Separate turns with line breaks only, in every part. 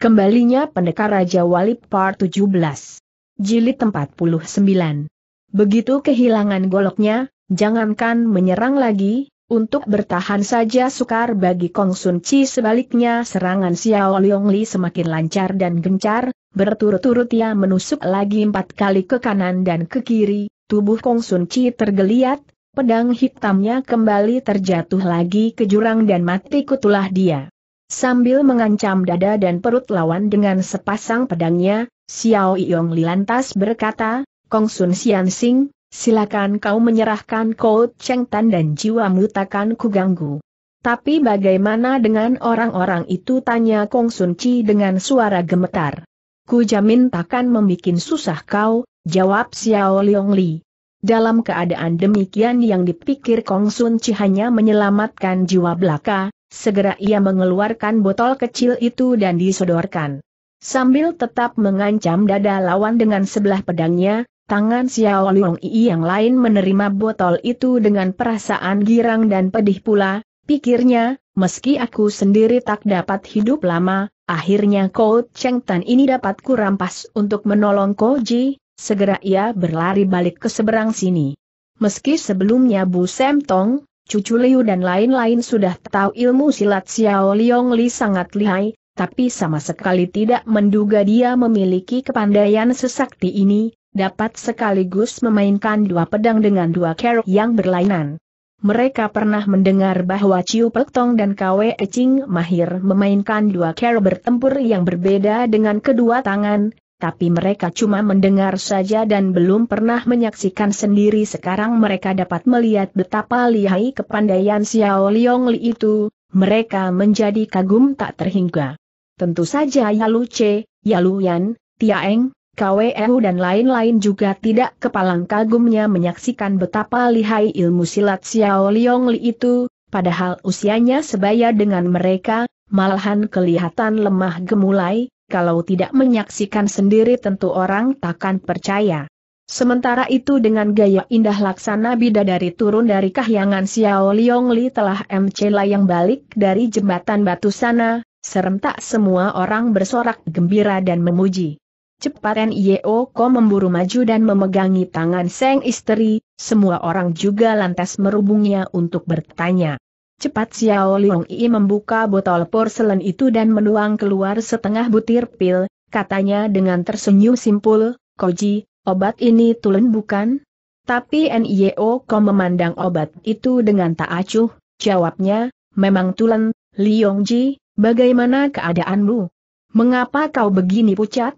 Kembalinya Pendekar Raja Walip Part 17. Jilid 49. Begitu kehilangan goloknya, jangankan menyerang lagi, untuk bertahan saja sukar bagi Kong Sun Chi sebaliknya serangan Xiao Liong Li semakin lancar dan gencar, berturut-turut ia menusuk lagi empat kali ke kanan dan ke kiri, tubuh Kong Sun Chi tergeliat, pedang hitamnya kembali terjatuh lagi ke jurang dan mati kutulah dia. Sambil mengancam dada dan perut lawan dengan sepasang pedangnya, Xiao Yong Li lantas berkata, Kong Sun Xian Sing, silakan kau menyerahkan Kau Cheng Tan dan jiwa takkan kuganggu. Tapi bagaimana dengan orang-orang itu tanya Kong Sun Chi dengan suara gemetar. Ku jamin takkan membuat susah kau, jawab Xiao Liong Li. Dalam keadaan demikian yang dipikir Kong Sun Chi hanya menyelamatkan jiwa belaka, Segera ia mengeluarkan botol kecil itu dan disodorkan. Sambil tetap mengancam dada lawan dengan sebelah pedangnya, tangan Xiao Long Yi yang lain menerima botol itu dengan perasaan girang dan pedih pula, pikirnya, meski aku sendiri tak dapat hidup lama, akhirnya Ko Cheng Tan ini dapat kurampas untuk menolong Ko Ji, segera ia berlari balik ke seberang sini. Meski sebelumnya Bu Sem Tong, Cucu Liu dan lain-lain sudah tahu ilmu silat Xiao Liong Li sangat lihai, tapi sama sekali tidak menduga dia memiliki kepandaian sesakti ini, dapat sekaligus memainkan dua pedang dengan dua kerok yang berlainan. Mereka pernah mendengar bahwa Ciu Tong dan Kwe Eching mahir memainkan dua kerok bertempur yang berbeda dengan kedua tangan, tapi mereka cuma mendengar saja dan belum pernah menyaksikan sendiri sekarang mereka dapat melihat betapa lihai kepandaian Xiao Li itu, mereka menjadi kagum tak terhingga. Tentu saja Yalu Che, Yalu Yan, Tiaeng, KWU dan lain-lain juga tidak kepalang kagumnya menyaksikan betapa lihai ilmu silat Xiao Li itu, padahal usianya sebaya dengan mereka, malahan kelihatan lemah gemulai, kalau tidak menyaksikan sendiri tentu orang takkan percaya. Sementara itu dengan gaya indah laksana bidadari turun dari kahyangan Xiao Li telah MC yang balik dari jembatan batu sana, serentak semua orang bersorak gembira dan memuji. Cepat Nio Ko memburu maju dan memegangi tangan Seng istri, semua orang juga lantas merubungnya untuk bertanya. Cepat Xiao Long Yi membuka botol porselen itu dan menuang keluar setengah butir pil, katanya dengan tersenyum simpul, Koji, obat ini tulen bukan? Tapi Nio kau memandang obat itu dengan tak acuh, jawabnya, memang tulen, Ji, bagaimana keadaanmu? Mengapa kau begini pucat?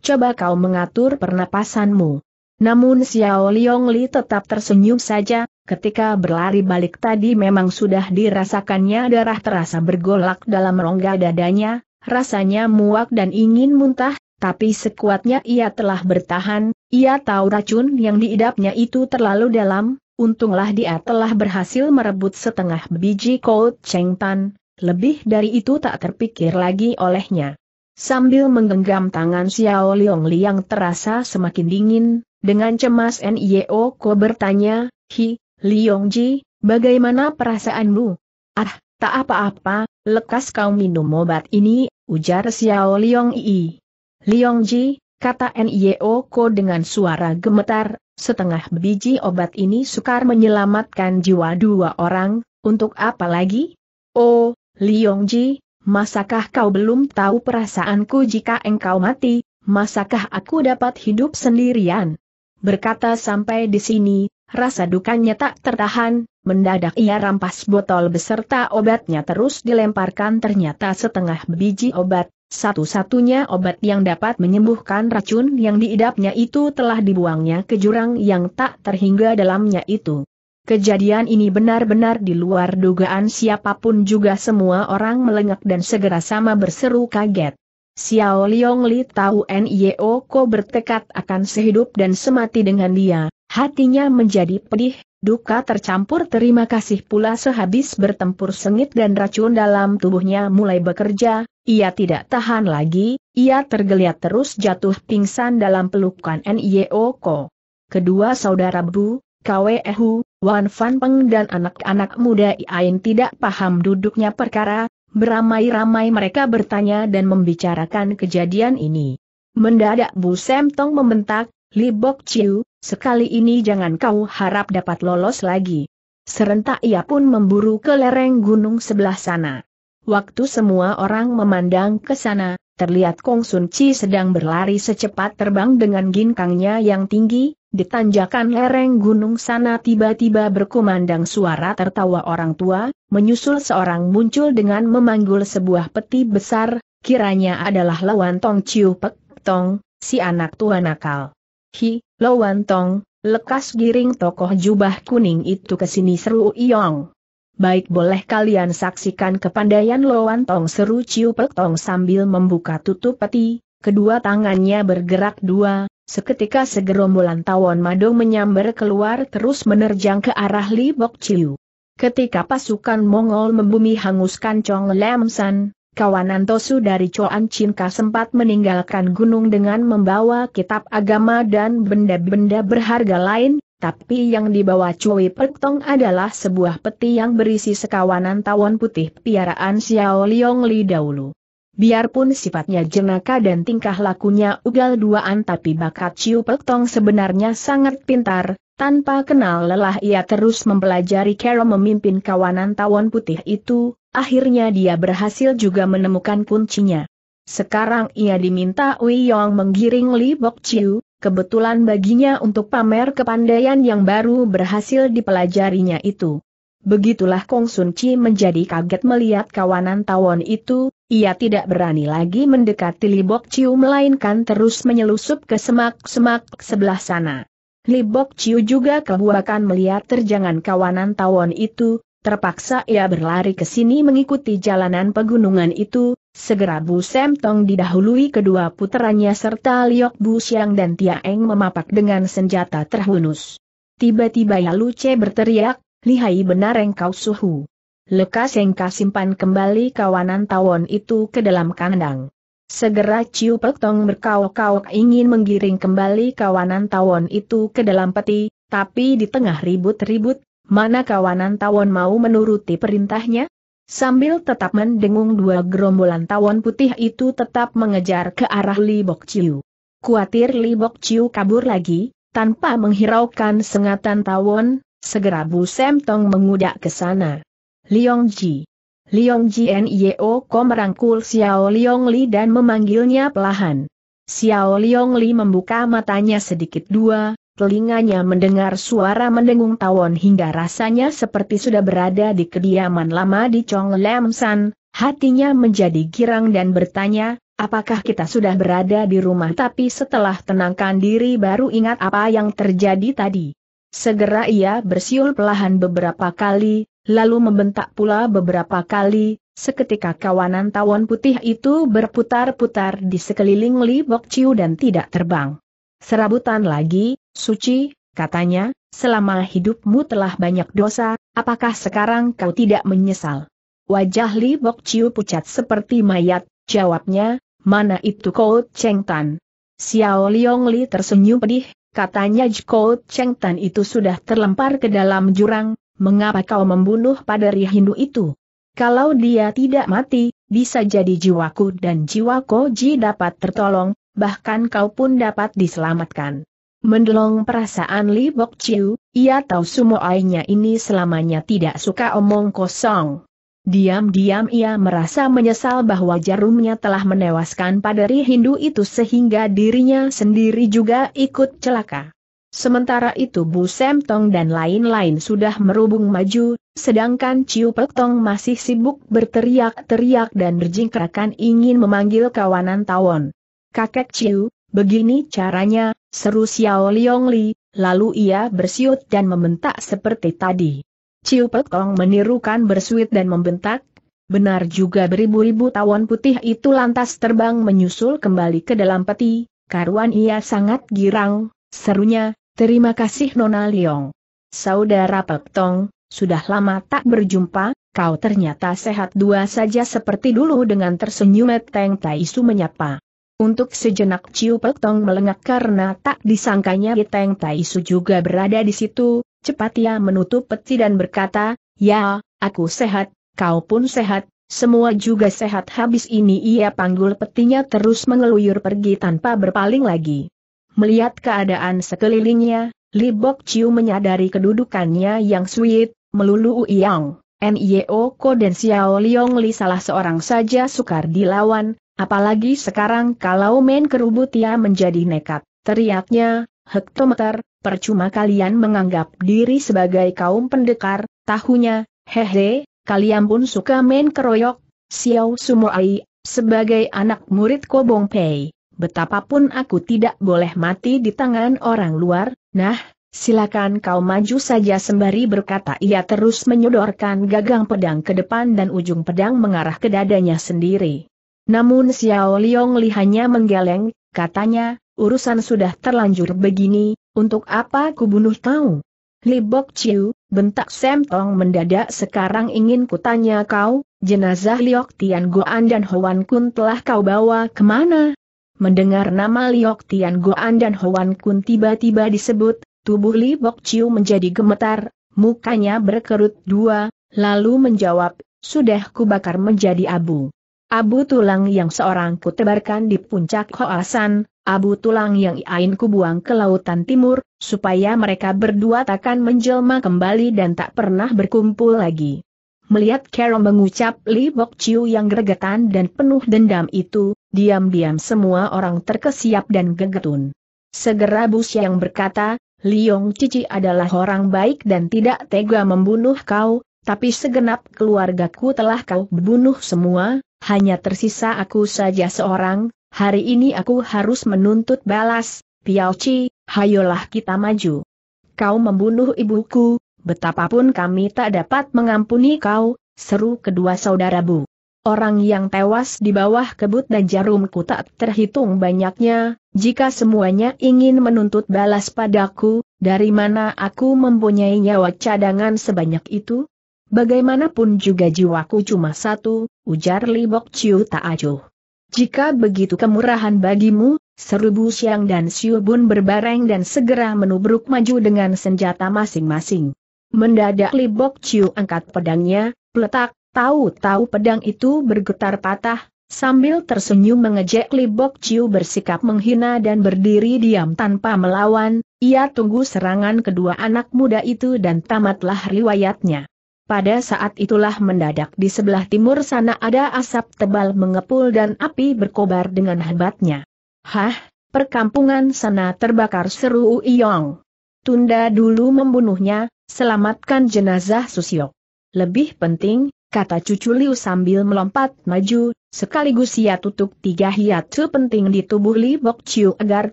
Coba kau mengatur pernapasanmu. Namun Xiao Liong Li tetap tersenyum saja, Ketika berlari balik tadi memang sudah dirasakannya darah terasa bergolak dalam rongga dadanya, rasanya muak dan ingin muntah, tapi sekuatnya ia telah bertahan, ia tahu racun yang diidapnya itu terlalu dalam, untunglah dia telah berhasil merebut setengah biji cold cengtan, lebih dari itu tak terpikir lagi olehnya. Sambil menggenggam tangan Xiao Liang terasa semakin dingin, dengan cemas Nio Ko bertanya, Hi, Liongji, bagaimana perasaanmu? Ah, tak apa-apa, lekas kau minum obat ini, ujar Xiao Liong Yi. Liongji, kata Nio Ko dengan suara gemetar, setengah biji obat ini sukar menyelamatkan jiwa dua orang, untuk apa lagi? Oh, Liongji, masakah kau belum tahu perasaanku jika engkau mati, masakah aku dapat hidup sendirian? Berkata sampai di sini, rasa dukanya tak tertahan, mendadak ia rampas botol beserta obatnya terus dilemparkan ternyata setengah biji obat, satu-satunya obat yang dapat menyembuhkan racun yang diidapnya itu telah dibuangnya ke jurang yang tak terhingga dalamnya itu. Kejadian ini benar-benar di luar dugaan siapapun juga semua orang melengak dan segera sama berseru kaget. Xiao Liong Li tahu Nio Ko bertekad akan sehidup dan semati dengan dia, hatinya menjadi pedih, duka tercampur terima kasih pula sehabis bertempur sengit dan racun dalam tubuhnya mulai bekerja, ia tidak tahan lagi, ia tergeliat terus jatuh pingsan dalam pelukan Nio Ko. Kedua saudara Bu, Kwe Ehu, Wan Fan Peng dan anak-anak muda Iain tidak paham duduknya perkara, Beramai-ramai mereka bertanya dan membicarakan kejadian ini. Mendadak Bu Semtong membentak, Li Bok Chiu, sekali ini jangan kau harap dapat lolos lagi. Serentak ia pun memburu ke lereng gunung sebelah sana. Waktu semua orang memandang ke sana, Terlihat Kong Sun Chi sedang berlari secepat terbang dengan ginkangnya yang tinggi, di tanjakan lereng gunung sana tiba-tiba berkumandang suara tertawa orang tua, menyusul seorang muncul dengan memanggul sebuah peti besar, kiranya adalah lawan Tong Chiu Pek Tong, si anak tua nakal. Hi, lawan Tong, lekas giring tokoh jubah kuning itu ke sini seru Iong baik boleh kalian saksikan kepandaian Loan Tong seru Ciu Pek Tong sambil membuka tutup peti, kedua tangannya bergerak dua, seketika segerombolan tawon madu menyambar keluar terus menerjang ke arah Li Bok Ciu. Ketika pasukan Mongol membumi hanguskan Chong Lam San, kawanan Tosu dari Coan Cinka sempat meninggalkan gunung dengan membawa kitab agama dan benda-benda berharga lain, tapi yang dibawa Cui Petong adalah sebuah peti yang berisi sekawanan tawon putih piaraan Xiao Liong Li dahulu. Biarpun sifatnya jenaka dan tingkah lakunya ugal duaan tapi bakat Ciu Petong sebenarnya sangat pintar, tanpa kenal lelah ia terus mempelajari cara memimpin kawanan tawon putih itu, Akhirnya dia berhasil juga menemukan kuncinya. Sekarang ia diminta Wei Yong menggiring Li Bok Chiu, kebetulan baginya untuk pamer kepandaian yang baru berhasil dipelajarinya itu. Begitulah Kong Sun Chi menjadi kaget melihat kawanan tawon itu, ia tidak berani lagi mendekati Li Bok Chiu melainkan terus menyelusup ke semak-semak sebelah sana. Li Bok Chiu juga kebuakan melihat terjangan kawanan tawon itu, Terpaksa ia berlari ke sini mengikuti jalanan pegunungan itu, segera Bu Semtong didahului kedua puteranya serta Liok Bu Siang dan Tia Eng memapak dengan senjata terhunus. Tiba-tiba Ya Ce berteriak, lihai benar engkau suhu. Lekas engkau simpan kembali kawanan tawon itu ke dalam kandang. Segera Ciu Pek Tong berkaok ingin menggiring kembali kawanan tawon itu ke dalam peti, tapi di tengah ribut-ribut, Mana kawanan tawon mau menuruti perintahnya? Sambil tetap mendengung dua gerombolan tawon putih itu tetap mengejar ke arah Li Bok Chiu. Kuatir Li Bok Chiu kabur lagi, tanpa menghiraukan sengatan tawon, segera Bu Sem Tong mengudak ke sana. Liong Ji. Liong Ji Nio Ko merangkul Xiao Liong Li dan memanggilnya pelahan. Xiao Liong Li membuka matanya sedikit dua, telinganya mendengar suara mendengung tawon hingga rasanya seperti sudah berada di kediaman lama di Chong Lam San, hatinya menjadi girang dan bertanya, apakah kita sudah berada di rumah tapi setelah tenangkan diri baru ingat apa yang terjadi tadi. Segera ia bersiul pelahan beberapa kali, lalu membentak pula beberapa kali, seketika kawanan tawon putih itu berputar-putar di sekeliling Li Bok Chiu dan tidak terbang. Serabutan lagi, Suci, katanya, selama hidupmu telah banyak dosa, apakah sekarang kau tidak menyesal? Wajah Li Bok Chiu pucat seperti mayat, jawabnya, mana itu kau Cheng Tan? Xiao Liong Li tersenyum pedih, katanya Jiko Cheng Tan itu sudah terlempar ke dalam jurang, mengapa kau membunuh padari Hindu itu? Kalau dia tidak mati, bisa jadi jiwaku dan jiwa Koji dapat tertolong, bahkan kau pun dapat diselamatkan. Mendelong perasaan Li Bok Chiu, ia tahu semua sumoainya ini selamanya tidak suka omong kosong. Diam-diam ia merasa menyesal bahwa jarumnya telah menewaskan padari Hindu itu sehingga dirinya sendiri juga ikut celaka. Sementara itu Bu Semtong dan lain-lain sudah merubung maju, sedangkan Ciu Pek Tong masih sibuk berteriak-teriak dan berjingkrakan ingin memanggil kawanan tawon. Kakek Ciu, Begini caranya, seru Xiao Liong Li, lalu ia bersiut dan membentak seperti tadi. Ciu Pek menirukan bersuit dan membentak, benar juga beribu-ribu tawon putih itu lantas terbang menyusul kembali ke dalam peti, karuan ia sangat girang, serunya, terima kasih Nona Liong. Saudara Peptong, sudah lama tak berjumpa, kau ternyata sehat dua saja seperti dulu dengan tersenyum Teng Tai menyapa. Untuk sejenak Ciu Pek melengak karena tak disangkanya Yiteng Tai Su juga berada di situ, cepat ia menutup peti dan berkata, Ya, aku sehat, kau pun sehat, semua juga sehat habis ini ia panggul petinya terus mengeluyur pergi tanpa berpaling lagi. Melihat keadaan sekelilingnya, Li Bok Chiu menyadari kedudukannya yang sulit, melulu Uyang, Nio Ko dan Xiao Liong Li salah seorang saja sukar dilawan, Apalagi sekarang kalau main kerubut ia menjadi nekat, teriaknya, hektometer, percuma kalian menganggap diri sebagai kaum pendekar, tahunya, hehe, kalian pun suka main keroyok, siau sumuai. sebagai anak murid Kobong Pei, betapapun aku tidak boleh mati di tangan orang luar, nah, silakan kau maju saja sembari berkata ia terus menyodorkan gagang pedang ke depan dan ujung pedang mengarah ke dadanya sendiri. Namun Xiao Liong hanya menggeleng, katanya, urusan sudah terlanjur begini, untuk apa kubunuh kau? Li Bok Chiu, bentak Sam Tong mendadak sekarang ingin kutanya kau, jenazah Liok Tian Goan dan Hoan Kun telah kau bawa kemana? Mendengar nama Liok Tian Goan dan Hoan Kun tiba-tiba disebut, tubuh Li Bok Chiu menjadi gemetar, mukanya berkerut dua, lalu menjawab, sudah kubakar menjadi abu. Abu tulang yang seorang ku di puncak Hoasan, abu tulang yang iain kubuang ke lautan timur, supaya mereka berdua takkan menjelma kembali dan tak pernah berkumpul lagi. Melihat Carol mengucap Li Bok Chiu yang gregetan dan penuh dendam itu, diam-diam semua orang terkesiap dan gegetun. Segera Bus yang berkata, Liong Cici adalah orang baik dan tidak tega membunuh kau, tapi segenap keluargaku telah kau bunuh semua, hanya tersisa aku saja seorang, hari ini aku harus menuntut balas, Piao Chi, hayolah kita maju. Kau membunuh ibuku, betapapun kami tak dapat mengampuni kau, seru kedua saudara Bu. Orang yang tewas di bawah kebut dan jarumku tak terhitung banyaknya, jika semuanya ingin menuntut balas padaku, dari mana aku mempunyai nyawa cadangan sebanyak itu? Bagaimanapun juga jiwaku cuma satu, ujar Li Bok Chiu tak acuh. Jika begitu kemurahan bagimu, Serubu Siang dan Siu Bun berbareng dan segera menubruk maju dengan senjata masing-masing. Mendadak Li Bok Chiu angkat pedangnya, peletak, tahu-tahu pedang itu bergetar patah, sambil tersenyum mengejek Li Bok Chiu bersikap menghina dan berdiri diam tanpa melawan, ia tunggu serangan kedua anak muda itu dan tamatlah riwayatnya. Pada saat itulah mendadak di sebelah timur sana ada asap tebal mengepul dan api berkobar dengan hebatnya. Hah, perkampungan sana terbakar seru Uiyong. Tunda dulu membunuhnya, selamatkan jenazah Susio. Lebih penting, kata cucu Liu sambil melompat maju, sekaligus ia tutup tiga hiatu penting di tubuh Li Bok Chiu agar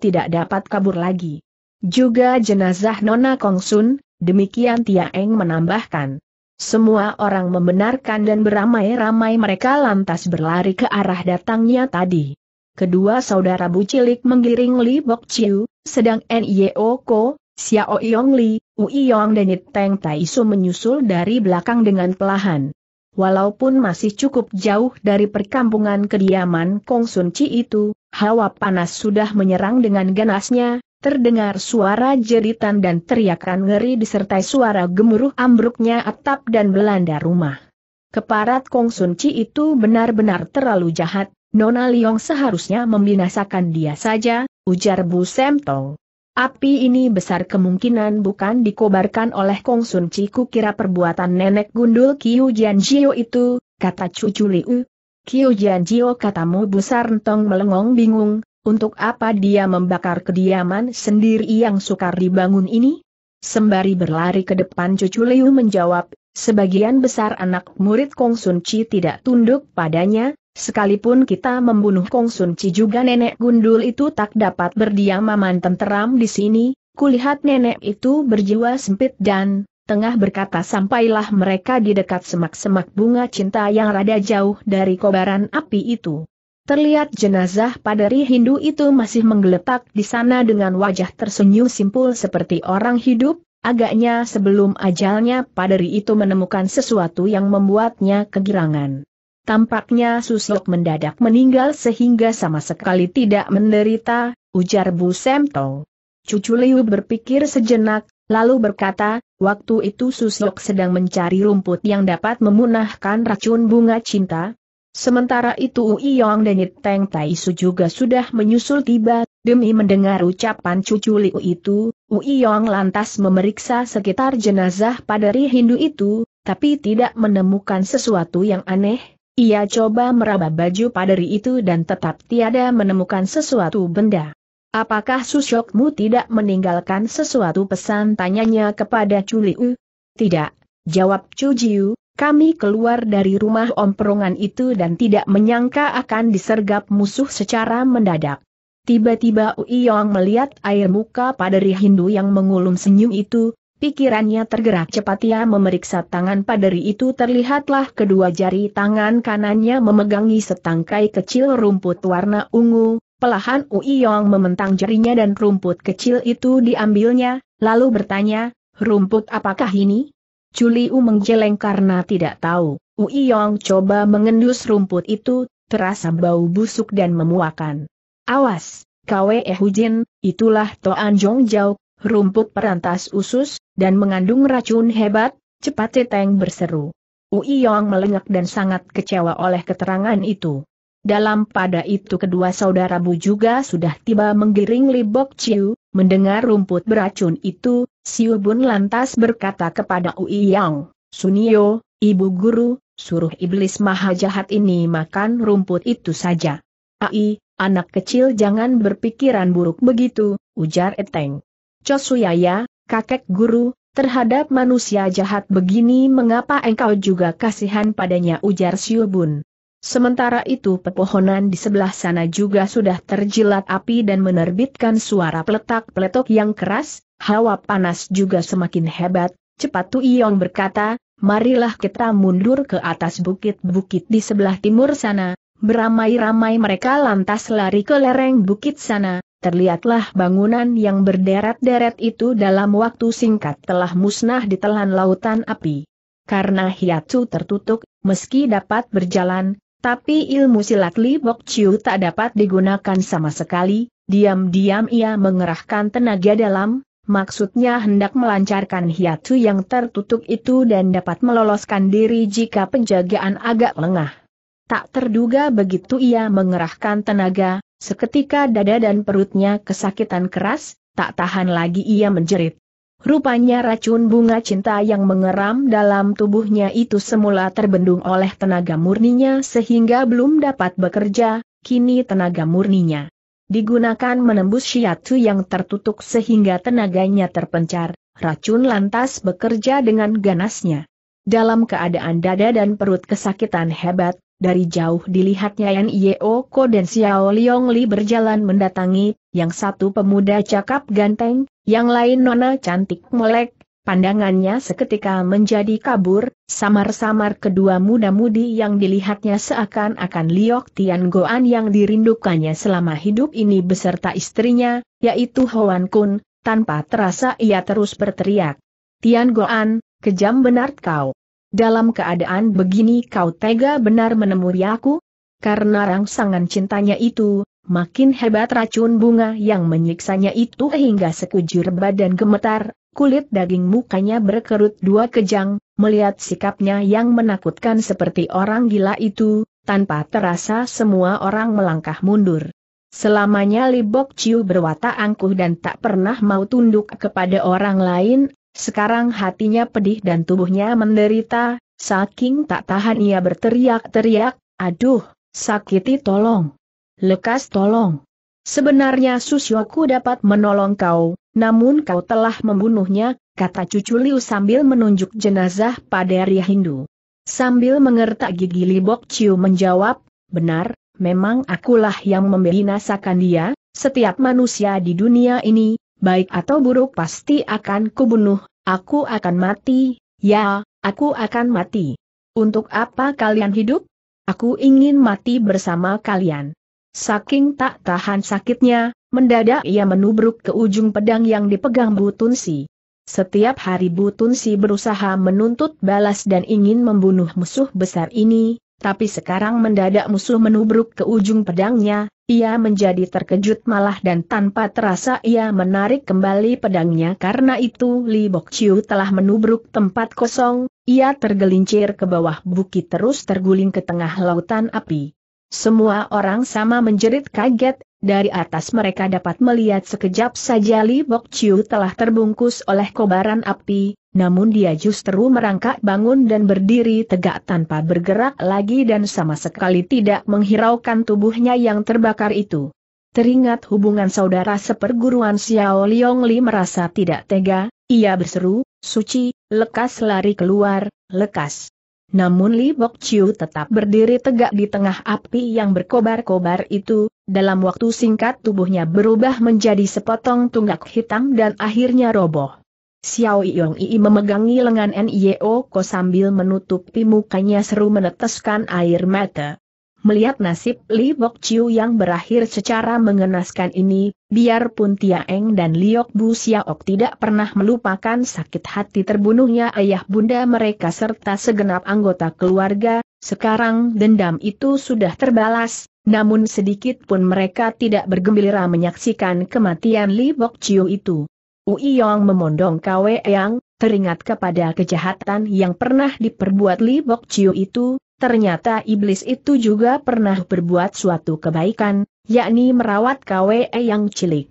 tidak dapat kabur lagi. Juga jenazah Nona Kongsun, demikian Tia Eng menambahkan. Semua orang membenarkan dan beramai-ramai mereka lantas berlari ke arah datangnya tadi. Kedua saudara bucilik menggiring Li Bok Chiu, sedang N.Y.O. Ko, Xiao Yong Li, Ui Yong dan Teng Tai Su menyusul dari belakang dengan pelahan. Walaupun masih cukup jauh dari perkampungan kediaman Kong Sun Chi itu, hawa panas sudah menyerang dengan ganasnya, Terdengar suara jeritan dan teriakan ngeri disertai suara gemuruh ambruknya atap dan belanda rumah. Keparat Kong Sun Chi itu benar-benar terlalu jahat, Nona Liong seharusnya membinasakan dia saja, ujar Bu Sem Tong. Api ini besar kemungkinan bukan dikobarkan oleh Kong Sun Chi kukira perbuatan nenek gundul Kiu Jian Jio itu, kata cucu Liu. Kiu Jian Jio katamu Bu Sarntong melengong bingung, untuk apa dia membakar kediaman sendiri yang sukar dibangun ini? Sembari berlari ke depan cucu Liu menjawab, sebagian besar anak murid Kong Sun Chi tidak tunduk padanya, sekalipun kita membunuh Kong Sun Chi juga nenek gundul itu tak dapat berdiam aman tenteram di sini, kulihat nenek itu berjiwa sempit dan, tengah berkata sampailah mereka di dekat semak-semak bunga cinta yang rada jauh dari kobaran api itu. Terlihat jenazah padari Hindu itu masih menggeletak di sana dengan wajah tersenyum simpul seperti orang hidup, agaknya sebelum ajalnya padari itu menemukan sesuatu yang membuatnya kegirangan. Tampaknya Susok mendadak meninggal sehingga sama sekali tidak menderita, ujar Bu Semto. Cucu Liu berpikir sejenak, lalu berkata, waktu itu Susok sedang mencari rumput yang dapat memunahkan racun bunga cinta, Sementara itu Uyong dan Teng Tai juga sudah menyusul tiba, demi mendengar ucapan cucu Liu itu, Uyong lantas memeriksa sekitar jenazah padari Hindu itu, tapi tidak menemukan sesuatu yang aneh. Ia coba meraba baju padari itu dan tetap tiada menemukan sesuatu benda. Apakah Susyokmu tidak meninggalkan sesuatu pesan tanyanya kepada Chu Tidak, jawab Chu kami keluar dari rumah omperongan itu dan tidak menyangka akan disergap musuh secara mendadak. Tiba-tiba Uiyong melihat air muka paderi Hindu yang mengulum senyum itu, Pikirannya tergerak cepat ia memeriksa tangan paderi itu terlihatlah kedua jari tangan kanannya memegangi setangkai kecil rumput warna ungu, pelahan Uiyong mementang jarinya dan rumput kecil itu diambilnya, lalu bertanya, rumput apakah ini? Chuliu menggeleng karena tidak tahu. Ui Yong coba mengendus rumput itu, terasa bau busuk dan memuakan. Awas, Kwe Hujin, itulah Toan Jong Jau, rumput perantas usus, dan mengandung racun hebat, cepat Ceteng berseru. Ui Yong melengak dan sangat kecewa oleh keterangan itu. Dalam pada itu kedua saudara Bu juga sudah tiba menggiring Libok Ciu, mendengar rumput beracun itu, Siu Bun lantas berkata kepada Ui Yang, Sunio, ibu guru, suruh iblis maha jahat ini makan rumput itu saja. Ai, anak kecil jangan berpikiran buruk begitu, ujar Eteng. Cosuyaya, kakek guru, terhadap manusia jahat begini mengapa engkau juga kasihan padanya ujar Siobun. Sementara itu pepohonan di sebelah sana juga sudah terjilat api dan menerbitkan suara peletak-peletok yang keras, Hawa panas juga semakin hebat, cepat Tu Iyong berkata, marilah kita mundur ke atas bukit-bukit di sebelah timur sana, beramai-ramai mereka lantas lari ke lereng bukit sana, terlihatlah bangunan yang berderet-deret itu dalam waktu singkat telah musnah di telan lautan api. Karena hiatsu tertutup, meski dapat berjalan, tapi ilmu silat Li Bok Chiu tak dapat digunakan sama sekali, diam-diam ia mengerahkan tenaga dalam, Maksudnya hendak melancarkan hiatu yang tertutup itu dan dapat meloloskan diri jika penjagaan agak lengah. Tak terduga begitu ia mengerahkan tenaga, seketika dada dan perutnya kesakitan keras, tak tahan lagi ia menjerit. Rupanya racun bunga cinta yang mengeram dalam tubuhnya itu semula terbendung oleh tenaga murninya sehingga belum dapat bekerja, kini tenaga murninya digunakan menembus shiatsu yang tertutup sehingga tenaganya terpencar, racun lantas bekerja dengan ganasnya. Dalam keadaan dada dan perut kesakitan hebat, dari jauh dilihatnya Yan Yeo Ko dan Xiao Liong Li berjalan mendatangi, yang satu pemuda cakap ganteng, yang lain nona cantik melek, pandangannya seketika menjadi kabur, samar-samar kedua muda-mudi yang dilihatnya seakan-akan Liok Tian Goan yang dirindukannya selama hidup ini beserta istrinya, yaitu Hoan Kun, tanpa terasa ia terus berteriak. Tian Goan, kejam benar kau. Dalam keadaan begini kau tega benar menemui aku? Karena rangsangan cintanya itu, makin hebat racun bunga yang menyiksanya itu hingga sekujur badan gemetar, Kulit daging mukanya berkerut dua kejang, melihat sikapnya yang menakutkan seperti orang gila itu, tanpa terasa semua orang melangkah mundur. Selamanya Li Bok Chiu berwatak angkuh dan tak pernah mau tunduk kepada orang lain, sekarang hatinya pedih dan tubuhnya menderita, saking tak tahan ia berteriak-teriak, aduh, sakiti tolong. Lekas tolong. Sebenarnya Susyoku dapat menolong kau, namun kau telah membunuhnya, kata cucu Liu sambil menunjuk jenazah pada Ria Hindu. Sambil mengertak gigi Libok Chiu menjawab, benar, memang akulah yang membinasakan dia, setiap manusia di dunia ini, baik atau buruk pasti akan kubunuh, aku akan mati, ya, aku akan mati. Untuk apa kalian hidup? Aku ingin mati bersama kalian. Saking tak tahan sakitnya, mendadak ia menubruk ke ujung pedang yang dipegang Butunsi. Setiap hari Butunsi berusaha menuntut balas dan ingin membunuh musuh besar ini, tapi sekarang mendadak musuh menubruk ke ujung pedangnya, ia menjadi terkejut malah dan tanpa terasa ia menarik kembali pedangnya karena itu Li Bok Chiu telah menubruk tempat kosong, ia tergelincir ke bawah bukit terus terguling ke tengah lautan api. Semua orang sama menjerit kaget, dari atas mereka dapat melihat sekejap saja Li Bok Chiu telah terbungkus oleh kobaran api, namun dia justru merangkak bangun dan berdiri tegak tanpa bergerak lagi dan sama sekali tidak menghiraukan tubuhnya yang terbakar itu. Teringat hubungan saudara seperguruan Xiao Liong Li merasa tidak tega, ia berseru, Suci, lekas lari keluar, lekas. Namun Li Bok Chiu tetap berdiri tegak di tengah api yang berkobar-kobar itu, dalam waktu singkat tubuhnya berubah menjadi sepotong tunggak hitam dan akhirnya roboh. Xiao Yong Ii memegangi lengan Nio Ko sambil menutupi mukanya seru meneteskan air mata. Melihat nasib Li Bok Chiu yang berakhir secara mengenaskan ini, biarpun Tia Eng dan Liok Bu Siaok tidak pernah melupakan sakit hati terbunuhnya ayah bunda mereka serta segenap anggota keluarga, sekarang dendam itu sudah terbalas, namun sedikit pun mereka tidak bergembira menyaksikan kematian Li Bok Chiu itu. Ui Yong memondong Kwe Yang, teringat kepada kejahatan yang pernah diperbuat Li Bok Chiu itu, ternyata iblis itu juga pernah berbuat suatu kebaikan, yakni merawat KWE yang cilik.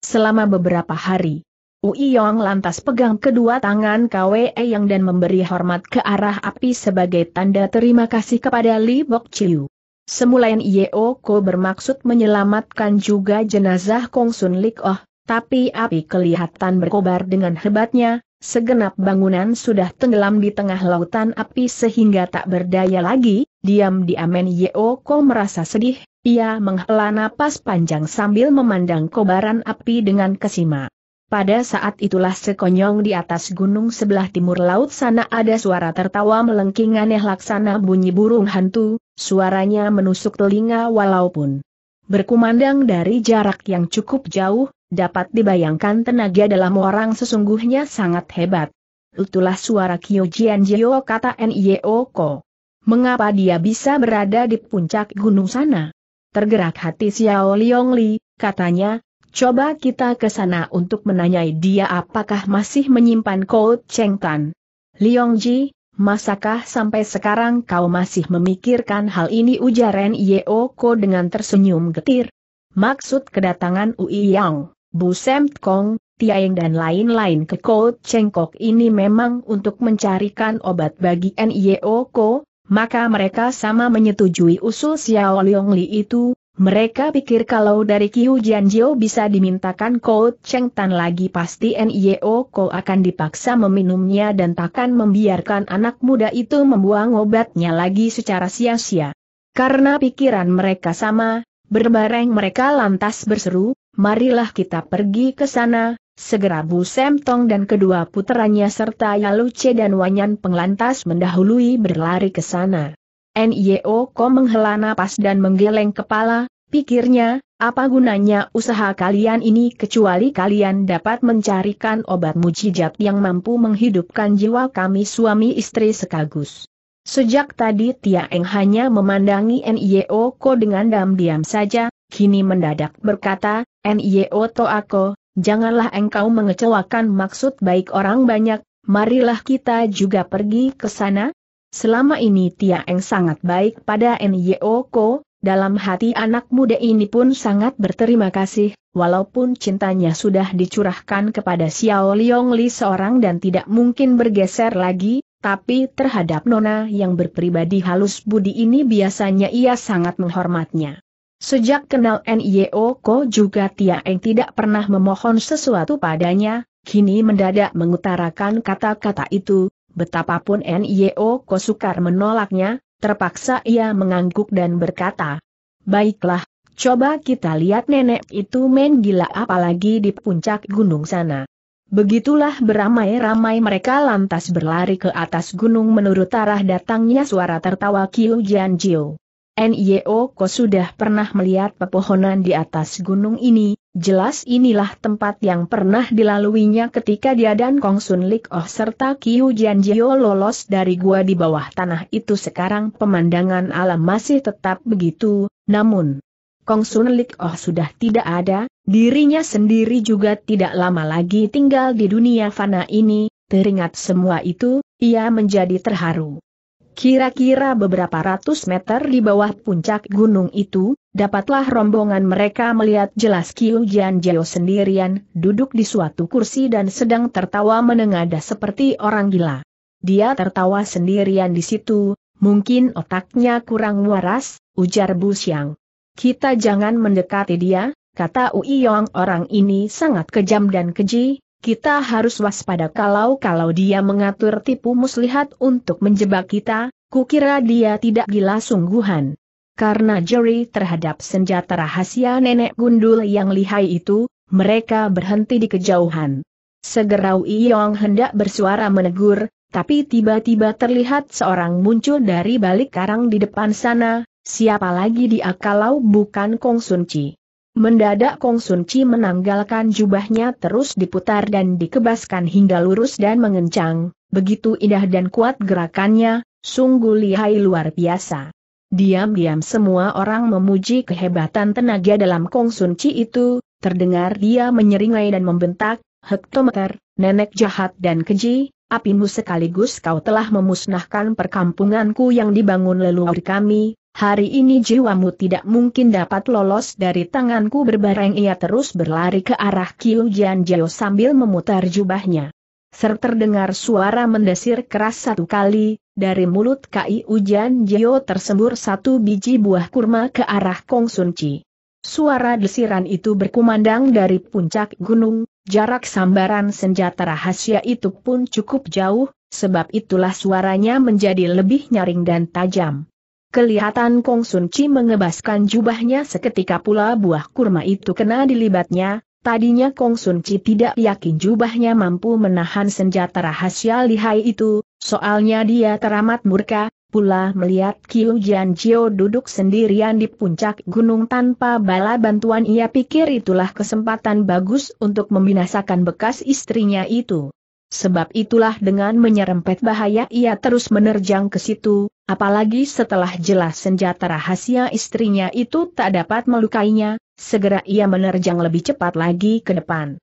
Selama beberapa hari, Ui Yong lantas pegang kedua tangan KWE yang dan memberi hormat ke arah api sebagai tanda terima kasih kepada Li Bok Chiu. Semula Yeo Ko bermaksud menyelamatkan juga jenazah Kong Sun Lik Oh, tapi api kelihatan berkobar dengan hebatnya, Segenap bangunan sudah tenggelam di tengah lautan api sehingga tak berdaya lagi, diam-diam di Yeoko merasa sedih, ia menghela napas panjang sambil memandang kobaran api dengan kesima. Pada saat itulah sekonyong di atas gunung sebelah timur laut sana ada suara tertawa melengking aneh laksana bunyi burung hantu, suaranya menusuk telinga walaupun berkumandang dari jarak yang cukup jauh, Dapat dibayangkan tenaga dalam orang sesungguhnya sangat hebat. Itulah suara Jian Jio kata Nyeoko. Mengapa dia bisa berada di puncak gunung sana? Tergerak hati Xiao Li, katanya, Coba kita ke sana untuk menanyai dia apakah masih menyimpan Cold Cheng Tan. Ji, masakah sampai sekarang kau masih memikirkan hal ini ujar Yeo Ko dengan tersenyum getir? Maksud kedatangan Ui Yang. Bu Sam Kong, Tiaeng dan lain-lain ke Kout Cengkok ini memang untuk mencarikan obat bagi NIO Ko, maka mereka sama menyetujui usul Xiao Liong Li itu, mereka pikir kalau dari Kiu Jianjiao bisa dimintakan Kout Cheng Tan lagi pasti NIO Ko akan dipaksa meminumnya dan takkan membiarkan anak muda itu membuang obatnya lagi secara sia-sia. Karena pikiran mereka sama, berbareng mereka lantas berseru, marilah kita pergi ke sana, segera Bu Semtong dan kedua puteranya serta Yaluce dan Wanyan penglantas mendahului berlari ke sana. Nio Ko menghela napas dan menggeleng kepala, pikirnya, apa gunanya usaha kalian ini kecuali kalian dapat mencarikan obat mujijat yang mampu menghidupkan jiwa kami suami istri sekagus. Sejak tadi Tia Eng hanya memandangi Nio Ko dengan diam-diam saja, kini mendadak berkata, N.I.O. Toako, janganlah engkau mengecewakan maksud baik orang banyak, marilah kita juga pergi ke sana. Selama ini Tia Eng sangat baik pada N.I.O. Ko, dalam hati anak muda ini pun sangat berterima kasih, walaupun cintanya sudah dicurahkan kepada Xiao Liong Li seorang dan tidak mungkin bergeser lagi, tapi terhadap Nona yang berpribadi halus budi ini biasanya ia sangat menghormatnya. Sejak kenal NIO Ko juga Tia Eng tidak pernah memohon sesuatu padanya, kini mendadak mengutarakan kata-kata itu, betapapun NIO Ko sukar menolaknya, terpaksa ia mengangguk dan berkata, Baiklah, coba kita lihat nenek itu main gila apalagi di puncak gunung sana. Begitulah beramai-ramai mereka lantas berlari ke atas gunung menurut arah datangnya suara tertawa Kiu Jian Jiu. NIO e Ko sudah pernah melihat pepohonan di atas gunung ini, jelas inilah tempat yang pernah dilaluinya ketika dia dan Kong Sun Lik Oh serta Kiu Jian Jio lolos dari gua di bawah tanah itu sekarang pemandangan alam masih tetap begitu, namun Kong Sun Lik Oh sudah tidak ada, dirinya sendiri juga tidak lama lagi tinggal di dunia fana ini, teringat semua itu, ia menjadi terharu. Kira-kira beberapa ratus meter di bawah puncak gunung itu, dapatlah rombongan mereka melihat jelas Kiu Jian Jio sendirian duduk di suatu kursi dan sedang tertawa menengadah seperti orang gila. Dia tertawa sendirian di situ, mungkin otaknya kurang waras, ujar Bu Xiang. Kita jangan mendekati dia, kata Ui Yong orang ini sangat kejam dan keji, kita harus waspada kalau-kalau dia mengatur tipu muslihat untuk menjebak kita, kukira dia tidak gila sungguhan. Karena jeri terhadap senjata rahasia nenek gundul yang lihai itu, mereka berhenti di kejauhan. Segera Yong hendak bersuara menegur, tapi tiba-tiba terlihat seorang muncul dari balik karang di depan sana, siapa lagi dia kalau bukan Kong Sun Chi. Mendadak Kong Sun Chi menanggalkan jubahnya terus diputar dan dikebaskan hingga lurus dan mengencang, begitu indah dan kuat gerakannya, sungguh lihai luar biasa. Diam-diam semua orang memuji kehebatan tenaga dalam Kong Sun Chi itu, terdengar dia menyeringai dan membentak, Hektometer, nenek jahat dan keji, apimu sekaligus kau telah memusnahkan perkampunganku yang dibangun leluhur kami, Hari ini jiwamu tidak mungkin dapat lolos dari tanganku berbareng ia terus berlari ke arah Kiu Jian Jio sambil memutar jubahnya. Ser terdengar suara mendesir keras satu kali, dari mulut Kai Ujian Jio tersembur satu biji buah kurma ke arah Kong Sun Chi. Suara desiran itu berkumandang dari puncak gunung, jarak sambaran senjata rahasia itu pun cukup jauh, sebab itulah suaranya menjadi lebih nyaring dan tajam. Kelihatan Kong Sun Chi mengebaskan jubahnya seketika pula buah kurma itu kena dilibatnya. tadinya Kong Sun Chi tidak yakin jubahnya mampu menahan senjata rahasia lihai itu, soalnya dia teramat murka, pula melihat Kiu Jian Jio duduk sendirian di puncak gunung tanpa bala bantuan ia pikir itulah kesempatan bagus untuk membinasakan bekas istrinya itu. Sebab itulah dengan menyerempet bahaya ia terus menerjang ke situ, apalagi setelah jelas senjata rahasia istrinya itu tak dapat melukainya, segera ia menerjang lebih cepat lagi ke depan.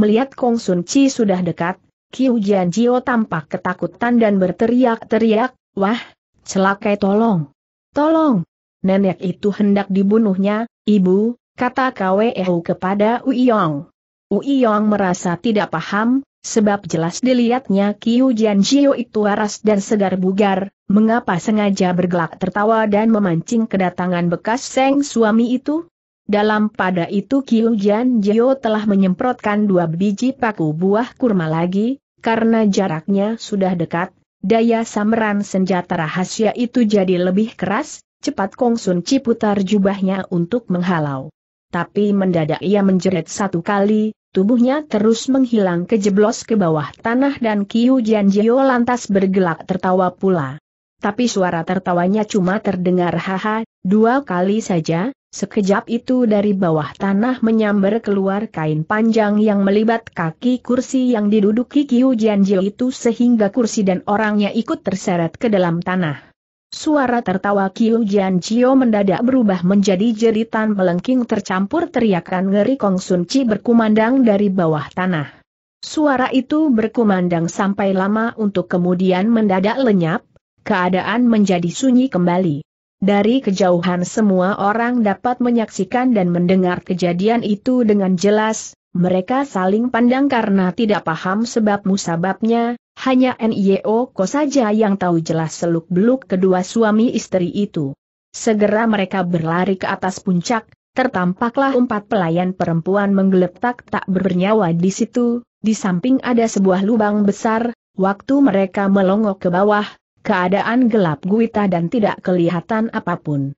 Melihat Kong Sun Chi sudah dekat, Kiu Jian Jio tampak ketakutan dan berteriak-teriak, wah, celakai tolong, tolong, nenek itu hendak dibunuhnya, ibu, kata Kweu kepada Uyong. Uyong merasa tidak paham, Sebab jelas dilihatnya Kiu Jian Jio itu waras dan segar bugar, mengapa sengaja bergelak tertawa dan memancing kedatangan bekas seng suami itu? Dalam pada itu Kiu Jian Jio telah menyemprotkan dua biji paku buah kurma lagi, karena jaraknya sudah dekat, daya samaran senjata rahasia itu jadi lebih keras, cepat Kongsun Ciputar jubahnya untuk menghalau. Tapi mendadak ia menjerit satu kali, Tubuhnya terus menghilang kejeblos ke bawah tanah dan Kiu Jio lantas bergelak tertawa pula. Tapi suara tertawanya cuma terdengar haha, dua kali saja, Sekejap itu dari bawah tanah menyambar keluar kain panjang yang melibat kaki kursi yang diduduki Kiu Jio itu sehingga kursi dan orangnya ikut terseret ke dalam tanah. Suara tertawa Kiu Jian Chio mendadak berubah menjadi jeritan melengking tercampur teriakan ngeri Kong Sun Chi berkumandang dari bawah tanah. Suara itu berkumandang sampai lama untuk kemudian mendadak lenyap, keadaan menjadi sunyi kembali. Dari kejauhan semua orang dapat menyaksikan dan mendengar kejadian itu dengan jelas, mereka saling pandang karena tidak paham sebab musababnya, hanya NIO Ko saja yang tahu jelas seluk-beluk kedua suami istri itu. Segera mereka berlari ke atas puncak, tertampaklah empat pelayan perempuan menggeletak tak bernyawa di situ, di samping ada sebuah lubang besar, waktu mereka melongok ke bawah, keadaan gelap guita dan tidak kelihatan apapun.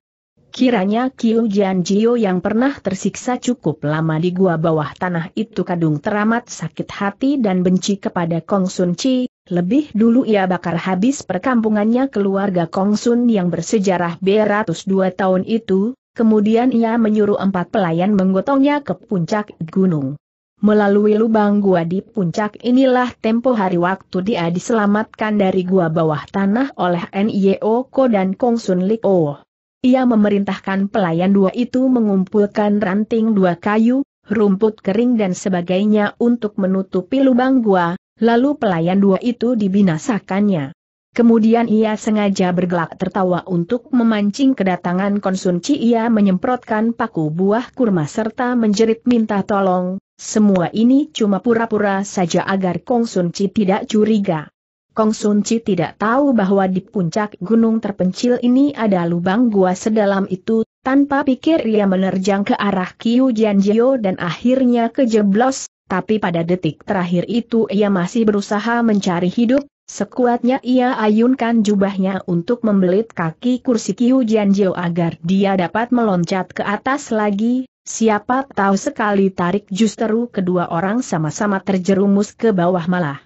Kiranya Kiu Jio yang pernah tersiksa cukup lama di gua bawah tanah itu kadung teramat sakit hati dan benci kepada Kong Sun Chi, lebih dulu ia bakar habis perkampungannya keluarga Kong Sun yang bersejarah beratus dua tahun itu, kemudian ia menyuruh empat pelayan menggotongnya ke puncak gunung. Melalui lubang gua di puncak inilah tempo hari waktu dia diselamatkan dari gua bawah tanah oleh N.I.O. Ko dan Kong Sun Lik Oh. Ia memerintahkan pelayan dua itu mengumpulkan ranting dua kayu, rumput kering dan sebagainya untuk menutupi lubang gua, lalu pelayan dua itu dibinasakannya. Kemudian ia sengaja bergelak tertawa untuk memancing kedatangan konsumsi ia menyemprotkan paku buah kurma serta menjerit minta tolong, semua ini cuma pura-pura saja agar konsumsi tidak curiga. Kong Sun Chi tidak tahu bahwa di puncak gunung terpencil ini ada lubang gua sedalam itu, tanpa pikir ia menerjang ke arah Kiu Jian Jio dan akhirnya kejeblos, tapi pada detik terakhir itu ia masih berusaha mencari hidup, sekuatnya ia ayunkan jubahnya untuk membelit kaki kursi Kiu Jian Jio agar dia dapat meloncat ke atas lagi, siapa tahu sekali tarik justru kedua orang sama-sama terjerumus ke bawah malah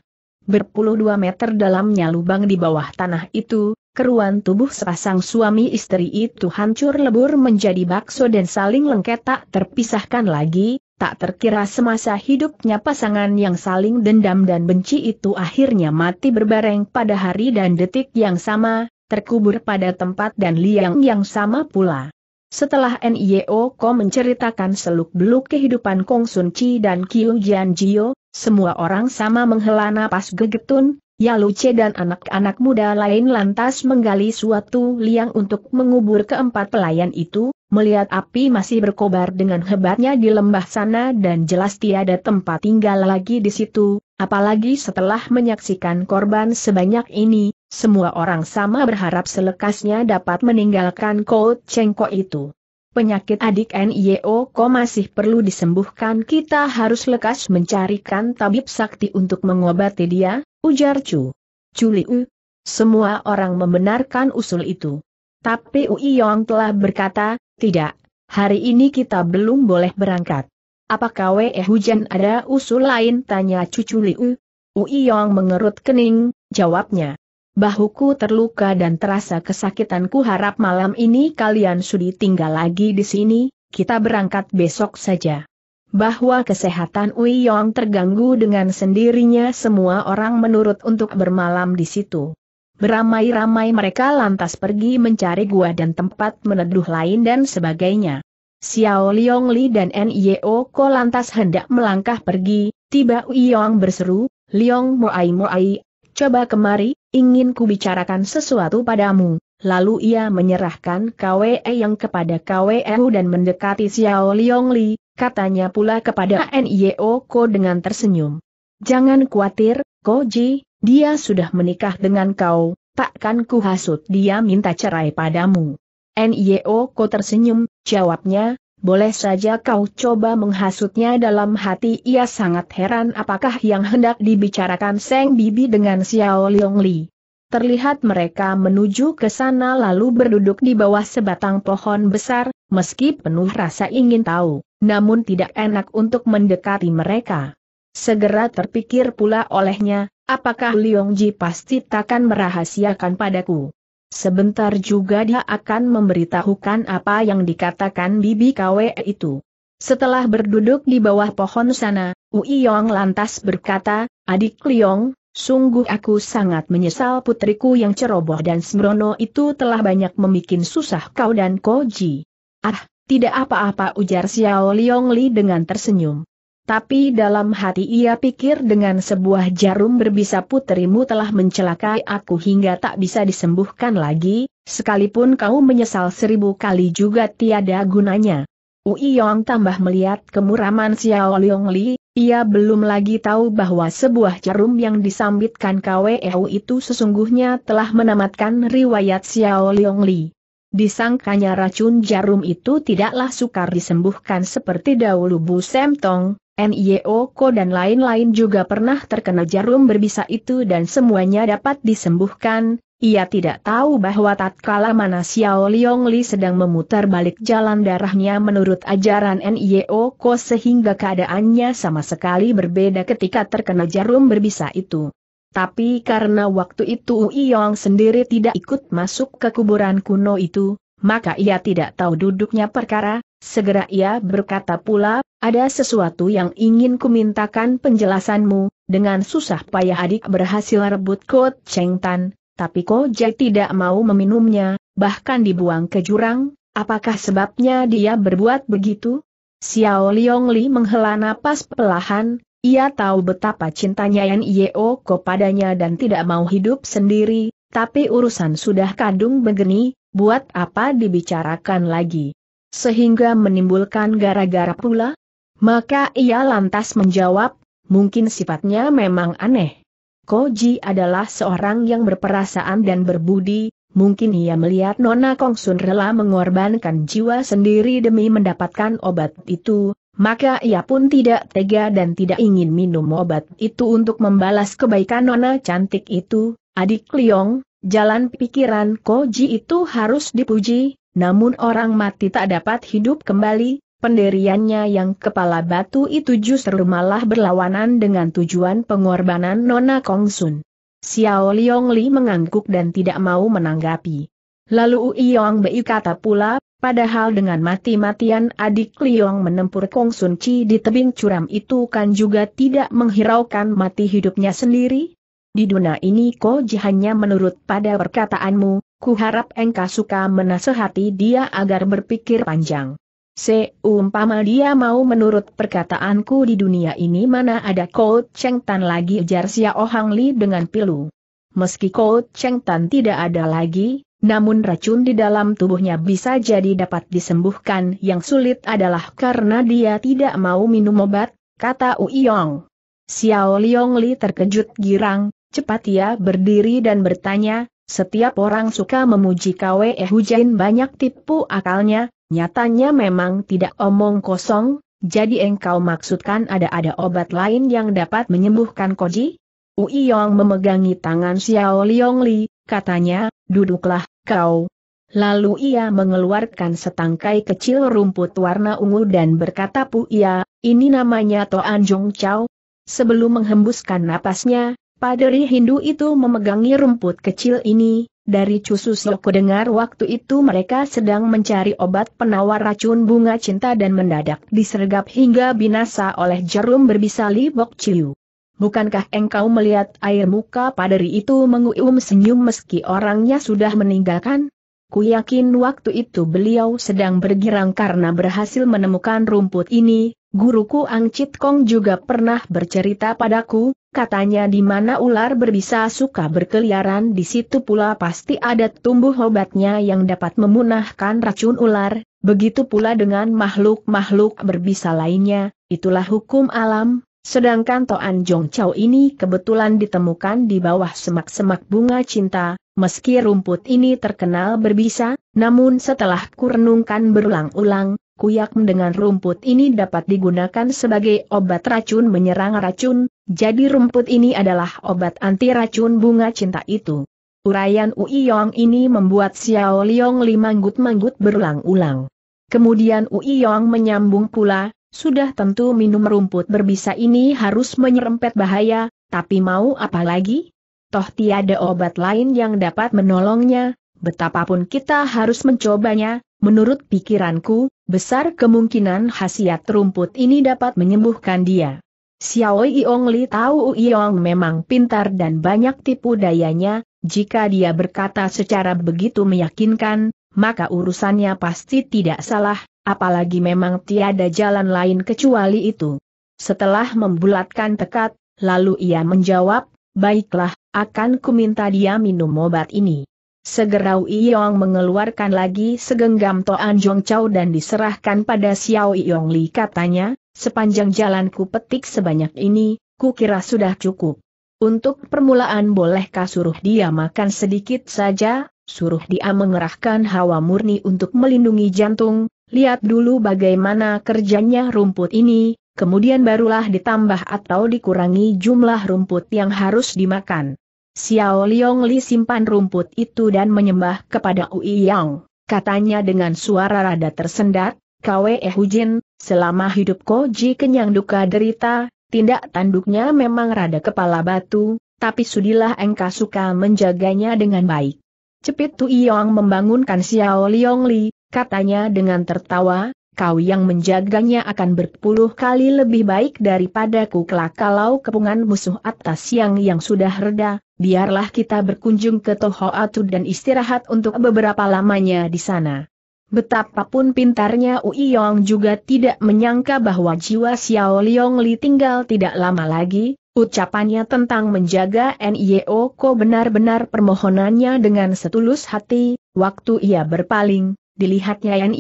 berpuluh dua meter dalamnya lubang di bawah tanah itu, keruan tubuh sepasang suami istri itu hancur lebur menjadi bakso dan saling lengket tak terpisahkan lagi, tak terkira semasa hidupnya pasangan yang saling dendam dan benci itu akhirnya mati berbareng pada hari dan detik yang sama, terkubur pada tempat dan liang yang sama pula. Setelah NIO Ko menceritakan seluk-beluk kehidupan Kong Sun Chi dan Kyu Jian Jio, semua orang sama menghela napas gegetun, Yaluce dan anak-anak muda lain lantas menggali suatu liang untuk mengubur keempat pelayan itu, melihat api masih berkobar dengan hebatnya di lembah sana dan jelas tiada tempat tinggal lagi di situ, apalagi setelah menyaksikan korban sebanyak ini, semua orang sama berharap selekasnya dapat meninggalkan Cold Cengko itu. Penyakit adik NIO ko masih perlu disembuhkan kita harus lekas mencarikan tabib sakti untuk mengobati dia, ujar Chu. Culiu. Semua orang membenarkan usul itu. Tapi Ui Yong telah berkata, tidak, hari ini kita belum boleh berangkat. Apakah eh, Wei Hujan ada usul lain tanya cucu Liu? Ui Yong mengerut kening, jawabnya. Bahuku terluka dan terasa kesakitanku harap malam ini kalian sudi tinggal lagi di sini, kita berangkat besok saja. Bahwa kesehatan Ui Yong terganggu dengan sendirinya semua orang menurut untuk bermalam di situ. Beramai-ramai mereka lantas pergi mencari gua dan tempat meneduh lain dan sebagainya. Xiao Liong Li dan Nio Ko lantas hendak melangkah pergi, tiba Ui Yong berseru, Liong Moai Moai, coba kemari, ingin ku bicarakan sesuatu padamu. Lalu ia menyerahkan KWE yang kepada KWE dan mendekati Xiao Liongli, katanya pula kepada NIO Ko dengan tersenyum. Jangan khawatir, Ji, dia sudah menikah dengan kau, takkan ku hasut dia minta cerai padamu. NIO Ko tersenyum, jawabnya, boleh saja kau coba menghasutnya dalam hati ia sangat heran apakah yang hendak dibicarakan Seng Bibi dengan Xiao Liong Li. Terlihat mereka menuju ke sana lalu berduduk di bawah sebatang pohon besar, meski penuh rasa ingin tahu, namun tidak enak untuk mendekati mereka. Segera terpikir pula olehnya, apakah Liong Ji pasti takkan merahasiakan padaku? Sebentar juga dia akan memberitahukan apa yang dikatakan Bibi Kwe itu. Setelah berduduk di bawah pohon sana, Yong lantas berkata, Adik Liong, sungguh aku sangat menyesal putriku yang ceroboh dan sembrono itu telah banyak membuat susah kau dan Koji. Ah, tidak apa-apa ujar Xiao Liong Li dengan tersenyum. Tapi dalam hati ia pikir dengan sebuah jarum berbisa puterimu telah mencelakai aku hingga tak bisa disembuhkan lagi, sekalipun kau menyesal seribu kali juga tiada gunanya. Ui Yong tambah melihat kemuraman Xiao Liong Li, ia belum lagi tahu bahwa sebuah jarum yang disambitkan KWEU itu sesungguhnya telah menamatkan riwayat Xiao Liong Li. Disangkanya racun jarum itu tidaklah sukar disembuhkan seperti dahulu Bu Sem Tong. NIO e Ko dan lain-lain juga pernah terkena jarum berbisa itu dan semuanya dapat disembuhkan, ia tidak tahu bahwa tatkala mana Xiao Liong Li sedang memutar balik jalan darahnya menurut ajaran NIO e Ko sehingga keadaannya sama sekali berbeda ketika terkena jarum berbisa itu. Tapi karena waktu itu Yong sendiri tidak ikut masuk ke kuburan kuno itu, maka ia tidak tahu duduknya perkara, Segera ia berkata pula, ada sesuatu yang ingin kumintakan penjelasanmu, dengan susah payah adik berhasil rebut Kot Cheng Tan, tapi Ko Jai tidak mau meminumnya, bahkan dibuang ke jurang, apakah sebabnya dia berbuat begitu? Xiao Liong Li menghela napas pelahan, ia tahu betapa cintanya Yan Yeo Ko padanya dan tidak mau hidup sendiri, tapi urusan sudah kadung begini, buat apa dibicarakan lagi? sehingga menimbulkan gara-gara pula? Maka ia lantas menjawab, mungkin sifatnya memang aneh. Koji adalah seorang yang berperasaan dan berbudi, mungkin ia melihat Nona Kongsun rela mengorbankan jiwa sendiri demi mendapatkan obat itu, maka ia pun tidak tega dan tidak ingin minum obat itu untuk membalas kebaikan Nona cantik itu, adik Liong, jalan pikiran Koji itu harus dipuji, namun orang mati tak dapat hidup kembali, penderiannya yang kepala batu itu justru malah berlawanan dengan tujuan pengorbanan Nona Kongsun. Xiao Liong Li mengangguk dan tidak mau menanggapi. Lalu Yi Bei kata pula, padahal dengan mati-matian adik Liong menempur Kong Sun Chi di tebing curam itu kan juga tidak menghiraukan mati hidupnya sendiri? Di dunia ini Ko jahannya menurut pada perkataanmu, kuharap engkau suka menasehati dia agar berpikir panjang. Seumpama dia mau menurut perkataanku di dunia ini mana ada Kou Cheng Tan lagi ujar Xiao Hang Li dengan pilu. Meski Kou Cheng Tan tidak ada lagi, namun racun di dalam tubuhnya bisa jadi dapat disembuhkan yang sulit adalah karena dia tidak mau minum obat, kata Yong. Xiao Liong Li terkejut girang, cepat ia berdiri dan bertanya, setiap orang suka memuji Kwe eh Hujain banyak tipu akalnya, nyatanya memang tidak omong kosong, jadi engkau maksudkan ada-ada obat lain yang dapat menyembuhkan Koji? Ui Yong memegangi tangan Xiao Liong Li, katanya, duduklah, kau. Lalu ia mengeluarkan setangkai kecil rumput warna ungu dan berkata Pu ia, ini namanya Toan Jong Chao. Sebelum menghembuskan napasnya, Paderi Hindu itu memegangi rumput kecil ini, dari Cusus Yoko dengar waktu itu mereka sedang mencari obat penawar racun bunga cinta dan mendadak disergap hingga binasa oleh jarum berbisa Li Bok Chiu. Bukankah engkau melihat air muka paderi itu menguum senyum meski orangnya sudah meninggalkan? Ku yakin waktu itu beliau sedang bergirang karena berhasil menemukan rumput ini, guruku Ang Chit Kong juga pernah bercerita padaku, katanya di mana ular berbisa suka berkeliaran di situ pula pasti ada tumbuh obatnya yang dapat memunahkan racun ular, begitu pula dengan makhluk-makhluk berbisa lainnya, itulah hukum alam, sedangkan Toan Jong Chow ini kebetulan ditemukan di bawah semak-semak bunga cinta, meski rumput ini terkenal berbisa, namun setelah kurenungkan berulang-ulang, kuyak dengan rumput ini dapat digunakan sebagai obat racun menyerang racun, jadi rumput ini adalah obat anti racun bunga cinta itu. Uraian Yong ini membuat Xiao Liong Li manggut-manggut berulang-ulang. Kemudian Ui Yong menyambung pula, sudah tentu minum rumput berbisa ini harus menyerempet bahaya, tapi mau apa lagi? Toh tiada obat lain yang dapat menolongnya, Betapapun kita harus mencobanya, menurut pikiranku, besar kemungkinan khasiat rumput ini dapat menyembuhkan dia. Xiao Yong Li tahu Yong memang pintar dan banyak tipu dayanya, jika dia berkata secara begitu meyakinkan, maka urusannya pasti tidak salah, apalagi memang tiada jalan lain kecuali itu. Setelah membulatkan tekad, lalu ia menjawab, baiklah, akan kuminta dia minum obat ini. Segera Yong mengeluarkan lagi segenggam Toan Jong Chau dan diserahkan pada Xiao Yong Li katanya, sepanjang jalanku petik sebanyak ini, ku kira sudah cukup. Untuk permulaan bolehkah suruh dia makan sedikit saja, suruh dia mengerahkan hawa murni untuk melindungi jantung, lihat dulu bagaimana kerjanya rumput ini, kemudian barulah ditambah atau dikurangi jumlah rumput yang harus dimakan. Xiao Liong Li simpan rumput itu dan menyembah kepada Ui Yang. Katanya dengan suara rada tersendat, Kwe eh, Hujin, selama hidup Koji kenyang duka derita, tindak tanduknya memang rada kepala batu, tapi sudilah engkau suka menjaganya dengan baik. Cepit Tu Yang membangunkan Xiao Liong Li, katanya dengan tertawa, kau yang menjaganya akan berpuluh kali lebih baik daripadaku kelak kalau kepungan musuh atas siang yang sudah reda, biarlah kita berkunjung ke Toho Atu dan istirahat untuk beberapa lamanya di sana. Betapapun pintarnya Ui Yong juga tidak menyangka bahwa jiwa Xiao Liong Li tinggal tidak lama lagi, ucapannya tentang menjaga N.I.O. E Ko benar-benar permohonannya dengan setulus hati, waktu ia berpaling, Dilihatnya Yan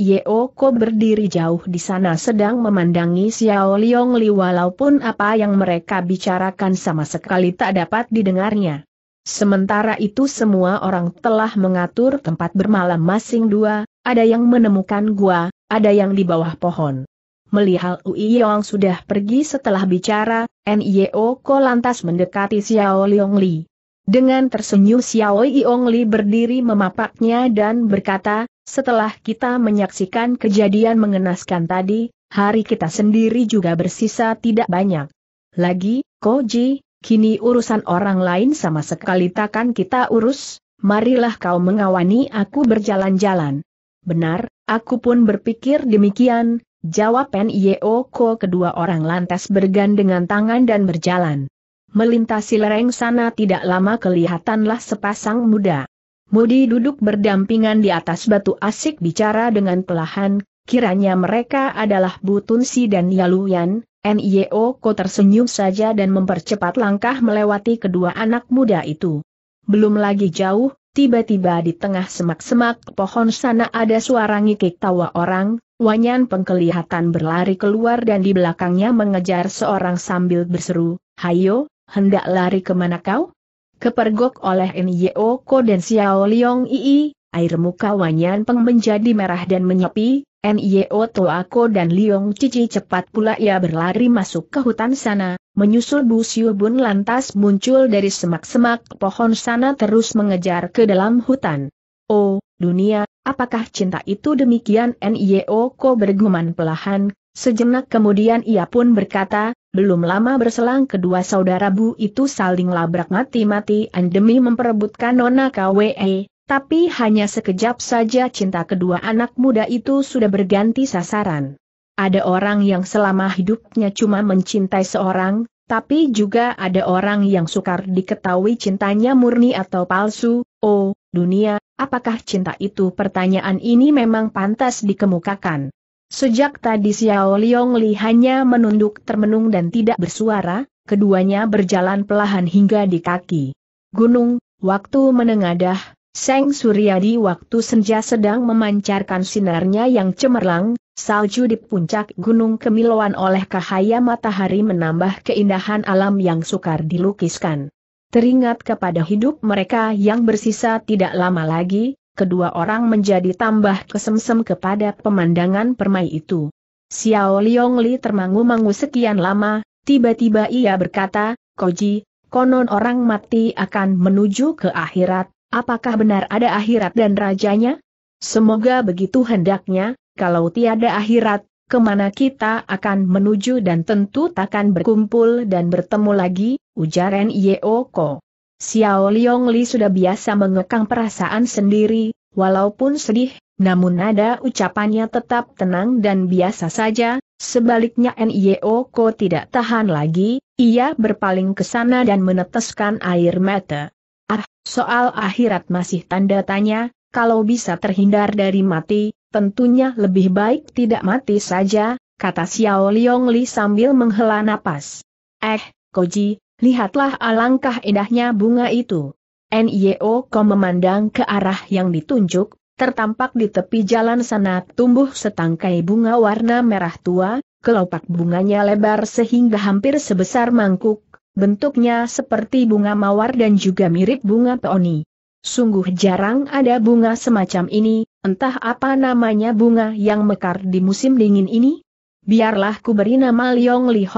Ko berdiri jauh di sana sedang memandangi Xiao Liong Li walaupun apa yang mereka bicarakan sama sekali tak dapat didengarnya. Sementara itu semua orang telah mengatur tempat bermalam masing dua, ada yang menemukan gua, ada yang di bawah pohon. Melihat Ui Yong sudah pergi setelah bicara, Nio Ko lantas mendekati Xiao Liong Li. Dengan tersenyum Xiao Yong Li berdiri memapaknya dan berkata, setelah kita menyaksikan kejadian mengenaskan tadi, hari kita sendiri juga bersisa tidak banyak. Lagi, Koji, kini urusan orang lain sama sekali takkan kita urus, marilah kau mengawani aku berjalan-jalan. Benar, aku pun berpikir demikian, jawab N.I.O. Ko kedua orang lantas bergandengan tangan dan berjalan. Melintasi lereng sana tidak lama kelihatanlah sepasang muda. Mudi duduk berdampingan di atas batu asik bicara dengan pelahan, kiranya mereka adalah Butunsi dan Yaluyan, NIO e Ko tersenyum saja dan mempercepat langkah melewati kedua anak muda itu. Belum lagi jauh, tiba-tiba di tengah semak-semak pohon sana ada suara ngikik tawa orang, Wanyan pengkelihatan berlari keluar dan di belakangnya mengejar seorang sambil berseru, Hayo, hendak lari kemana kau? Kepergok oleh Nyo Ko dan Xiao Liong Ii, air muka Wanyan Peng menjadi merah dan menyepi, Nyo Toako dan Liong Cici cepat pula ia berlari masuk ke hutan sana, menyusul Bu Siu Bun lantas muncul dari semak-semak pohon sana terus mengejar ke dalam hutan. Oh, dunia, apakah cinta itu demikian? Nyo Ko bergumam pelahan, sejenak kemudian ia pun berkata, belum lama berselang kedua saudara Bu itu saling labrak mati mati demi memperebutkan Nona KWE, tapi hanya sekejap saja cinta kedua anak muda itu sudah berganti sasaran. Ada orang yang selama hidupnya cuma mencintai seorang, tapi juga ada orang yang sukar diketahui cintanya murni atau palsu, oh, dunia, apakah cinta itu pertanyaan ini memang pantas dikemukakan. Sejak tadi Xiao Liong Li hanya menunduk termenung dan tidak bersuara, keduanya berjalan pelahan hingga di kaki gunung, waktu menengadah, Seng Suryadi waktu senja sedang memancarkan sinarnya yang cemerlang, salju di puncak gunung kemilauan oleh cahaya matahari menambah keindahan alam yang sukar dilukiskan. Teringat kepada hidup mereka yang bersisa tidak lama lagi, kedua orang menjadi tambah kesemsem kepada pemandangan permai itu. Xiao Liong Li termangu-mangu sekian lama, tiba-tiba ia berkata, Koji, konon orang mati akan menuju ke akhirat, apakah benar ada akhirat dan rajanya? Semoga begitu hendaknya, kalau tiada akhirat, kemana kita akan menuju dan tentu takkan berkumpul dan bertemu lagi, Ujaran Yeo Ko. Xiao Liong Li sudah biasa mengekang perasaan sendiri, walaupun sedih, namun nada ucapannya tetap tenang dan biasa saja, sebaliknya Nio Ko tidak tahan lagi, ia berpaling ke sana dan meneteskan air mata. Ah, soal akhirat masih tanda tanya, kalau bisa terhindar dari mati, tentunya lebih baik tidak mati saja, kata Xiao Liong Li sambil menghela napas. Eh, Koji, Lihatlah alangkah indahnya bunga itu. NIO kau memandang ke arah yang ditunjuk, tertampak di tepi jalan sana tumbuh setangkai bunga warna merah tua, kelopak bunganya lebar sehingga hampir sebesar mangkuk, bentuknya seperti bunga mawar dan juga mirip bunga peoni. Sungguh jarang ada bunga semacam ini, entah apa namanya bunga yang mekar di musim dingin ini. Biarlah ku beri nama Liong Li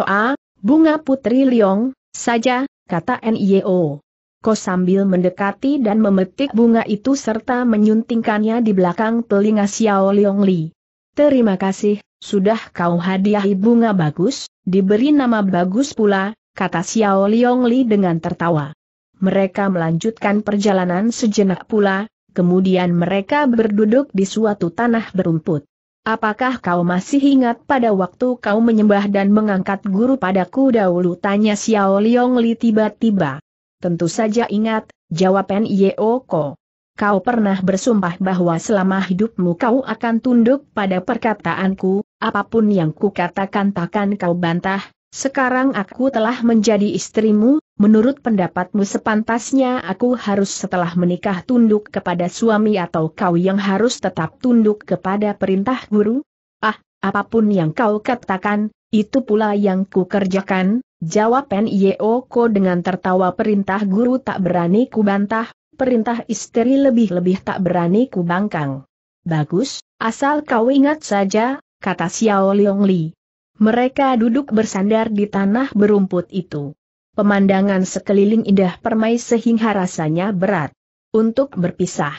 bunga putri Liong, saja, kata NIO. Ko sambil mendekati dan memetik bunga itu serta menyuntingkannya di belakang telinga Xiao Leong Li. Terima kasih, sudah kau hadiahi bunga bagus, diberi nama bagus pula, kata Xiao Leong Li dengan tertawa. Mereka melanjutkan perjalanan sejenak pula, kemudian mereka berduduk di suatu tanah berumput. Apakah kau masih ingat pada waktu kau menyembah dan mengangkat guru padaku dahulu? Tanya Xiao Liong Li tiba-tiba. Tentu saja ingat, jawab Ko. Kau pernah bersumpah bahwa selama hidupmu kau akan tunduk pada perkataanku, apapun yang kukatakan takkan kau bantah, sekarang aku telah menjadi istrimu, menurut pendapatmu sepantasnya aku harus setelah menikah tunduk kepada suami atau kau yang harus tetap tunduk kepada perintah guru? Ah, apapun yang kau katakan, itu pula yang ku kerjakan. jawab Nyeoko dengan tertawa perintah guru tak berani ku bantah, perintah istri lebih-lebih tak berani ku bangkang. Bagus, asal kau ingat saja, kata Xiao Liong Li. Mereka duduk bersandar di tanah berumput itu. Pemandangan sekeliling indah permai sehingga rasanya berat untuk berpisah.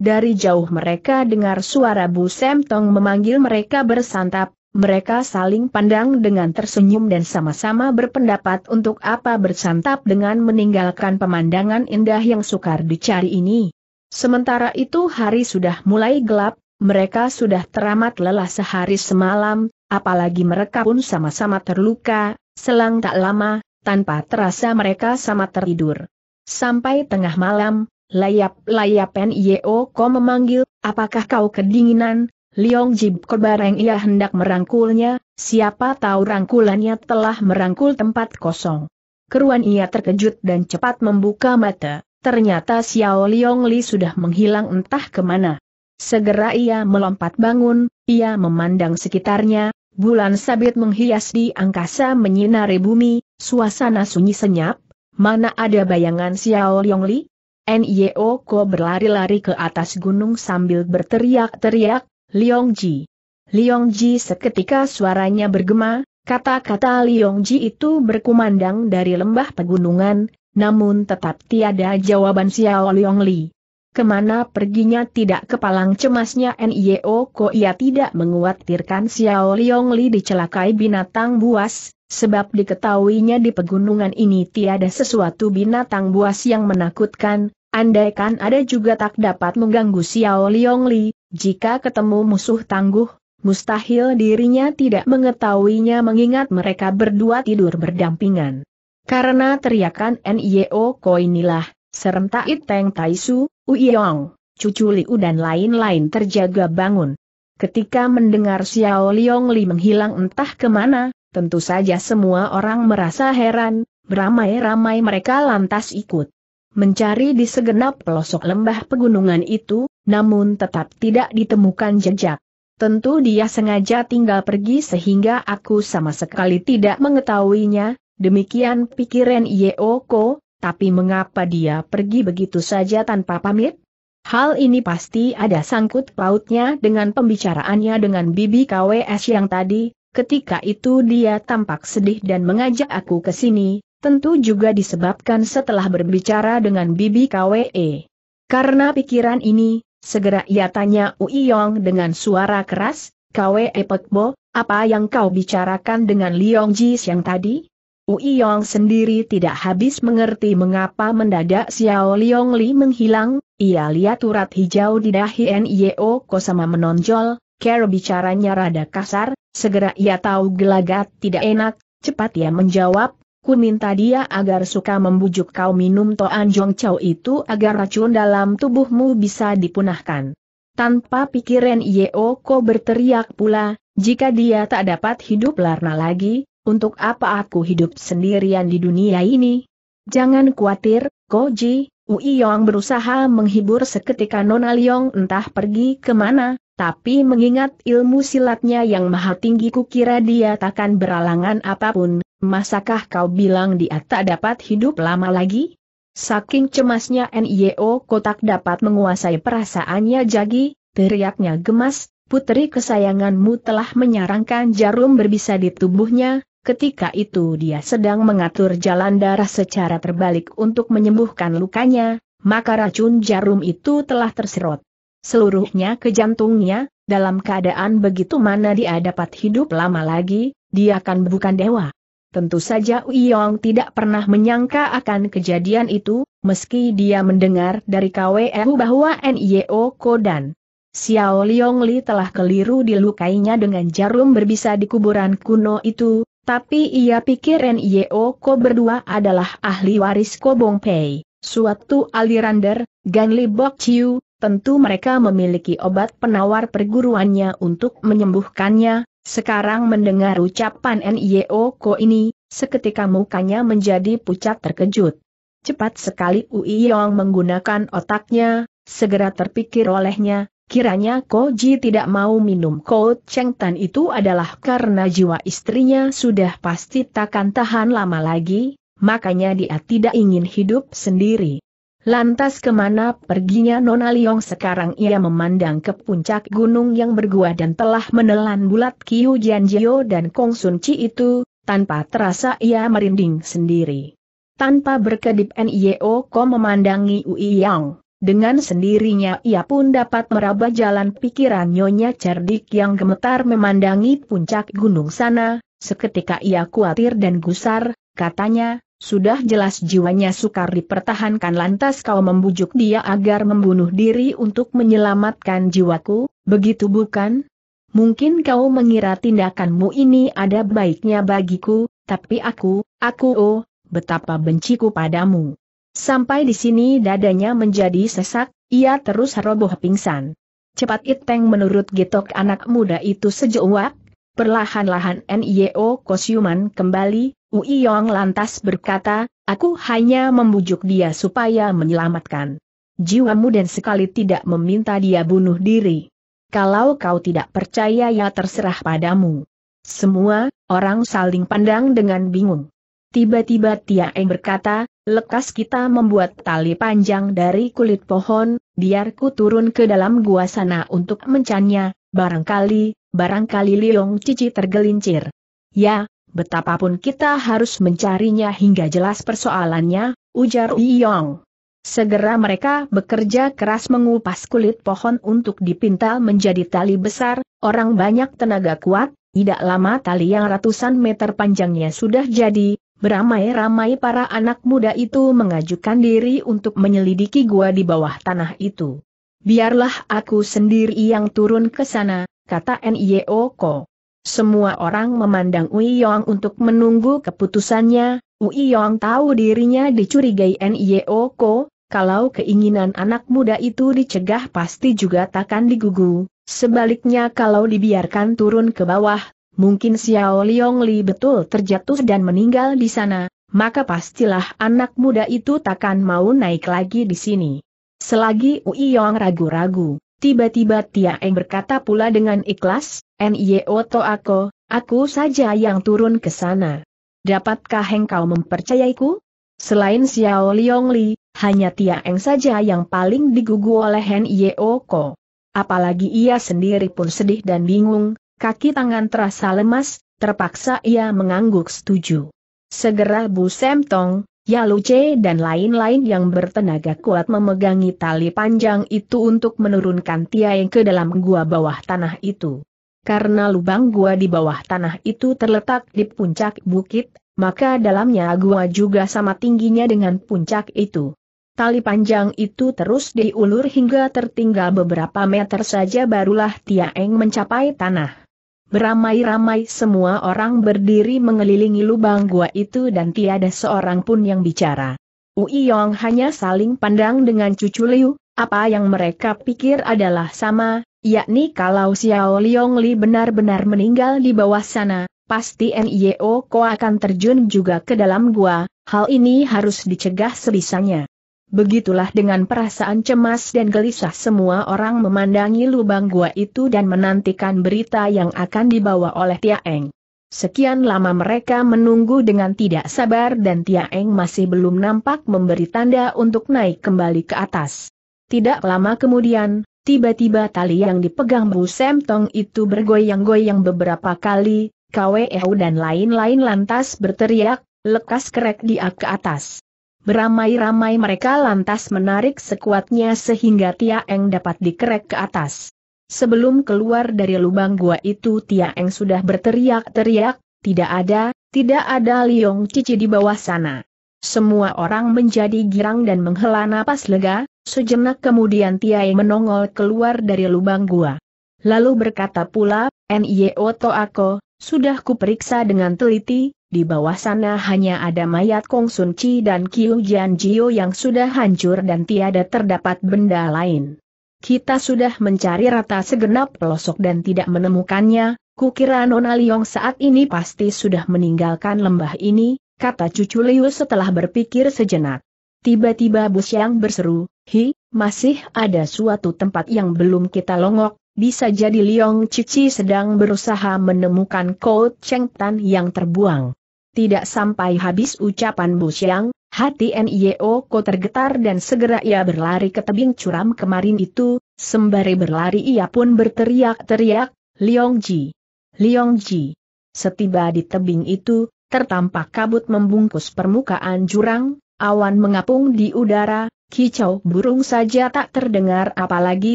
Dari jauh mereka dengar suara Bu Semtong memanggil mereka bersantap, mereka saling pandang dengan tersenyum dan sama-sama berpendapat untuk apa bersantap dengan meninggalkan pemandangan indah yang sukar dicari ini. Sementara itu hari sudah mulai gelap, mereka sudah teramat lelah sehari semalam, apalagi mereka pun sama-sama terluka, selang tak lama, tanpa terasa mereka sama tertidur. Sampai tengah malam, layap-layap Yeo Ko memanggil, apakah kau kedinginan, Liong Jib kebareng ia hendak merangkulnya, siapa tahu rangkulannya telah merangkul tempat kosong. Keruan ia terkejut dan cepat membuka mata, ternyata Xiao Liong Li sudah menghilang entah kemana. Segera ia melompat bangun, ia memandang sekitarnya, Bulan sabit menghias di angkasa menyinari bumi, suasana sunyi senyap, mana ada bayangan Xiao Yongli? Nio Ko berlari-lari ke atas gunung sambil berteriak-teriak, Liong Ji. Liong Ji seketika suaranya bergema, kata-kata Liong Ji itu berkumandang dari lembah pegunungan, namun tetap tiada jawaban Xiao Li. Kemana perginya tidak kepalang cemasnya Nio Ko ia tidak menguatirkan Xiao Liong Li dicelakai binatang buas, sebab diketahuinya di pegunungan ini tiada sesuatu binatang buas yang menakutkan, andaikan ada juga tak dapat mengganggu Xiao Liong Li, jika ketemu musuh tangguh, mustahil dirinya tidak mengetahuinya mengingat mereka berdua tidur berdampingan. Karena teriakan Nio Ko inilah, serentak Iteng Taisu, Uiyong, cucu Liu dan lain-lain terjaga bangun. Ketika mendengar Xiao Liong Li menghilang entah kemana, tentu saja semua orang merasa heran, beramai-ramai mereka lantas ikut. Mencari di segenap pelosok lembah pegunungan itu, namun tetap tidak ditemukan jejak. Tentu dia sengaja tinggal pergi sehingga aku sama sekali tidak mengetahuinya, demikian pikiran Yeoko, tapi mengapa dia pergi begitu saja tanpa pamit? Hal ini pasti ada sangkut pautnya dengan pembicaraannya dengan Bibi KWS yang tadi, ketika itu dia tampak sedih dan mengajak aku ke sini, tentu juga disebabkan setelah berbicara dengan Bibi KWE. Karena pikiran ini, segera ia tanya Uiyong dengan suara keras, KWE Pekbo, apa yang kau bicarakan dengan Liong Jis yang tadi? Ui Yong sendiri tidak habis mengerti mengapa mendadak Xiao Liong Li menghilang, ia lihat urat hijau di dahi N.I.O. Kosama menonjol, Care bicaranya rada kasar, segera ia tahu gelagat tidak enak, cepat ia menjawab, ku minta dia agar suka membujuk kau minum Toan Jong Chow itu agar racun dalam tubuhmu bisa dipunahkan. Tanpa pikiran N.I.O. Ko berteriak pula, jika dia tak dapat hidup larna lagi, untuk apa aku hidup sendirian di dunia ini? Jangan khawatir, Koji, Ui Yong berusaha menghibur seketika Nona Liong entah pergi kemana, tapi mengingat ilmu silatnya yang maha tinggi kukira dia takkan beralangan apapun, masakah kau bilang dia tak dapat hidup lama lagi? Saking cemasnya NIO kotak dapat menguasai perasaannya jagi, teriaknya gemas, putri kesayanganmu telah menyarankan jarum berbisa di tubuhnya, Ketika itu dia sedang mengatur jalan darah secara terbalik untuk menyembuhkan lukanya, maka racun jarum itu telah terserot seluruhnya ke jantungnya, dalam keadaan begitu mana dia dapat hidup lama lagi, dia akan bukan dewa. Tentu saja Uyong tidak pernah menyangka akan kejadian itu, meski dia mendengar dari KWU bahwa NIO Kodan Xiao Liong Li telah keliru dilukainya dengan jarum berbisa di kuburan kuno itu, tapi ia pikir Nio Ko berdua adalah ahli waris Kobong Pei, suatu alirander, Gan Li Bok Chiu, tentu mereka memiliki obat penawar perguruannya untuk menyembuhkannya. Sekarang mendengar ucapan Nio Ko ini, seketika mukanya menjadi pucat terkejut. Cepat sekali Ui Yong menggunakan otaknya, segera terpikir olehnya, Kiranya Koji tidak mau minum Ko Cheng Tan itu adalah karena jiwa istrinya sudah pasti takkan tahan lama lagi, makanya dia tidak ingin hidup sendiri. Lantas kemana perginya Nona Liong sekarang ia memandang ke puncak gunung yang bergua dan telah menelan bulat Kiu Jio dan Kong Sun Chi itu, tanpa terasa ia merinding sendiri. Tanpa berkedip NIO e Ko memandangi Ui Yang. Dengan sendirinya ia pun dapat meraba jalan pikiran Nyonya Cerdik yang gemetar memandangi puncak gunung sana, seketika ia khawatir dan gusar, katanya, sudah jelas jiwanya sukar dipertahankan lantas kau membujuk dia agar membunuh diri untuk menyelamatkan jiwaku, begitu bukan? Mungkin kau mengira tindakanmu ini ada baiknya bagiku, tapi aku, aku oh, betapa benciku padamu. Sampai di sini dadanya menjadi sesak, ia terus roboh pingsan. Cepat Iteng menurut getok anak muda itu sejauh perlahan-lahan NIO Kosyuman kembali, Ui Yong lantas berkata, aku hanya membujuk dia supaya menyelamatkan jiwamu dan sekali tidak meminta dia bunuh diri. Kalau kau tidak percaya ya terserah padamu. Semua, orang saling pandang dengan bingung. Tiba-tiba Tia Eng berkata, Lekas kita membuat tali panjang dari kulit pohon, biar ku turun ke dalam gua sana untuk mencannya, barangkali, barangkali Liong Cici tergelincir. Ya, betapapun kita harus mencarinya hingga jelas persoalannya, ujar Yong. Segera mereka bekerja keras mengupas kulit pohon untuk dipintal menjadi tali besar, orang banyak tenaga kuat, tidak lama tali yang ratusan meter panjangnya sudah jadi, Beramai-ramai para anak muda itu mengajukan diri untuk menyelidiki gua di bawah tanah itu. Biarlah aku sendiri yang turun ke sana, kata Nyeoko. Semua orang memandang Ui Yong untuk menunggu keputusannya, Ui Yong tahu dirinya dicurigai Nyeoko. kalau keinginan anak muda itu dicegah pasti juga takkan digugu, sebaliknya kalau dibiarkan turun ke bawah, mungkin Xiao Liong Li betul terjatuh dan meninggal di sana, maka pastilah anak muda itu takkan mau naik lagi di sini. Selagi Ui Yong ragu-ragu, tiba-tiba Tia Eng berkata pula dengan ikhlas, N.I.O. To Ako, aku saja yang turun ke sana. Dapatkah engkau mempercayaiku? Selain Xiao Liong Li, hanya Tia Eng saja yang paling digugu oleh N.I.O. Ko. Apalagi ia sendiri pun sedih dan bingung, Kaki tangan terasa lemas, terpaksa ia mengangguk setuju. Segera Bu Semtong, Yaluce dan lain-lain yang bertenaga kuat memegangi tali panjang itu untuk menurunkan Tiaeng ke dalam gua bawah tanah itu. Karena lubang gua di bawah tanah itu terletak di puncak bukit, maka dalamnya gua juga sama tingginya dengan puncak itu. Tali panjang itu terus diulur hingga tertinggal beberapa meter saja barulah Tiaeng mencapai tanah. Beramai-ramai semua orang berdiri mengelilingi lubang gua itu dan tiada seorang pun yang bicara. Ui Yong hanya saling pandang dengan cucu Liu, apa yang mereka pikir adalah sama, yakni kalau Xiao Liong Li benar-benar meninggal di bawah sana, pasti NIO Ko akan terjun juga ke dalam gua, hal ini harus dicegah sebisanya. Begitulah dengan perasaan cemas dan gelisah semua orang memandangi lubang gua itu dan menantikan berita yang akan dibawa oleh Tiaeng. Sekian lama mereka menunggu dengan tidak sabar dan Tiaeng masih belum nampak memberi tanda untuk naik kembali ke atas. Tidak lama kemudian, tiba-tiba tali yang dipegang Bu Semtong itu bergoyang-goyang beberapa kali, Kwehu dan lain-lain lantas berteriak, lekas kerek dia ke atas. Beramai-ramai mereka lantas menarik sekuatnya sehingga Tia Eng dapat dikerek ke atas. Sebelum keluar dari lubang gua itu Tia Eng sudah berteriak-teriak, tidak ada, tidak ada liong cici di bawah sana. Semua orang menjadi girang dan menghela napas lega, sejenak kemudian Tia Eng menongol keluar dari lubang gua. Lalu berkata pula, N.I.O. Toako, sudah kuperiksa dengan teliti, di bawah sana hanya ada mayat Kong Sun Chi dan Kiu Jian Jio yang sudah hancur dan tiada terdapat benda lain. Kita sudah mencari rata segenap pelosok dan tidak menemukannya, kukira Nona Liong saat ini pasti sudah meninggalkan lembah ini, kata cucu Liu setelah berpikir sejenak. Tiba-tiba Bus yang berseru, Hi, masih ada suatu tempat yang belum kita longok, bisa jadi Liong Cici sedang berusaha menemukan Kou Cheng Tan yang terbuang. Tidak sampai habis ucapan Bu Xiang, hati NIO Ko tergetar dan segera ia berlari ke tebing curam kemarin itu, sembari berlari ia pun berteriak-teriak, Liong Ji! Liong Ji! Setiba di tebing itu, tertampak kabut membungkus permukaan jurang, awan mengapung di udara, kicau burung saja tak terdengar apalagi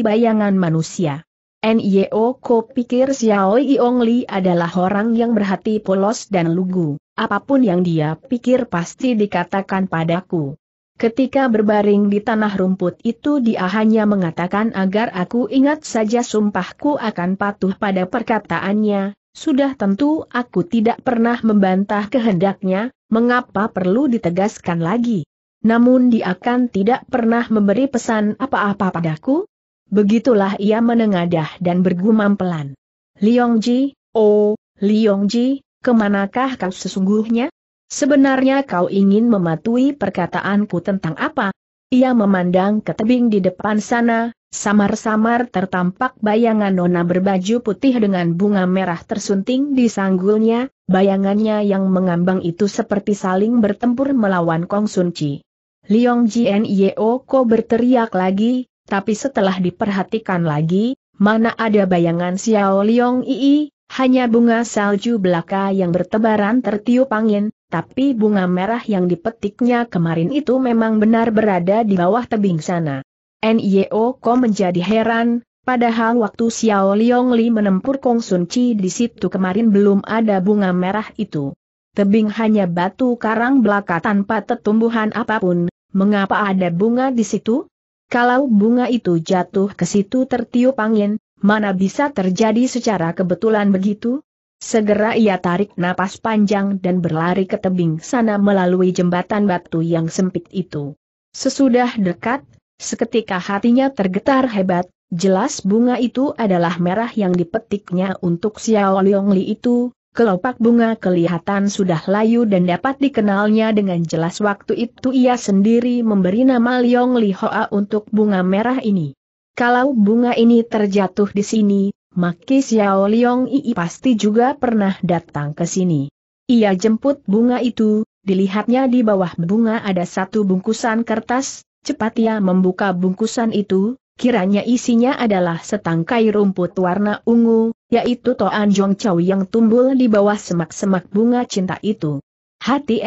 bayangan manusia. NIO Ko pikir Xiao Yong Li adalah orang yang berhati polos dan lugu apapun yang dia pikir pasti dikatakan padaku. Ketika berbaring di tanah rumput itu dia hanya mengatakan agar aku ingat saja sumpahku akan patuh pada perkataannya, sudah tentu aku tidak pernah membantah kehendaknya, mengapa perlu ditegaskan lagi. Namun dia akan tidak pernah memberi pesan apa-apa padaku. Begitulah ia menengadah dan bergumam pelan. Liong Ji, oh, Liong Ji, kemanakah kau sesungguhnya? Sebenarnya kau ingin mematuhi perkataanku tentang apa? Ia memandang ke tebing di depan sana, samar-samar tertampak bayangan nona berbaju putih dengan bunga merah tersunting di sanggulnya, bayangannya yang mengambang itu seperti saling bertempur melawan Kong Sun Chi. Liong Jien Yeo Ko berteriak lagi, tapi setelah diperhatikan lagi, mana ada bayangan Xiao Liong Ii, hanya bunga salju belaka yang bertebaran tertiup angin, tapi bunga merah yang dipetiknya kemarin itu memang benar berada di bawah tebing sana. Nio Ko menjadi heran, padahal waktu Xiao Liong Li menempur Kong Sun Chi di situ kemarin belum ada bunga merah itu. Tebing hanya batu karang belaka tanpa tetumbuhan apapun, mengapa ada bunga di situ? Kalau bunga itu jatuh ke situ tertiup angin, Mana bisa terjadi secara kebetulan begitu? Segera ia tarik napas panjang dan berlari ke tebing sana melalui jembatan batu yang sempit itu. Sesudah dekat, seketika hatinya tergetar hebat, jelas bunga itu adalah merah yang dipetiknya untuk Xiao Liongli itu, kelopak bunga kelihatan sudah layu dan dapat dikenalnya dengan jelas waktu itu ia sendiri memberi nama Liongli Hoa untuk bunga merah ini. Kalau bunga ini terjatuh di sini, Maki Xiao Liong Ii pasti juga pernah datang ke sini. Ia jemput bunga itu, dilihatnya di bawah bunga ada satu bungkusan kertas, cepat ia membuka bungkusan itu, kiranya isinya adalah setangkai rumput warna ungu, yaitu Toan Jong Chow yang tumbuh di bawah semak-semak bunga cinta itu. Hati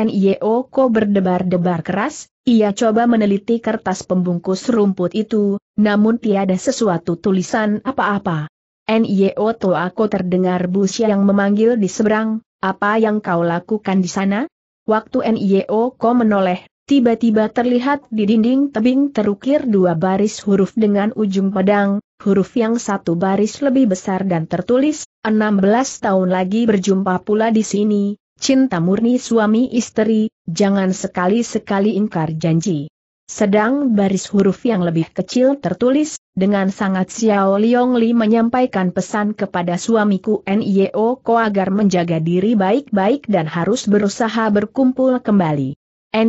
Ko berdebar-debar keras, ia coba meneliti kertas pembungkus rumput itu, namun tiada sesuatu tulisan apa-apa. Nio Toako terdengar Busya yang memanggil di seberang, apa yang kau lakukan di sana? Waktu Nio Ko menoleh, tiba-tiba terlihat di dinding tebing terukir dua baris huruf dengan ujung pedang, huruf yang satu baris lebih besar dan tertulis, 16 tahun lagi berjumpa pula di sini, Cinta murni suami istri, jangan sekali-sekali ingkar janji. Sedang baris huruf yang lebih kecil tertulis, dengan sangat Xiao Liong Li menyampaikan pesan kepada suamiku Nio Ko agar menjaga diri baik-baik dan harus berusaha berkumpul kembali.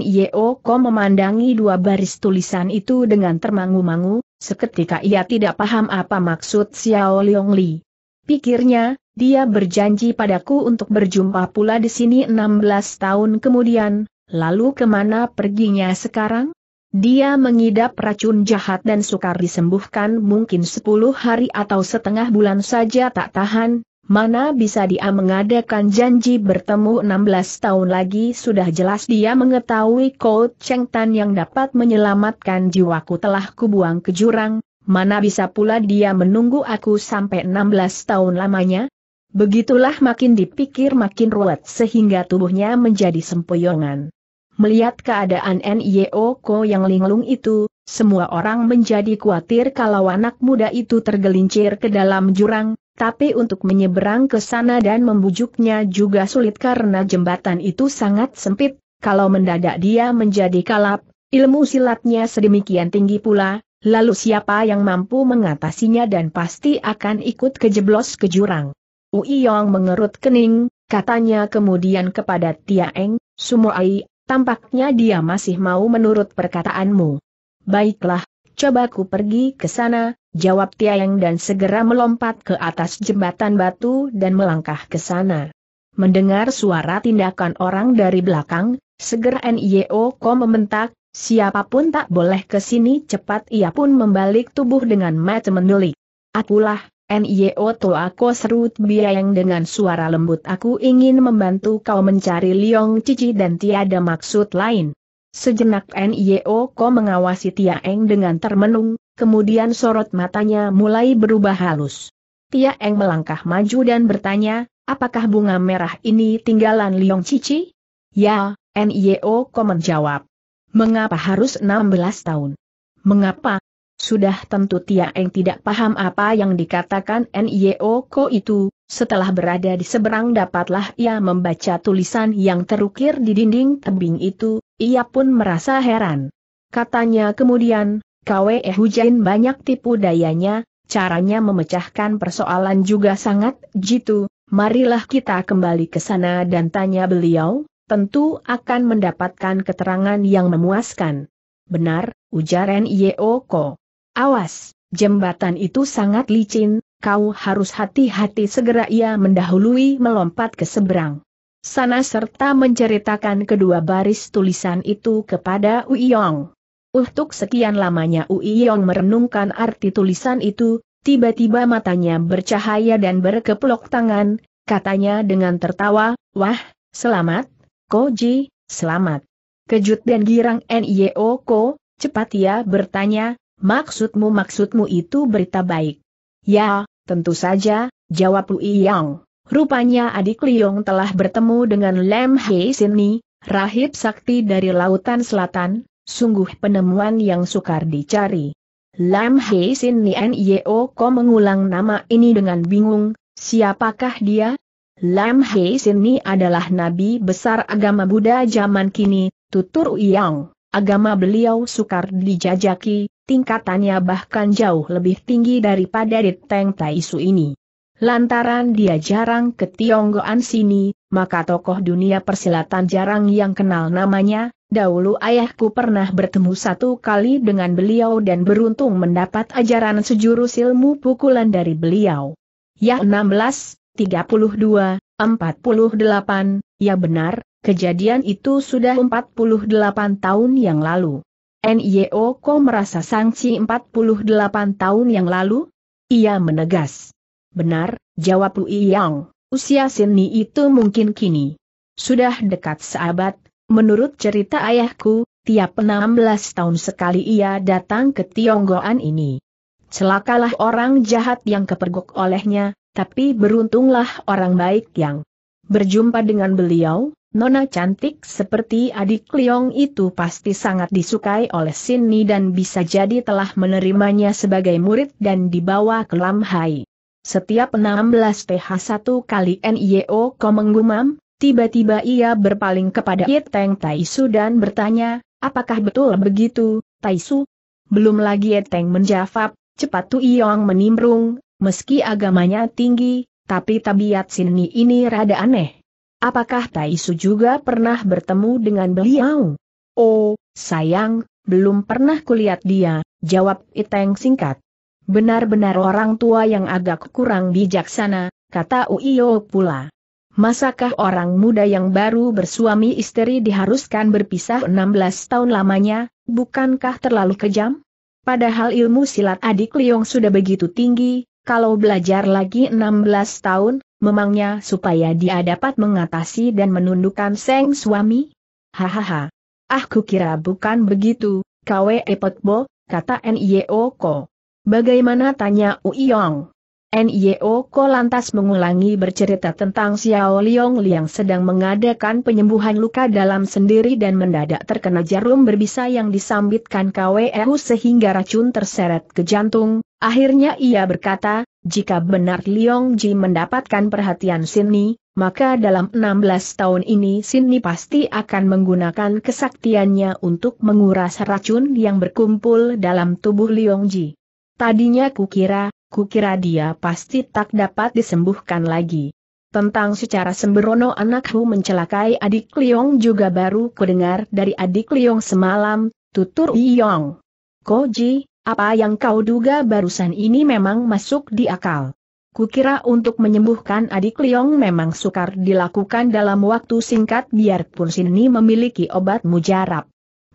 Nio Ko memandangi dua baris tulisan itu dengan termangu-mangu, seketika ia tidak paham apa maksud Xiao Liong Li pikirnya, dia berjanji padaku untuk berjumpa pula di sini 16 tahun kemudian, lalu kemana perginya sekarang? Dia mengidap racun jahat dan sukar disembuhkan mungkin 10 hari atau setengah bulan saja tak tahan, mana bisa dia mengadakan janji bertemu 16 tahun lagi sudah jelas dia mengetahui kau Cheng Tan yang dapat menyelamatkan jiwaku telah kubuang ke jurang, Mana bisa pula dia menunggu aku sampai 16 tahun lamanya? Begitulah makin dipikir makin ruwet sehingga tubuhnya menjadi sempoyongan. Melihat keadaan NIO Ko yang linglung itu, semua orang menjadi khawatir kalau anak muda itu tergelincir ke dalam jurang, tapi untuk menyeberang ke sana dan membujuknya juga sulit karena jembatan itu sangat sempit, kalau mendadak dia menjadi kalap, ilmu silatnya sedemikian tinggi pula, Lalu siapa yang mampu mengatasinya dan pasti akan ikut kejeblos ke jurang. Uiyong mengerut kening, katanya kemudian kepada Tiaeng, Sumoai, tampaknya dia masih mau menurut perkataanmu. Baiklah, coba ku pergi ke sana, jawab Tiaeng dan segera melompat ke atas jembatan batu dan melangkah ke sana. Mendengar suara tindakan orang dari belakang, segera NIO Ko membentak, Siapapun tak boleh ke sini cepat ia pun membalik tubuh dengan mata mendelik. Akulah, N.I.O. Toako serut biayang dengan suara lembut aku ingin membantu kau mencari Liong Cici dan tiada maksud lain. Sejenak N.I.O. kau mengawasi Eng dengan termenung, kemudian sorot matanya mulai berubah halus. Eng melangkah maju dan bertanya, apakah bunga merah ini tinggalan Liong Cici? Ya, N.I.O. kau menjawab. Mengapa harus 16 tahun? Mengapa? Sudah tentu Tia Eng tidak paham apa yang dikatakan NIO Ko itu, setelah berada di seberang dapatlah ia membaca tulisan yang terukir di dinding tebing itu, ia pun merasa heran. Katanya kemudian, Kwe eh Hujain banyak tipu dayanya, caranya memecahkan persoalan juga sangat jitu, marilah kita kembali ke sana dan tanya beliau, tentu akan mendapatkan keterangan yang memuaskan. Benar, ujar Yeoko. Awas, jembatan itu sangat licin, kau harus hati-hati segera ia mendahului melompat ke seberang. Sana serta menceritakan kedua baris tulisan itu kepada Uiyong. Untuk sekian lamanya Uiyong merenungkan arti tulisan itu, tiba-tiba matanya bercahaya dan berkeplok tangan, katanya dengan tertawa, Wah, selamat, Koji, selamat. Kejut dan girang Nio Ko, cepat ia ya bertanya, maksudmu maksudmu itu berita baik. Ya, tentu saja, jawab Lui Yang. Rupanya adik Liong telah bertemu dengan Lem Hei Sini, rahib sakti dari Lautan Selatan, sungguh penemuan yang sukar dicari. Lam Hei Sin Nien Yeo Ko mengulang nama ini dengan bingung, siapakah dia? Lam Hei Ni adalah nabi besar agama Buddha zaman kini, tutur Yang. Agama beliau sukar dijajaki, tingkatannya bahkan jauh lebih tinggi daripada di Teng Taisu ini. Lantaran dia jarang ke Tionggoan sini, maka tokoh dunia persilatan jarang yang kenal namanya, dahulu ayahku pernah bertemu satu kali dengan beliau dan beruntung mendapat ajaran sejurus ilmu pukulan dari beliau. Ya 16, 32, 48, ya benar, kejadian itu sudah 48 tahun yang lalu. NIO Ko merasa sangsi 48 tahun yang lalu? Ia menegas. Benar, jawab Lui Yang, usia seni itu mungkin kini. Sudah dekat seabad, menurut cerita ayahku, tiap 16 tahun sekali ia datang ke Tionggoan ini celakalah orang jahat yang kepergok olehnya, tapi beruntunglah orang baik yang berjumpa dengan beliau, Nona cantik seperti adik Liong itu pasti sangat disukai oleh Sini dan bisa jadi telah menerimanya sebagai murid dan dibawa ke Lam Hai. Setiap 16 th satu kali NIO kau menggumam, tiba-tiba ia berpaling kepada Yeteng Taisu dan bertanya, apakah betul begitu, Taisu? Belum lagi Yeteng menjawab, cepat Tu Iong menimbrung, Meski agamanya tinggi, tapi tabiat sini ini rada aneh. Apakah Taisu juga pernah bertemu dengan beliau? Oh, sayang, belum pernah kulihat dia, jawab Iteng singkat. Benar-benar orang tua yang agak kurang bijaksana, kata Uiyo pula. Masakah orang muda yang baru bersuami istri diharuskan berpisah 16 tahun lamanya, bukankah terlalu kejam? Padahal ilmu silat adik Liong sudah begitu tinggi, kalau belajar lagi 16 tahun, memangnya supaya dia dapat mengatasi dan menundukkan seng suami? Hahaha. Aku kira bukan begitu, KW Epotbo, kata Nio e Ko. Bagaimana tanya Uyong? Nio Ko lantas mengulangi bercerita tentang Xiao Liong Liang sedang mengadakan penyembuhan luka dalam sendiri dan mendadak terkena jarum berbisa yang disambitkan KWU sehingga racun terseret ke jantung. Akhirnya ia berkata, jika benar Liong Ji mendapatkan perhatian Sini, maka dalam 16 tahun ini Sini pasti akan menggunakan kesaktiannya untuk menguras racun yang berkumpul dalam tubuh Liong Ji. Tadinya kukira, kukira dia pasti tak dapat disembuhkan lagi. Tentang secara sembrono anakku mencelakai adik Liong juga baru kudengar dari adik Liong semalam, tutur Iyong. Koji, apa yang kau duga barusan ini memang masuk di akal. Kukira untuk menyembuhkan adik Liong memang sukar dilakukan dalam waktu singkat biarpun sini memiliki obat mujarab.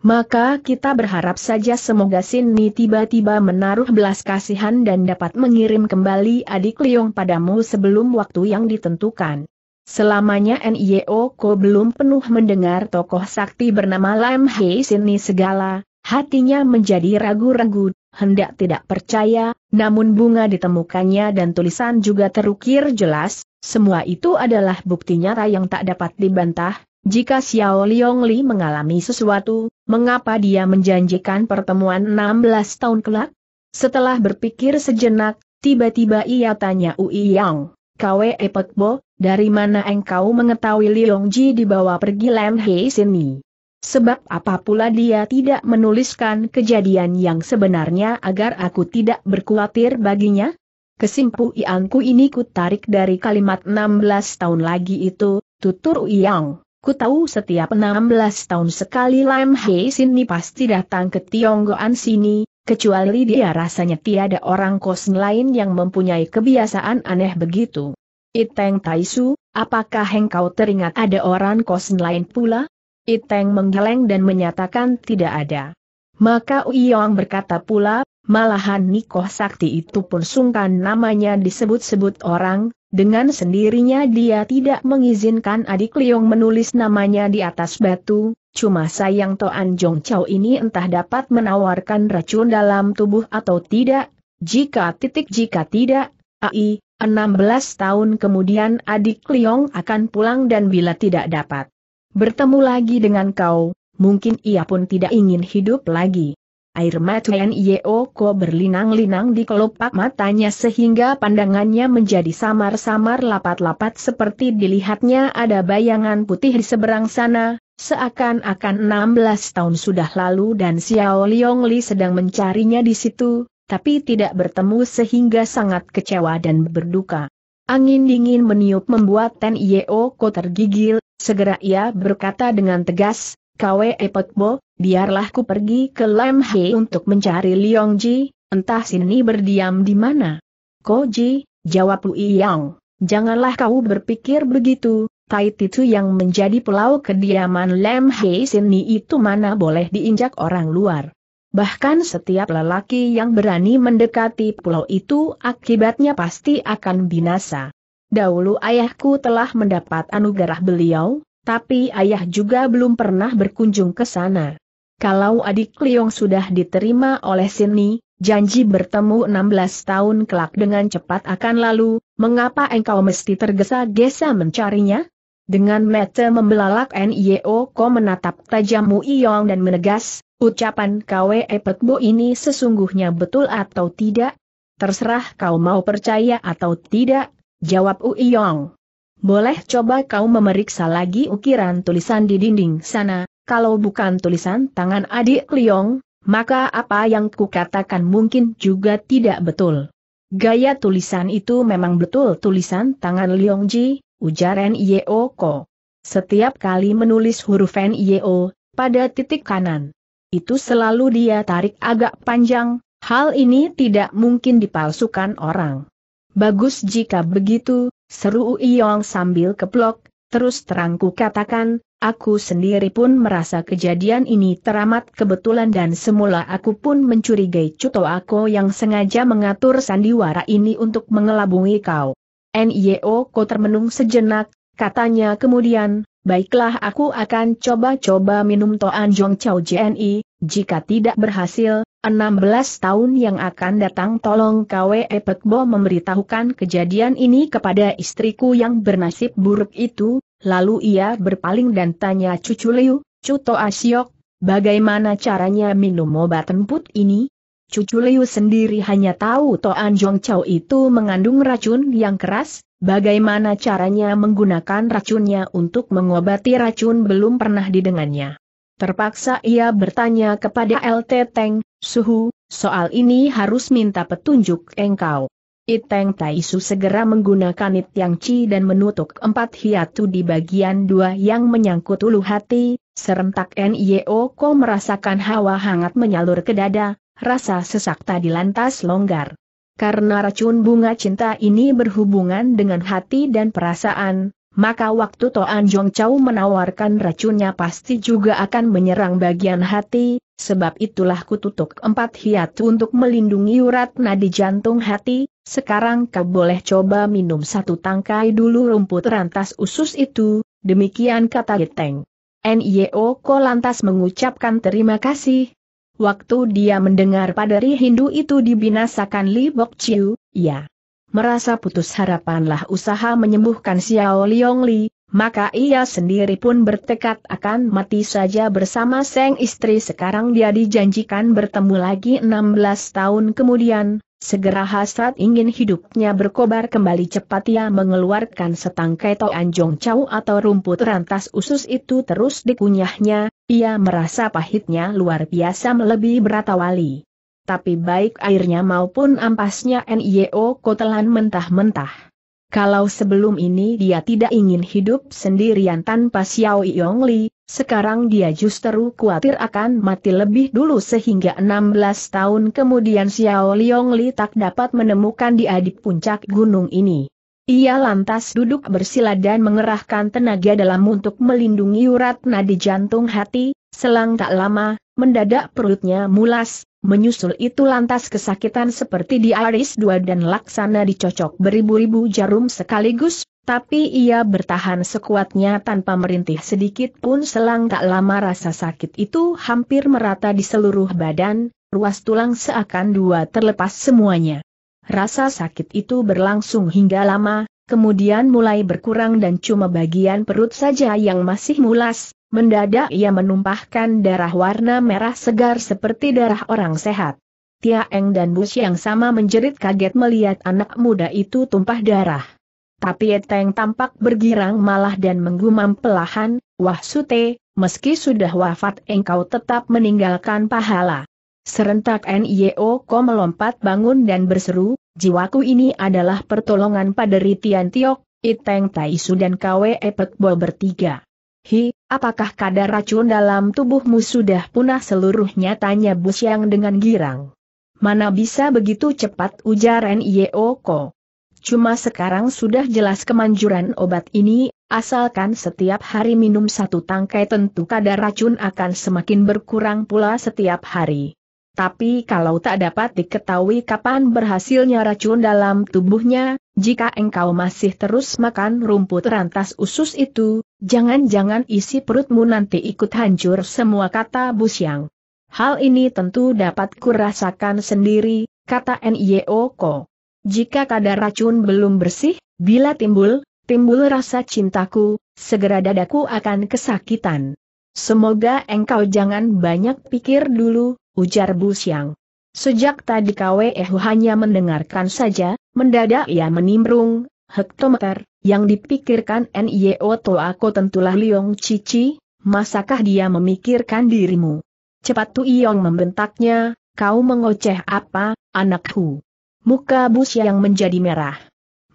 Maka kita berharap saja semoga Sini tiba-tiba menaruh belas kasihan dan dapat mengirim kembali adik Liong padamu sebelum waktu yang ditentukan. Selamanya NIO Ko belum penuh mendengar tokoh sakti bernama Lam Hei Sini segala, hatinya menjadi ragu-ragu, hendak tidak percaya, namun bunga ditemukannya dan tulisan juga terukir jelas, semua itu adalah bukti nyata yang tak dapat dibantah, jika Xiao Liong Li mengalami sesuatu, mengapa dia menjanjikan pertemuan 16 tahun kelak? Setelah berpikir sejenak, tiba-tiba ia tanya Ui Yang, Kwe Epek Bo, dari mana engkau mengetahui Liong Ji dibawa pergi Lam Hei sini? Sebab apa pula dia tidak menuliskan kejadian yang sebenarnya agar aku tidak berkhawatir baginya? Kesimpulanku ini kutarik dari kalimat 16 tahun lagi itu, tutur Uyang. Ku tahu setiap 16 tahun sekali Lam Hei Sini pasti datang ke Tionggoan sini, kecuali dia rasanya tiada orang kos lain yang mempunyai kebiasaan aneh begitu. Iteng Taisu, apakah engkau teringat ada orang kos lain pula? Iteng menggeleng dan menyatakan tidak ada. Maka Uyong berkata pula, Malahan Nikoh Sakti itu pun sungkan namanya disebut-sebut orang, dengan sendirinya dia tidak mengizinkan adik Liong menulis namanya di atas batu, cuma sayang Toan Jong Chow ini entah dapat menawarkan racun dalam tubuh atau tidak, jika titik jika tidak, AI, 16 tahun kemudian adik Liong akan pulang dan bila tidak dapat bertemu lagi dengan kau, mungkin ia pun tidak ingin hidup lagi. Air mata Ko berlinang-linang di kelopak matanya sehingga pandangannya menjadi samar-samar lapat-lapat seperti dilihatnya ada bayangan putih di seberang sana, seakan-akan 16 tahun sudah lalu dan Xiao Liongli sedang mencarinya di situ, tapi tidak bertemu sehingga sangat kecewa dan berduka. Angin dingin meniup membuat Ten Yeo Ko tergigil, segera ia berkata dengan tegas, Kwe Pekbo, biarlah ku pergi ke Lam He untuk mencari Liong Ji, entah sini berdiam di mana. Ko Ji, jawab Lu Yang, janganlah kau berpikir begitu, Titu yang menjadi pulau kediaman Lam He sini itu mana boleh diinjak orang luar. Bahkan setiap lelaki yang berani mendekati pulau itu akibatnya pasti akan binasa. Dahulu ayahku telah mendapat anugerah beliau, tapi ayah juga belum pernah berkunjung ke sana. Kalau adik Liong sudah diterima oleh Sini, janji bertemu 16 tahun kelak dengan cepat akan lalu, mengapa engkau mesti tergesa-gesa mencarinya? Dengan mata membelalak Nio Ko menatap tajam Mu Iyong dan menegas, ucapan Kwe Epet ini sesungguhnya betul atau tidak? Terserah kau mau percaya atau tidak, jawab U Iyong. Boleh coba kau memeriksa lagi ukiran tulisan di dinding sana, kalau bukan tulisan tangan adik Liong, maka apa yang kukatakan mungkin juga tidak betul. Gaya tulisan itu memang betul tulisan tangan Liong Ji, ujar N.Y.O. Ko. Setiap kali menulis huruf N.Y.O. pada titik kanan. Itu selalu dia tarik agak panjang, hal ini tidak mungkin dipalsukan orang. Bagus jika begitu, Seru Uiyong sambil keplok, terus terangku katakan, aku sendiri pun merasa kejadian ini teramat kebetulan dan semula aku pun mencurigai Cuto aku yang sengaja mengatur sandiwara ini untuk mengelabungi kau. N.I.O. Ko termenung sejenak, katanya kemudian, baiklah aku akan coba-coba minum Toan Jong Chow JNI, jika tidak berhasil, 16 tahun yang akan datang tolong KWE Pekbo memberitahukan kejadian ini kepada istriku yang bernasib buruk itu, lalu ia berpaling dan tanya cucu Liu, Cuto Asyok, bagaimana caranya minum obat emput ini? Cucu Liu sendiri hanya tahu Toan Jong Chow itu mengandung racun yang keras, bagaimana caranya menggunakan racunnya untuk mengobati racun belum pernah didengannya. Terpaksa ia bertanya kepada LT Teng, Suhu, soal ini harus minta petunjuk engkau. Iteng Taisu segera menggunakan It Yang Chi dan menutup empat hiatu di bagian dua yang menyangkut ulu hati, serentak N.I.O. Ko merasakan hawa hangat menyalur ke dada, rasa sesak tadi lantas longgar. Karena racun bunga cinta ini berhubungan dengan hati dan perasaan, maka waktu Toan Jong Chau menawarkan racunnya pasti juga akan menyerang bagian hati, sebab itulah kututuk empat hiat untuk melindungi urat nadi jantung hati, sekarang kau boleh coba minum satu tangkai dulu rumput rantas usus itu, demikian kata Geteng. Nyo Ko lantas mengucapkan terima kasih, Waktu dia mendengar padari Hindu itu dibinasakan Li Bok Chiu, ya merasa putus harapanlah usaha menyembuhkan Xiao Liong Li, maka ia sendiri pun bertekad akan mati saja bersama sang istri sekarang dia dijanjikan bertemu lagi 16 tahun kemudian, segera hasrat ingin hidupnya berkobar kembali cepat ia mengeluarkan setangkai toanjong cau atau rumput rantas usus itu terus dikunyahnya, ia merasa pahitnya luar biasa melebihi berat awali. Tapi baik airnya maupun ampasnya NIO kotelan mentah-mentah. Kalau sebelum ini dia tidak ingin hidup sendirian tanpa Xiao Yong Li, sekarang dia justru khawatir akan mati lebih dulu sehingga 16 tahun kemudian Xiao Yong Li tak dapat menemukan dia di puncak gunung ini. Ia lantas duduk bersila dan mengerahkan tenaga dalam untuk melindungi urat nadi jantung hati, selang tak lama, mendadak perutnya mulas, menyusul itu lantas kesakitan seperti di aris dua dan laksana dicocok beribu-ribu jarum sekaligus, tapi ia bertahan sekuatnya tanpa merintih sedikit pun selang tak lama rasa sakit itu hampir merata di seluruh badan, ruas tulang seakan dua terlepas semuanya. Rasa sakit itu berlangsung hingga lama, kemudian mulai berkurang dan cuma bagian perut saja yang masih mulas, mendadak ia menumpahkan darah warna merah segar seperti darah orang sehat. Tia Eng dan Bus yang sama menjerit kaget melihat anak muda itu tumpah darah. Tapi Eteng tampak bergirang malah dan menggumam pelahan, Wah Sute, meski sudah wafat engkau tetap meninggalkan pahala. Serentak NIO Ko melompat bangun dan berseru, jiwaku ini adalah pertolongan pada Ritian Tiok, Iteng Taisu dan Kwe Epek Bo bertiga. Hi, apakah kadar racun dalam tubuhmu sudah punah seluruhnya tanya Busyang dengan girang. Mana bisa begitu cepat ujar N.I.O. Ko. Cuma sekarang sudah jelas kemanjuran obat ini, asalkan setiap hari minum satu tangkai tentu kadar racun akan semakin berkurang pula setiap hari. Tapi kalau tak dapat diketahui kapan berhasilnya racun dalam tubuhnya, jika engkau masih terus makan rumput rantas usus itu, jangan-jangan isi perutmu nanti ikut hancur semua kata Busyang. Hal ini tentu dapat kurasakan sendiri, kata Nyeoko. Jika kadar racun belum bersih, bila timbul, timbul rasa cintaku, segera dadaku akan kesakitan. Semoga engkau jangan banyak pikir dulu, ujar Bu Siang. Sejak tadi KWEHU hanya mendengarkan saja, mendadak ia menimbrung, hektometer, yang dipikirkan NIO aku tentulah Liong Cici, masakah dia memikirkan dirimu? Cepat Tu Iong membentaknya, kau mengoceh apa, anakku? Muka Bu Siang menjadi merah.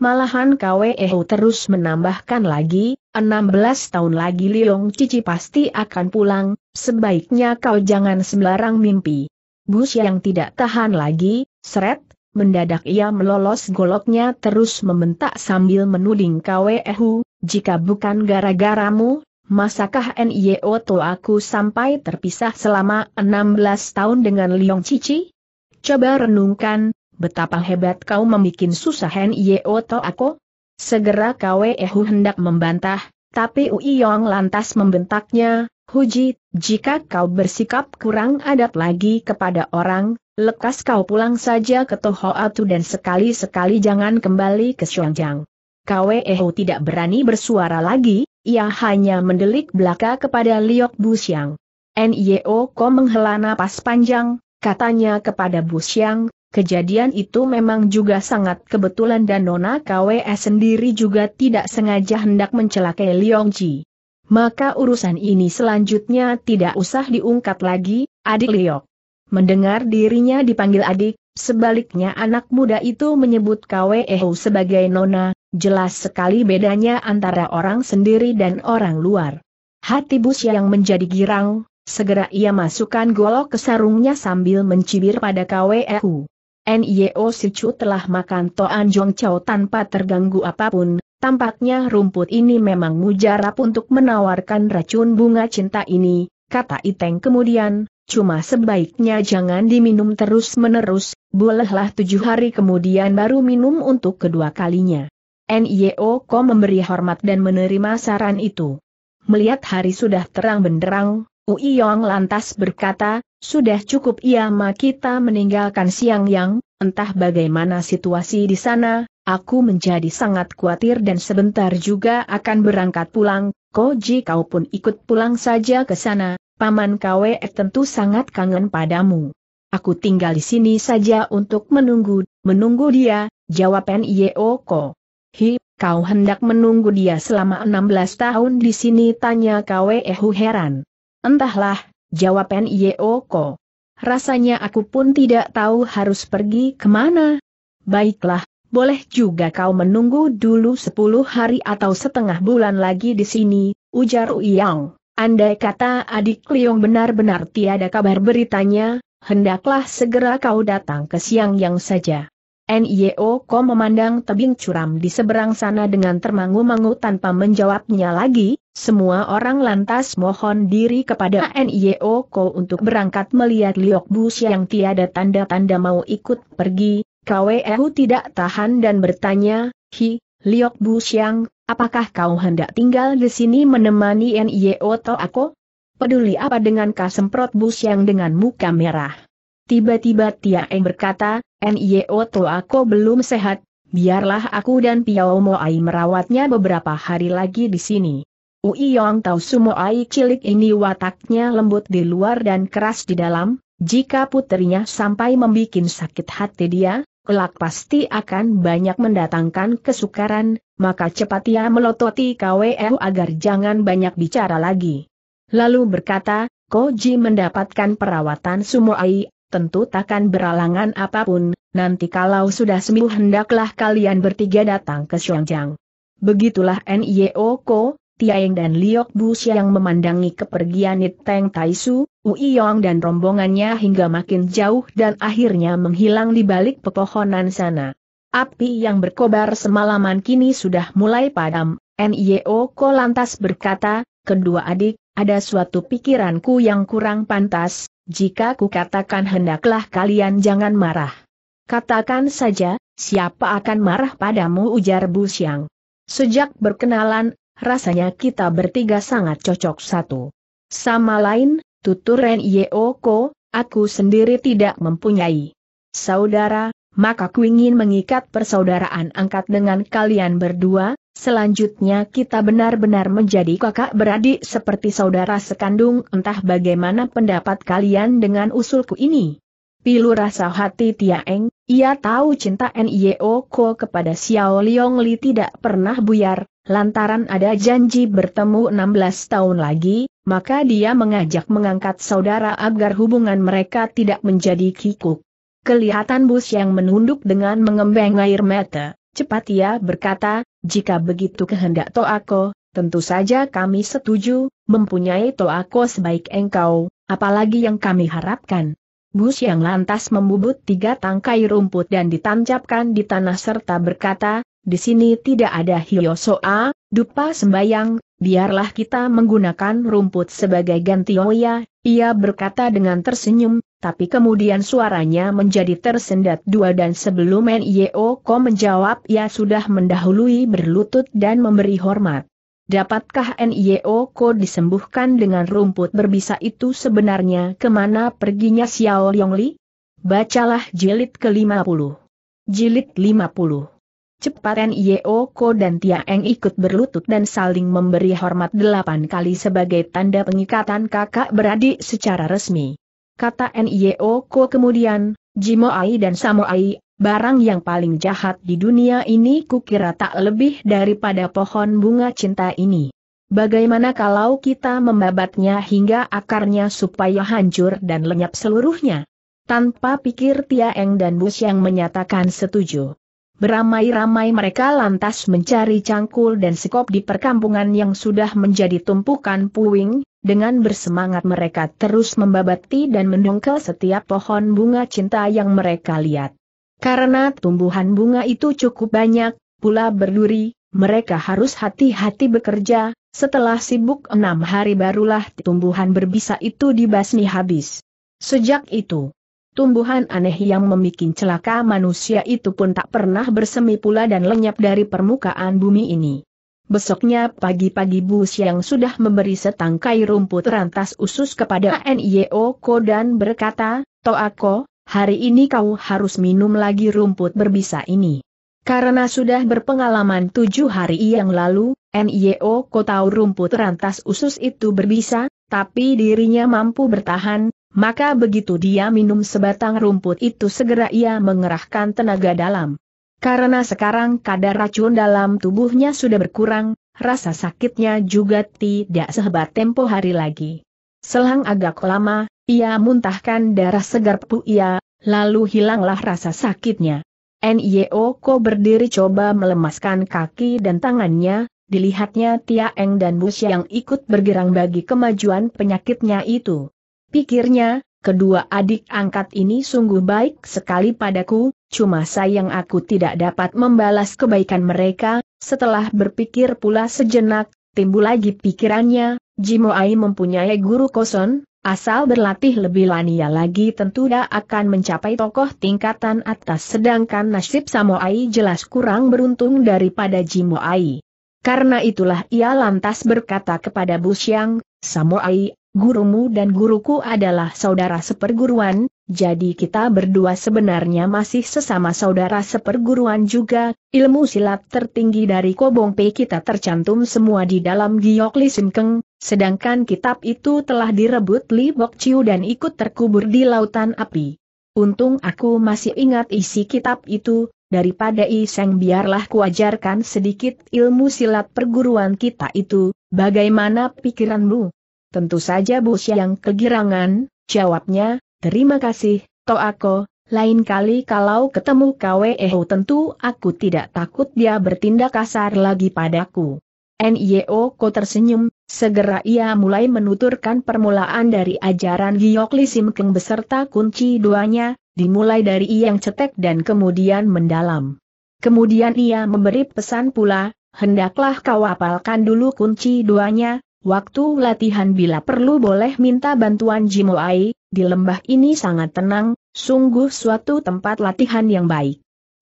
Malahan KWEHU terus menambahkan lagi, 16 tahun lagi Liong Cici pasti akan pulang, Sebaiknya kau jangan sembarang mimpi. Bus yang tidak tahan lagi, seret, mendadak ia melolos goloknya terus membentak sambil menuding Kwehu, jika bukan gara-garamu, masakah NIO aku sampai terpisah selama 16 tahun dengan Liong Cici? Coba renungkan, betapa hebat kau membuat susah NIO aku? Segera Kwehu hendak membantah, tapi Uiyong lantas membentaknya, Huji, jika kau bersikap kurang adat lagi kepada orang, lekas kau pulang saja ke Tohoatu dan sekali-sekali jangan kembali ke Xiongjang. Kweho tidak berani bersuara lagi, ia hanya mendelik belaka kepada Liok Busiang. Nyo Ko menghela napas panjang, katanya kepada Busiang, kejadian itu memang juga sangat kebetulan dan Nona Kwe sendiri juga tidak sengaja hendak mencelakai Liong Ji maka urusan ini selanjutnya tidak usah diungkap lagi, adik Liok. Mendengar dirinya dipanggil adik, sebaliknya anak muda itu menyebut KWEO sebagai nona, jelas sekali bedanya antara orang sendiri dan orang luar. Hati Bus yang menjadi girang, segera ia masukkan golok ke sarungnya sambil mencibir pada Kweho. Nio Sicu telah makan Toan Jong Chow tanpa terganggu apapun, Tampaknya rumput ini memang mujarab untuk menawarkan racun bunga cinta ini, kata Iteng kemudian, cuma sebaiknya jangan diminum terus-menerus, bolehlah tujuh hari kemudian baru minum untuk kedua kalinya. NIO Ko memberi hormat dan menerima saran itu. Melihat hari sudah terang benderang, Uiyong lantas berkata, sudah cukup ia ma kita meninggalkan siang yang, entah bagaimana situasi di sana, Aku menjadi sangat khawatir dan sebentar juga akan berangkat pulang, Koji kau pun ikut pulang saja ke sana, Paman Kwe tentu sangat kangen padamu. Aku tinggal di sini saja untuk menunggu, menunggu dia, jawab Ko. Hi, kau hendak menunggu dia selama 16 tahun di sini tanya Kwe Ehu heran. Entahlah, jawab Yeoko. Rasanya aku pun tidak tahu harus pergi kemana. Baiklah, boleh juga kau menunggu dulu sepuluh hari atau setengah bulan lagi di sini, ujar Uyang. Andai kata adik Liong benar-benar tiada kabar beritanya, hendaklah segera kau datang ke Siang Yang saja. NIO Ko memandang tebing curam di seberang sana dengan termangu-mangu tanpa menjawabnya lagi, semua orang lantas mohon diri kepada NIO Ko untuk berangkat melihat Liok Bus yang tiada tanda-tanda mau ikut pergi, Kweu tidak tahan dan bertanya, Hi, Liok Bu Xiang, apakah kau hendak tinggal di sini menemani Nio atau aku? Peduli apa dengan kasemprot Bu Xiang dengan muka merah? Tiba-tiba Tia Eng berkata, Nio atau aku belum sehat, biarlah aku dan Piao Moai merawatnya beberapa hari lagi di sini. Ui Yong semua ai cilik ini wataknya lembut di luar dan keras di dalam, jika putrinya sampai membuat sakit hati dia, kelak pasti akan banyak mendatangkan kesukaran, maka cepat ia melototi KWL agar jangan banyak bicara lagi. Lalu berkata, Koji mendapatkan perawatan Sumoai, tentu takkan beralangan apapun, nanti kalau sudah sembuh hendaklah kalian bertiga datang ke Shuangjang. Begitulah NIO Ko, Tiaeng dan Liok Bu yang memandangi kepergian Teng Taisu, Uiyong dan rombongannya hingga makin jauh dan akhirnya menghilang di balik pepohonan sana. Api yang berkobar semalaman kini sudah mulai padam, Nio Ko lantas berkata, kedua adik, ada suatu pikiranku yang kurang pantas, jika kukatakan hendaklah kalian jangan marah. Katakan saja, siapa akan marah padamu ujar Bu Sejak berkenalan, rasanya kita bertiga sangat cocok satu. Sama lain, tutur Ren Yeoko, aku sendiri tidak mempunyai saudara, maka ku ingin mengikat persaudaraan angkat dengan kalian berdua, selanjutnya kita benar-benar menjadi kakak beradik seperti saudara sekandung entah bagaimana pendapat kalian dengan usulku ini. Pilu rasa hati Tiaeng, ia tahu cinta Nio Ko kepada Xiao Liong Li tidak pernah buyar, Lantaran ada janji bertemu 16 tahun lagi, maka dia mengajak mengangkat saudara agar hubungan mereka tidak menjadi kikuk. Kelihatan Bus yang menunduk dengan mengembang air mata, cepat ia berkata, jika begitu kehendak Toako, tentu saja kami setuju, mempunyai Toako sebaik engkau, apalagi yang kami harapkan. Bus yang lantas membubut tiga tangkai rumput dan ditancapkan di tanah serta berkata, di sini tidak ada soa, dupa sembayang, biarlah kita menggunakan rumput sebagai ganti Oya, ia berkata dengan tersenyum, tapi kemudian suaranya menjadi tersendat dua dan sebelum Ko menjawab ia sudah mendahului berlutut dan memberi hormat. Dapatkah Ko disembuhkan dengan rumput berbisa itu sebenarnya kemana perginya Xiao Yongli? Bacalah jilid ke-50. Jilid 50 Cepat Ko dan Tiaeng ikut berlutut dan saling memberi hormat delapan kali sebagai tanda pengikatan kakak beradik secara resmi. Kata Ko kemudian, Jimoai dan Samoai, barang yang paling jahat di dunia ini kukira tak lebih daripada pohon bunga cinta ini. Bagaimana kalau kita membabatnya hingga akarnya supaya hancur dan lenyap seluruhnya? Tanpa pikir Tiaeng dan Bus yang menyatakan setuju. Beramai-ramai mereka lantas mencari cangkul dan sekop di perkampungan yang sudah menjadi tumpukan puing, dengan bersemangat mereka terus membabati dan mendongkel setiap pohon bunga cinta yang mereka lihat. Karena tumbuhan bunga itu cukup banyak, pula berduri, mereka harus hati-hati bekerja, setelah sibuk enam hari barulah tumbuhan berbisa itu dibasmi habis. Sejak itu, Tumbuhan aneh yang membuat celaka manusia itu pun tak pernah bersemi pula dan lenyap dari permukaan bumi ini. Besoknya pagi-pagi Bus yang sudah memberi setangkai rumput rantas usus kepada NIO Ko dan berkata, Toako, hari ini kau harus minum lagi rumput berbisa ini. Karena sudah berpengalaman tujuh hari yang lalu, NIO Ko tahu rumput rantas usus itu berbisa, tapi dirinya mampu bertahan, maka begitu dia minum sebatang rumput itu segera ia mengerahkan tenaga dalam. Karena sekarang kadar racun dalam tubuhnya sudah berkurang, rasa sakitnya juga tidak sehebat tempo hari lagi. Selang agak lama, ia muntahkan darah segar ia, lalu hilanglah rasa sakitnya. Nio Ko berdiri coba melemaskan kaki dan tangannya, dilihatnya Tia Eng dan Bu yang ikut bergerang bagi kemajuan penyakitnya itu. Pikirnya, kedua adik angkat ini sungguh baik sekali padaku, cuma sayang aku tidak dapat membalas kebaikan mereka, setelah berpikir pula sejenak, timbul lagi pikirannya, Ai mempunyai guru kosong, Asal berlatih lebih lania lagi tentu dia akan mencapai tokoh tingkatan atas sedangkan nasib Samoai jelas kurang beruntung daripada Ai. Karena itulah ia lantas berkata kepada Busyang, Samoai, gurumu dan guruku adalah saudara seperguruan, jadi kita berdua sebenarnya masih sesama saudara seperguruan juga, ilmu silat tertinggi dari Kobong Pei kita tercantum semua di dalam Giok Li Sim sedangkan kitab itu telah direbut Li Bok Chiu dan ikut terkubur di lautan api. Untung aku masih ingat isi kitab itu, daripada iseng biarlah kuajarkan sedikit ilmu silat perguruan kita itu, bagaimana pikiranmu? Tentu saja Bus yang kegirangan, jawabnya, terima kasih, Toako, lain kali kalau ketemu KWEO tentu aku tidak takut dia bertindak kasar lagi padaku. NIO e Ko tersenyum, segera ia mulai menuturkan permulaan dari ajaran gioklisim Keng beserta kunci duanya, dimulai dari yang cetek dan kemudian mendalam. Kemudian ia memberi pesan pula, hendaklah kau apalkan dulu kunci duanya, Waktu latihan bila perlu boleh minta bantuan Jimoai, di lembah ini sangat tenang, sungguh suatu tempat latihan yang baik.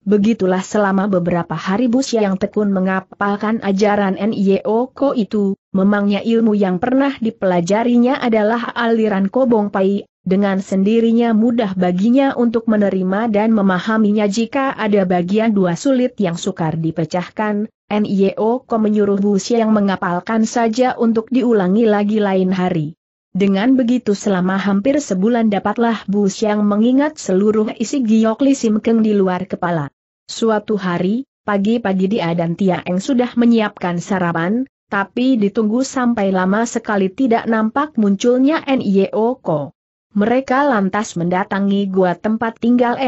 Begitulah selama beberapa hari Bus yang tekun mengapalkan ajaran Nio Ko itu, memangnya ilmu yang pernah dipelajarinya adalah aliran Kobong Pai, dengan sendirinya mudah baginya untuk menerima dan memahaminya jika ada bagian dua sulit yang sukar dipecahkan, NIO Ko menyuruh Bu yang mengapalkan saja untuk diulangi lagi lain hari. Dengan begitu selama hampir sebulan dapatlah Bu yang mengingat seluruh isi giok Lisim Keng di luar kepala. Suatu hari, pagi-pagi dia dan Tia Eng sudah menyiapkan sarapan, tapi ditunggu sampai lama sekali tidak nampak munculnya Ko. Mereka lantas mendatangi gua tempat tinggal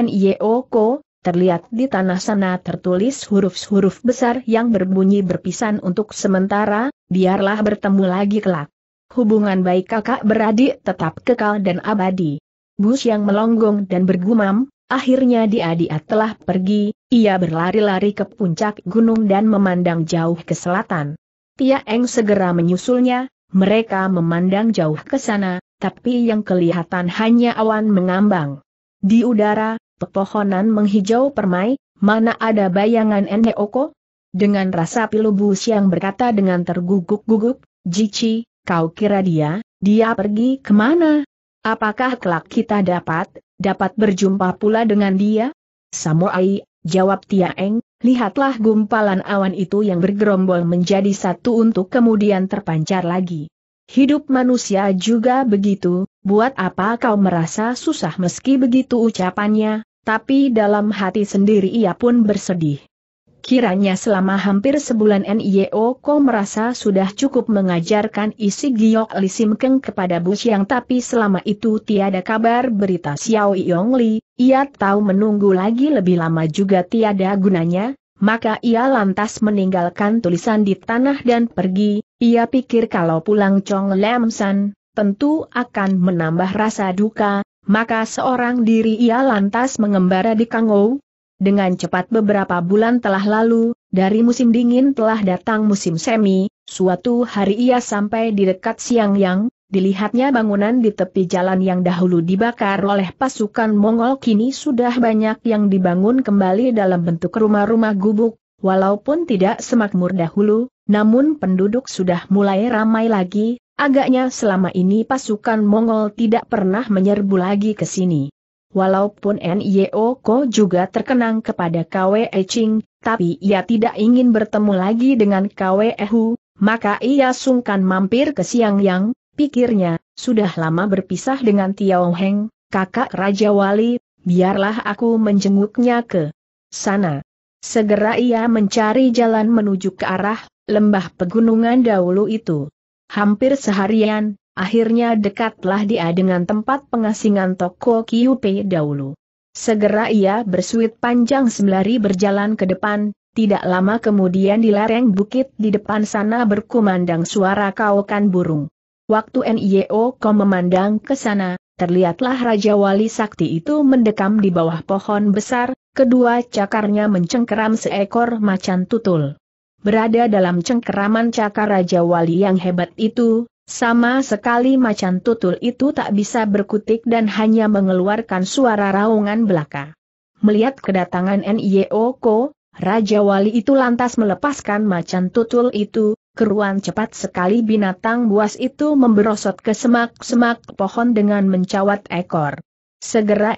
Ko, terlihat di tanah sana tertulis huruf-huruf besar yang berbunyi berpisan untuk sementara, biarlah bertemu lagi kelak. Hubungan baik kakak beradik tetap kekal dan abadi. Bus yang melonggong dan bergumam, Akhirnya dia-dia telah pergi, ia berlari-lari ke puncak gunung dan memandang jauh ke selatan. Tia Eng segera menyusulnya, mereka memandang jauh ke sana, tapi yang kelihatan hanya awan mengambang. Di udara, pepohonan menghijau permai, mana ada bayangan Oko? Dengan rasa pilubus yang berkata dengan terguguk-guguk, Jici, kau kira dia, dia pergi kemana? Apakah kelak kita dapat dapat berjumpa pula dengan dia? Samoai, jawab Tiaeng, lihatlah gumpalan awan itu yang bergerombol menjadi satu untuk kemudian terpancar lagi. Hidup manusia juga begitu, buat apa kau merasa susah meski begitu ucapannya, tapi dalam hati sendiri ia pun bersedih. Kiranya selama hampir sebulan NIO Ko merasa sudah cukup mengajarkan isi Giok Li Sim Keng kepada Bu Xiang tapi selama itu tiada kabar berita Xiao Yong Li, ia tahu menunggu lagi lebih lama juga tiada gunanya, maka ia lantas meninggalkan tulisan di tanah dan pergi, ia pikir kalau pulang Chong Lam San, tentu akan menambah rasa duka, maka seorang diri ia lantas mengembara di Kangou, dengan cepat beberapa bulan telah lalu, dari musim dingin telah datang musim semi, suatu hari ia sampai di dekat siang yang, dilihatnya bangunan di tepi jalan yang dahulu dibakar oleh pasukan Mongol kini sudah banyak yang dibangun kembali dalam bentuk rumah-rumah gubuk, walaupun tidak semakmur dahulu, namun penduduk sudah mulai ramai lagi, agaknya selama ini pasukan Mongol tidak pernah menyerbu lagi ke sini. Walaupun Nio Ko juga terkenang kepada Kwe Ching, tapi ia tidak ingin bertemu lagi dengan Kwe Hu, maka ia sungkan mampir ke Siang Yang, pikirnya, sudah lama berpisah dengan Tiao Heng, kakak Raja Wali, biarlah aku menjenguknya ke sana. Segera ia mencari jalan menuju ke arah lembah pegunungan dahulu itu. Hampir seharian, Akhirnya dekatlah dia dengan tempat pengasingan Toko Kyupe dahulu. Segera ia bersuit panjang sembari berjalan ke depan, tidak lama kemudian di lereng bukit di depan sana berkumandang suara kaukan burung. Waktu NIO kau memandang ke sana, terlihatlah Raja Wali Sakti itu mendekam di bawah pohon besar, kedua cakarnya mencengkeram seekor macan tutul. Berada dalam cengkeraman cakar Raja Wali yang hebat itu, sama sekali macan tutul itu tak bisa berkutik dan hanya mengeluarkan suara raungan belaka. Melihat kedatangan Ko, Raja Wali itu lantas melepaskan macan tutul itu, keruan cepat sekali binatang buas itu memberosot ke semak-semak pohon dengan mencawat ekor. Segera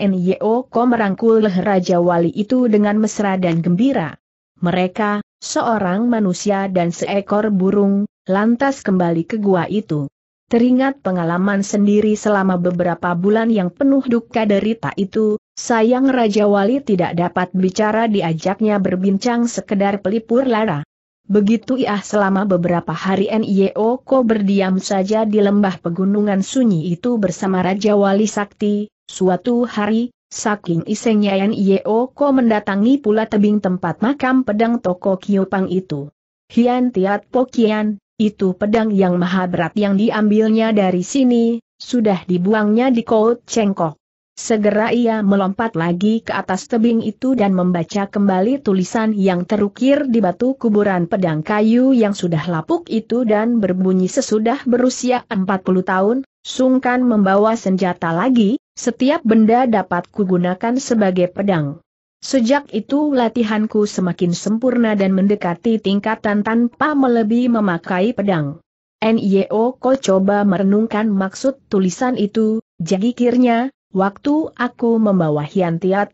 Ko merangkul Raja Wali itu dengan mesra dan gembira. Mereka, seorang manusia dan seekor burung, lantas kembali ke gua itu. Teringat pengalaman sendiri selama beberapa bulan yang penuh duka derita itu, sayang Raja Wali tidak dapat bicara diajaknya berbincang sekedar pelipur lara. Begitu ia selama beberapa hari NIO Ko berdiam saja di lembah pegunungan sunyi itu bersama Raja Wali Sakti, suatu hari, saking isengnya NIO Ko mendatangi pula tebing tempat makam pedang toko Kiopang itu. Hian Tiat Pokian, itu pedang yang maha berat yang diambilnya dari sini, sudah dibuangnya di Kout Cengkok. Segera ia melompat lagi ke atas tebing itu dan membaca kembali tulisan yang terukir di batu kuburan pedang kayu yang sudah lapuk itu dan berbunyi sesudah berusia 40 tahun, sungkan membawa senjata lagi, setiap benda dapat kugunakan sebagai pedang. Sejak itu latihanku semakin sempurna dan mendekati tingkatan tanpa melebihi memakai pedang. NIO Ko coba merenungkan maksud tulisan itu, jadi kirnya, waktu aku membawa Hian Tiat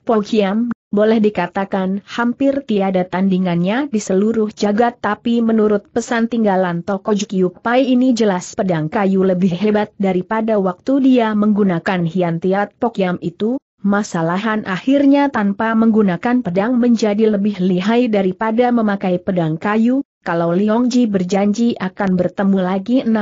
boleh dikatakan hampir tiada tandingannya di seluruh jagat tapi menurut pesan tinggalan toko Jukiupai ini jelas pedang kayu lebih hebat daripada waktu dia menggunakan Hian Tiat itu, Masalahan akhirnya tanpa menggunakan pedang menjadi lebih lihai daripada memakai pedang kayu, kalau Liongji berjanji akan bertemu lagi 16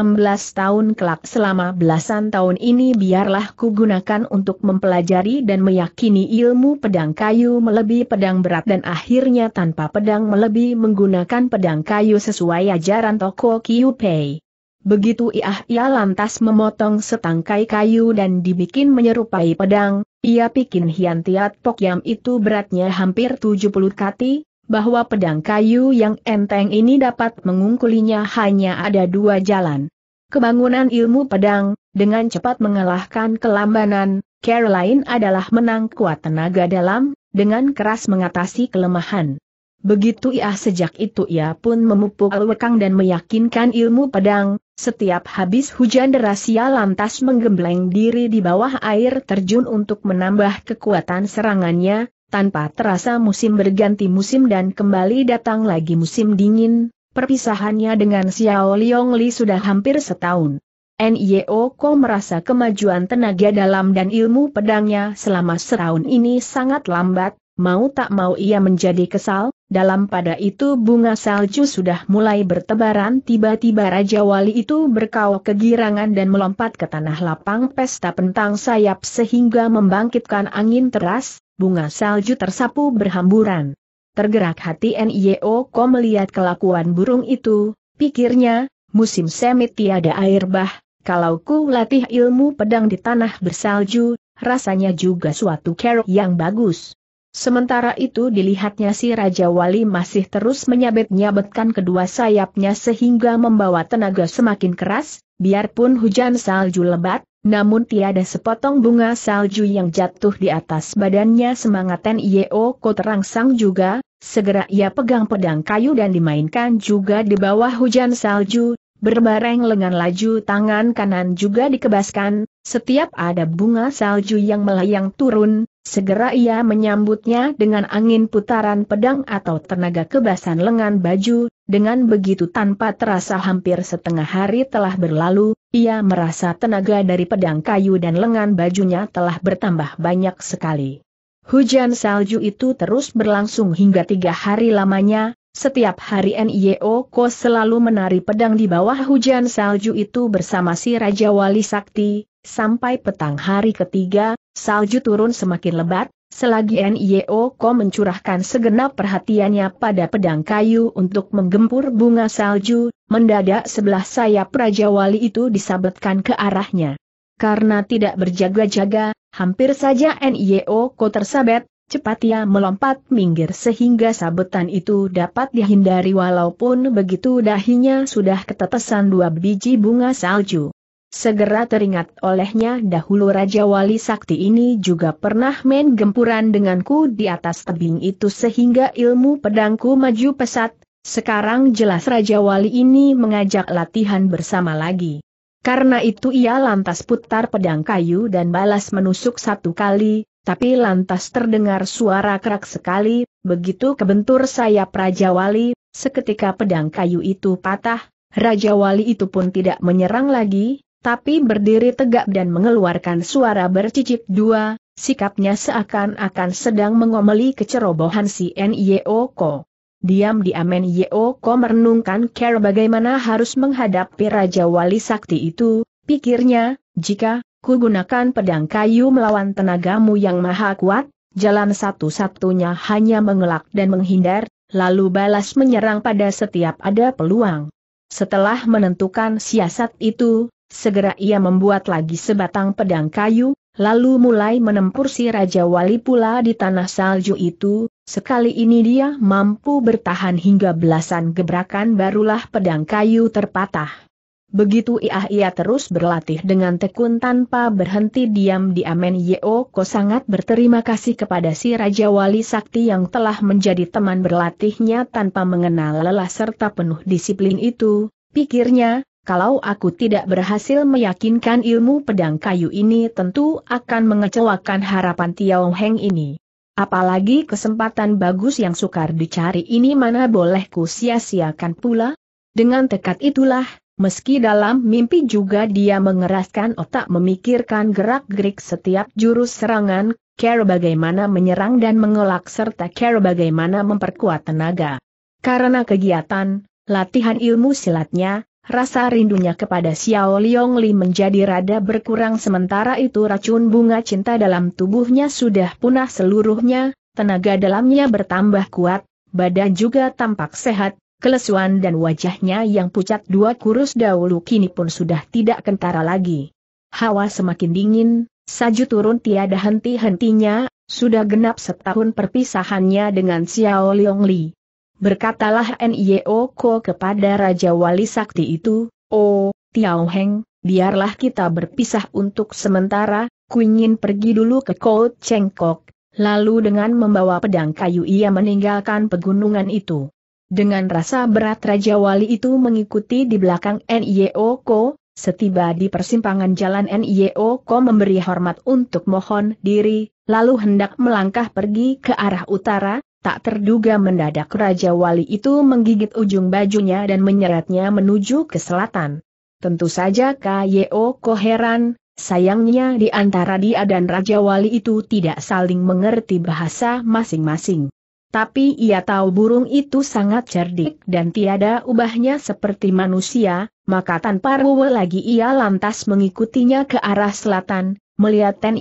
tahun kelak selama belasan tahun ini biarlah kugunakan untuk mempelajari dan meyakini ilmu pedang kayu melebihi pedang berat dan akhirnya tanpa pedang melebihi menggunakan pedang kayu sesuai ajaran Toko Pei. Begitu Iah Ia lantas memotong setangkai kayu dan dibikin menyerupai pedang, ia pikir Hian Tiat Pok Yam itu beratnya hampir 70 kati, bahwa pedang kayu yang enteng ini dapat mengungkulinya hanya ada dua jalan. Kebangunan ilmu pedang, dengan cepat mengalahkan kelambanan, Caroline adalah menang kuat tenaga dalam, dengan keras mengatasi kelemahan. Begitu ia sejak itu ia pun memupuk Alwekang dan meyakinkan ilmu pedang, setiap habis hujan deras ia lantas menggembleng diri di bawah air terjun untuk menambah kekuatan serangannya, tanpa terasa musim berganti musim dan kembali datang lagi musim dingin, perpisahannya dengan Xiao Liong Li sudah hampir setahun. NIO Ko merasa kemajuan tenaga dalam dan ilmu pedangnya selama setahun ini sangat lambat, mau tak mau ia menjadi kesal, dalam pada itu bunga salju sudah mulai bertebaran tiba-tiba Raja Wali itu berkau kegirangan dan melompat ke tanah lapang pesta pentang sayap sehingga membangkitkan angin teras, bunga salju tersapu berhamburan. Tergerak hati NIO Ko melihat kelakuan burung itu, pikirnya, musim semi tiada air bah, kalau ku latih ilmu pedang di tanah bersalju, rasanya juga suatu kerok yang bagus. Sementara itu dilihatnya si Raja Wali masih terus menyabet-nyabetkan kedua sayapnya sehingga membawa tenaga semakin keras, biarpun hujan salju lebat, namun tiada sepotong bunga salju yang jatuh di atas badannya semangat N.I.O. Ko terangsang juga, segera ia pegang pedang kayu dan dimainkan juga di bawah hujan salju, berbareng lengan laju tangan kanan juga dikebaskan, setiap ada bunga salju yang melayang turun, Segera ia menyambutnya dengan angin putaran pedang atau tenaga kebasan lengan baju, dengan begitu tanpa terasa hampir setengah hari telah berlalu, ia merasa tenaga dari pedang kayu dan lengan bajunya telah bertambah banyak sekali. Hujan salju itu terus berlangsung hingga tiga hari lamanya, setiap hari NIO Ko selalu menari pedang di bawah hujan salju itu bersama si Raja Wali Sakti, sampai petang hari ketiga, salju turun semakin lebat, selagi NIO Ko mencurahkan segenap perhatiannya pada pedang kayu untuk menggempur bunga salju, mendadak sebelah sayap Raja Wali itu disabetkan ke arahnya. Karena tidak berjaga-jaga, hampir saja NIO Ko tersabet, Cepat ia melompat minggir sehingga sabetan itu dapat dihindari walaupun begitu dahinya sudah ketetesan dua biji bunga salju. Segera teringat olehnya dahulu Raja Wali Sakti ini juga pernah main gempuran denganku di atas tebing itu sehingga ilmu pedangku maju pesat, sekarang jelas Raja Wali ini mengajak latihan bersama lagi. Karena itu ia lantas putar pedang kayu dan balas menusuk satu kali, tapi lantas terdengar suara kerak sekali, begitu kebentur sayap Raja Wali, seketika pedang kayu itu patah, Raja Wali itu pun tidak menyerang lagi, tapi berdiri tegak dan mengeluarkan suara bercicip dua, sikapnya seakan-akan sedang mengomeli kecerobohan si Nyeoko. Diam-diam Ko merenungkan care bagaimana harus menghadapi Raja Wali Sakti itu, pikirnya, jika Ku gunakan pedang kayu melawan tenagamu yang maha kuat, jalan satu-satunya hanya mengelak dan menghindar, lalu balas menyerang pada setiap ada peluang. Setelah menentukan siasat itu, segera ia membuat lagi sebatang pedang kayu, lalu mulai menempur si Raja Wali pula di tanah salju itu, sekali ini dia mampu bertahan hingga belasan gebrakan barulah pedang kayu terpatah. Begitu ia ia terus berlatih dengan tekun tanpa berhenti diam di Yeo Yeoko sangat berterima kasih kepada si Raja Wali Sakti yang telah menjadi teman berlatihnya tanpa mengenal lelah serta penuh disiplin itu, pikirnya, kalau aku tidak berhasil meyakinkan ilmu pedang kayu ini tentu akan mengecewakan harapan Tiao Heng ini. Apalagi kesempatan bagus yang sukar dicari ini mana boleh ku sia-siakan pula? Dengan tekad itulah, Meski dalam mimpi juga dia mengeraskan otak memikirkan gerak-gerik setiap jurus serangan, care bagaimana menyerang dan mengelak serta care bagaimana memperkuat tenaga. Karena kegiatan, latihan ilmu silatnya, rasa rindunya kepada Xiao Liong Li menjadi rada berkurang sementara itu racun bunga cinta dalam tubuhnya sudah punah seluruhnya, tenaga dalamnya bertambah kuat, badan juga tampak sehat, kelesuan dan wajahnya yang pucat dua kurus dahulu kini pun sudah tidak kentara lagi. Hawa semakin dingin, Saju turun tiada henti-hentinya, sudah genap setahun perpisahannya dengan Xiao Li. Berkatalah Nio Ko kepada Raja Wali Sakti itu, Oh, Tiao Heng, biarlah kita berpisah untuk sementara, Kuingin pergi dulu ke Cold Cengkok, lalu dengan membawa pedang kayu ia meninggalkan pegunungan itu. Dengan rasa berat Raja Wali itu mengikuti di belakang Ko. Setiba di persimpangan jalan Ko memberi hormat untuk mohon diri, lalu hendak melangkah pergi ke arah utara, tak terduga mendadak Raja Wali itu menggigit ujung bajunya dan menyeretnya menuju ke selatan. Tentu saja Ko heran, sayangnya di antara dia dan Raja Wali itu tidak saling mengerti bahasa masing-masing. Tapi ia tahu burung itu sangat cerdik dan tiada ubahnya seperti manusia, maka tanpa ruwe lagi ia lantas mengikutinya ke arah selatan, melihat Ten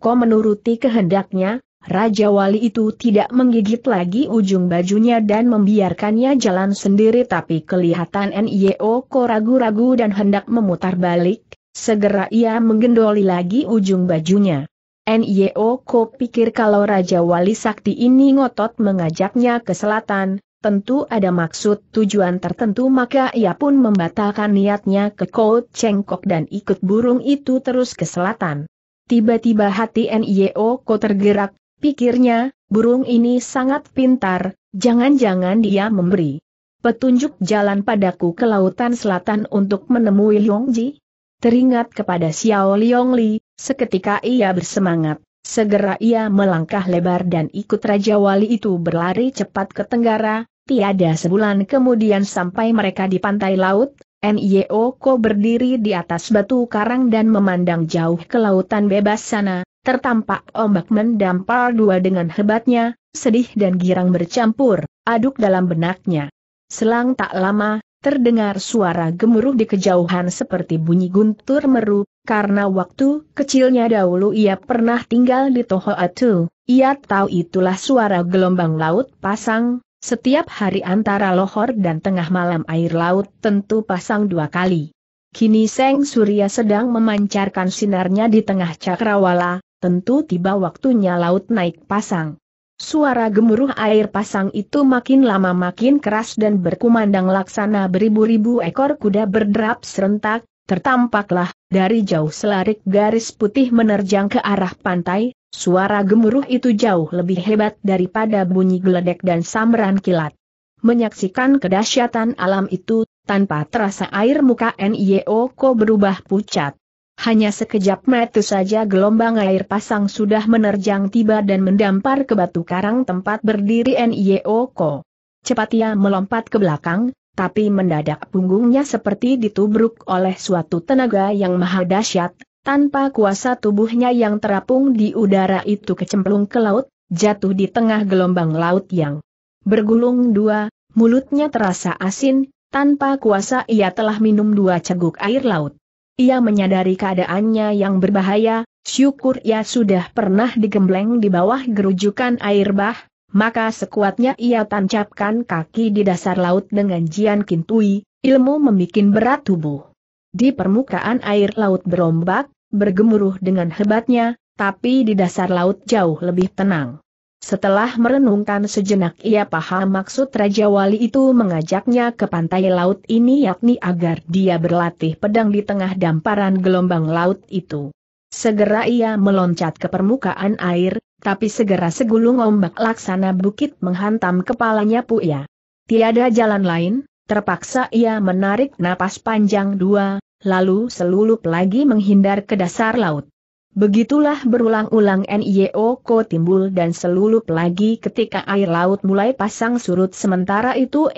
ko menuruti kehendaknya, Raja Wali itu tidak menggigit lagi ujung bajunya dan membiarkannya jalan sendiri tapi kelihatan N.I.O. Ko ragu-ragu dan hendak memutar balik, segera ia menggendoli lagi ujung bajunya. NIO Ko pikir kalau Raja Wali Sakti ini ngotot mengajaknya ke selatan, tentu ada maksud tujuan tertentu maka ia pun membatalkan niatnya ke Ko Cengkok dan ikut burung itu terus ke selatan. Tiba-tiba hati NIO Ko tergerak, pikirnya, burung ini sangat pintar, jangan-jangan dia memberi petunjuk jalan padaku ke lautan selatan untuk menemui Yongji. Teringat kepada Xiao Liongli, Seketika ia bersemangat, segera ia melangkah lebar dan ikut Raja Wali itu berlari cepat ke tenggara, tiada sebulan kemudian sampai mereka di pantai laut, NIO Ko berdiri di atas batu karang dan memandang jauh ke lautan bebas sana, tertampak ombak mendampar dua dengan hebatnya, sedih dan girang bercampur, aduk dalam benaknya. Selang tak lama, terdengar suara gemuruh di kejauhan seperti bunyi guntur meru, karena waktu kecilnya dahulu ia pernah tinggal di Toho Atu, ia tahu itulah suara gelombang laut pasang, setiap hari antara lohor dan tengah malam air laut tentu pasang dua kali. Kini Seng Surya sedang memancarkan sinarnya di tengah cakrawala, tentu tiba waktunya laut naik pasang. Suara gemuruh air pasang itu makin lama makin keras dan berkumandang laksana beribu-ribu ekor kuda berderap serentak, tertampaklah, dari jauh selarik garis putih menerjang ke arah pantai, suara gemuruh itu jauh lebih hebat daripada bunyi geledek dan samran kilat. Menyaksikan kedahsyatan alam itu, tanpa terasa air muka NIO Ko berubah pucat. Hanya sekejap mata saja gelombang air pasang sudah menerjang tiba dan mendampar ke batu karang tempat berdiri Nioko. Cepat ia melompat ke belakang, tapi mendadak punggungnya seperti ditubruk oleh suatu tenaga yang maha dahsyat, tanpa kuasa tubuhnya yang terapung di udara itu kecemplung ke laut, jatuh di tengah gelombang laut yang bergulung dua, mulutnya terasa asin, tanpa kuasa ia telah minum dua ceguk air laut. Ia menyadari keadaannya yang berbahaya, syukur ia sudah pernah digembleng di bawah gerujukan air bah, maka sekuatnya ia tancapkan kaki di dasar laut dengan Jian Kintui, ilmu membuat berat tubuh. Di permukaan air laut berombak, bergemuruh dengan hebatnya, tapi di dasar laut jauh lebih tenang. Setelah merenungkan sejenak ia paham maksud Raja Wali itu mengajaknya ke pantai laut ini yakni agar dia berlatih pedang di tengah damparan gelombang laut itu. Segera ia meloncat ke permukaan air, tapi segera segulung ombak laksana bukit menghantam kepalanya Puya. Tiada jalan lain, terpaksa ia menarik napas panjang dua, lalu selulup lagi menghindar ke dasar laut. Begitulah berulang-ulang Ko timbul dan selulup lagi ketika air laut mulai pasang surut sementara itu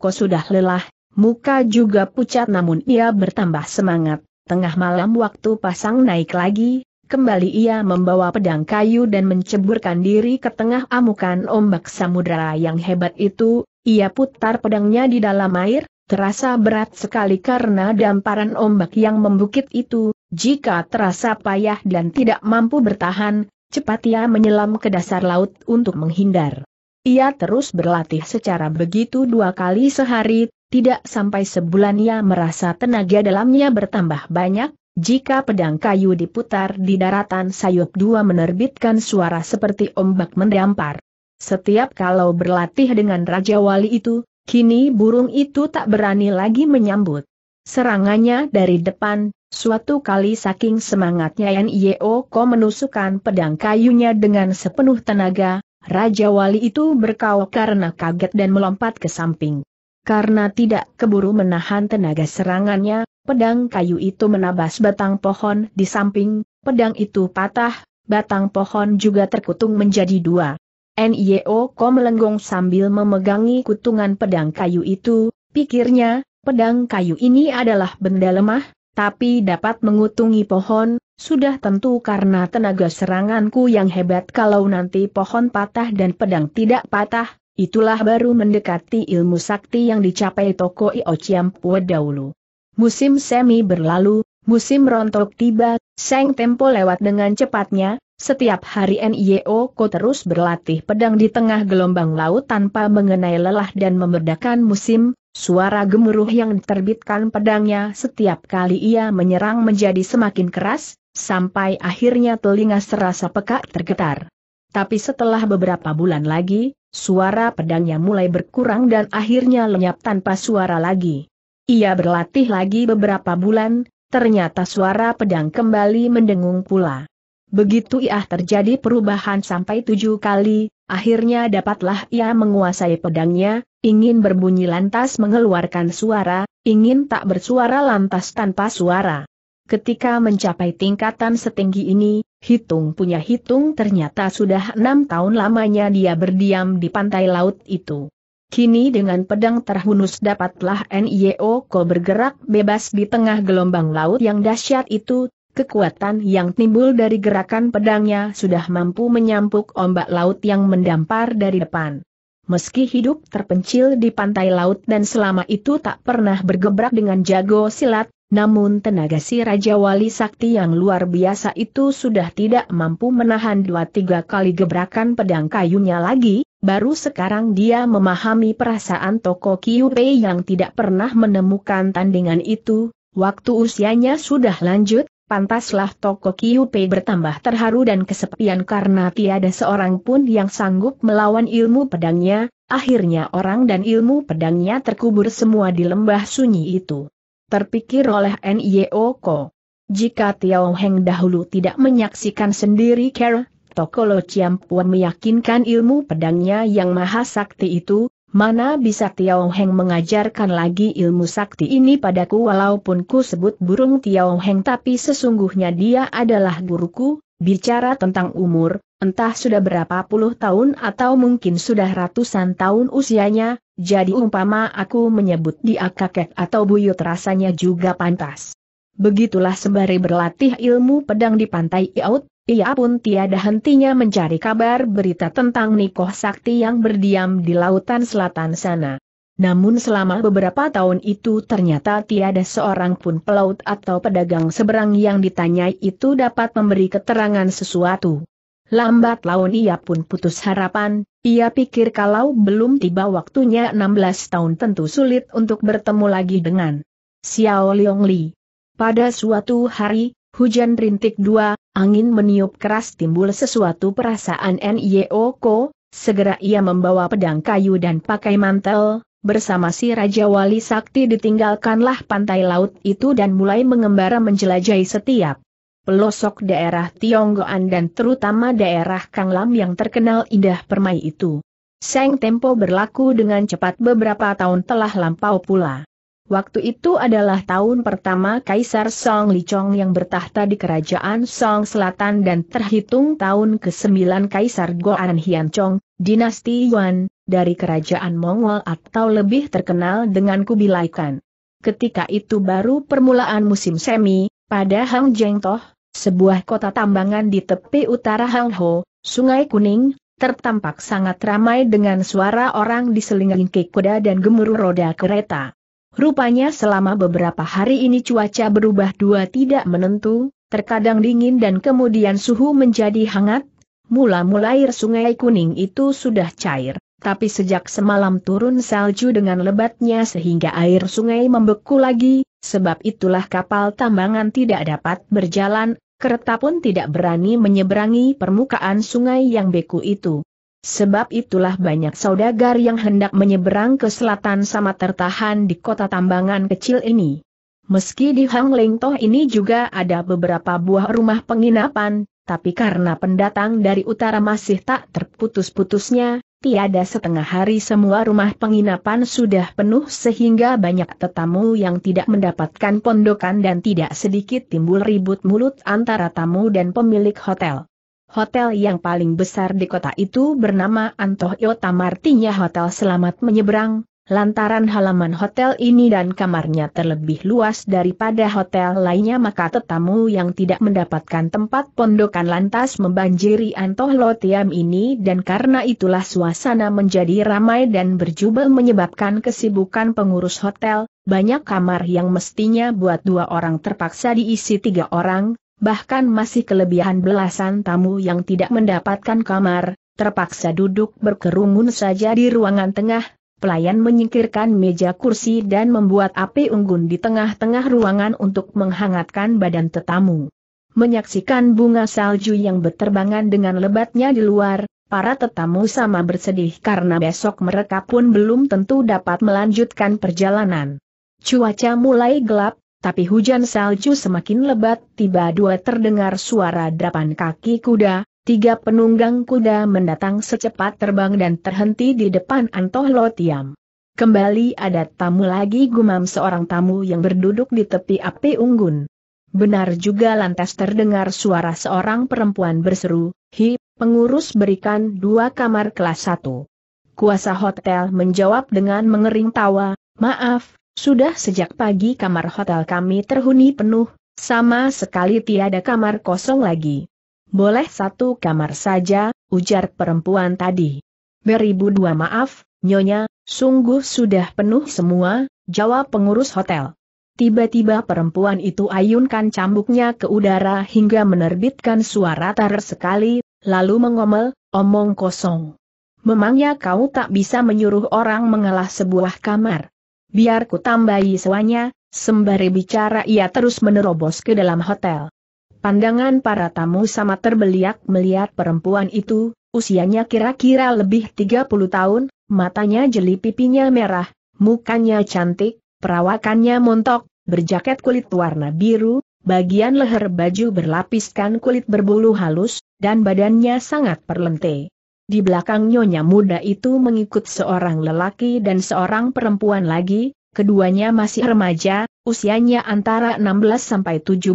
Ko sudah lelah, muka juga pucat namun ia bertambah semangat. Tengah malam waktu pasang naik lagi, kembali ia membawa pedang kayu dan menceburkan diri ke tengah amukan ombak samudera yang hebat itu, ia putar pedangnya di dalam air, terasa berat sekali karena damparan ombak yang membukit itu, jika terasa payah dan tidak mampu bertahan, cepat ia menyelam ke dasar laut untuk menghindar. Ia terus berlatih secara begitu dua kali sehari, tidak sampai sebulan ia merasa tenaga dalamnya bertambah banyak, jika pedang kayu diputar di daratan sayup dua menerbitkan suara seperti ombak mendampar. Setiap kalau berlatih dengan Raja Wali itu, kini burung itu tak berani lagi menyambut. Serangannya dari depan, Suatu kali saking semangatnya Nio Ko menusukkan pedang kayunya dengan sepenuh tenaga, Raja Wali itu berkau karena kaget dan melompat ke samping. Karena tidak keburu menahan tenaga serangannya, pedang kayu itu menabas batang pohon di samping, pedang itu patah, batang pohon juga terkutung menjadi dua. Nio Ko melenggong sambil memegangi kutungan pedang kayu itu, pikirnya, pedang kayu ini adalah benda lemah, tapi dapat mengutungi pohon, sudah tentu karena tenaga seranganku yang hebat kalau nanti pohon patah dan pedang tidak patah, itulah baru mendekati ilmu sakti yang dicapai toko Io Chiampue dahulu. Musim semi berlalu, musim rontok tiba, seng tempo lewat dengan cepatnya, setiap hari NIO Ko terus berlatih pedang di tengah gelombang laut tanpa mengenai lelah dan memerdakan musim, Suara gemuruh yang diterbitkan pedangnya setiap kali ia menyerang menjadi semakin keras, sampai akhirnya telinga serasa pekak tergetar. Tapi setelah beberapa bulan lagi, suara pedangnya mulai berkurang dan akhirnya lenyap tanpa suara lagi. Ia berlatih lagi beberapa bulan, ternyata suara pedang kembali mendengung pula. Begitu ia terjadi perubahan sampai tujuh kali, akhirnya dapatlah ia menguasai pedangnya, ingin berbunyi lantas mengeluarkan suara, ingin tak bersuara lantas tanpa suara. Ketika mencapai tingkatan setinggi ini, hitung punya hitung ternyata sudah enam tahun lamanya dia berdiam di pantai laut itu. Kini dengan pedang terhunus dapatlah NIO Ko bergerak bebas di tengah gelombang laut yang dahsyat itu, kekuatan yang timbul dari gerakan pedangnya sudah mampu menyampuk ombak laut yang mendampar dari depan. Meski hidup terpencil di pantai laut dan selama itu tak pernah bergebrak dengan jago silat, namun tenaga si Raja Wali Sakti yang luar biasa itu sudah tidak mampu menahan dua tiga kali gebrakan pedang kayunya lagi, baru sekarang dia memahami perasaan Toko Kiupe yang tidak pernah menemukan tandingan itu, waktu usianya sudah lanjut, Pantaslah Toko Kiupe bertambah terharu dan kesepian karena tiada seorang pun yang sanggup melawan ilmu pedangnya, akhirnya orang dan ilmu pedangnya terkubur semua di lembah sunyi itu. Terpikir oleh Nyeoko, Jika Tiao Heng dahulu tidak menyaksikan sendiri Kera, Toko Lo Puan meyakinkan ilmu pedangnya yang maha sakti itu, Mana bisa Tiao Heng mengajarkan lagi ilmu sakti ini padaku walaupun ku sebut burung Tiao Heng tapi sesungguhnya dia adalah guruku, bicara tentang umur, entah sudah berapa puluh tahun atau mungkin sudah ratusan tahun usianya, jadi umpama aku menyebut dia kakek atau buyut rasanya juga pantas. Begitulah sembari berlatih ilmu pedang di pantai Iaut, ia pun tiada hentinya mencari kabar berita tentang Nikoh Sakti yang berdiam di lautan selatan sana. Namun selama beberapa tahun itu ternyata tiada seorang pun pelaut atau pedagang seberang yang ditanyai itu dapat memberi keterangan sesuatu. Lambat laun ia pun putus harapan, ia pikir kalau belum tiba waktunya 16 tahun tentu sulit untuk bertemu lagi dengan Xiao Liong Li. Pada suatu hari, Hujan rintik dua, angin meniup keras timbul sesuatu perasaan Nyeoko, segera ia membawa pedang kayu dan pakai mantel, bersama si Raja Wali Sakti ditinggalkanlah pantai laut itu dan mulai mengembara menjelajahi setiap pelosok daerah Tionggoan dan terutama daerah Kanglam yang terkenal indah permai itu. Seng Tempo berlaku dengan cepat beberapa tahun telah lampau pula. Waktu itu adalah tahun pertama Kaisar Song Lichong yang bertahta di Kerajaan Song Selatan dan terhitung tahun ke-9 Kaisar Goan Chong, dinasti Yuan, dari Kerajaan Mongol atau lebih terkenal dengan Kubilai Khan. Ketika itu baru permulaan musim semi, pada Hang Jeng Toh, sebuah kota tambangan di tepi utara Hang Ho, Sungai Kuning, tertampak sangat ramai dengan suara orang diselingi kuda dan gemuruh roda kereta. Rupanya selama beberapa hari ini cuaca berubah dua tidak menentu, terkadang dingin dan kemudian suhu menjadi hangat. Mula-mula air sungai kuning itu sudah cair, tapi sejak semalam turun salju dengan lebatnya sehingga air sungai membeku lagi, sebab itulah kapal tambangan tidak dapat berjalan, kereta pun tidak berani menyeberangi permukaan sungai yang beku itu. Sebab itulah banyak saudagar yang hendak menyeberang ke selatan sama tertahan di kota tambangan kecil ini. Meski di Hang Leng Toh ini juga ada beberapa buah rumah penginapan, tapi karena pendatang dari utara masih tak terputus-putusnya, tiada setengah hari semua rumah penginapan sudah penuh sehingga banyak tetamu yang tidak mendapatkan pondokan dan tidak sedikit timbul ribut mulut antara tamu dan pemilik hotel. Hotel yang paling besar di kota itu bernama Antohyota artinya Hotel Selamat Menyeberang, lantaran halaman hotel ini dan kamarnya terlebih luas daripada hotel lainnya maka tetamu yang tidak mendapatkan tempat pondokan lantas membanjiri Lotiam ini dan karena itulah suasana menjadi ramai dan berjubel menyebabkan kesibukan pengurus hotel, banyak kamar yang mestinya buat dua orang terpaksa diisi tiga orang, bahkan masih kelebihan belasan tamu yang tidak mendapatkan kamar, terpaksa duduk berkerumun saja di ruangan tengah, pelayan menyingkirkan meja kursi dan membuat api unggun di tengah-tengah ruangan untuk menghangatkan badan tetamu. Menyaksikan bunga salju yang berterbangan dengan lebatnya di luar, para tetamu sama bersedih karena besok mereka pun belum tentu dapat melanjutkan perjalanan. Cuaca mulai gelap, tapi hujan salju semakin lebat, tiba dua terdengar suara derapan kaki kuda, tiga penunggang kuda mendatang secepat terbang dan terhenti di depan Antoh Lotiam. Kembali ada tamu lagi gumam seorang tamu yang berduduk di tepi api unggun. Benar juga lantas terdengar suara seorang perempuan berseru, Hi, pengurus berikan dua kamar kelas satu. Kuasa hotel menjawab dengan mengering tawa, maaf, sudah sejak pagi kamar hotel kami terhuni penuh, sama sekali tiada kamar kosong lagi. Boleh satu kamar saja, ujar perempuan tadi. Beribu dua maaf, Nyonya, sungguh sudah penuh semua, jawab pengurus hotel. Tiba-tiba perempuan itu ayunkan cambuknya ke udara hingga menerbitkan suara tar sekali, lalu mengomel, omong kosong. Memangnya kau tak bisa menyuruh orang mengalah sebuah kamar? Biar ku tambahi sewanya, sembari bicara ia terus menerobos ke dalam hotel. Pandangan para tamu sama terbeliak melihat perempuan itu, usianya kira-kira lebih 30 tahun, matanya jeli pipinya merah, mukanya cantik, perawakannya montok, berjaket kulit warna biru, bagian leher baju berlapiskan kulit berbulu halus, dan badannya sangat perlente. Di belakang nyonya muda itu mengikut seorang lelaki dan seorang perempuan lagi, keduanya masih remaja, usianya antara 16 sampai 17,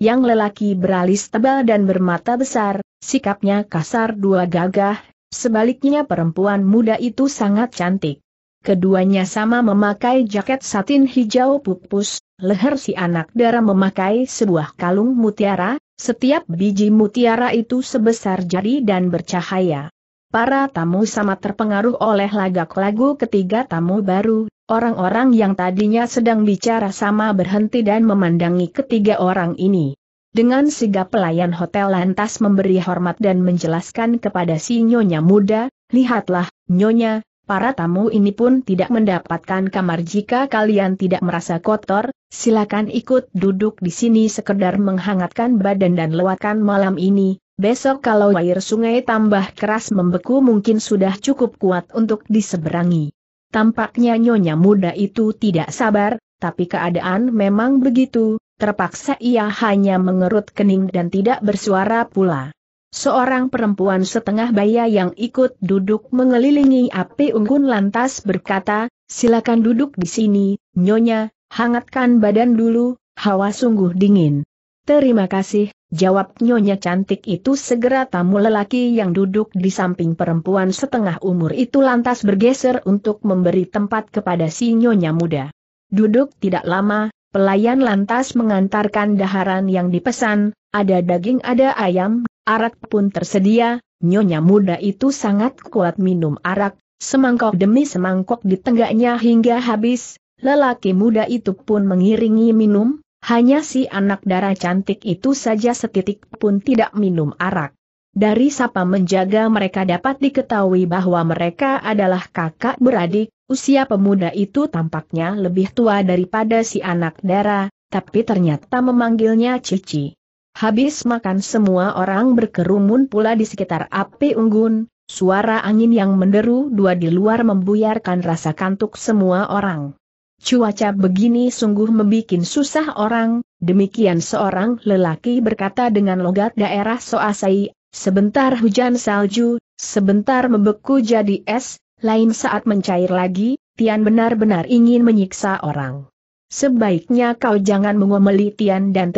yang lelaki beralis tebal dan bermata besar, sikapnya kasar dua gagah, sebaliknya perempuan muda itu sangat cantik. Keduanya sama memakai jaket satin hijau pupus, leher si anak dara memakai sebuah kalung mutiara, setiap biji mutiara itu sebesar jari dan bercahaya. Para tamu sama terpengaruh oleh lagak lagu ketiga tamu baru, orang-orang yang tadinya sedang bicara sama berhenti dan memandangi ketiga orang ini. Dengan sigap pelayan hotel lantas memberi hormat dan menjelaskan kepada si nyonya muda, lihatlah, nyonya, Para tamu ini pun tidak mendapatkan kamar jika kalian tidak merasa kotor, silakan ikut duduk di sini sekedar menghangatkan badan dan lewatkan malam ini, besok kalau air sungai tambah keras membeku mungkin sudah cukup kuat untuk diseberangi. Tampaknya nyonya muda itu tidak sabar, tapi keadaan memang begitu, terpaksa ia hanya mengerut kening dan tidak bersuara pula. Seorang perempuan setengah baya yang ikut duduk mengelilingi api unggun lantas berkata, silakan duduk di sini, nyonya, hangatkan badan dulu, hawa sungguh dingin. Terima kasih, jawab nyonya cantik itu segera tamu lelaki yang duduk di samping perempuan setengah umur itu lantas bergeser untuk memberi tempat kepada si nyonya muda. Duduk tidak lama, pelayan lantas mengantarkan daharan yang dipesan, ada daging ada ayam Arak pun tersedia, nyonya muda itu sangat kuat minum arak, semangkok demi semangkok di tenggaknya hingga habis, lelaki muda itu pun mengiringi minum, hanya si anak darah cantik itu saja setitik pun tidak minum arak. Dari sapa menjaga mereka dapat diketahui bahwa mereka adalah kakak beradik, usia pemuda itu tampaknya lebih tua daripada si anak darah, tapi ternyata memanggilnya Cici. Habis makan semua orang berkerumun pula di sekitar api unggun, suara angin yang menderu dua di luar membuyarkan rasa kantuk semua orang. Cuaca begini sungguh membuat susah orang, demikian seorang lelaki berkata dengan logat daerah Soasai, sebentar hujan salju, sebentar membeku jadi es, lain saat mencair lagi, Tian benar-benar ingin menyiksa orang. Sebaiknya kau jangan mengomeli Tian dan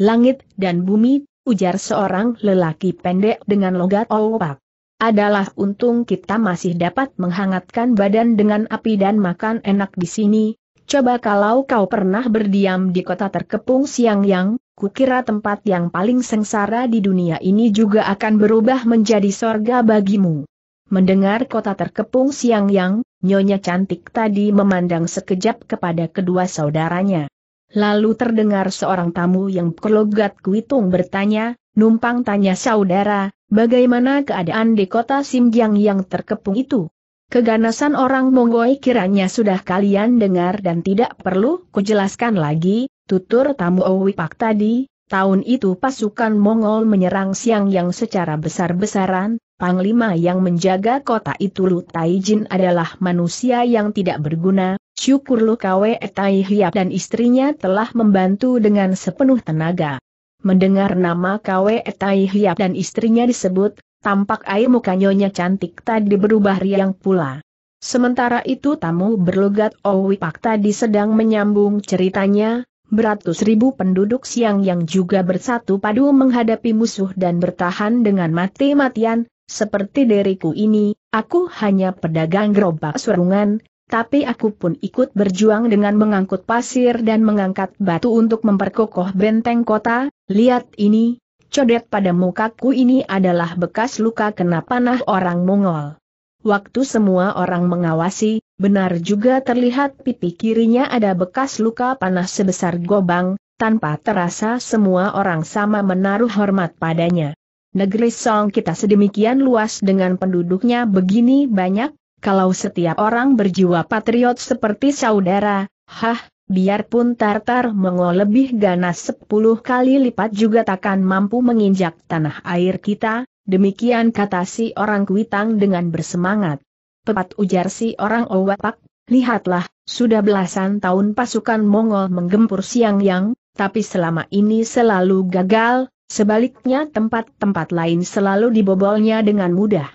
langit dan bumi, ujar seorang lelaki pendek dengan logat opak. Adalah untung kita masih dapat menghangatkan badan dengan api dan makan enak di sini, coba kalau kau pernah berdiam di kota terkepung siang yang, kukira tempat yang paling sengsara di dunia ini juga akan berubah menjadi sorga bagimu. Mendengar kota terkepung siang yang, nyonya cantik tadi memandang sekejap kepada kedua saudaranya. Lalu terdengar seorang tamu yang kelogat kuitung bertanya, numpang tanya saudara, bagaimana keadaan di kota Simjang yang terkepung itu? Keganasan orang Monggoi kiranya sudah kalian dengar dan tidak perlu kujelaskan lagi, tutur tamu Owipak tadi, tahun itu pasukan Mongol menyerang Siang yang secara besar-besaran, Panglima yang menjaga kota itu Lutai Taijin adalah manusia yang tidak berguna, Syukur lu Kwe Etai Hiap dan istrinya telah membantu dengan sepenuh tenaga. Mendengar nama Kwe Etai Hiap dan istrinya disebut, tampak air muka cantik tadi berubah riang pula. Sementara itu tamu berlogat Owi oh, Pak tadi sedang menyambung ceritanya, beratus ribu penduduk siang yang juga bersatu padu menghadapi musuh dan bertahan dengan mati-matian, seperti deriku ini, aku hanya pedagang gerobak serungan, tapi aku pun ikut berjuang dengan mengangkut pasir dan mengangkat batu untuk memperkokoh benteng kota, lihat ini, codet pada mukaku ini adalah bekas luka kena panah orang Mongol. Waktu semua orang mengawasi, benar juga terlihat pipi kirinya ada bekas luka panah sebesar gobang, tanpa terasa semua orang sama menaruh hormat padanya. Negeri Song kita sedemikian luas dengan penduduknya begini banyak, kalau setiap orang berjiwa patriot seperti saudara, hah, biarpun Tartar Mongol lebih ganas sepuluh kali lipat juga takkan mampu menginjak tanah air kita, demikian kata si orang kuitang dengan bersemangat. Pepat ujar si orang Owapak, lihatlah, sudah belasan tahun pasukan Mongol menggempur siang yang, tapi selama ini selalu gagal, sebaliknya tempat-tempat lain selalu dibobolnya dengan mudah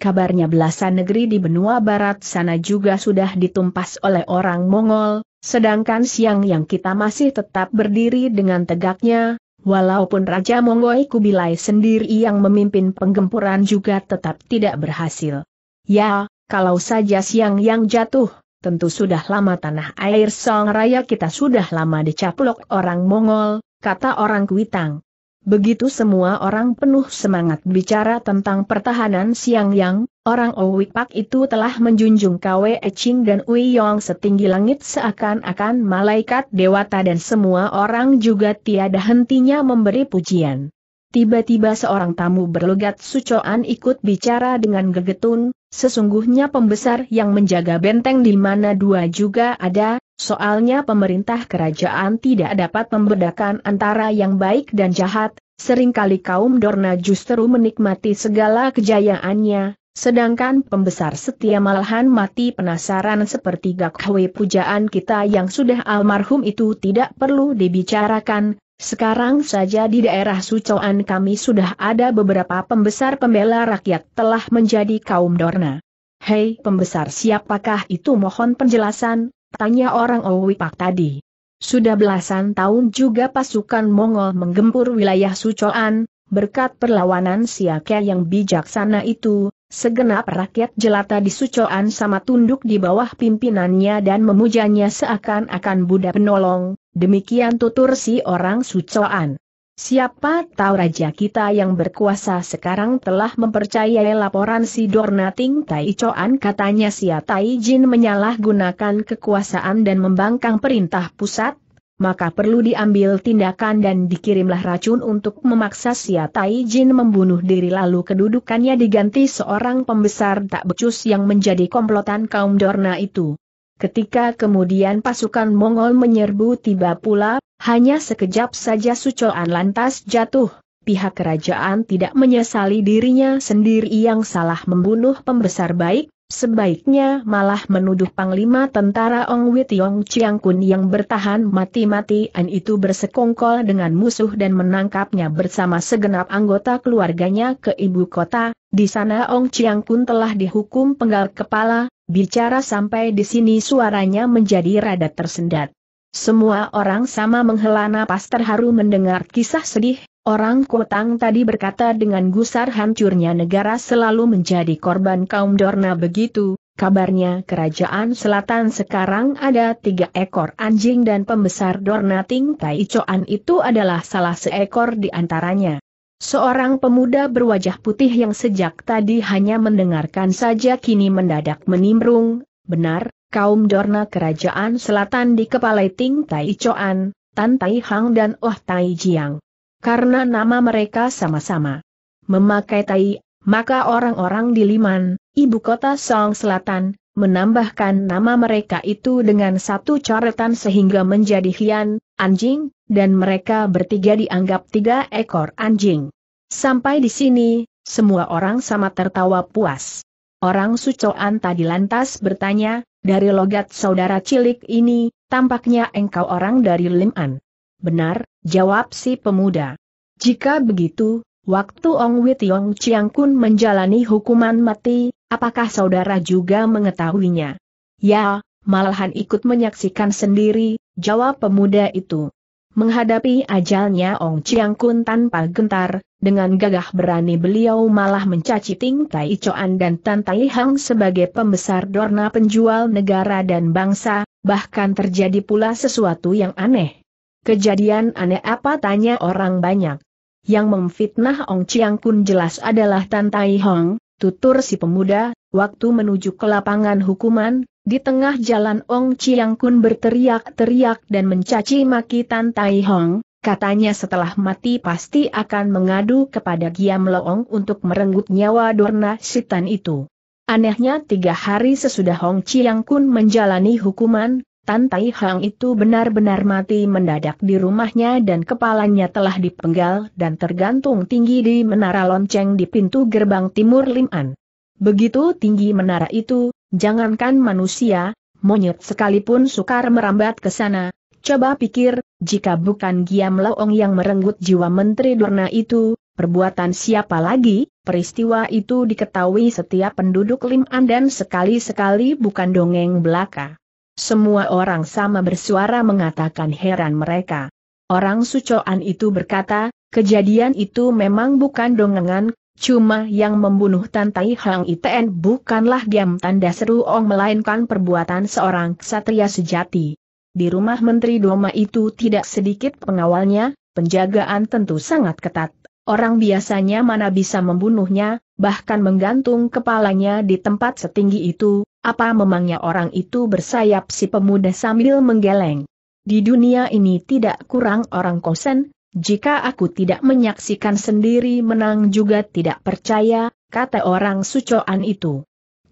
kabarnya belasan negeri di benua barat sana juga sudah ditumpas oleh orang Mongol, sedangkan siang yang kita masih tetap berdiri dengan tegaknya, walaupun Raja Mongol Kubilai sendiri yang memimpin penggempuran juga tetap tidak berhasil. Ya, kalau saja siang yang jatuh, tentu sudah lama tanah air Song Raya kita sudah lama dicaplok orang Mongol, kata orang Kuitang. Begitu semua orang penuh semangat bicara tentang pertahanan Siang Yang, orang Owik Pak itu telah menjunjung Kwe Eching dan Ui Yong setinggi langit seakan-akan malaikat dewata dan semua orang juga tiada hentinya memberi pujian. Tiba-tiba seorang tamu berlogat sucoan ikut bicara dengan gegetun, sesungguhnya pembesar yang menjaga benteng di mana dua juga ada, Soalnya pemerintah kerajaan tidak dapat membedakan antara yang baik dan jahat, seringkali kaum Dorna justru menikmati segala kejayaannya, sedangkan pembesar setia malahan mati penasaran seperti Gakwe pujaan kita yang sudah almarhum itu tidak perlu dibicarakan, sekarang saja di daerah Sucoan kami sudah ada beberapa pembesar pembela rakyat telah menjadi kaum Dorna. Hei pembesar siapakah itu mohon penjelasan, Tanya orang owi pak tadi. Sudah belasan tahun juga pasukan Mongol menggempur wilayah Sucoan, berkat perlawanan siake yang bijaksana itu, segenap rakyat jelata di Sucoan sama tunduk di bawah pimpinannya dan memujanya seakan-akan Buddha penolong, demikian tutur si orang Sucoan. Siapa tahu raja kita yang berkuasa sekarang telah mempercayai laporan si Ting Tai Choan katanya si Tai Jin menyalahgunakan kekuasaan dan membangkang perintah pusat, maka perlu diambil tindakan dan dikirimlah racun untuk memaksa si Tai Jin membunuh diri lalu kedudukannya diganti seorang pembesar tak becus yang menjadi komplotan kaum Dorna itu. Ketika kemudian pasukan Mongol menyerbu tiba pula hanya sekejap saja Sucoan lantas jatuh. Pihak kerajaan tidak menyesali dirinya sendiri yang salah membunuh pembesar baik, sebaiknya malah menuduh panglima tentara Ong Witiong Kun yang bertahan mati-matian itu bersekongkol dengan musuh dan menangkapnya bersama segenap anggota keluarganya ke ibu kota. Di sana Ong Kun telah dihukum penggal kepala, bicara sampai di sini suaranya menjadi rada tersendat. Semua orang sama menghela napas terharu mendengar kisah sedih, orang Kotang tadi berkata dengan gusar hancurnya negara selalu menjadi korban kaum Dorna begitu, kabarnya kerajaan selatan sekarang ada tiga ekor anjing dan pembesar Dorna Ting Tai Choan itu adalah salah seekor di antaranya. Seorang pemuda berwajah putih yang sejak tadi hanya mendengarkan saja kini mendadak menimbrung, benar, kaum Dorna Kerajaan Selatan di Kepala Ting Tai Choan, Tan Tai Hang dan Oh Tai Jiang. Karena nama mereka sama-sama memakai Tai, maka orang-orang di Liman, ibu kota Song Selatan, menambahkan nama mereka itu dengan satu coretan sehingga menjadi hian, anjing, dan mereka bertiga dianggap tiga ekor anjing. Sampai di sini, semua orang sama tertawa puas. Orang Sucoan tadi lantas bertanya, dari logat saudara cilik ini, tampaknya engkau orang dari Liman. Benar, jawab si pemuda. Jika begitu, waktu Ong Witiong Chiang Kun menjalani hukuman mati, apakah saudara juga mengetahuinya? Ya, malahan ikut menyaksikan sendiri, jawab pemuda itu. Menghadapi ajalnya Ong Chiang Kun tanpa gentar, dengan gagah berani beliau malah mencaci Ting Tai Choan dan Tan Tai Hang sebagai pembesar dorna penjual negara dan bangsa, bahkan terjadi pula sesuatu yang aneh. Kejadian aneh apa tanya orang banyak. Yang memfitnah Ong Chiang Kun jelas adalah Tan Tai Hong, tutur si pemuda, Waktu menuju ke lapangan hukuman, di tengah jalan Ong Chiang Kun berteriak-teriak dan mencaci maki Tan Tai Hong, katanya setelah mati pasti akan mengadu kepada Giam Loong untuk merenggut nyawa Dorna Sitan itu. Anehnya tiga hari sesudah Hong Chiang Kun menjalani hukuman, Tan Tai Hong itu benar-benar mati mendadak di rumahnya dan kepalanya telah dipenggal dan tergantung tinggi di menara lonceng di pintu gerbang timur Lim An. Begitu tinggi menara itu, jangankan manusia, monyet sekalipun sukar merambat ke sana. Coba pikir, jika bukan Giam Loong yang merenggut jiwa Menteri Durna itu, perbuatan siapa lagi? Peristiwa itu diketahui setiap penduduk Lim dan sekali-sekali bukan dongeng belaka. Semua orang sama bersuara mengatakan heran mereka. Orang sucoan itu berkata, kejadian itu memang bukan dongengan, Cuma yang membunuh Tan Tai Hang Iten bukanlah diam tanda seru Ong melainkan perbuatan seorang ksatria sejati. Di rumah Menteri Doma itu tidak sedikit pengawalnya, penjagaan tentu sangat ketat. Orang biasanya mana bisa membunuhnya, bahkan menggantung kepalanya di tempat setinggi itu, apa memangnya orang itu bersayap si pemuda sambil menggeleng. Di dunia ini tidak kurang orang kosen, jika aku tidak menyaksikan sendiri menang juga tidak percaya, kata orang sucoan itu.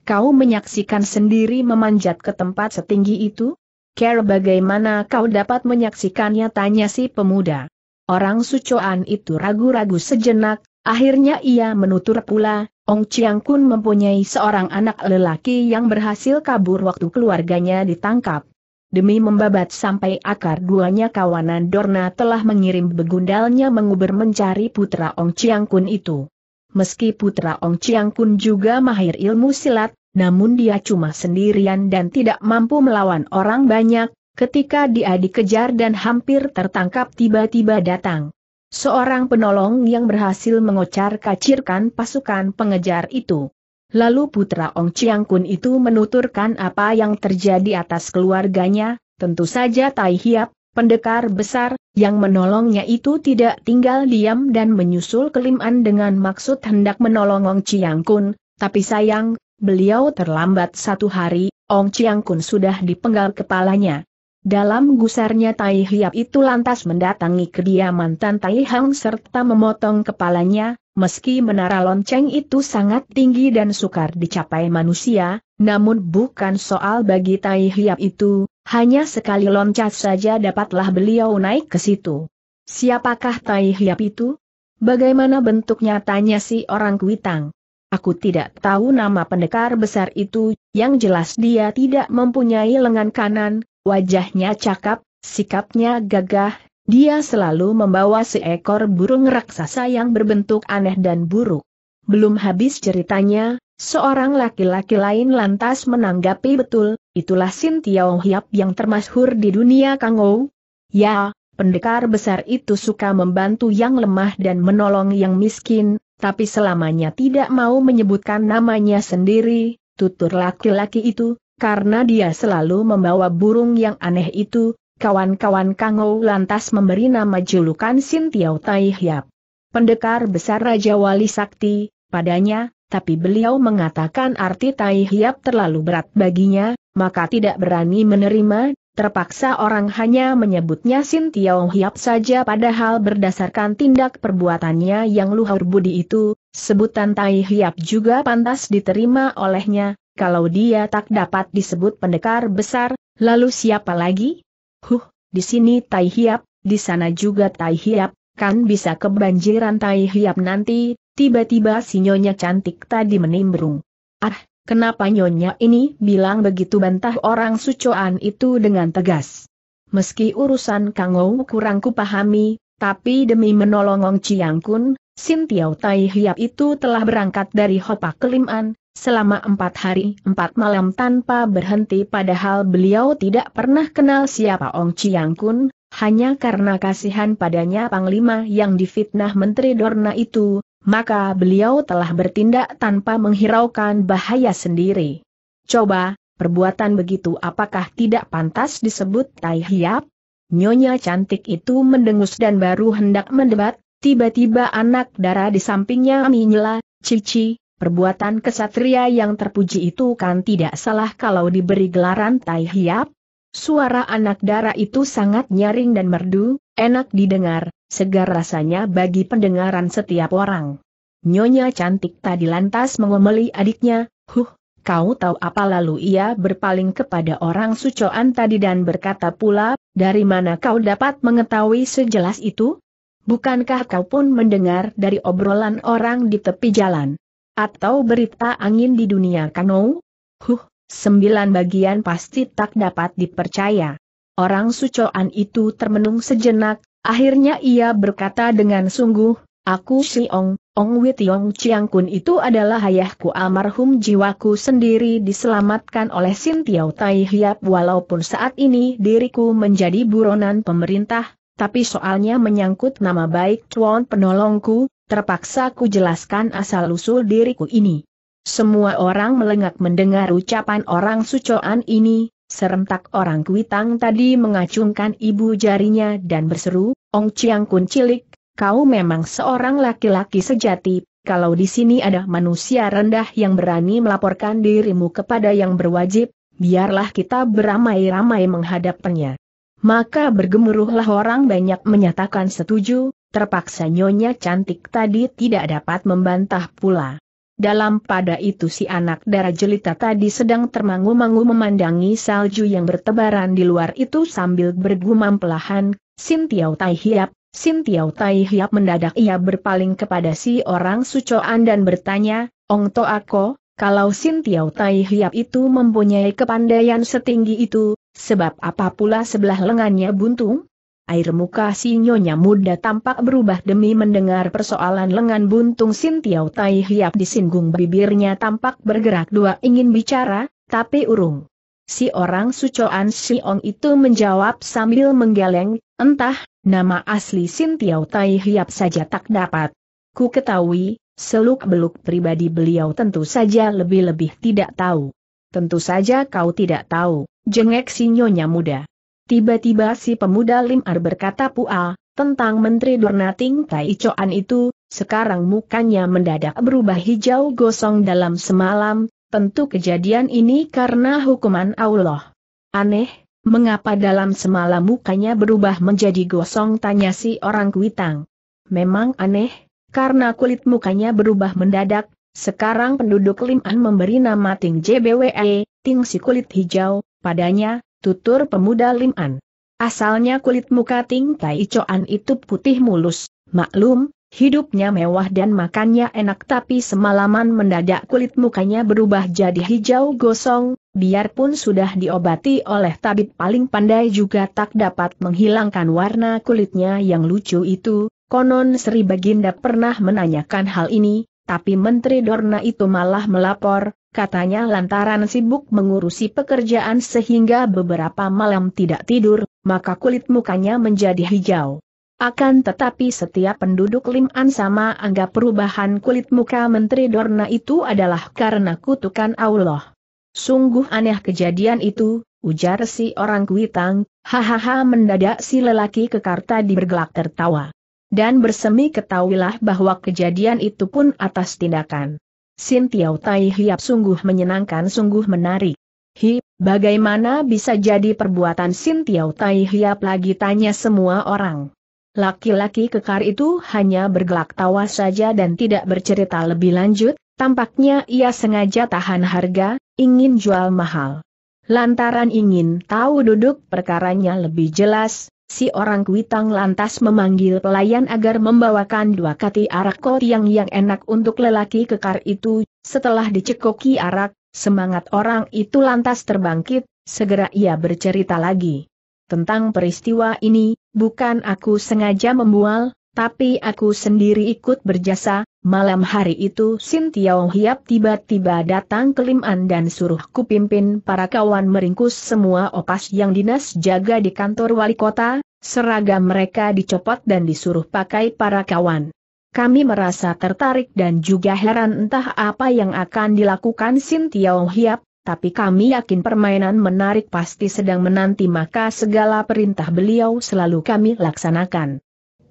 Kau menyaksikan sendiri memanjat ke tempat setinggi itu? Care bagaimana kau dapat menyaksikannya tanya si pemuda. Orang sucoan itu ragu-ragu sejenak, akhirnya ia menutur pula, Ong Chiang Kun mempunyai seorang anak lelaki yang berhasil kabur waktu keluarganya ditangkap. Demi membabat sampai akar duanya kawanan Dorna telah mengirim begundalnya menguber mencari putra Ong Chiang Kun itu. Meski putra Ong Chiang Kun juga mahir ilmu silat, namun dia cuma sendirian dan tidak mampu melawan orang banyak, ketika dia dikejar dan hampir tertangkap tiba-tiba datang. Seorang penolong yang berhasil mengocar kacirkan pasukan pengejar itu. Lalu putra Ong Chiang Kun itu menuturkan apa yang terjadi atas keluarganya, tentu saja Tai Hiap, pendekar besar, yang menolongnya itu tidak tinggal diam dan menyusul keliman dengan maksud hendak menolong Ong Chiang Kun, tapi sayang, beliau terlambat satu hari, Ong Chiang Kun sudah dipenggal kepalanya. Dalam gusarnya Tai Hiap itu lantas mendatangi kediaman Tan Tai Hang serta memotong kepalanya, Meski menara lonceng itu sangat tinggi dan sukar dicapai manusia, namun bukan soal bagi tai hiap itu, hanya sekali loncat saja dapatlah beliau naik ke situ. Siapakah tai hiap itu? Bagaimana bentuknya tanya si orang kuitang. Aku tidak tahu nama pendekar besar itu, yang jelas dia tidak mempunyai lengan kanan, wajahnya cakap, sikapnya gagah, dia selalu membawa seekor burung raksasa yang berbentuk aneh dan buruk. Belum habis ceritanya, seorang laki-laki lain lantas menanggapi betul, itulah Sin Tiao oh Hiap yang termasyhur di dunia Kangou. Ya, pendekar besar itu suka membantu yang lemah dan menolong yang miskin, tapi selamanya tidak mau menyebutkan namanya sendiri, tutur laki-laki itu, karena dia selalu membawa burung yang aneh itu, kawan-kawan Ou lantas memberi nama julukan Sin Tiau Tai Hiap. Pendekar besar Raja Wali Sakti, padanya, tapi beliau mengatakan arti Tai Hiap terlalu berat baginya, maka tidak berani menerima, terpaksa orang hanya menyebutnya Sin Tiau Hiap saja padahal berdasarkan tindak perbuatannya yang luhur budi itu, sebutan Tai Hiap juga pantas diterima olehnya, kalau dia tak dapat disebut pendekar besar, lalu siapa lagi? Huh, di sini Tai Hiap, di sana juga Tai Hiap, kan bisa kebanjiran Tai Hiap nanti, tiba-tiba si nyonya cantik tadi menimbrung. Ah, kenapa nyonya ini bilang begitu bantah orang sucoan itu dengan tegas. Meski urusan Kang Ou kurang kupahami, tapi demi menolong Ong Chiang Kun, Sintiau Tai Hiap itu telah berangkat dari Hopa Keliman, Selama empat hari empat malam tanpa berhenti padahal beliau tidak pernah kenal siapa Ong Chiang Kun, hanya karena kasihan padanya Panglima yang difitnah Menteri Dorna itu, maka beliau telah bertindak tanpa menghiraukan bahaya sendiri. Coba, perbuatan begitu apakah tidak pantas disebut tai hiap? Nyonya cantik itu mendengus dan baru hendak mendebat, tiba-tiba anak darah di sampingnya menyela, Cici, Perbuatan kesatria yang terpuji itu kan tidak salah kalau diberi gelaran Tai Hiap. Suara anak dara itu sangat nyaring dan merdu, enak didengar, segar rasanya bagi pendengaran setiap orang. Nyonya cantik tadi lantas mengomeli adiknya, huh, kau tahu apa lalu ia berpaling kepada orang sucoan tadi dan berkata pula, dari mana kau dapat mengetahui sejelas itu? Bukankah kau pun mendengar dari obrolan orang di tepi jalan? Atau berita angin di dunia kano? Huh, sembilan bagian pasti tak dapat dipercaya. Orang sucoan itu termenung sejenak, akhirnya ia berkata dengan sungguh, Aku si Ong, Ong Witiong Chiang Kun itu adalah ayahku almarhum jiwaku sendiri diselamatkan oleh Sin Tiao Tai Hiap walaupun saat ini diriku menjadi buronan pemerintah, tapi soalnya menyangkut nama baik cuan penolongku, terpaksa ku jelaskan asal-usul diriku ini. Semua orang melengak mendengar ucapan orang sucoan ini, serentak orang kuitang tadi mengacungkan ibu jarinya dan berseru, Ong Chiang Kun cilik, kau memang seorang laki-laki sejati, kalau di sini ada manusia rendah yang berani melaporkan dirimu kepada yang berwajib, biarlah kita beramai-ramai menghadapnya. Maka bergemuruhlah orang banyak menyatakan setuju, terpaksa nyonya cantik tadi tidak dapat membantah pula. Dalam pada itu si anak darah jelita tadi sedang termangu-mangu memandangi salju yang bertebaran di luar itu sambil bergumam pelahan, Sintiau Tai Hiap, Sintiau Tai Hiap mendadak ia berpaling kepada si orang sucoan dan bertanya, Ong To Ako, kalau Sintiau Tai Hiap itu mempunyai kepandaian setinggi itu, sebab apa pula sebelah lengannya buntung? air muka si nyonya muda tampak berubah demi mendengar persoalan lengan buntung Sintiau Tai Hiap disinggung bibirnya tampak bergerak dua ingin bicara, tapi urung. Si orang sucoan si ong itu menjawab sambil menggeleng, entah, nama asli Sintiau Tai Hiap saja tak dapat. Ku ketahui, seluk-beluk pribadi beliau tentu saja lebih-lebih tidak tahu. Tentu saja kau tidak tahu, jengek si nyonya muda. Tiba-tiba si pemuda Lim Ar berkata pua, tentang Menteri Durnating Tai Coan itu, sekarang mukanya mendadak berubah hijau gosong dalam semalam, tentu kejadian ini karena hukuman Allah. Aneh, mengapa dalam semalam mukanya berubah menjadi gosong tanya si orang kuitang. Memang aneh, karena kulit mukanya berubah mendadak, sekarang penduduk Liman memberi nama Ting JBWE, Ting si kulit hijau, padanya, tutur pemuda Lim An. Asalnya kulit muka Ting Tai itu putih mulus, maklum, hidupnya mewah dan makannya enak tapi semalaman mendadak kulit mukanya berubah jadi hijau gosong, biarpun sudah diobati oleh tabib paling pandai juga tak dapat menghilangkan warna kulitnya yang lucu itu, konon Sri Baginda pernah menanyakan hal ini, tapi Menteri Dorna itu malah melapor, katanya lantaran sibuk mengurusi pekerjaan sehingga beberapa malam tidak tidur, maka kulit mukanya menjadi hijau. Akan tetapi setiap penduduk Lim An sama anggap perubahan kulit muka Menteri Dorna itu adalah karena kutukan Allah. Sungguh aneh kejadian itu, ujar si orang kuitang, hahaha mendadak si lelaki kekarta di bergelak tertawa. Dan bersemi ketahuilah bahwa kejadian itu pun atas tindakan. Sin Tiao Tai Hiap sungguh menyenangkan sungguh menarik. Hi, bagaimana bisa jadi perbuatan Sin Tiao Tai Hiap lagi tanya semua orang. Laki-laki kekar itu hanya bergelak tawa saja dan tidak bercerita lebih lanjut, tampaknya ia sengaja tahan harga, ingin jual mahal. Lantaran ingin tahu duduk perkaranya lebih jelas, Si orang kuitang lantas memanggil pelayan agar membawakan dua kati arak kotiang yang enak untuk lelaki kekar itu, setelah dicekoki arak, semangat orang itu lantas terbangkit, segera ia bercerita lagi. Tentang peristiwa ini, bukan aku sengaja membual, tapi aku sendiri ikut berjasa, Malam hari itu Sin Tiao Hiap tiba-tiba datang ke Liman dan suruh kupimpin para kawan meringkus semua opas yang dinas jaga di kantor wali kota, seragam mereka dicopot dan disuruh pakai para kawan. Kami merasa tertarik dan juga heran entah apa yang akan dilakukan Sin Tiao Hiap, tapi kami yakin permainan menarik pasti sedang menanti maka segala perintah beliau selalu kami laksanakan.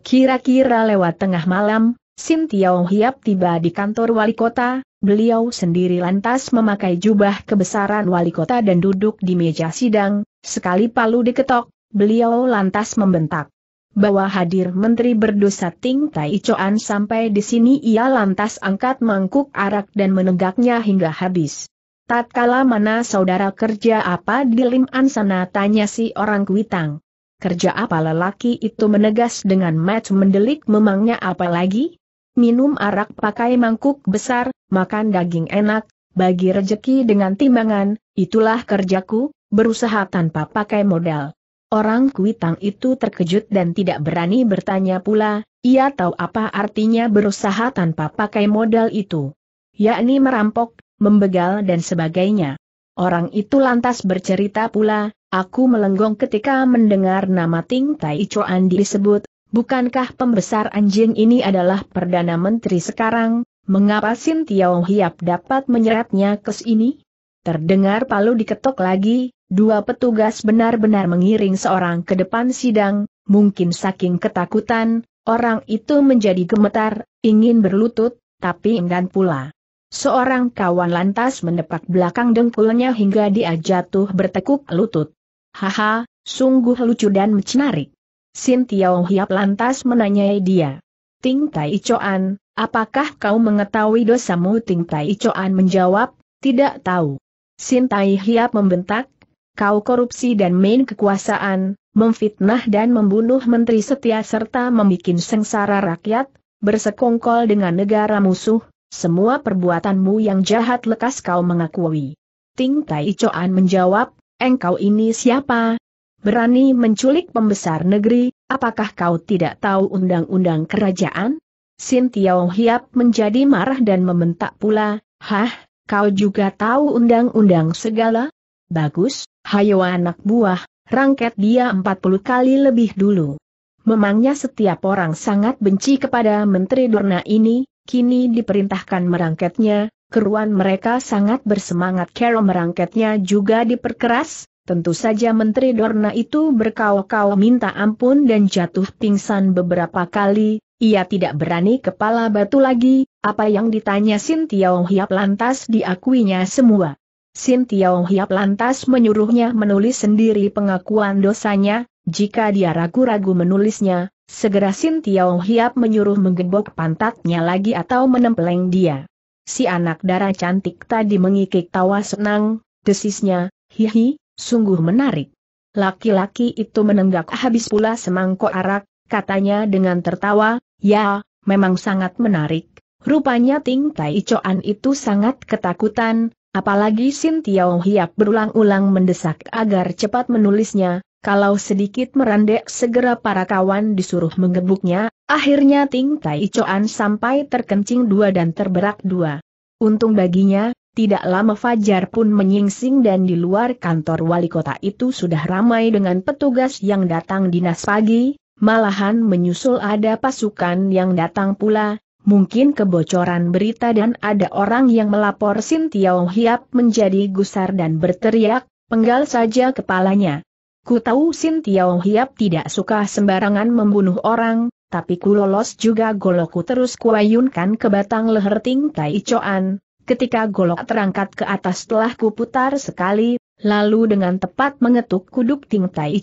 Kira-kira lewat tengah malam, Sim Tiao Hiap tiba di kantor wali kota, beliau sendiri lantas memakai jubah kebesaran wali kota dan duduk di meja sidang, sekali palu diketok, beliau lantas membentak. Bahwa hadir menteri berdosa Ting Tai Chuan sampai di sini ia lantas angkat mangkuk arak dan menegaknya hingga habis. Tatkala mana saudara kerja apa di Lim Ansana tanya si orang kuitang. Kerja apa lelaki itu menegas dengan match mendelik memangnya apa lagi? minum arak pakai mangkuk besar, makan daging enak, bagi rejeki dengan timbangan, itulah kerjaku, berusaha tanpa pakai modal. Orang kuitang itu terkejut dan tidak berani bertanya pula, ia tahu apa artinya berusaha tanpa pakai modal itu. Yakni merampok, membegal dan sebagainya. Orang itu lantas bercerita pula, aku melenggong ketika mendengar nama Ting Tai Chuan disebut, Bukankah pembesar anjing ini adalah Perdana Menteri sekarang, mengapa Sin Tiao Hiap dapat menyeretnya ke sini? Terdengar palu diketok lagi, dua petugas benar-benar mengiring seorang ke depan sidang, mungkin saking ketakutan, orang itu menjadi gemetar, ingin berlutut, tapi enggan pula. Seorang kawan lantas mendepak belakang dengkulnya hingga dia jatuh bertekuk lutut. Haha, sungguh lucu dan menarik. Sin Tiao Hiap lantas menanyai dia. Ting Tai Ichoan, apakah kau mengetahui dosamu? Ting Tai Ichoan menjawab, tidak tahu. Sin Tai Hiap membentak, kau korupsi dan main kekuasaan, memfitnah dan membunuh menteri setia serta membuat sengsara rakyat, bersekongkol dengan negara musuh, semua perbuatanmu yang jahat lekas kau mengakui. Ting Tai Ichoan menjawab, engkau ini siapa, berani menculik pembesar negeri, apakah kau tidak tahu undang-undang kerajaan? Sin Tiao Hiap menjadi marah dan mementak pula, Hah, kau juga tahu undang-undang segala? Bagus, hayo anak buah, rangket dia 40 kali lebih dulu. Memangnya setiap orang sangat benci kepada Menteri Durna ini, kini diperintahkan merangketnya, keruan mereka sangat bersemangat Carol merangketnya juga diperkeras, Tentu saja Menteri Dorna itu berkau-kau minta ampun dan jatuh pingsan beberapa kali, ia tidak berani kepala batu lagi, apa yang ditanya Sin Tiao Hiap lantas diakuinya semua. Sin Tiao Hiap lantas menyuruhnya menulis sendiri pengakuan dosanya, jika dia ragu-ragu menulisnya, segera Sin Tiao Hiap menyuruh menggembok pantatnya lagi atau menempeleng dia. Si anak darah cantik tadi mengikik tawa senang, desisnya, hihi, Sungguh menarik. Laki-laki itu menenggak habis pula semangkuk arak, katanya dengan tertawa, ya, memang sangat menarik. Rupanya Ting Tai Choan itu sangat ketakutan, apalagi Sin Tiao Hiap berulang-ulang mendesak agar cepat menulisnya, kalau sedikit merandek segera para kawan disuruh mengebuknya, akhirnya Ting Tai Choan sampai terkencing dua dan terberak dua. Untung baginya, tidak lama Fajar pun menyingsing dan di luar kantor wali kota itu sudah ramai dengan petugas yang datang dinas pagi, malahan menyusul ada pasukan yang datang pula, mungkin kebocoran berita dan ada orang yang melapor Sin Tiao Hiap menjadi gusar dan berteriak, penggal saja kepalanya. Ku tahu Sin Hiap tidak suka sembarangan membunuh orang, tapi ku lolos juga goloku terus kuayunkan ke batang leher Ting Tai Coan, Ketika golok terangkat ke atas telah kuputar sekali, lalu dengan tepat mengetuk kuduk Ting Tai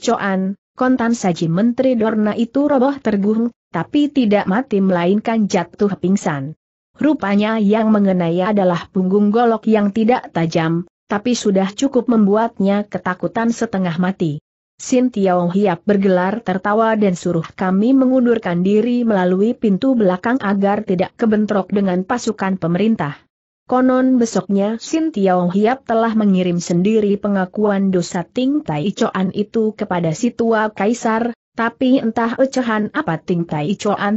kontan saji Menteri Dorna itu roboh tergung, tapi tidak mati melainkan jatuh pingsan. Rupanya yang mengenai adalah punggung golok yang tidak tajam, tapi sudah cukup membuatnya ketakutan setengah mati. Sin Tiao Hiap bergelar tertawa dan suruh kami mengundurkan diri melalui pintu belakang agar tidak kebentrok dengan pasukan pemerintah. Konon besoknya Sin Tiao Hiap telah mengirim sendiri pengakuan dosa Ting Tai itu kepada si tua kaisar, tapi entah ocehan apa Ting Tai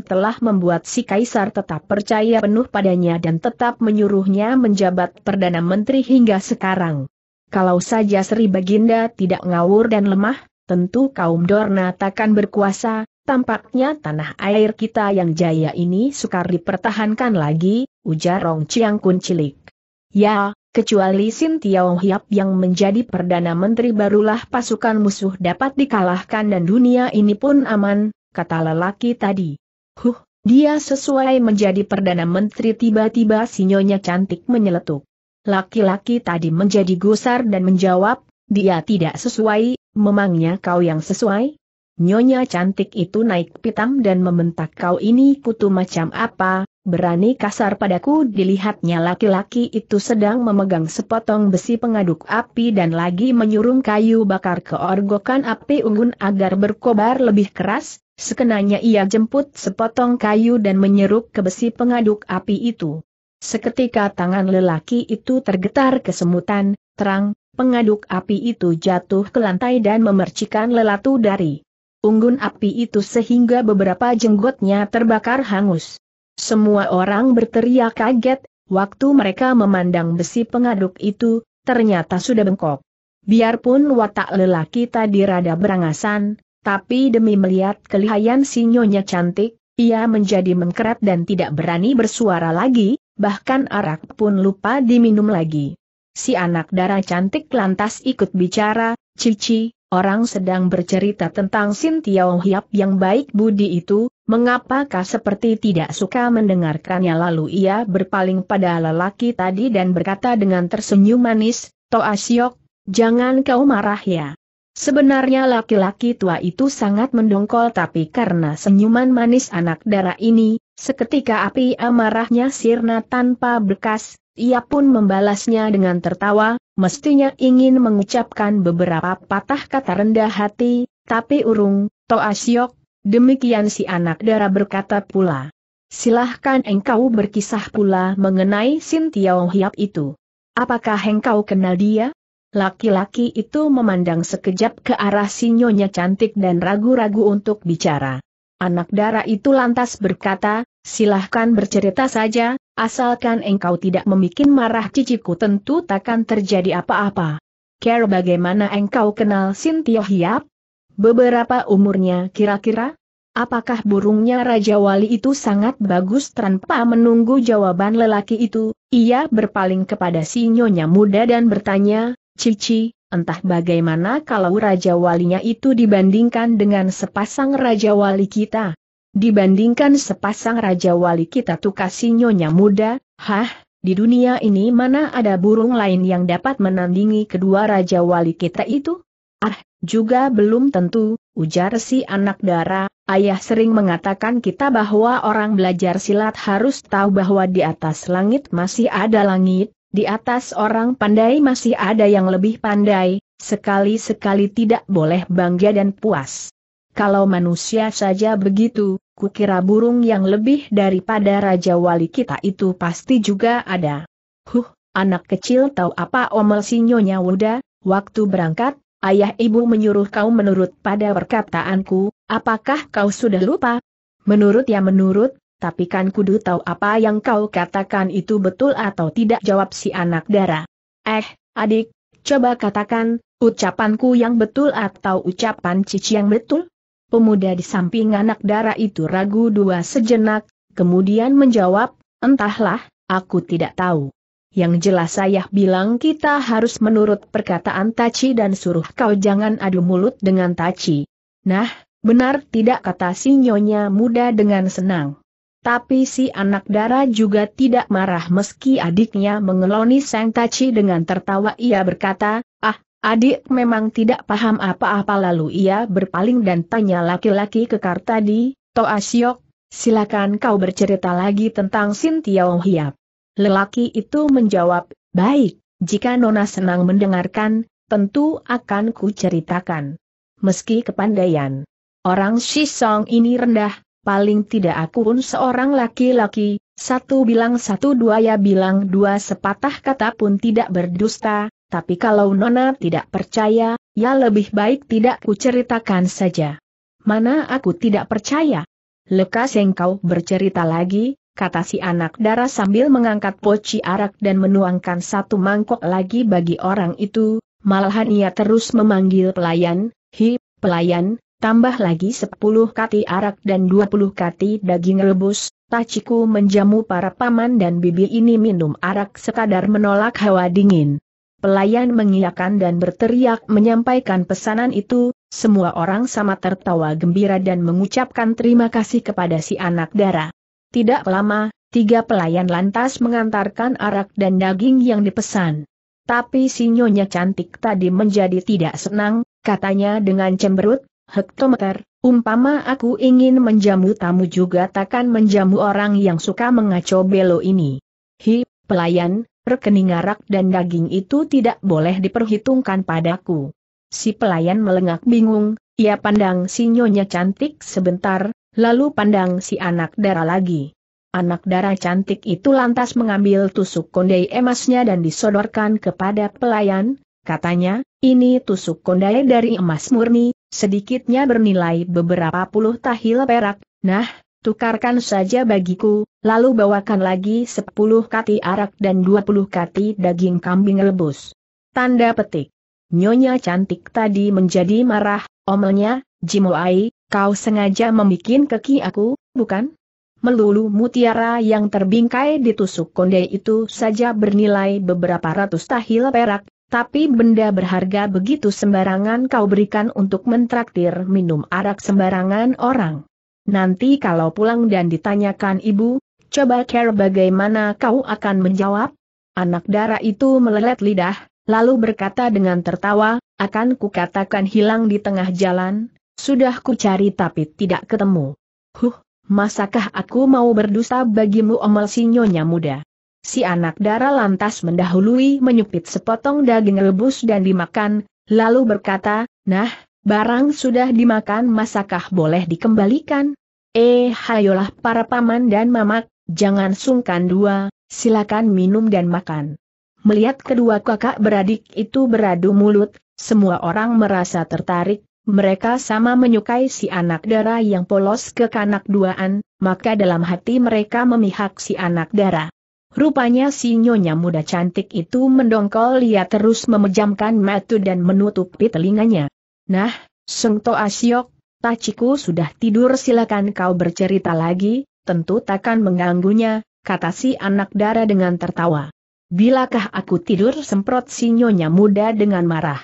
telah membuat si kaisar tetap percaya penuh padanya dan tetap menyuruhnya menjabat Perdana Menteri hingga sekarang. Kalau saja Sri Baginda tidak ngawur dan lemah, tentu kaum Dorna takkan berkuasa, Tampaknya tanah air kita yang jaya ini sukar dipertahankan lagi, ujar Rong Chiang Kun cilik. Ya, kecuali Sin Tiao Hiap yang menjadi Perdana Menteri barulah pasukan musuh dapat dikalahkan dan dunia ini pun aman, kata lelaki tadi. Huh, dia sesuai menjadi Perdana Menteri tiba-tiba sinyonya cantik menyeletuk. Laki-laki tadi menjadi gusar dan menjawab, dia tidak sesuai, memangnya kau yang sesuai? Nyonya cantik itu naik pitam dan mementak kau ini kutu macam apa, berani kasar padaku dilihatnya laki-laki itu sedang memegang sepotong besi pengaduk api dan lagi menyurung kayu bakar ke orgokan api unggun agar berkobar lebih keras, Sekenanya ia jemput sepotong kayu dan menyeruk ke besi pengaduk api itu. Seketika tangan lelaki itu tergetar kesemutan, terang, pengaduk api itu jatuh ke lantai dan memercikan lelatu dari unggun api itu sehingga beberapa jenggotnya terbakar hangus. Semua orang berteriak kaget, waktu mereka memandang besi pengaduk itu, ternyata sudah bengkok. Biarpun watak lelaki tadi rada berangasan, tapi demi melihat kelihayan si nyonya cantik, ia menjadi mengkerat dan tidak berani bersuara lagi, bahkan arak pun lupa diminum lagi. Si anak darah cantik lantas ikut bicara, Cici, Orang sedang bercerita tentang Sin Tiao Hiap yang baik budi itu, mengapakah seperti tidak suka mendengarkannya lalu ia berpaling pada lelaki tadi dan berkata dengan tersenyum manis, Toa Siok, jangan kau marah ya. Sebenarnya laki-laki tua itu sangat mendongkol tapi karena senyuman manis anak darah ini, seketika api amarahnya sirna tanpa bekas, ia pun membalasnya dengan tertawa, mestinya ingin mengucapkan beberapa patah kata rendah hati, tapi urung, Toasyok, demikian si anak darah berkata pula. Silahkan engkau berkisah pula mengenai Sin Tiao Hiap itu. Apakah engkau kenal dia? Laki-laki itu memandang sekejap ke arah sinyonya cantik dan ragu-ragu untuk bicara. Anak darah itu lantas berkata, silahkan bercerita saja, Asalkan engkau tidak membuat marah ciciku tentu takkan terjadi apa-apa. Care bagaimana engkau kenal Sintio Hiap? Beberapa umurnya kira-kira? Apakah burungnya Raja Wali itu sangat bagus tanpa menunggu jawaban lelaki itu? Ia berpaling kepada si nyonya muda dan bertanya, Cici, entah bagaimana kalau Raja Walinya itu dibandingkan dengan sepasang Raja Wali kita? Dibandingkan sepasang Raja Wali kita tukasi nyonya muda, hah, di dunia ini mana ada burung lain yang dapat menandingi kedua Raja Wali kita itu? Ah, juga belum tentu, ujar si anak dara, ayah sering mengatakan kita bahwa orang belajar silat harus tahu bahwa di atas langit masih ada langit, di atas orang pandai masih ada yang lebih pandai, sekali-sekali tidak boleh bangga dan puas. Kalau manusia saja begitu, kukira burung yang lebih daripada Raja Wali kita itu pasti juga ada. Huh, anak kecil tahu apa omel sinyonya Wuda, waktu berangkat, ayah ibu menyuruh kau menurut pada perkataanku, apakah kau sudah lupa? Menurut ya menurut, tapi kan kudu tahu apa yang kau katakan itu betul atau tidak jawab si anak darah. Eh, adik, coba katakan, ucapanku yang betul atau ucapan cici yang betul? Pemuda di samping anak dara itu ragu dua sejenak, kemudian menjawab, entahlah, aku tidak tahu. Yang jelas saya bilang kita harus menurut perkataan Tachi dan suruh kau jangan adu mulut dengan Tachi. Nah, benar tidak kata si nyonya muda dengan senang. Tapi si anak dara juga tidak marah meski adiknya mengeloni sang Tachi dengan tertawa ia berkata, ah, Adik memang tidak paham apa-apa lalu ia berpaling dan tanya laki-laki kekar tadi, Toa Siok, silakan kau bercerita lagi tentang Sintiao Tiao Hiap. Lelaki itu menjawab, baik, jika Nona senang mendengarkan, tentu akan ku ceritakan. Meski kepandaian orang Shisong ini rendah, paling tidak aku pun seorang laki-laki, satu bilang satu dua ya bilang dua sepatah kata pun tidak berdusta, tapi kalau Nona tidak percaya, ya lebih baik tidak kuceritakan saja. Mana aku tidak percaya? Lekas engkau bercerita lagi, kata si anak dara sambil mengangkat poci arak dan menuangkan satu mangkok lagi bagi orang itu, malahan ia terus memanggil pelayan, hi, pelayan, tambah lagi sepuluh kati arak dan dua puluh kati daging rebus, Tachiku menjamu para paman dan bibi ini minum arak sekadar menolak hawa dingin. Pelayan mengiakan dan berteriak menyampaikan pesanan itu, semua orang sama tertawa gembira dan mengucapkan terima kasih kepada si anak dara. Tidak lama, tiga pelayan lantas mengantarkan arak dan daging yang dipesan. Tapi si nyonya cantik tadi menjadi tidak senang, katanya dengan cemberut, hektometer, umpama aku ingin menjamu tamu juga takkan menjamu orang yang suka mengacau belo ini. Hi, pelayan, rekening arak dan daging itu tidak boleh diperhitungkan padaku. Si pelayan melengak bingung, ia pandang si nyonya cantik sebentar, lalu pandang si anak darah lagi. Anak darah cantik itu lantas mengambil tusuk kondai emasnya dan disodorkan kepada pelayan, katanya, ini tusuk kondai dari emas murni, sedikitnya bernilai beberapa puluh tahil perak, nah, tukarkan saja bagiku, lalu bawakan lagi sepuluh kati arak dan dua puluh kati daging kambing rebus. Tanda petik. Nyonya cantik tadi menjadi marah, omelnya, Jimoai, kau sengaja membuat keki aku, bukan? Melulu mutiara yang terbingkai ditusuk konde itu saja bernilai beberapa ratus tahil perak, tapi benda berharga begitu sembarangan kau berikan untuk mentraktir minum arak sembarangan orang. Nanti kalau pulang dan ditanyakan ibu, coba care bagaimana kau akan menjawab? Anak darah itu melelet lidah, lalu berkata dengan tertawa, akan kukatakan hilang di tengah jalan, sudah kucari tapi tidak ketemu. Huh, masakah aku mau berdusta bagimu omel sinyonya nyonya muda? Si anak darah lantas mendahului menyupit sepotong daging rebus dan dimakan, lalu berkata, nah, Barang sudah dimakan masakah boleh dikembalikan? Eh hayolah para paman dan mamak, jangan sungkan dua, silakan minum dan makan. Melihat kedua kakak beradik itu beradu mulut, semua orang merasa tertarik, mereka sama menyukai si anak dara yang polos ke kanak duaan, maka dalam hati mereka memihak si anak dara. Rupanya si nyonya muda cantik itu mendongkol ia terus memejamkan matu dan menutupi telinganya. Nah, Seng To Asyok, Taciku sudah tidur silakan kau bercerita lagi, tentu takkan mengganggunya, kata si anak dara dengan tertawa. Bilakah aku tidur semprot si nyonya muda dengan marah?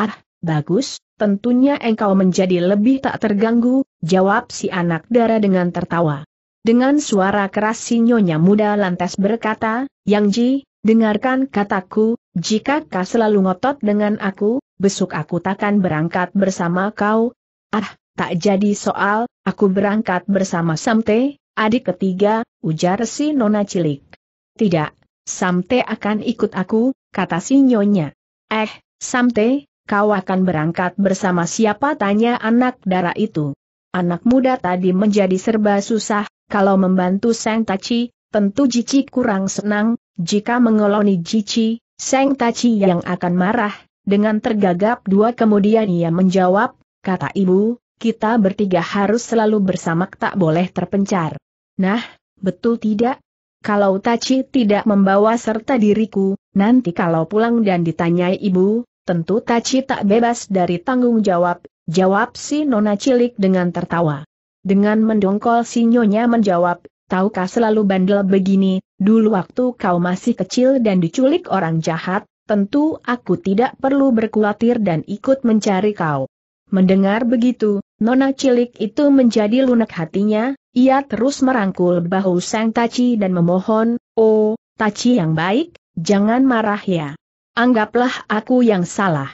Ah, bagus, tentunya engkau menjadi lebih tak terganggu, jawab si anak dara dengan tertawa. Dengan suara keras si nyonya muda lantas berkata, Yang Ji, dengarkan kataku, jika kau selalu ngotot dengan aku, besok aku takkan berangkat bersama kau. Ah, tak jadi soal, aku berangkat bersama Samte, adik ketiga, ujar si nona cilik. Tidak, Samte akan ikut aku, kata si nyonya. Eh, Samte, kau akan berangkat bersama siapa tanya anak dara itu. Anak muda tadi menjadi serba susah, kalau membantu Sang Taci, tentu Jici kurang senang, jika mengeloni Jici. Seng Taci yang akan marah, dengan tergagap dua kemudian ia menjawab, kata ibu, kita bertiga harus selalu bersama tak boleh terpencar. Nah, betul tidak? Kalau Taci tidak membawa serta diriku, nanti kalau pulang dan ditanyai ibu, tentu Taci tak bebas dari tanggung jawab, jawab si Nona Cilik dengan tertawa. Dengan mendongkol si Nyonya menjawab, tahukah selalu bandel begini, dulu waktu kau masih kecil dan diculik orang jahat, tentu aku tidak perlu berkulatir dan ikut mencari kau. Mendengar begitu, nona cilik itu menjadi lunak hatinya, ia terus merangkul bahu sang Taci dan memohon, oh, Taci yang baik, jangan marah ya. Anggaplah aku yang salah.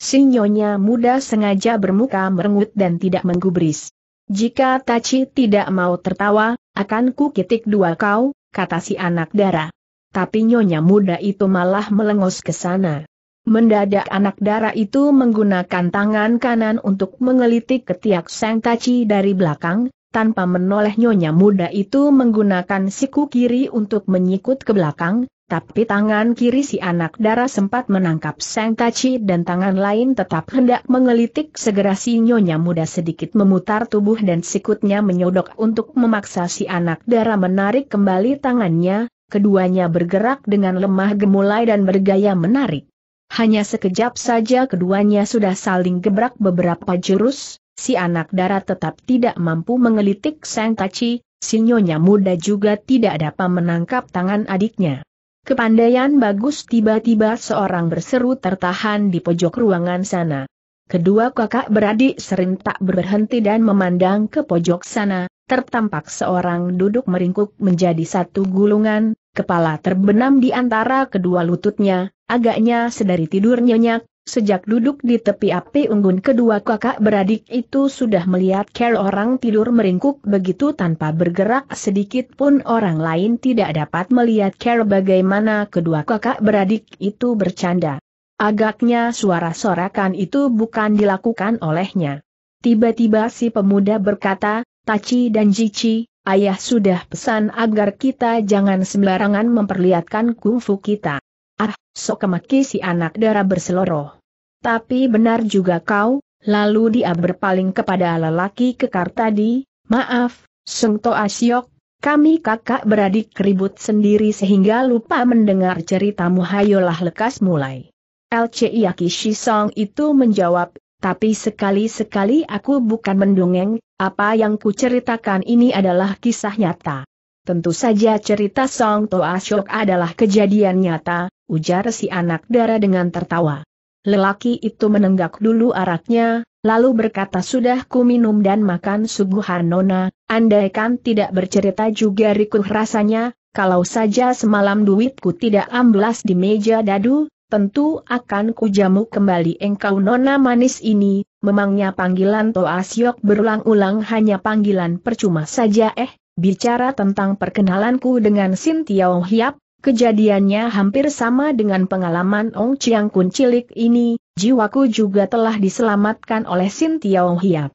Sinyonya muda sengaja bermuka merengut dan tidak menggubris. Jika Tachi tidak mau tertawa, akan ku kukitik dua kau, kata si anak dara. Tapi nyonya muda itu malah melengos ke sana. Mendadak anak dara itu menggunakan tangan kanan untuk mengelitik ketiak sang Tachi dari belakang, tanpa menoleh nyonya muda itu menggunakan siku kiri untuk menyikut ke belakang, tapi tangan kiri si anak darah sempat menangkap Sang Taci dan tangan lain tetap hendak mengelitik segera si nyonya muda sedikit memutar tubuh dan sikutnya menyodok untuk memaksa si anak darah menarik kembali tangannya, keduanya bergerak dengan lemah gemulai dan bergaya menarik. Hanya sekejap saja keduanya sudah saling gebrak beberapa jurus, si anak darah tetap tidak mampu mengelitik Sang Taci, si nyonya muda juga tidak dapat menangkap tangan adiknya. Kepandaian bagus tiba-tiba seorang berseru tertahan di pojok ruangan sana. Kedua kakak beradik sering tak berhenti dan memandang ke pojok sana, tertampak seorang duduk meringkuk menjadi satu gulungan, kepala terbenam di antara kedua lututnya, agaknya sedari tidur nyenyak, Sejak duduk di tepi api unggun kedua kakak beradik itu sudah melihat Carol orang tidur meringkuk begitu tanpa bergerak sedikit pun orang lain tidak dapat melihat Carol bagaimana kedua kakak beradik itu bercanda. Agaknya suara sorakan itu bukan dilakukan olehnya. Tiba-tiba si pemuda berkata, Taci dan Jici, ayah sudah pesan agar kita jangan sembarangan memperlihatkan kungfu kita. Ah, sok kemaki si anak darah berseloroh. Tapi benar juga kau, lalu dia berpaling kepada lelaki kekar tadi, maaf, Sungto Asyok, kami kakak beradik keribut sendiri sehingga lupa mendengar ceritamu hayolah lekas mulai. LCI Akishi Song itu menjawab, tapi sekali-sekali aku bukan mendongeng, apa yang kuceritakan ini adalah kisah nyata. Tentu saja cerita Song Toa Syok adalah kejadian nyata, ujar si anak dara dengan tertawa. Lelaki itu menenggak dulu araknya, lalu berkata sudah ku minum dan makan suguhan nona, andaikan tidak bercerita juga rikuh rasanya, kalau saja semalam duitku tidak amblas di meja dadu, tentu akan ku jamu kembali engkau nona manis ini, memangnya panggilan Toasyok berulang-ulang hanya panggilan percuma saja eh, bicara tentang perkenalanku dengan Sintiao Hiap, Kejadiannya hampir sama dengan pengalaman Ong Chiang Kun cilik ini, jiwaku juga telah diselamatkan oleh Sin Tiao Hiap.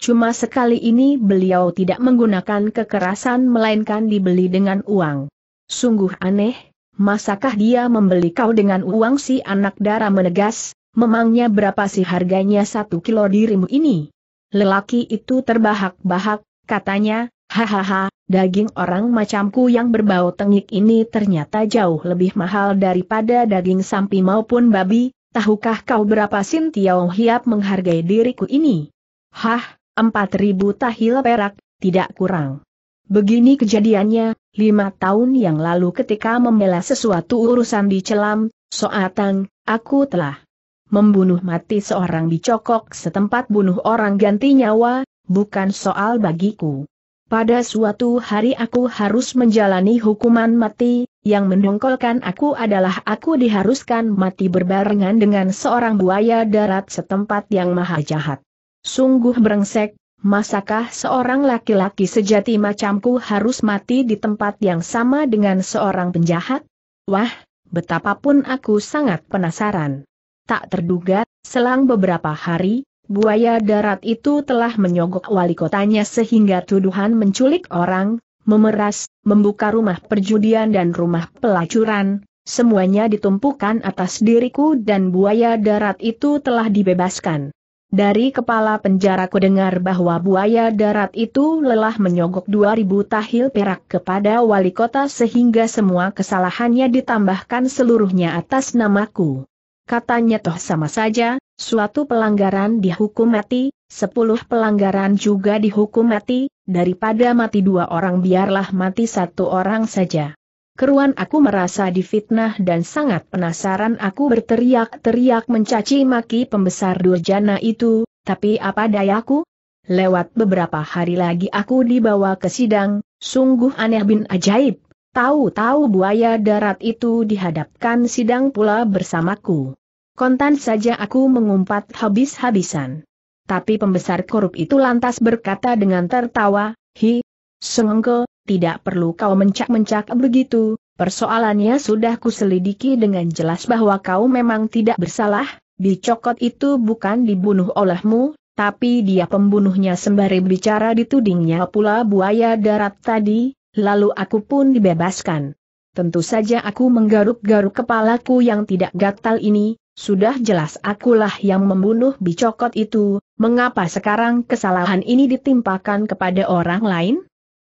Cuma sekali ini beliau tidak menggunakan kekerasan melainkan dibeli dengan uang. Sungguh aneh, masakah dia membeli kau dengan uang si anak darah menegas, memangnya berapa sih harganya satu kilo dirimu ini? Lelaki itu terbahak-bahak, katanya, hahaha, Daging orang macamku yang berbau tengik ini ternyata jauh lebih mahal daripada daging sampi maupun babi, tahukah kau berapa Sin Tiao Hiap menghargai diriku ini? Hah, empat ribu tahil perak, tidak kurang. Begini kejadiannya, lima tahun yang lalu ketika membela sesuatu urusan di celam, soatang, aku telah membunuh mati seorang dicokok setempat bunuh orang ganti nyawa, bukan soal bagiku. Pada suatu hari aku harus menjalani hukuman mati, yang mendongkolkan aku adalah aku diharuskan mati berbarengan dengan seorang buaya darat setempat yang maha jahat. Sungguh brengsek, masakah seorang laki-laki sejati macamku harus mati di tempat yang sama dengan seorang penjahat? Wah, betapapun aku sangat penasaran. Tak terduga, selang beberapa hari, buaya darat itu telah menyogok wali kotanya sehingga tuduhan menculik orang, memeras, membuka rumah perjudian dan rumah pelacuran, semuanya ditumpukan atas diriku dan buaya darat itu telah dibebaskan. Dari kepala penjara ku dengar bahwa buaya darat itu lelah menyogok 2000 tahil perak kepada wali kota sehingga semua kesalahannya ditambahkan seluruhnya atas namaku. Katanya toh sama saja, suatu pelanggaran dihukum mati, sepuluh pelanggaran juga dihukum mati, daripada mati dua orang biarlah mati satu orang saja. Keruan aku merasa difitnah dan sangat penasaran aku berteriak-teriak mencaci maki pembesar durjana itu, tapi apa dayaku? Lewat beberapa hari lagi aku dibawa ke sidang, sungguh aneh bin ajaib. Tahu-tahu buaya darat itu dihadapkan sidang pula bersamaku kontan saja aku mengumpat habis-habisan. Tapi pembesar korup itu lantas berkata dengan tertawa, Hi, Sengengke, tidak perlu kau mencak-mencak begitu, persoalannya sudah kuselidiki dengan jelas bahwa kau memang tidak bersalah, Bicokot itu bukan dibunuh olehmu, tapi dia pembunuhnya sembari bicara ditudingnya pula buaya darat tadi, lalu aku pun dibebaskan. Tentu saja aku menggaruk-garuk kepalaku yang tidak gatal ini, sudah jelas akulah yang membunuh bicokot itu, mengapa sekarang kesalahan ini ditimpakan kepada orang lain?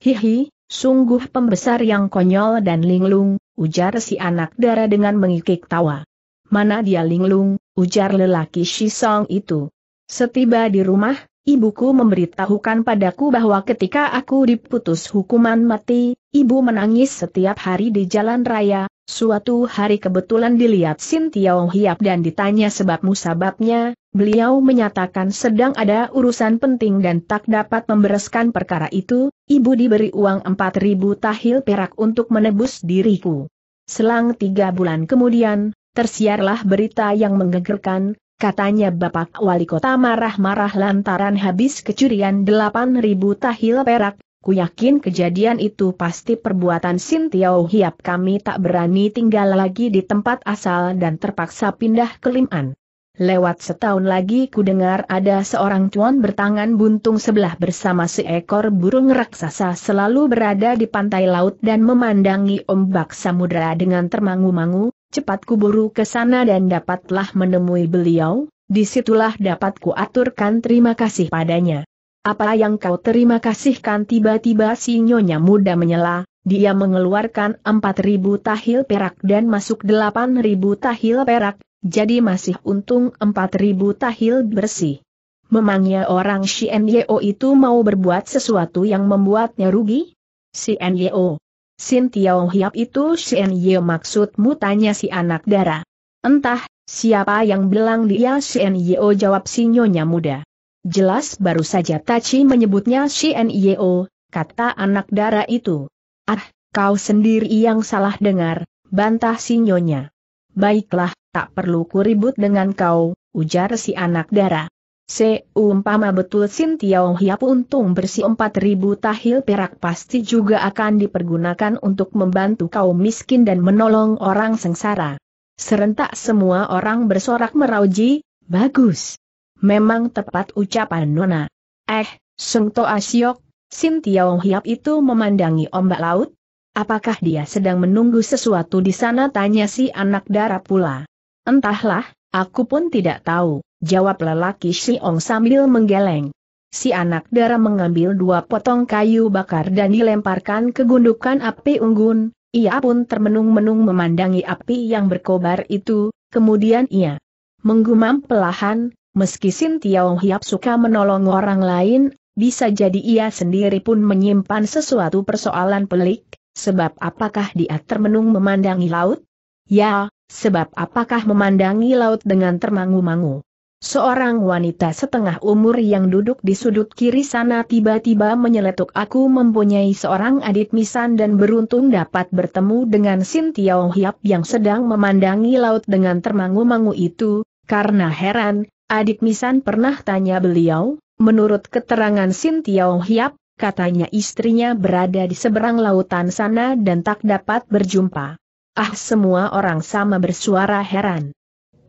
Hihi, sungguh pembesar yang konyol dan linglung, ujar si anak dara dengan mengikik tawa. Mana dia linglung, ujar lelaki Shisong itu. Setiba di rumah, ibuku memberitahukan padaku bahwa ketika aku diputus hukuman mati, ibu menangis setiap hari di jalan raya, Suatu hari kebetulan dilihat Sin Tiao Hiap dan ditanya sebab musababnya, beliau menyatakan sedang ada urusan penting dan tak dapat membereskan perkara itu, ibu diberi uang 4000 tahil perak untuk menebus diriku. Selang tiga bulan kemudian, tersiarlah berita yang menggegerkan, katanya Bapak Wali Kota marah-marah lantaran habis kecurian 8000 tahil perak, Ku yakin kejadian itu pasti perbuatan Sin Hiap kami tak berani tinggal lagi di tempat asal dan terpaksa pindah ke Liman. Lewat setahun lagi ku dengar ada seorang cuan bertangan buntung sebelah bersama seekor burung raksasa selalu berada di pantai laut dan memandangi ombak samudera dengan termangu-mangu, cepat kuburu ke sana dan dapatlah menemui beliau, disitulah dapat ku aturkan terima kasih padanya. Apa yang kau terima kasihkan tiba-tiba si nyonya muda menyela, dia mengeluarkan 4.000 tahil perak dan masuk 8.000 tahil perak, jadi masih untung 4.000 tahil bersih. Memangnya orang si NYO itu mau berbuat sesuatu yang membuatnya rugi? Si NYO. Sin Tiao Hiap itu si NYO maksudmu tanya si anak dara. Entah, siapa yang bilang dia si NYO jawab si nyonya muda. Jelas baru saja Tachi menyebutnya Shien Yeo, kata anak dara itu. Ah, kau sendiri yang salah dengar, bantah Sinyonya. Baiklah, tak perlu kuribut dengan kau, ujar si anak dara. Seumpama betul Sin Tiao Hiap untung bersih 4000 tahil perak pasti juga akan dipergunakan untuk membantu kaum miskin dan menolong orang sengsara. Serentak semua orang bersorak merauji, bagus. Memang tepat ucapan Nona. Eh, Sung To Asyok, Sin Tiao Hiap itu memandangi ombak laut? Apakah dia sedang menunggu sesuatu di sana tanya si anak darah pula. Entahlah, aku pun tidak tahu, jawab lelaki si Ong sambil menggeleng. Si anak darah mengambil dua potong kayu bakar dan dilemparkan ke gundukan api unggun, ia pun termenung-menung memandangi api yang berkobar itu, kemudian ia menggumam pelahan, meski Sin Tiao Hiap suka menolong orang lain, bisa jadi ia sendiri pun menyimpan sesuatu persoalan pelik, sebab apakah dia termenung memandangi laut? Ya, sebab apakah memandangi laut dengan termangu-mangu? Seorang wanita setengah umur yang duduk di sudut kiri sana tiba-tiba menyeletuk aku mempunyai seorang adit misan dan beruntung dapat bertemu dengan Sin Tiao Hiap yang sedang memandangi laut dengan termangu-mangu itu, karena heran, Adik Misan pernah tanya beliau, menurut keterangan Sin Tiao Hiap, katanya istrinya berada di seberang lautan sana dan tak dapat berjumpa. Ah semua orang sama bersuara heran.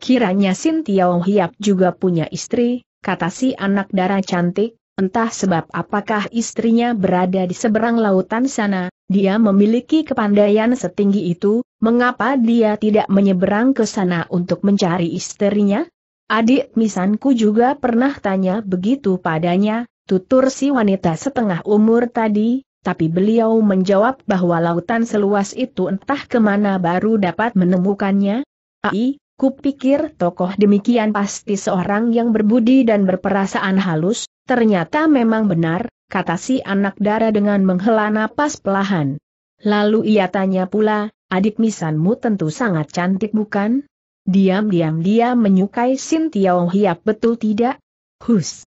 Kiranya Sin Tiao Hiap juga punya istri, kata si anak darah cantik, Entah sebab apakah istrinya berada di seberang lautan sana, dia memiliki kepandaian setinggi itu, mengapa dia tidak menyeberang ke sana untuk mencari istrinya? Adik misanku juga pernah tanya begitu padanya, tutur si wanita setengah umur tadi, tapi beliau menjawab bahwa lautan seluas itu entah kemana baru dapat menemukannya. Ai, kupikir tokoh demikian pasti seorang yang berbudi dan berperasaan halus, ternyata memang benar, kata si anak dara dengan menghela napas pelahan. Lalu ia tanya pula, adik misanmu tentu sangat cantik bukan? Diam-diam dia menyukai Sin Tiao Hiap oh, iya, betul tidak? Hus.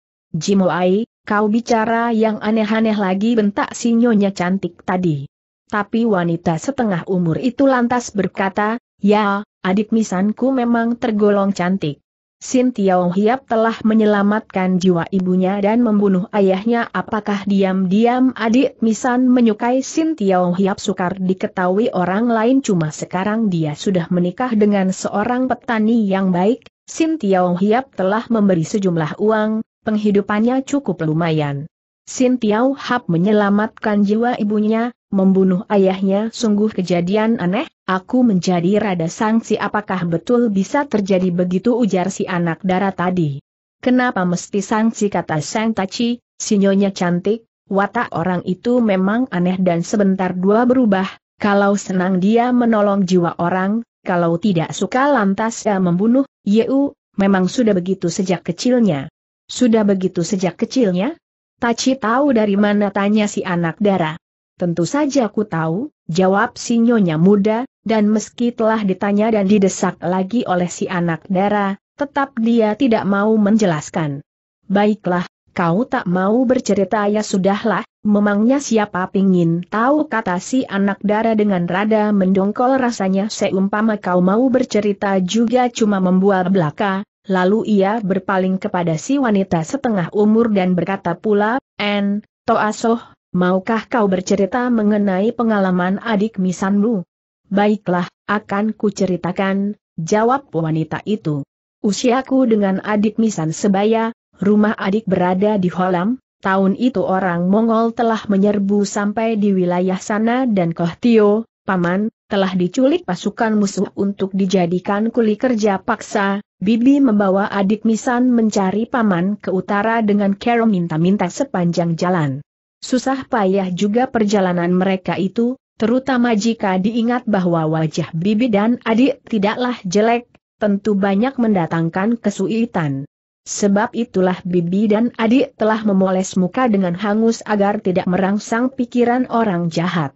Ai, kau bicara yang aneh-aneh lagi bentak si nyonya cantik tadi. Tapi wanita setengah umur itu lantas berkata, ya, adik misanku memang tergolong cantik. Sin Tiao Hiap telah menyelamatkan jiwa ibunya dan membunuh ayahnya apakah diam-diam adik Misan menyukai Sin Tiao Hiap sukar diketahui orang lain cuma sekarang dia sudah menikah dengan seorang petani yang baik, Sin Tiao Hiap telah memberi sejumlah uang, penghidupannya cukup lumayan. Sin Tiao Hap menyelamatkan jiwa ibunya, membunuh ayahnya sungguh kejadian aneh, aku menjadi rada sangsi apakah betul bisa terjadi begitu ujar si anak darah tadi. Kenapa mesti sangsi kata Sang Tachi, sinyonya cantik, watak orang itu memang aneh dan sebentar dua berubah, kalau senang dia menolong jiwa orang, kalau tidak suka lantas dia membunuh, Yeu, memang sudah begitu sejak kecilnya. Sudah begitu sejak kecilnya? Tachi tahu dari mana tanya si anak darah. Tentu saja aku tahu, jawab si nyonya muda, dan meski telah ditanya dan didesak lagi oleh si anak dara, tetap dia tidak mau menjelaskan. Baiklah, kau tak mau bercerita ya sudahlah, memangnya siapa pingin tahu kata si anak dara dengan rada mendongkol rasanya seumpama kau mau bercerita juga cuma membual belaka, lalu ia berpaling kepada si wanita setengah umur dan berkata pula, En, Toasoh, maukah kau bercerita mengenai pengalaman adik misanmu? Baiklah, akan kuceritakan, jawab wanita itu. Usiaku dengan adik misan sebaya, rumah adik berada di Holam, tahun itu orang Mongol telah menyerbu sampai di wilayah sana dan Tio, paman, telah diculik pasukan musuh untuk dijadikan kuli kerja paksa, Bibi membawa adik Misan mencari paman ke utara dengan Kero minta-minta sepanjang jalan. Susah payah juga perjalanan mereka itu, terutama jika diingat bahwa wajah bibi dan adik tidaklah jelek, tentu banyak mendatangkan kesulitan. Sebab itulah bibi dan adik telah memoles muka dengan hangus agar tidak merangsang pikiran orang jahat.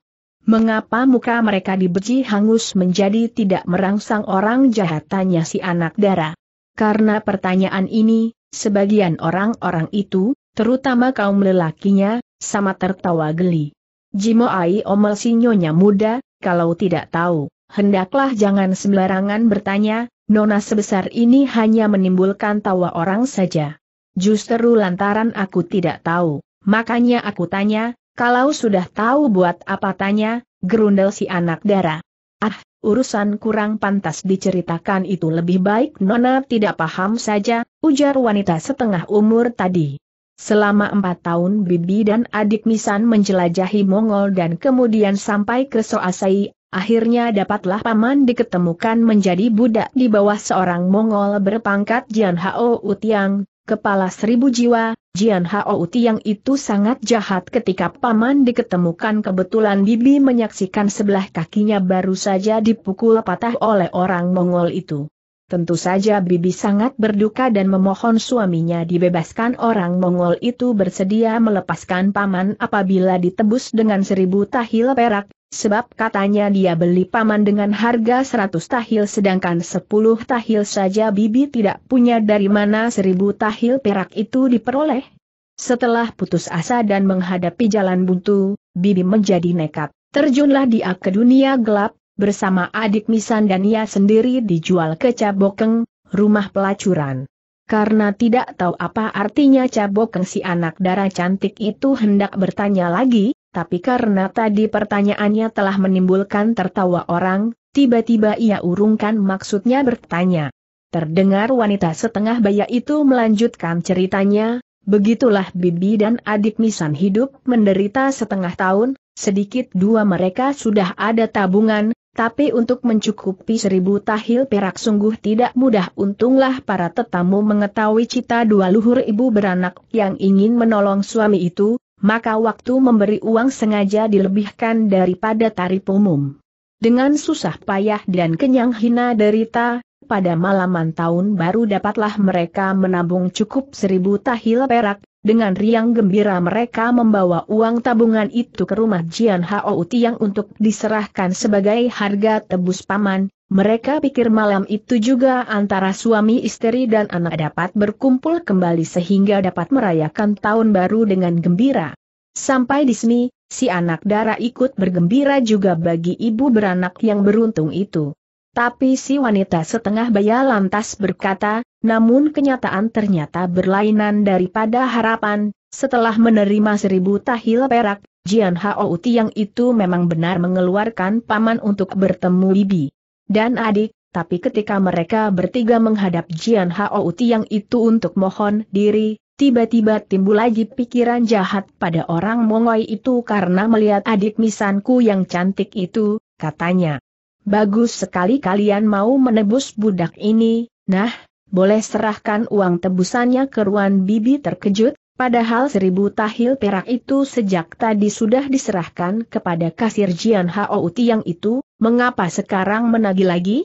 Mengapa muka mereka dibeji hangus menjadi tidak merangsang orang jahat tanya si anak dara. Karena pertanyaan ini, sebagian orang-orang itu, terutama kaum lelakinya, sama tertawa geli. Jimo Ai omel si nyonya muda, kalau tidak tahu, hendaklah jangan sembarangan bertanya, nona sebesar ini hanya menimbulkan tawa orang saja. Justru lantaran aku tidak tahu, makanya aku tanya, kalau sudah tahu buat apa tanya, gerundel si anak darah. Ah, urusan kurang pantas diceritakan itu lebih baik Nona tidak paham saja, ujar wanita setengah umur tadi. Selama empat tahun Bibi dan adik Misan menjelajahi Mongol dan kemudian sampai ke Soasai, akhirnya dapatlah paman diketemukan menjadi budak di bawah seorang Mongol berpangkat Jian Hao Utiang, kepala seribu jiwa, Jian Hao Utiang itu sangat jahat ketika paman diketemukan kebetulan Bibi menyaksikan sebelah kakinya baru saja dipukul patah oleh orang Mongol itu. Tentu saja Bibi sangat berduka dan memohon suaminya dibebaskan orang Mongol itu bersedia melepaskan paman apabila ditebus dengan seribu tahil perak, sebab katanya dia beli paman dengan harga seratus tahil sedangkan sepuluh tahil saja Bibi tidak punya dari mana seribu tahil perak itu diperoleh. Setelah putus asa dan menghadapi jalan buntu, Bibi menjadi nekat. Terjunlah dia ke dunia gelap, bersama adik Misan dan ia sendiri dijual ke Cabokeng, rumah pelacuran. Karena tidak tahu apa artinya Cabokeng si anak darah cantik itu hendak bertanya lagi, tapi karena tadi pertanyaannya telah menimbulkan tertawa orang, tiba-tiba ia urungkan maksudnya bertanya. Terdengar wanita setengah baya itu melanjutkan ceritanya, begitulah Bibi dan adik Misan hidup menderita setengah tahun, sedikit dua mereka sudah ada tabungan, tapi untuk mencukupi seribu tahil perak sungguh tidak mudah untunglah para tetamu mengetahui cita dua luhur ibu beranak yang ingin menolong suami itu, maka waktu memberi uang sengaja dilebihkan daripada tarif umum. Dengan susah payah dan kenyang hina derita, pada malaman tahun baru dapatlah mereka menabung cukup seribu tahil perak, dengan riang gembira mereka membawa uang tabungan itu ke rumah Jian Hao Tiang untuk diserahkan sebagai harga tebus paman, mereka pikir malam itu juga antara suami istri dan anak dapat berkumpul kembali sehingga dapat merayakan tahun baru dengan gembira. Sampai di sini, si anak dara ikut bergembira juga bagi ibu beranak yang beruntung itu. Tapi si wanita setengah baya lantas berkata, namun kenyataan ternyata berlainan daripada harapan, setelah menerima seribu tahil perak, Jian Hao Tiang itu memang benar mengeluarkan paman untuk bertemu bibi. Dan adik, tapi ketika mereka bertiga menghadap Jian Hao Tiang itu untuk mohon diri, tiba-tiba timbul lagi pikiran jahat pada orang Mongoy itu karena melihat adik misanku yang cantik itu, katanya. Bagus sekali kalian mau menebus budak ini, nah, boleh serahkan uang tebusannya ke Ruan Bibi terkejut, padahal seribu tahil perak itu sejak tadi sudah diserahkan kepada kasir Jian Hao Tiang itu, mengapa sekarang menagi lagi?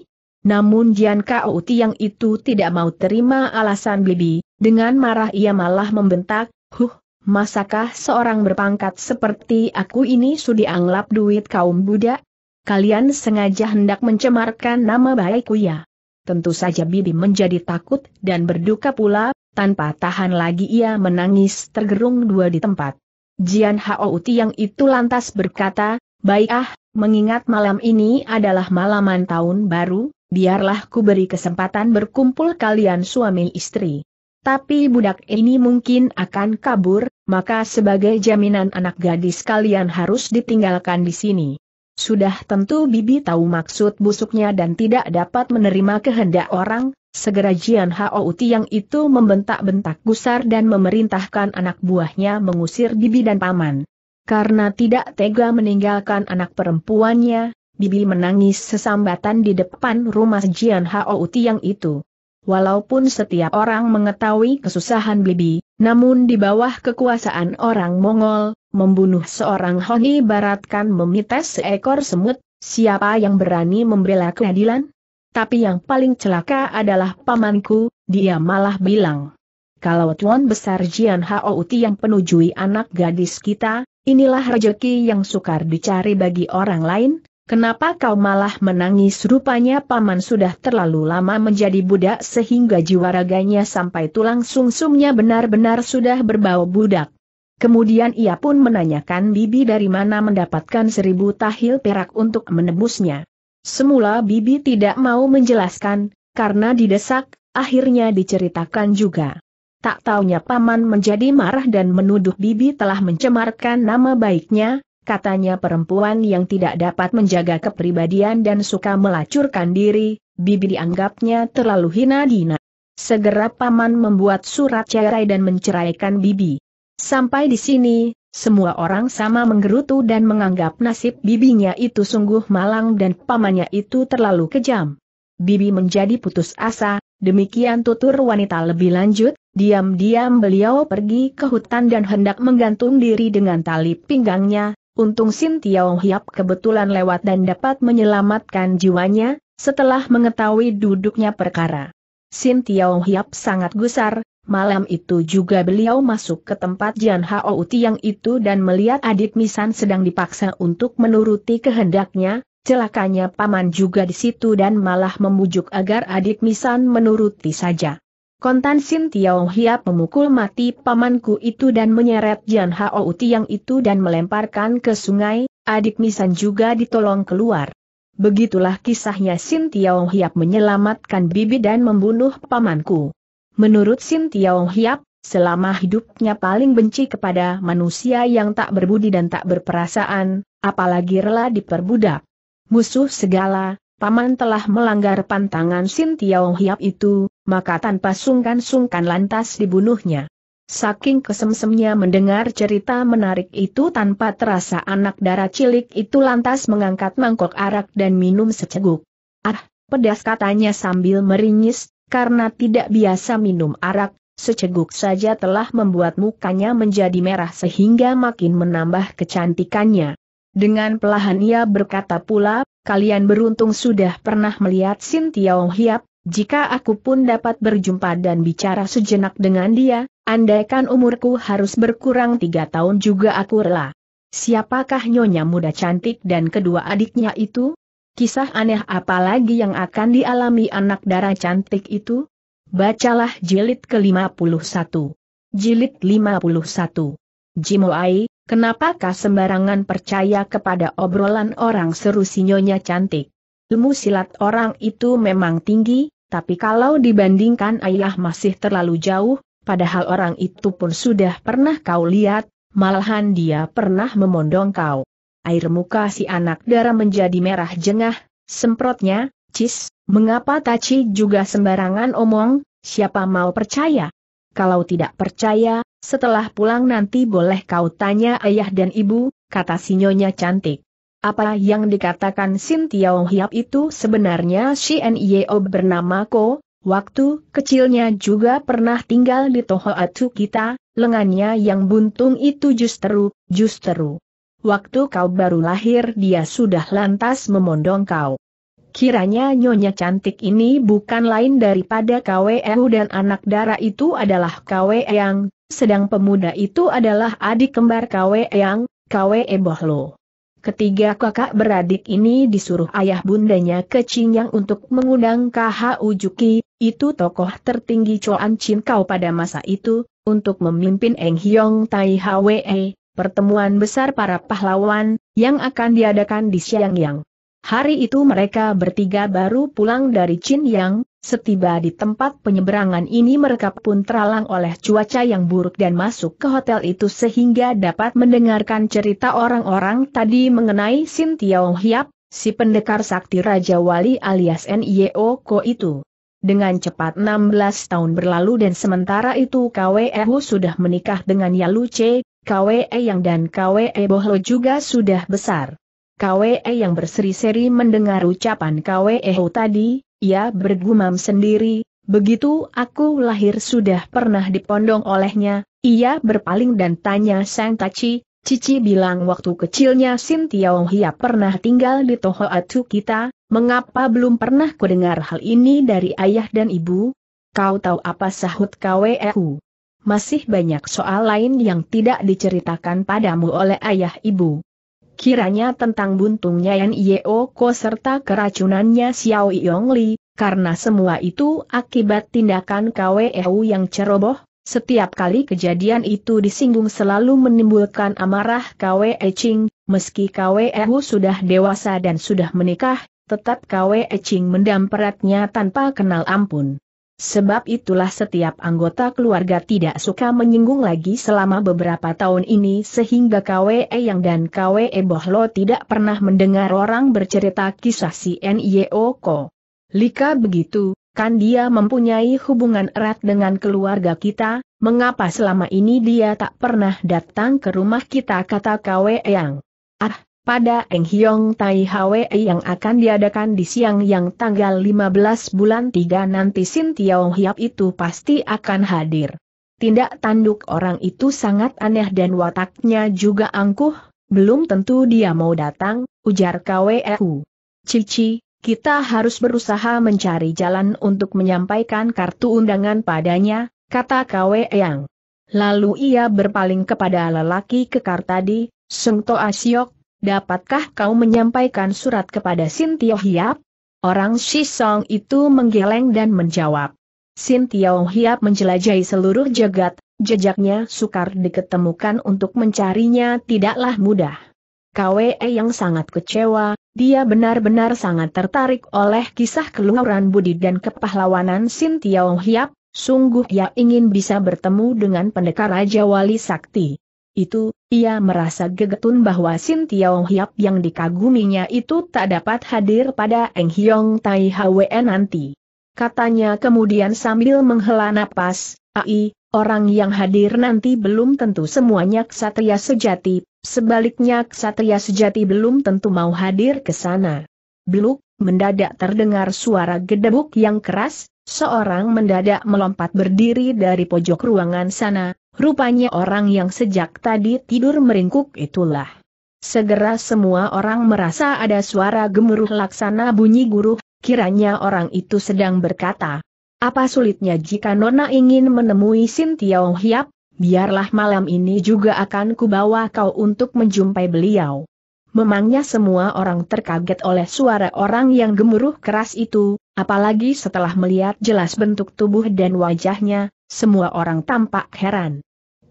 Namun Jian Kao Tiang itu tidak mau terima alasan Bibi, dengan marah ia malah membentak, huh, masakah seorang berpangkat seperti aku ini sudi anglap duit kaum budak? kalian sengaja hendak mencemarkan nama baikku ya. Tentu saja Bibi menjadi takut dan berduka pula, tanpa tahan lagi ia menangis tergerung dua di tempat. Jian Hao yang itu lantas berkata, baik ah, mengingat malam ini adalah malaman tahun baru, biarlah ku beri kesempatan berkumpul kalian suami istri. Tapi budak ini mungkin akan kabur, maka sebagai jaminan anak gadis kalian harus ditinggalkan di sini. Sudah tentu Bibi tahu maksud busuknya dan tidak dapat menerima kehendak orang, segera Jian Hao Tiang itu membentak-bentak gusar dan memerintahkan anak buahnya mengusir Bibi dan Paman. Karena tidak tega meninggalkan anak perempuannya, Bibi menangis sesambatan di depan rumah Jian Hao Tiang itu. Walaupun setiap orang mengetahui kesusahan Bibi, namun di bawah kekuasaan orang Mongol, membunuh seorang Honi Barat kan memites seekor semut, siapa yang berani membela keadilan? Tapi yang paling celaka adalah pamanku, dia malah bilang. Kalau Tuan Besar Jian Uti yang penujui anak gadis kita, inilah rejeki yang sukar dicari bagi orang lain, Kenapa kau malah menangis? Rupanya paman sudah terlalu lama menjadi budak sehingga jiwa raganya sampai tulang sungsumnya benar-benar sudah berbau budak. Kemudian ia pun menanyakan bibi dari mana mendapatkan seribu tahil perak untuk menebusnya. Semula bibi tidak mau menjelaskan, karena didesak, akhirnya diceritakan juga. Tak taunya paman menjadi marah dan menuduh bibi telah mencemarkan nama baiknya, katanya perempuan yang tidak dapat menjaga kepribadian dan suka melacurkan diri, Bibi dianggapnya terlalu hina dina. Segera paman membuat surat cerai dan menceraikan Bibi. Sampai di sini, semua orang sama menggerutu dan menganggap nasib bibinya itu sungguh malang dan pamannya itu terlalu kejam. Bibi menjadi putus asa, demikian tutur wanita lebih lanjut, diam-diam beliau pergi ke hutan dan hendak menggantung diri dengan tali pinggangnya, Untung Sin Tiao Hiap kebetulan lewat dan dapat menyelamatkan jiwanya, setelah mengetahui duduknya perkara. Sin Tiao Hiap sangat gusar, malam itu juga beliau masuk ke tempat Jian Hao Tiang itu dan melihat adik Misan sedang dipaksa untuk menuruti kehendaknya, celakanya paman juga di situ dan malah memujuk agar adik Misan menuruti saja. Kontan Sin Tiao Hiap memukul mati pamanku itu dan menyeret Jan Hao Tiang itu dan melemparkan ke sungai, adik Misan juga ditolong keluar. Begitulah kisahnya Sin Tiao Hiap menyelamatkan bibi dan membunuh pamanku. Menurut Sin Tiao Hiap, selama hidupnya paling benci kepada manusia yang tak berbudi dan tak berperasaan, apalagi rela diperbudak. Musuh segala, Paman telah melanggar pantangan Sin Tiao Hiap itu, maka tanpa sungkan-sungkan lantas dibunuhnya. Saking kesemsemnya mendengar cerita menarik itu tanpa terasa anak darah cilik itu lantas mengangkat mangkok arak dan minum seceguk. Ah, pedas katanya sambil meringis, karena tidak biasa minum arak, seceguk saja telah membuat mukanya menjadi merah sehingga makin menambah kecantikannya. Dengan pelahan ia berkata pula, kalian beruntung sudah pernah melihat Sin Tiao Hiap, jika aku pun dapat berjumpa dan bicara sejenak dengan dia, andaikan umurku harus berkurang tiga tahun juga aku rela. Siapakah nyonya muda cantik dan kedua adiknya itu? Kisah aneh apa lagi yang akan dialami anak darah cantik itu? Bacalah jilid ke-51. Jilid 51. Jimoai, Kenapakah sembarangan percaya kepada obrolan orang seru sinyonya cantik? Ilmu silat orang itu memang tinggi, tapi kalau dibandingkan ayah masih terlalu jauh, padahal orang itu pun sudah pernah kau lihat, malahan dia pernah memondong kau. Air muka si anak darah menjadi merah jengah, semprotnya, cis, mengapa Taci juga sembarangan omong, siapa mau percaya? Kalau tidak percaya, setelah pulang nanti boleh kau tanya ayah dan ibu, kata sinyonya cantik. Apa yang dikatakan Sin Tiao Hiap itu sebenarnya Si Yeo bernama Ko, waktu kecilnya juga pernah tinggal di Toho Atu kita, lengannya yang buntung itu justru, justru. Waktu kau baru lahir dia sudah lantas memondong kau. Kiranya nyonya cantik ini bukan lain daripada KWEU dan anak darah itu adalah KW e Yang, sedang pemuda itu adalah adik kembar KW e Yang, KW e Bohlo. Ketiga kakak beradik ini disuruh ayah bundanya ke Cingyang untuk mengundang KH Ujuki, itu tokoh tertinggi Choan Chin Kau pada masa itu, untuk memimpin Eng Hyong Tai Hwe, pertemuan besar para pahlawan, yang akan diadakan di Yang. Hari itu mereka bertiga baru pulang dari Chin Yang, setiba di tempat penyeberangan ini mereka pun teralang oleh cuaca yang buruk dan masuk ke hotel itu sehingga dapat mendengarkan cerita orang-orang tadi mengenai Sin Tiao Hiap, si pendekar sakti Raja Wali alias N.I.O. Ko itu. Dengan cepat 16 tahun berlalu dan sementara itu KWE Hu sudah menikah dengan Yalu Che, KWE Yang dan KWE Bohlo juga sudah besar. KWE yang berseri-seri mendengar ucapan KWE tadi, ia bergumam sendiri, begitu aku lahir sudah pernah dipondong olehnya, ia berpaling dan tanya Sang Taci, Cici bilang waktu kecilnya Sin Tiao Hia pernah tinggal di Toho Atu kita, mengapa belum pernah kudengar hal ini dari ayah dan ibu? Kau tahu apa sahut KWE ku? Masih banyak soal lain yang tidak diceritakan padamu oleh ayah ibu kiranya tentang buntungnya Yan Yeo Ko serta keracunannya Xiao Yong Li, karena semua itu akibat tindakan KWEU yang ceroboh, setiap kali kejadian itu disinggung selalu menimbulkan amarah KWE Ching, meski KWEU sudah dewasa dan sudah menikah, tetap KWE Ching mendamperatnya tanpa kenal ampun. Sebab itulah setiap anggota keluarga tidak suka menyinggung lagi selama beberapa tahun ini sehingga KWE yang dan KWE Bohlo tidak pernah mendengar orang bercerita kisah si Ko. Lika begitu, kan dia mempunyai hubungan erat dengan keluarga kita, mengapa selama ini dia tak pernah datang ke rumah kita kata KWE yang pada Eng Hyong Tai Hwe yang akan diadakan di siang yang tanggal 15 bulan 3 nanti Sin Tiao Hiap itu pasti akan hadir. Tindak tanduk orang itu sangat aneh dan wataknya juga angkuh, belum tentu dia mau datang, ujar KWEU. Cici, kita harus berusaha mencari jalan untuk menyampaikan kartu undangan padanya, kata KW e Yang. Lalu ia berpaling kepada lelaki kekar tadi, Sung Toa Siok, Dapatkah kau menyampaikan surat kepada Sin Tio Hiap? Orang Shisong itu menggeleng dan menjawab. Sin Tio Hiap menjelajahi seluruh jagat, jejaknya sukar diketemukan untuk mencarinya tidaklah mudah. KWE yang sangat kecewa, dia benar-benar sangat tertarik oleh kisah keluaran budi dan kepahlawanan Sin Tio Hiap, sungguh ia ingin bisa bertemu dengan pendekar Raja Wali Sakti itu, ia merasa gegetun bahwa Sin Tiao Hiap yang dikaguminya itu tak dapat hadir pada Eng Hiong Tai Hwe nanti. Katanya kemudian sambil menghela napas, Ai, orang yang hadir nanti belum tentu semuanya ksatria sejati, sebaliknya ksatria sejati belum tentu mau hadir ke sana. Beluk, mendadak terdengar suara gedebuk yang keras, seorang mendadak melompat berdiri dari pojok ruangan sana, Rupanya orang yang sejak tadi tidur meringkuk itulah. Segera semua orang merasa ada suara gemuruh laksana bunyi guru. kiranya orang itu sedang berkata, apa sulitnya jika Nona ingin menemui Sin Hiap, biarlah malam ini juga akan kubawa kau untuk menjumpai beliau. Memangnya semua orang terkaget oleh suara orang yang gemuruh keras itu, apalagi setelah melihat jelas bentuk tubuh dan wajahnya, semua orang tampak heran.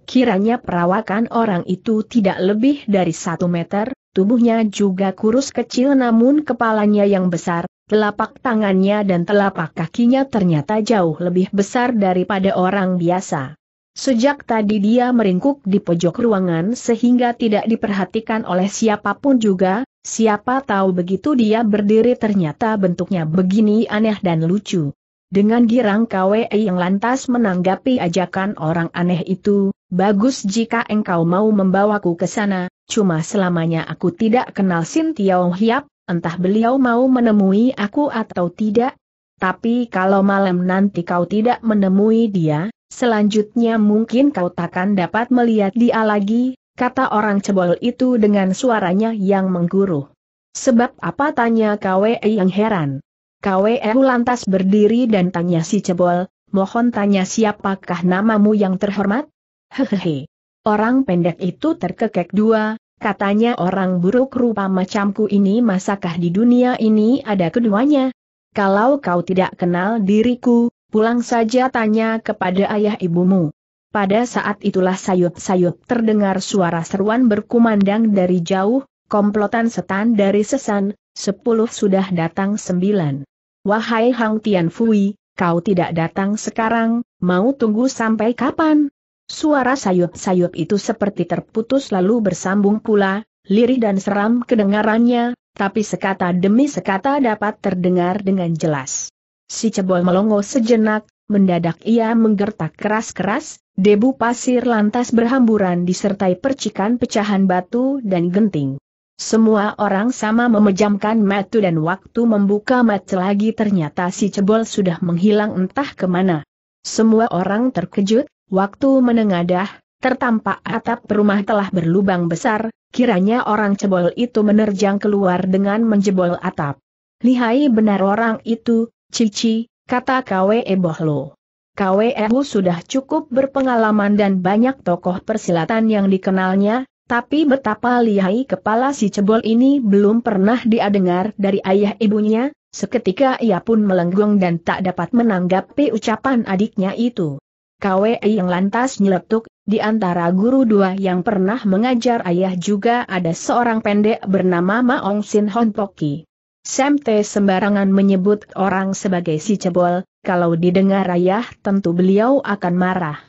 Kiranya perawakan orang itu tidak lebih dari satu meter, tubuhnya juga kurus kecil namun kepalanya yang besar, telapak tangannya dan telapak kakinya ternyata jauh lebih besar daripada orang biasa. Sejak tadi dia meringkuk di pojok ruangan sehingga tidak diperhatikan oleh siapapun juga, siapa tahu begitu dia berdiri ternyata bentuknya begini aneh dan lucu. Dengan girang KWE yang lantas menanggapi ajakan orang aneh itu, bagus jika engkau mau membawaku ke sana, cuma selamanya aku tidak kenal Sin Tiao Hiap, entah beliau mau menemui aku atau tidak. Tapi kalau malam nanti kau tidak menemui dia, selanjutnya mungkin kau takkan dapat melihat dia lagi, kata orang cebol itu dengan suaranya yang mengguruh. Sebab apa tanya KWE yang heran? KWU e lantas berdiri dan tanya si cebol, mohon tanya siapakah namamu yang terhormat? Hehehe. Orang pendek itu terkekek dua, katanya orang buruk rupa macamku ini masakah di dunia ini ada keduanya? Kalau kau tidak kenal diriku, pulang saja tanya kepada ayah ibumu. Pada saat itulah sayup-sayup terdengar suara seruan berkumandang dari jauh, komplotan setan dari sesan, Sepuluh sudah datang sembilan. Wahai Hang Tian Fui, kau tidak datang sekarang, mau tunggu sampai kapan? Suara sayup-sayup itu seperti terputus lalu bersambung pula, lirih dan seram kedengarannya, tapi sekata demi sekata dapat terdengar dengan jelas. Si cebol melongo sejenak, mendadak ia menggertak keras-keras, debu pasir lantas berhamburan disertai percikan pecahan batu dan genting. Semua orang sama memejamkan mata dan waktu membuka mata lagi ternyata si cebol sudah menghilang entah kemana. Semua orang terkejut, waktu menengadah, tertampak atap rumah telah berlubang besar, kiranya orang cebol itu menerjang keluar dengan menjebol atap. Lihai benar orang itu, Cici, kata Kwe Bohlo. Kwe sudah cukup berpengalaman dan banyak tokoh persilatan yang dikenalnya, tapi betapa lihai kepala si cebol ini belum pernah dia dengar dari ayah ibunya, seketika ia pun melenggong dan tak dapat menanggapi ucapan adiknya itu. KWI yang lantas nyeletuk, di antara guru dua yang pernah mengajar ayah juga ada seorang pendek bernama Maong Sin Hon Poki. Semte sembarangan menyebut orang sebagai si cebol, kalau didengar ayah tentu beliau akan marah.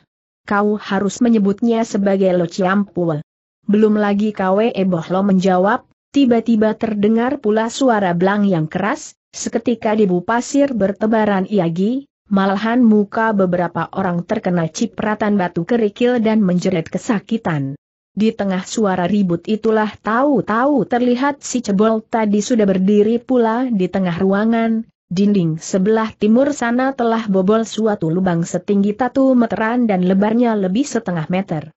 Kau harus menyebutnya sebagai Lo Chiampul. Belum lagi Kwe Bohlo menjawab, tiba-tiba terdengar pula suara belang yang keras, seketika debu pasir bertebaran iagi, malahan muka beberapa orang terkena cipratan batu kerikil dan menjerit kesakitan. Di tengah suara ribut itulah tahu-tahu terlihat si cebol tadi sudah berdiri pula di tengah ruangan, dinding sebelah timur sana telah bobol suatu lubang setinggi tatu meteran dan lebarnya lebih setengah meter.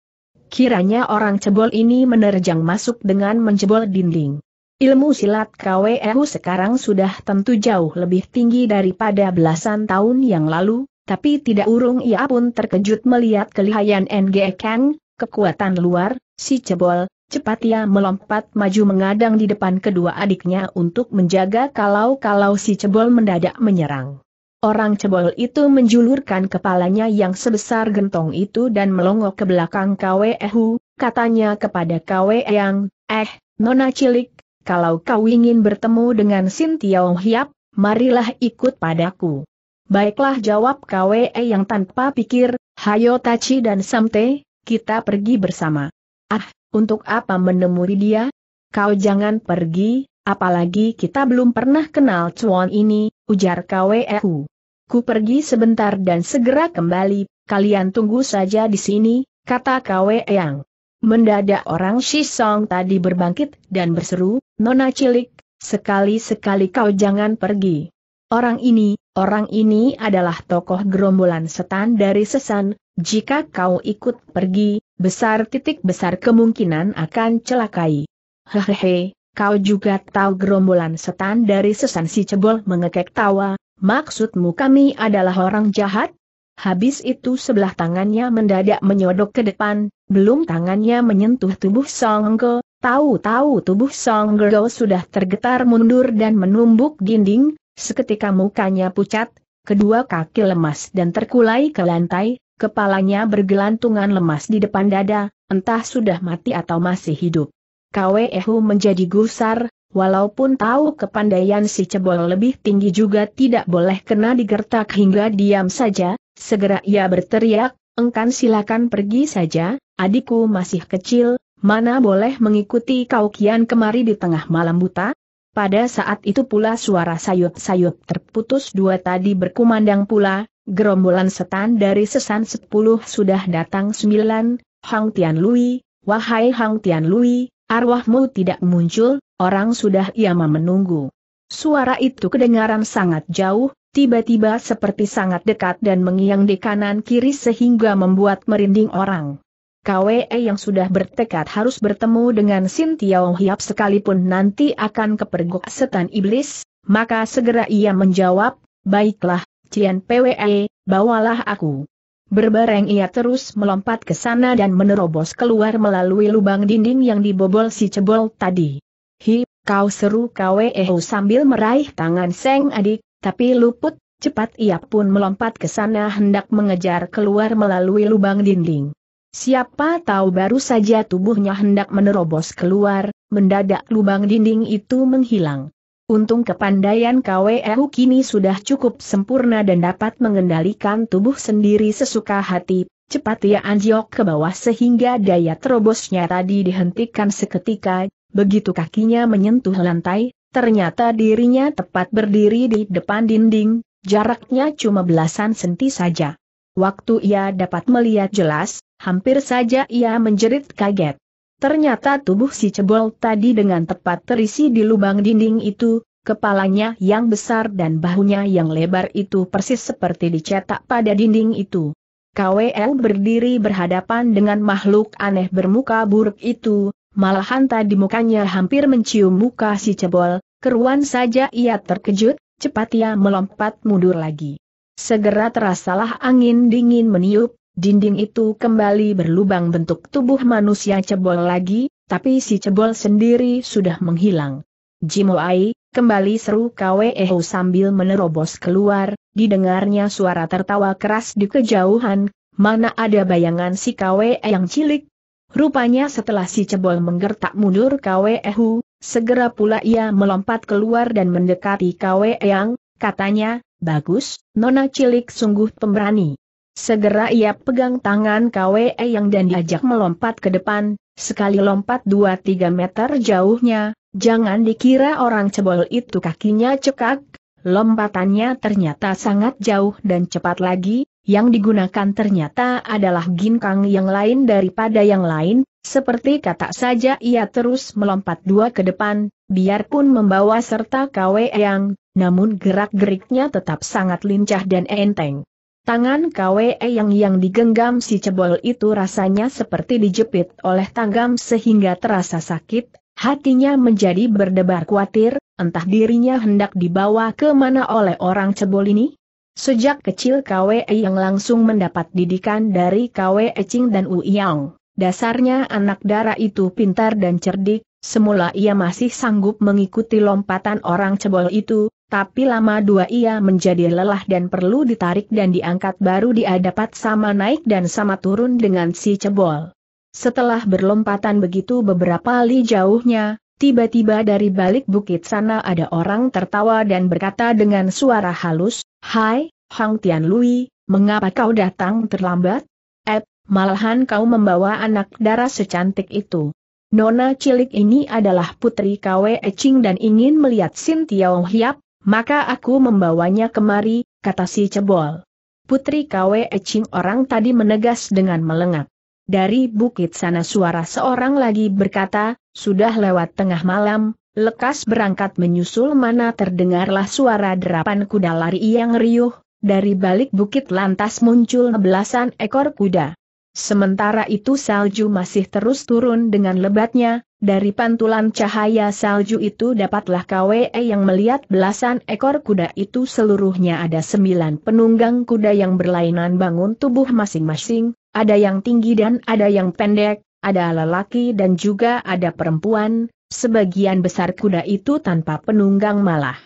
Kiranya orang cebol ini menerjang masuk dengan menjebol dinding. Ilmu silat KWEU sekarang sudah tentu jauh lebih tinggi daripada belasan tahun yang lalu, tapi tidak urung ia pun terkejut melihat kelihayan NG Kang, kekuatan luar, si cebol, cepat ia melompat maju mengadang di depan kedua adiknya untuk menjaga kalau-kalau si cebol mendadak menyerang. Orang cebol itu menjulurkan kepalanya yang sebesar gentong itu dan melongo ke belakang Kwehu, katanya kepada Kwe yang, eh, nona cilik, kalau kau ingin bertemu dengan Sintiao Hiap, marilah ikut padaku. Baiklah jawab Kwe yang tanpa pikir, hayo Tachi dan Samte, kita pergi bersama. Ah, untuk apa menemui dia? Kau jangan pergi, apalagi kita belum pernah kenal cuan ini, ujar KWEU. Ku pergi sebentar dan segera kembali, kalian tunggu saja di sini, kata KW Yang. E Mendadak orang Shisong tadi berbangkit dan berseru, Nona cilik, sekali-sekali kau jangan pergi. Orang ini, orang ini adalah tokoh gerombolan setan dari sesan, jika kau ikut pergi, besar titik besar kemungkinan akan celakai. Hehehe, Kau juga tahu gerombolan setan dari sesan si cebol mengekek tawa, maksudmu kami adalah orang jahat? Habis itu sebelah tangannya mendadak menyodok ke depan, belum tangannya menyentuh tubuh Songgo, tahu-tahu tubuh Songgo sudah tergetar mundur dan menumbuk dinding, seketika mukanya pucat, kedua kaki lemas dan terkulai ke lantai, kepalanya bergelantungan lemas di depan dada, entah sudah mati atau masih hidup. Kwe Ehu menjadi gusar, walaupun tahu kepandaian si cebol lebih tinggi juga tidak boleh kena digertak hingga diam saja, segera ia berteriak, engkan silakan pergi saja, adikku masih kecil, mana boleh mengikuti kau kian kemari di tengah malam buta? Pada saat itu pula suara sayup-sayup terputus dua tadi berkumandang pula, gerombolan setan dari sesan sepuluh sudah datang sembilan, Hang Tian Lui, wahai Hang Tian Lui, Arwahmu tidak muncul, orang sudah iama menunggu. Suara itu kedengaran sangat jauh, tiba-tiba seperti sangat dekat dan mengiang di kanan kiri sehingga membuat merinding orang. KWE yang sudah bertekad harus bertemu dengan Sin Tiao Hiap sekalipun nanti akan kepergok setan iblis, maka segera ia menjawab, baiklah, Cian PWE, bawalah aku. Berbareng ia terus melompat ke sana dan menerobos keluar melalui lubang dinding yang dibobol si cebol tadi. Hi, kau seru kaweo eh, oh, sambil meraih tangan Seng adik, tapi luput, cepat ia pun melompat ke sana hendak mengejar keluar melalui lubang dinding. Siapa tahu baru saja tubuhnya hendak menerobos keluar, mendadak lubang dinding itu menghilang. Untung kepandaian KWU kini sudah cukup sempurna dan dapat mengendalikan tubuh sendiri sesuka hati, cepat ia anjlok ke bawah sehingga daya terobosnya tadi dihentikan seketika, begitu kakinya menyentuh lantai, ternyata dirinya tepat berdiri di depan dinding, jaraknya cuma belasan senti saja. Waktu ia dapat melihat jelas, hampir saja ia menjerit kaget. Ternyata tubuh si cebol tadi dengan tepat terisi di lubang dinding itu, kepalanya yang besar dan bahunya yang lebar itu persis seperti dicetak pada dinding itu. KWL berdiri berhadapan dengan makhluk aneh bermuka buruk itu, malahan tadi mukanya hampir mencium muka si cebol, keruan saja ia terkejut, cepat ia melompat mundur lagi. Segera terasalah angin dingin meniup, Dinding itu kembali berlubang bentuk tubuh manusia cebol lagi, tapi si cebol sendiri sudah menghilang. Jimoai, kembali seru Kweho sambil menerobos keluar, didengarnya suara tertawa keras di kejauhan, mana ada bayangan si Kwe yang cilik. Rupanya setelah si cebol menggertak mundur Kwehu, segera pula ia melompat keluar dan mendekati Kwe yang, katanya, bagus, nona cilik sungguh pemberani. Segera ia pegang tangan KWE yang dan diajak melompat ke depan, sekali lompat 2-3 meter jauhnya, jangan dikira orang cebol itu kakinya cekak, lompatannya ternyata sangat jauh dan cepat lagi, yang digunakan ternyata adalah ginkang yang lain daripada yang lain, seperti kata saja ia terus melompat dua ke depan, biarpun membawa serta KW e yang, namun gerak-geriknya tetap sangat lincah dan enteng. Tangan Kwe Eyang yang digenggam si cebol itu rasanya seperti dijepit oleh tanggam sehingga terasa sakit, hatinya menjadi berdebar khawatir, entah dirinya hendak dibawa ke mana oleh orang cebol ini? Sejak kecil Kwe yang langsung mendapat didikan dari Kwe Ecing dan Uyang. Dasarnya anak dara itu pintar dan cerdik, semula ia masih sanggup mengikuti lompatan orang cebol itu, tapi lama dua ia menjadi lelah dan perlu ditarik dan diangkat baru dia dapat sama naik dan sama turun dengan si cebol. Setelah berlompatan begitu beberapa li jauhnya, tiba-tiba dari balik bukit sana ada orang tertawa dan berkata dengan suara halus, Hai, Hang Tian Lui, mengapa kau datang terlambat? Eh, malahan kau membawa anak darah secantik itu. Nona cilik ini adalah putri Kwe Ching dan ingin melihat Sin Tiao Hiap, maka aku membawanya kemari, kata si Cebol. Putri Kwe Ecing orang tadi menegas dengan melengak. Dari bukit sana suara seorang lagi berkata, sudah lewat tengah malam, lekas berangkat menyusul mana terdengarlah suara derapan kuda lari yang riuh, dari balik bukit lantas muncul belasan ekor kuda. Sementara itu salju masih terus turun dengan lebatnya, dari pantulan cahaya salju itu dapatlah KWE yang melihat belasan ekor kuda itu seluruhnya ada sembilan penunggang kuda yang berlainan bangun tubuh masing-masing, ada yang tinggi dan ada yang pendek, ada lelaki dan juga ada perempuan, sebagian besar kuda itu tanpa penunggang malah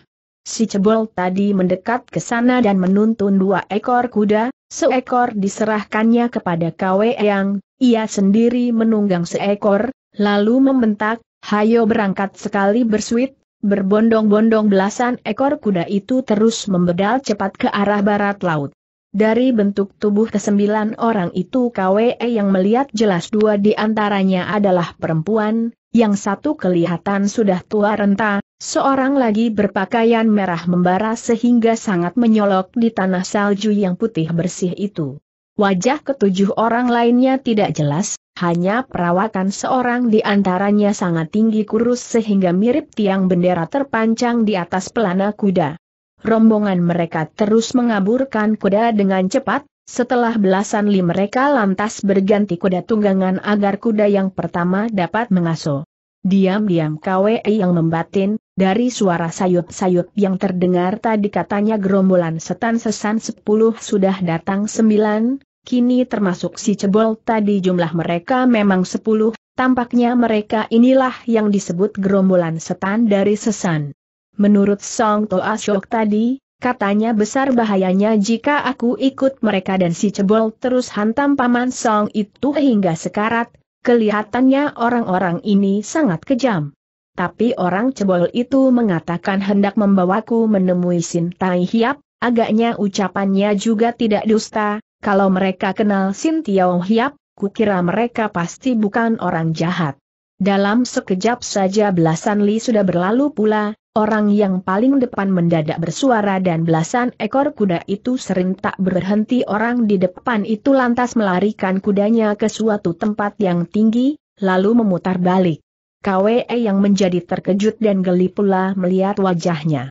Si cebol tadi mendekat ke sana dan menuntun dua ekor kuda, seekor diserahkannya kepada Kwe Yang, ia sendiri menunggang seekor, lalu membentak, hayo berangkat sekali bersuit, berbondong-bondong belasan ekor kuda itu terus membedal cepat ke arah barat laut. Dari bentuk tubuh kesembilan orang itu Kwe yang melihat jelas dua di antaranya adalah perempuan, yang satu kelihatan sudah tua renta, seorang lagi berpakaian merah membara sehingga sangat menyolok di tanah salju yang putih bersih itu. Wajah ketujuh orang lainnya tidak jelas, hanya perawakan seorang di antaranya sangat tinggi kurus sehingga mirip tiang bendera terpancang di atas pelana kuda. Rombongan mereka terus mengaburkan kuda dengan cepat, setelah belasan li mereka lantas berganti kuda tunggangan agar kuda yang pertama dapat mengaso. Diam-diam KWI yang membatin, dari suara sayut-sayut yang terdengar tadi katanya gerombolan setan sesan sepuluh sudah datang sembilan, kini termasuk si cebol tadi jumlah mereka memang sepuluh, tampaknya mereka inilah yang disebut gerombolan setan dari sesan. Menurut Song Toa Shok tadi, Katanya besar bahayanya jika aku ikut mereka dan si cebol terus hantam paman Song itu hingga sekarat, kelihatannya orang-orang ini sangat kejam. Tapi orang cebol itu mengatakan hendak membawaku menemui Sintai Hiap, agaknya ucapannya juga tidak dusta, kalau mereka kenal Sin Hiap, kukira mereka pasti bukan orang jahat. Dalam sekejap saja belasan li sudah berlalu pula, Orang yang paling depan mendadak bersuara dan belasan ekor kuda itu serentak berhenti orang di depan itu lantas melarikan kudanya ke suatu tempat yang tinggi, lalu memutar balik. KWE yang menjadi terkejut dan geli pula melihat wajahnya.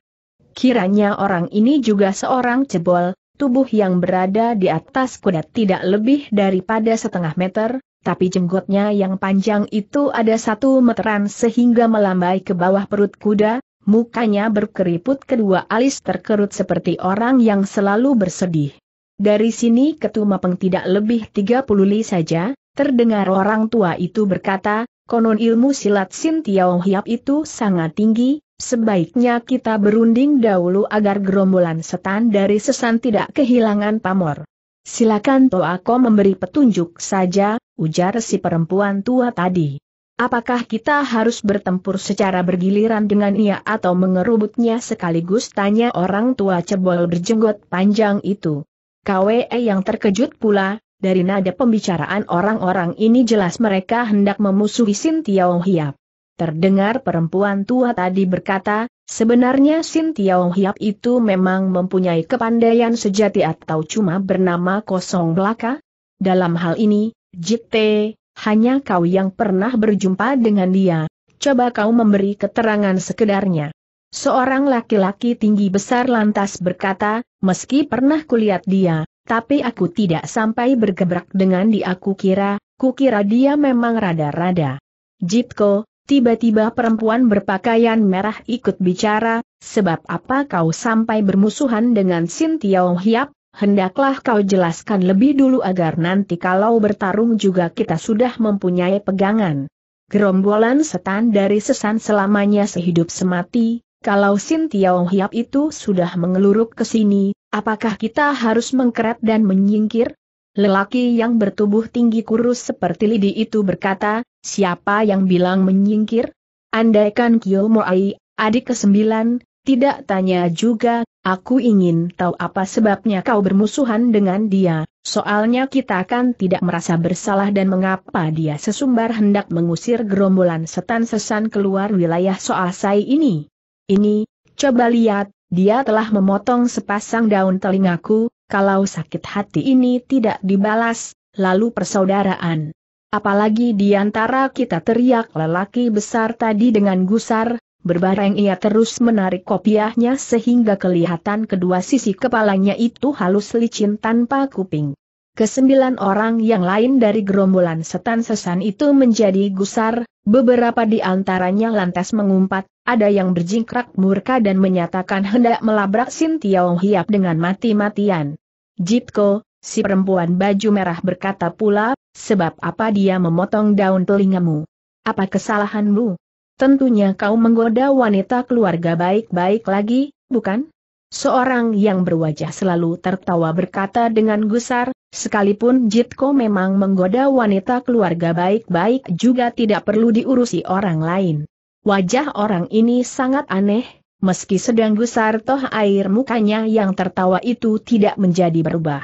Kiranya orang ini juga seorang cebol, tubuh yang berada di atas kuda tidak lebih daripada setengah meter, tapi jenggotnya yang panjang itu ada satu meteran sehingga melambai ke bawah perut kuda, mukanya berkeriput kedua alis terkerut seperti orang yang selalu bersedih. Dari sini Ketumapeng tidak lebih 30 li saja, terdengar orang tua itu berkata, konon ilmu silat Sin Hiap itu sangat tinggi, sebaiknya kita berunding dahulu agar gerombolan setan dari sesan tidak kehilangan pamor. Silakan Toako memberi petunjuk saja, ujar si perempuan tua tadi. Apakah kita harus bertempur secara bergiliran dengan ia atau mengerubutnya sekaligus tanya orang tua cebol berjenggot panjang itu? KWE yang terkejut pula, dari nada pembicaraan orang-orang ini jelas mereka hendak memusuhi Sin Tiao Hiap. Terdengar perempuan tua tadi berkata, sebenarnya Sin Tiao Hiap itu memang mempunyai kepandaian sejati atau cuma bernama kosong belaka? Dalam hal ini, Jite, hanya kau yang pernah berjumpa dengan dia, coba kau memberi keterangan sekedarnya. Seorang laki-laki tinggi besar lantas berkata, meski pernah kulihat dia, tapi aku tidak sampai bergebrak dengan dia aku kira, kukira dia memang rada-rada. Jitko, tiba-tiba perempuan berpakaian merah ikut bicara, sebab apa kau sampai bermusuhan dengan Sin Tiao Hiap, hendaklah kau jelaskan lebih dulu agar nanti kalau bertarung juga kita sudah mempunyai pegangan. Gerombolan setan dari sesan selamanya sehidup semati, kalau Sin Tiao Hiap itu sudah mengeluruk ke sini, apakah kita harus mengkeret dan menyingkir? Lelaki yang bertubuh tinggi kurus seperti lidi itu berkata, siapa yang bilang menyingkir? Andaikan Kiyomoai, Moai, adik kesembilan, tidak tanya juga, aku ingin tahu apa sebabnya kau bermusuhan dengan dia, soalnya kita kan tidak merasa bersalah dan mengapa dia sesumbar hendak mengusir gerombolan setan sesan keluar wilayah soal Soasai ini. Ini, coba lihat, dia telah memotong sepasang daun telingaku, kalau sakit hati ini tidak dibalas, lalu persaudaraan. Apalagi di antara kita teriak lelaki besar tadi dengan gusar, Berbareng ia terus menarik kopiahnya sehingga kelihatan kedua sisi kepalanya itu halus licin tanpa kuping. Kesembilan orang yang lain dari gerombolan setan sesan itu menjadi gusar, beberapa di antaranya lantas mengumpat, ada yang berjingkrak murka dan menyatakan hendak melabrak Sin Hiap dengan mati-matian. Jitko, si perempuan baju merah berkata pula, sebab apa dia memotong daun telingamu? Apa kesalahanmu? Tentunya kau menggoda wanita keluarga baik-baik lagi, bukan? Seorang yang berwajah selalu tertawa berkata dengan gusar, sekalipun Jitko memang menggoda wanita keluarga baik-baik juga tidak perlu diurusi orang lain. Wajah orang ini sangat aneh, meski sedang gusar toh air mukanya yang tertawa itu tidak menjadi berubah.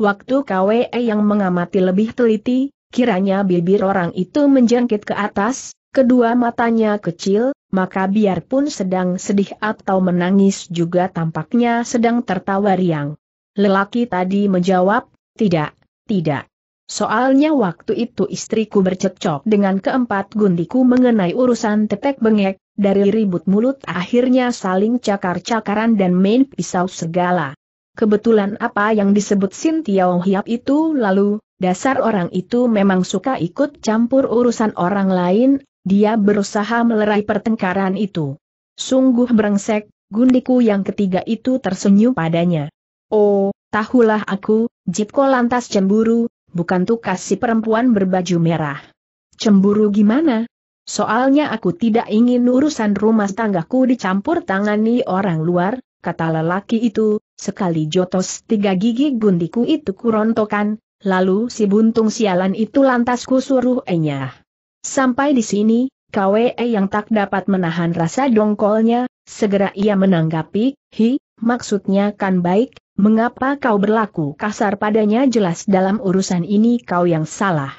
Waktu KWE yang mengamati lebih teliti, kiranya bibir orang itu menjangkit ke atas, Kedua matanya kecil, maka biarpun sedang sedih atau menangis juga tampaknya sedang tertawa riang. Lelaki tadi menjawab, tidak, tidak. Soalnya waktu itu istriku bercekcok dengan keempat gundiku mengenai urusan tetek bengek, dari ribut mulut akhirnya saling cakar-cakaran dan main pisau segala. Kebetulan apa yang disebut Sin Hiap itu lalu, dasar orang itu memang suka ikut campur urusan orang lain, dia berusaha melerai pertengkaran itu. Sungguh brengsek, gundiku yang ketiga itu tersenyum padanya. Oh, tahulah aku, Jipko lantas cemburu, bukan tuh kasih perempuan berbaju merah. Cemburu gimana? Soalnya aku tidak ingin urusan rumah tanggaku dicampur tangani orang luar, kata lelaki itu, sekali jotos tiga gigi gundiku itu kurontokan, lalu si buntung sialan itu lantas kusuruh enyah. Sampai di sini, KWE yang tak dapat menahan rasa dongkolnya, segera ia menanggapi, hi, maksudnya kan baik, mengapa kau berlaku kasar padanya jelas dalam urusan ini kau yang salah.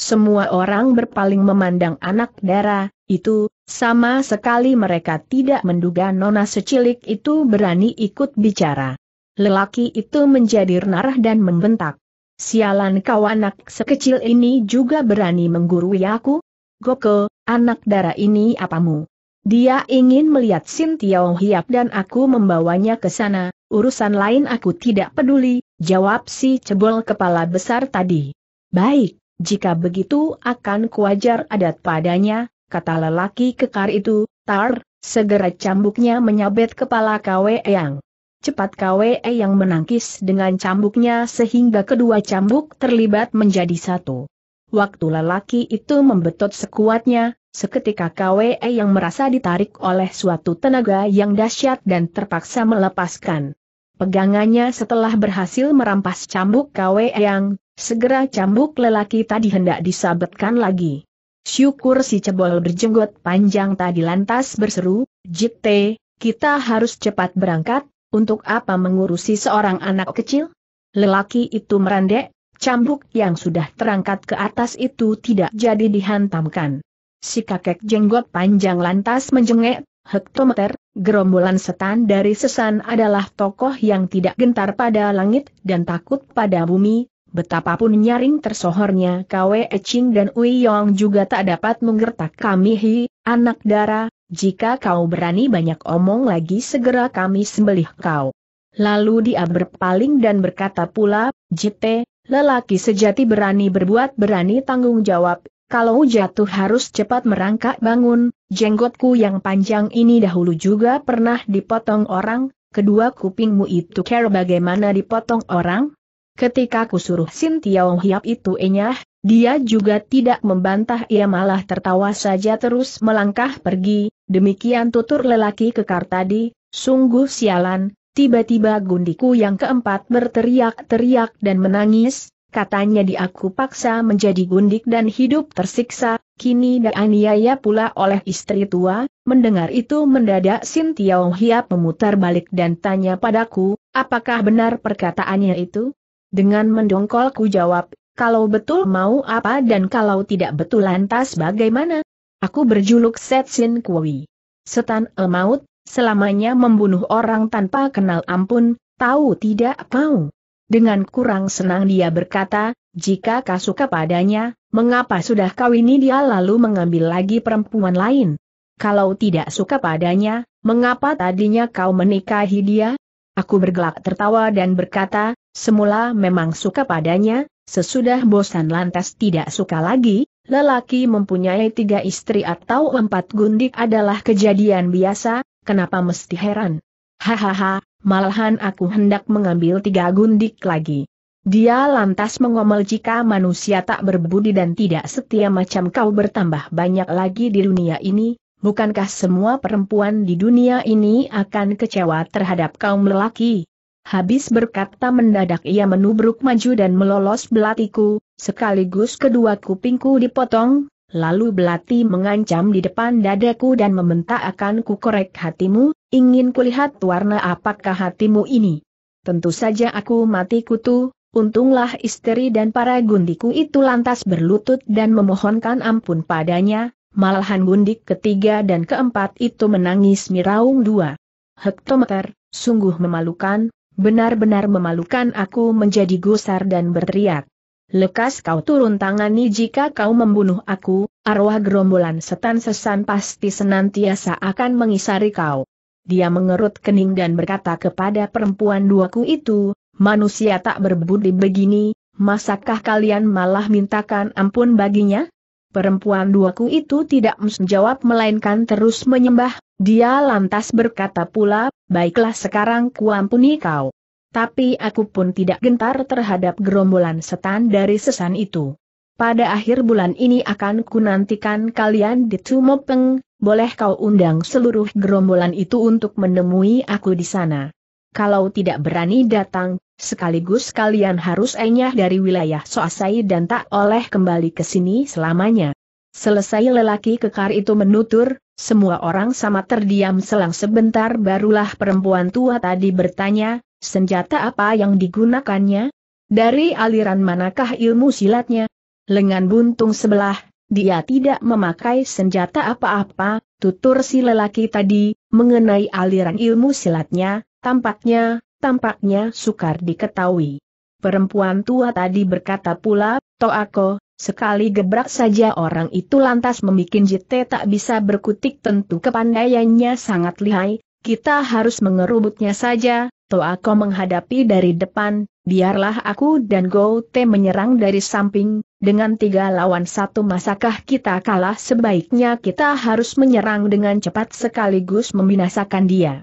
Semua orang berpaling memandang anak dara, itu, sama sekali mereka tidak menduga nona secilik itu berani ikut bicara. Lelaki itu menjadi renarah dan membentak. Sialan kau anak sekecil ini juga berani menggurui aku? Goko, anak darah ini apamu? Dia ingin melihat Sin Tiao Hiap dan aku membawanya ke sana, urusan lain aku tidak peduli, jawab si cebol kepala besar tadi. Baik, jika begitu akan kuajar adat padanya, kata lelaki kekar itu, tar, segera cambuknya menyabet kepala kawe Yang. Cepat KWE eh, yang menangkis dengan cambuknya sehingga kedua cambuk terlibat menjadi satu. Waktu lelaki itu membetot sekuatnya, seketika KWE eh, yang merasa ditarik oleh suatu tenaga yang dahsyat dan terpaksa melepaskan. Pegangannya setelah berhasil merampas cambuk KWE eh, yang, segera cambuk lelaki tadi hendak disabetkan lagi. Syukur si cebol berjenggot panjang tadi lantas berseru, Jikte, kita harus cepat berangkat, untuk apa mengurusi seorang anak kecil? Lelaki itu merandek, cambuk yang sudah terangkat ke atas itu tidak jadi dihantamkan. Si kakek jenggot panjang lantas menjengek, hektometer, gerombolan setan dari sesan adalah tokoh yang tidak gentar pada langit dan takut pada bumi, betapapun nyaring tersohornya Kwe Ching dan Ui Yong juga tak dapat menggertak kami hi, anak dara, jika kau berani banyak omong lagi segera kami sembelih kau. Lalu dia berpaling dan berkata pula, Jite, lelaki sejati berani berbuat berani tanggung jawab, kalau jatuh harus cepat merangkak bangun, jenggotku yang panjang ini dahulu juga pernah dipotong orang, kedua kupingmu itu care bagaimana dipotong orang? Ketika kusuruh suruh Hiap itu enyah, dia juga tidak membantah ia malah tertawa saja terus melangkah pergi, demikian tutur lelaki kekar tadi, sungguh sialan, tiba-tiba gundiku yang keempat berteriak-teriak dan menangis, katanya di aku paksa menjadi gundik dan hidup tersiksa, kini dianiaya pula oleh istri tua, mendengar itu mendadak Sin Hiap memutar balik dan tanya padaku, apakah benar perkataannya itu? Dengan mendongkolku jawab, kalau betul mau apa dan kalau tidak betul lantas bagaimana? Aku berjuluk Setsin Kui. Setan El Maut, selamanya membunuh orang tanpa kenal ampun, tahu tidak mau. Dengan kurang senang dia berkata, jika kau suka padanya, mengapa sudah kawini dia lalu mengambil lagi perempuan lain? Kalau tidak suka padanya, mengapa tadinya kau menikahi dia? Aku bergelak tertawa dan berkata, semula memang suka padanya, Sesudah bosan lantas tidak suka lagi, lelaki mempunyai tiga istri atau empat gundik adalah kejadian biasa, kenapa mesti heran? Hahaha, malahan aku hendak mengambil tiga gundik lagi. Dia lantas mengomel jika manusia tak berbudi dan tidak setia macam kau bertambah banyak lagi di dunia ini, bukankah semua perempuan di dunia ini akan kecewa terhadap kaum lelaki? Habis berkata mendadak ia menubruk maju dan melolos belatiku, sekaligus kedua kupingku dipotong, lalu belati mengancam di depan dadaku dan membentak akan kukorek hatimu, ingin kulihat warna apakah hatimu ini. Tentu saja aku mati kutu, untunglah istri dan para gundiku itu lantas berlutut dan memohonkan ampun padanya, malahan gundik ketiga dan keempat itu menangis miraung dua. Hektometer, sungguh memalukan, Benar-benar memalukan aku menjadi gusar dan berteriak. Lekas kau turun tangani jika kau membunuh aku, arwah gerombolan setan sesan pasti senantiasa akan mengisari kau. Dia mengerut kening dan berkata kepada perempuan duaku itu, manusia tak berbudi begini, masakah kalian malah mintakan ampun baginya? Perempuan duaku itu tidak menjawab melainkan terus menyembah, dia lantas berkata pula, baiklah sekarang kuampuni kau. Tapi aku pun tidak gentar terhadap gerombolan setan dari sesan itu. Pada akhir bulan ini akan kunantikan kalian di Tumopeng, boleh kau undang seluruh gerombolan itu untuk menemui aku di sana. Kalau tidak berani datang, sekaligus kalian harus enyah dari wilayah Soasai dan tak oleh kembali ke sini selamanya. Selesai lelaki kekar itu menutur, semua orang sama terdiam selang sebentar barulah perempuan tua tadi bertanya, senjata apa yang digunakannya? Dari aliran manakah ilmu silatnya? Lengan buntung sebelah, dia tidak memakai senjata apa-apa, tutur si lelaki tadi, mengenai aliran ilmu silatnya, tampaknya, tampaknya sukar diketahui. Perempuan tua tadi berkata pula, Toako, sekali gebrak saja orang itu lantas membuat jite tak bisa berkutik tentu kepandaiannya sangat lihai, kita harus mengerubutnya saja, Toako menghadapi dari depan, biarlah aku dan Gote menyerang dari samping, dengan tiga lawan satu masakah kita kalah sebaiknya kita harus menyerang dengan cepat sekaligus membinasakan dia.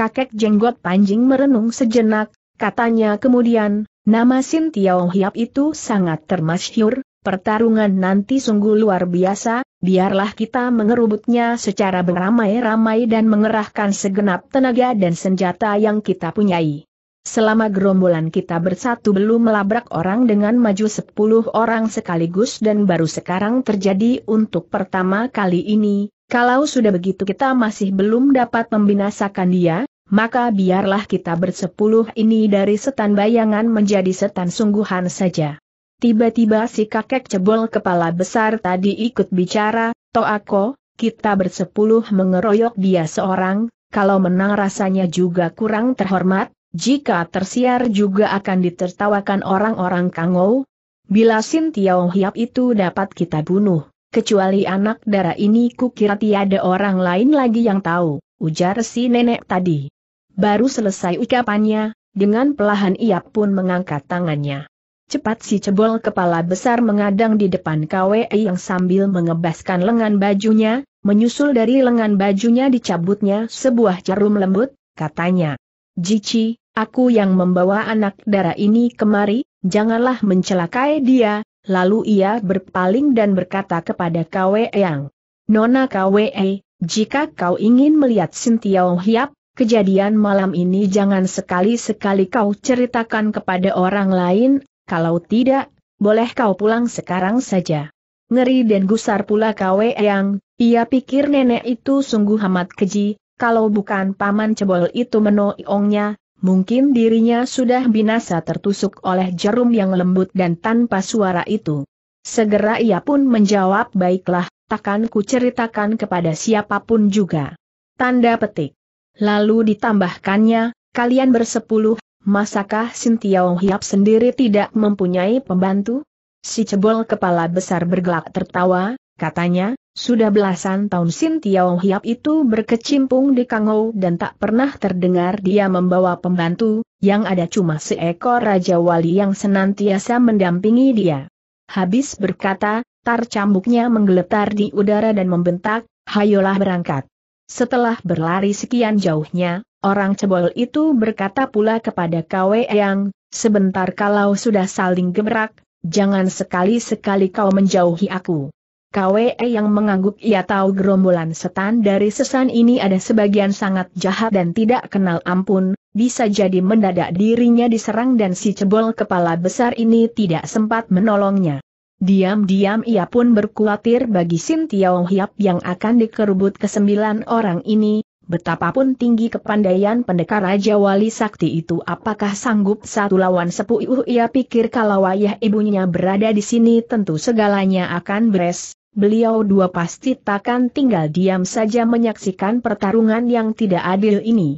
Kakek jenggot panjing merenung sejenak, katanya kemudian, nama Sin Tiao Hiap itu sangat termasyur. pertarungan nanti sungguh luar biasa, biarlah kita mengerubutnya secara beramai-ramai dan mengerahkan segenap tenaga dan senjata yang kita punyai. Selama gerombolan kita bersatu belum melabrak orang dengan maju sepuluh orang sekaligus dan baru sekarang terjadi untuk pertama kali ini, kalau sudah begitu kita masih belum dapat membinasakan dia, maka biarlah kita bersepuluh ini dari setan bayangan menjadi setan sungguhan saja. Tiba-tiba si kakek cebol kepala besar tadi ikut bicara, Toako, kita bersepuluh mengeroyok dia seorang, kalau menang rasanya juga kurang terhormat, jika tersiar juga akan ditertawakan orang-orang kangou. Bila Sintiao Hiap itu dapat kita bunuh, Kecuali anak darah ini kukira tiada orang lain lagi yang tahu, ujar si nenek tadi. Baru selesai ucapannya, dengan pelahan ia pun mengangkat tangannya. Cepat si cebol kepala besar mengadang di depan KWE yang sambil mengebaskan lengan bajunya, menyusul dari lengan bajunya dicabutnya sebuah jarum lembut, katanya. Jici, aku yang membawa anak darah ini kemari, janganlah mencelakai dia, lalu ia berpaling dan berkata kepada Kwe Yang, Nona Kwe, jika kau ingin melihat Sintiao Hiap, kejadian malam ini jangan sekali-sekali kau ceritakan kepada orang lain, kalau tidak, boleh kau pulang sekarang saja. Ngeri dan gusar pula Kwe Yang, ia pikir nenek itu sungguh amat keji, kalau bukan paman cebol itu menoiongnya, Mungkin dirinya sudah binasa tertusuk oleh jarum yang lembut dan tanpa suara itu. Segera ia pun menjawab baiklah, takkan ku ceritakan kepada siapapun juga. Tanda petik. Lalu ditambahkannya, kalian bersepuluh, masakah Sintiao Hiap sendiri tidak mempunyai pembantu? Si cebol kepala besar bergelak tertawa, Katanya, sudah belasan tahun Sin Tiao Hiap itu berkecimpung di Kangou dan tak pernah terdengar dia membawa pembantu, yang ada cuma seekor Raja Wali yang senantiasa mendampingi dia. Habis berkata, tar cambuknya menggeletar di udara dan membentak, hayolah berangkat. Setelah berlari sekian jauhnya, orang cebol itu berkata pula kepada Kwe Yang, sebentar kalau sudah saling gebrak, jangan sekali-sekali kau menjauhi aku. KWE yang mengangguk ia tahu gerombolan setan dari sesan ini ada sebagian sangat jahat dan tidak kenal ampun, bisa jadi mendadak dirinya diserang dan si cebol kepala besar ini tidak sempat menolongnya. Diam-diam ia pun berkhawatir bagi Sin Tiao Hiap yang akan dikerubut ke sembilan orang ini, betapapun tinggi kepandaian pendekar Raja Wali Sakti itu apakah sanggup satu lawan sepuluh ia pikir kalau ayah ibunya berada di sini tentu segalanya akan beres, beliau dua pasti takkan tinggal diam saja menyaksikan pertarungan yang tidak adil ini.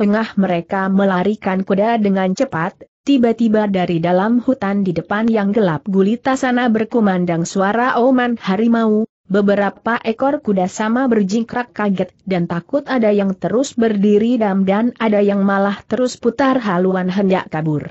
Tengah mereka melarikan kuda dengan cepat, tiba-tiba dari dalam hutan di depan yang gelap gulita sana berkumandang suara oman harimau, beberapa ekor kuda sama berjingkrak kaget dan takut ada yang terus berdiri dam dan ada yang malah terus putar haluan hendak kabur.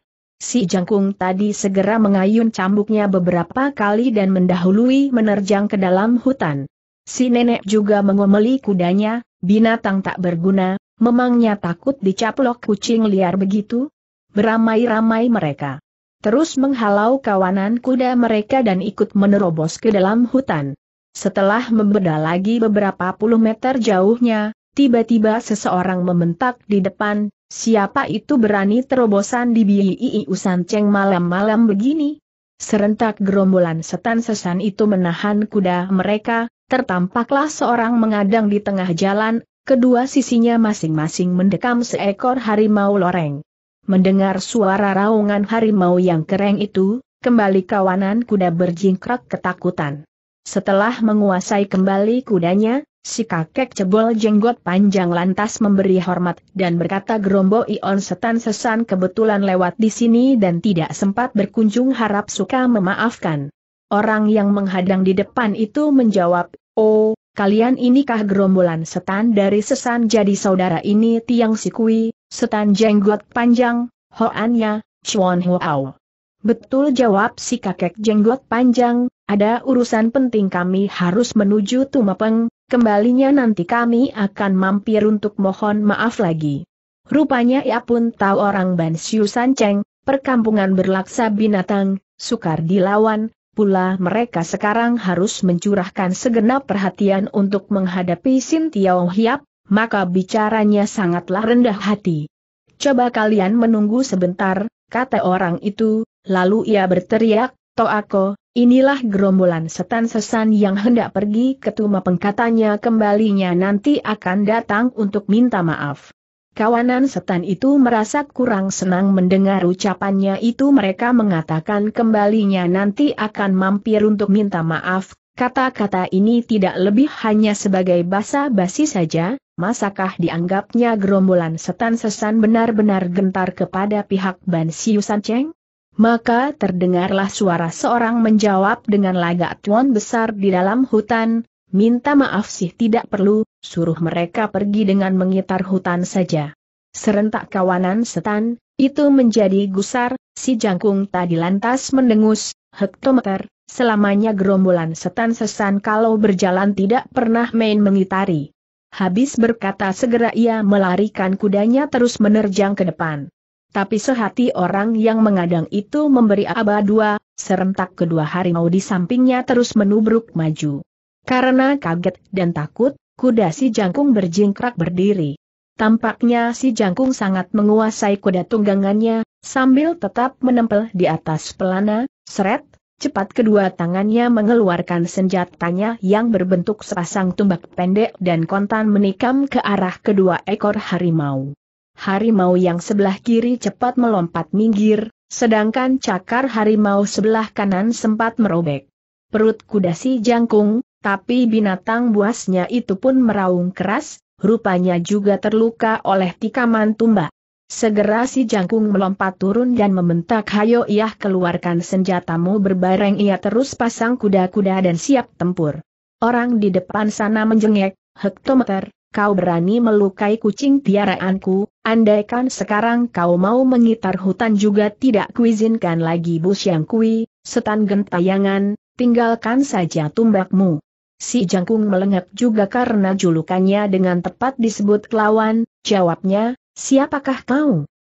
Si jangkung tadi segera mengayun cambuknya beberapa kali dan mendahului menerjang ke dalam hutan. Si nenek juga mengomeli kudanya, binatang tak berguna, memangnya takut dicaplok kucing liar begitu? Beramai-ramai mereka. Terus menghalau kawanan kuda mereka dan ikut menerobos ke dalam hutan. Setelah membeda lagi beberapa puluh meter jauhnya, tiba-tiba seseorang mementak di depan, Siapa itu berani terobosan di BII Usan Ceng malam-malam begini? Serentak gerombolan setan sesan itu menahan kuda mereka, tertampaklah seorang mengadang di tengah jalan, kedua sisinya masing-masing mendekam seekor harimau loreng. Mendengar suara raungan harimau yang kereng itu, kembali kawanan kuda berjingkrak ketakutan. Setelah menguasai kembali kudanya, Si kakek cebol jenggot panjang lantas memberi hormat dan berkata Gerombo Ion Setan Sesan kebetulan lewat di sini dan tidak sempat berkunjung harap suka memaafkan. Orang yang menghadang di depan itu menjawab, Oh, kalian inikah gerombolan setan dari Sesan jadi saudara ini tiang sikui, setan jenggot panjang, hoannya, Chuan Huao. Betul jawab si kakek jenggot panjang, ada urusan penting kami harus menuju Tumapeng, kembalinya nanti kami akan mampir untuk mohon maaf lagi. Rupanya ia pun tahu orang Bansiu Sanceng, perkampungan berlaksa binatang, sukar dilawan, pula mereka sekarang harus mencurahkan segenap perhatian untuk menghadapi Sin Tiao Hiap, maka bicaranya sangatlah rendah hati. Coba kalian menunggu sebentar, kata orang itu, lalu ia berteriak, Toako, inilah gerombolan setan sesan yang hendak pergi ke Tuma pengkatanya kembalinya nanti akan datang untuk minta maaf. Kawanan setan itu merasa kurang senang mendengar ucapannya itu mereka mengatakan kembalinya nanti akan mampir untuk minta maaf, kata-kata ini tidak lebih hanya sebagai basa-basi saja, masakah dianggapnya gerombolan setan sesan benar-benar gentar kepada pihak Ban Siu San Cheng? maka terdengarlah suara seorang menjawab dengan lagak tuan besar di dalam hutan, minta maaf sih tidak perlu, suruh mereka pergi dengan mengitar hutan saja. Serentak kawanan setan, itu menjadi gusar, si jangkung tadi lantas mendengus, hektometer, selamanya gerombolan setan sesan kalau berjalan tidak pernah main mengitari. Habis berkata segera ia melarikan kudanya terus menerjang ke depan. Tapi sehati orang yang mengadang itu memberi aba dua, serentak kedua harimau di sampingnya terus menubruk maju. Karena kaget dan takut, kuda si jangkung berjingkrak berdiri. Tampaknya si jangkung sangat menguasai kuda tunggangannya, sambil tetap menempel di atas pelana, seret, cepat kedua tangannya mengeluarkan senjatanya yang berbentuk sepasang tumbak pendek dan kontan menikam ke arah kedua ekor harimau harimau yang sebelah kiri cepat melompat minggir, sedangkan cakar harimau sebelah kanan sempat merobek. Perut kuda si jangkung, tapi binatang buasnya itu pun meraung keras, rupanya juga terluka oleh tikaman tumbak. Segera si jangkung melompat turun dan membentak hayo ia keluarkan senjatamu berbareng ia terus pasang kuda-kuda dan siap tempur. Orang di depan sana menjengek, hektometer, kau berani melukai kucing tiaraanku, andaikan sekarang kau mau mengitar hutan juga tidak kuizinkan lagi bus yang kui, setan gentayangan, tinggalkan saja tumbakmu. Si jangkung melengak juga karena julukannya dengan tepat disebut lawan. jawabnya, siapakah kau?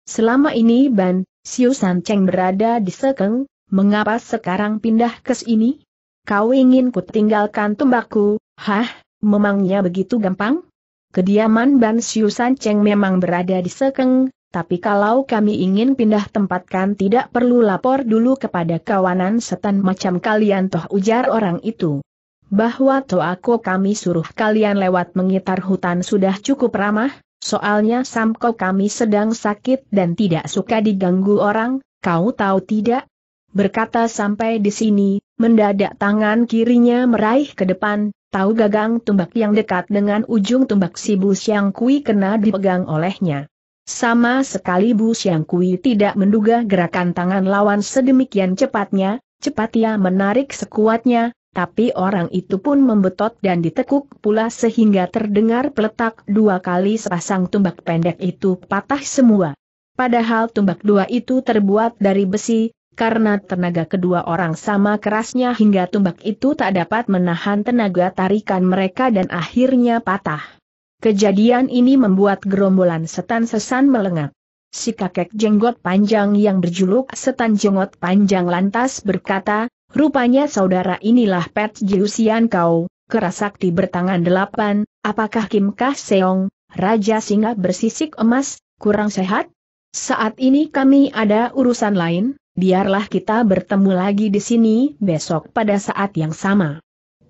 Selama ini Ban, Siu San berada di Sekeng, mengapa sekarang pindah ke sini? Kau ingin ku tinggalkan tumbakku, hah, memangnya begitu gampang? Kediaman Ban Siu San Cheng memang berada di Sekeng, tapi kalau kami ingin pindah tempatkan tidak perlu lapor dulu kepada kawanan setan macam kalian toh ujar orang itu. Bahwa toh aku kami suruh kalian lewat mengitar hutan sudah cukup ramah, soalnya Samko kami sedang sakit dan tidak suka diganggu orang, kau tahu tidak? Berkata sampai di sini, Mendadak tangan kirinya meraih ke depan, tahu gagang tumbak yang dekat dengan ujung tumbak si Bu Siang Kui kena dipegang olehnya. Sama sekali Bu Siang Kui tidak menduga gerakan tangan lawan sedemikian cepatnya, cepat ia menarik sekuatnya, tapi orang itu pun membetot dan ditekuk pula sehingga terdengar peletak dua kali sepasang tumbak pendek itu patah semua. Padahal tumbak dua itu terbuat dari besi, karena tenaga kedua orang sama kerasnya hingga tumbak itu tak dapat menahan tenaga tarikan mereka dan akhirnya patah. Kejadian ini membuat gerombolan setan sesan melengak. Si kakek jenggot panjang yang berjuluk setan jenggot panjang lantas berkata, rupanya saudara inilah Pet Jiusian kau, kerasakti bertangan delapan, apakah Kim Kah Seong, Raja Singa bersisik emas, kurang sehat? Saat ini kami ada urusan lain, biarlah kita bertemu lagi di sini besok pada saat yang sama.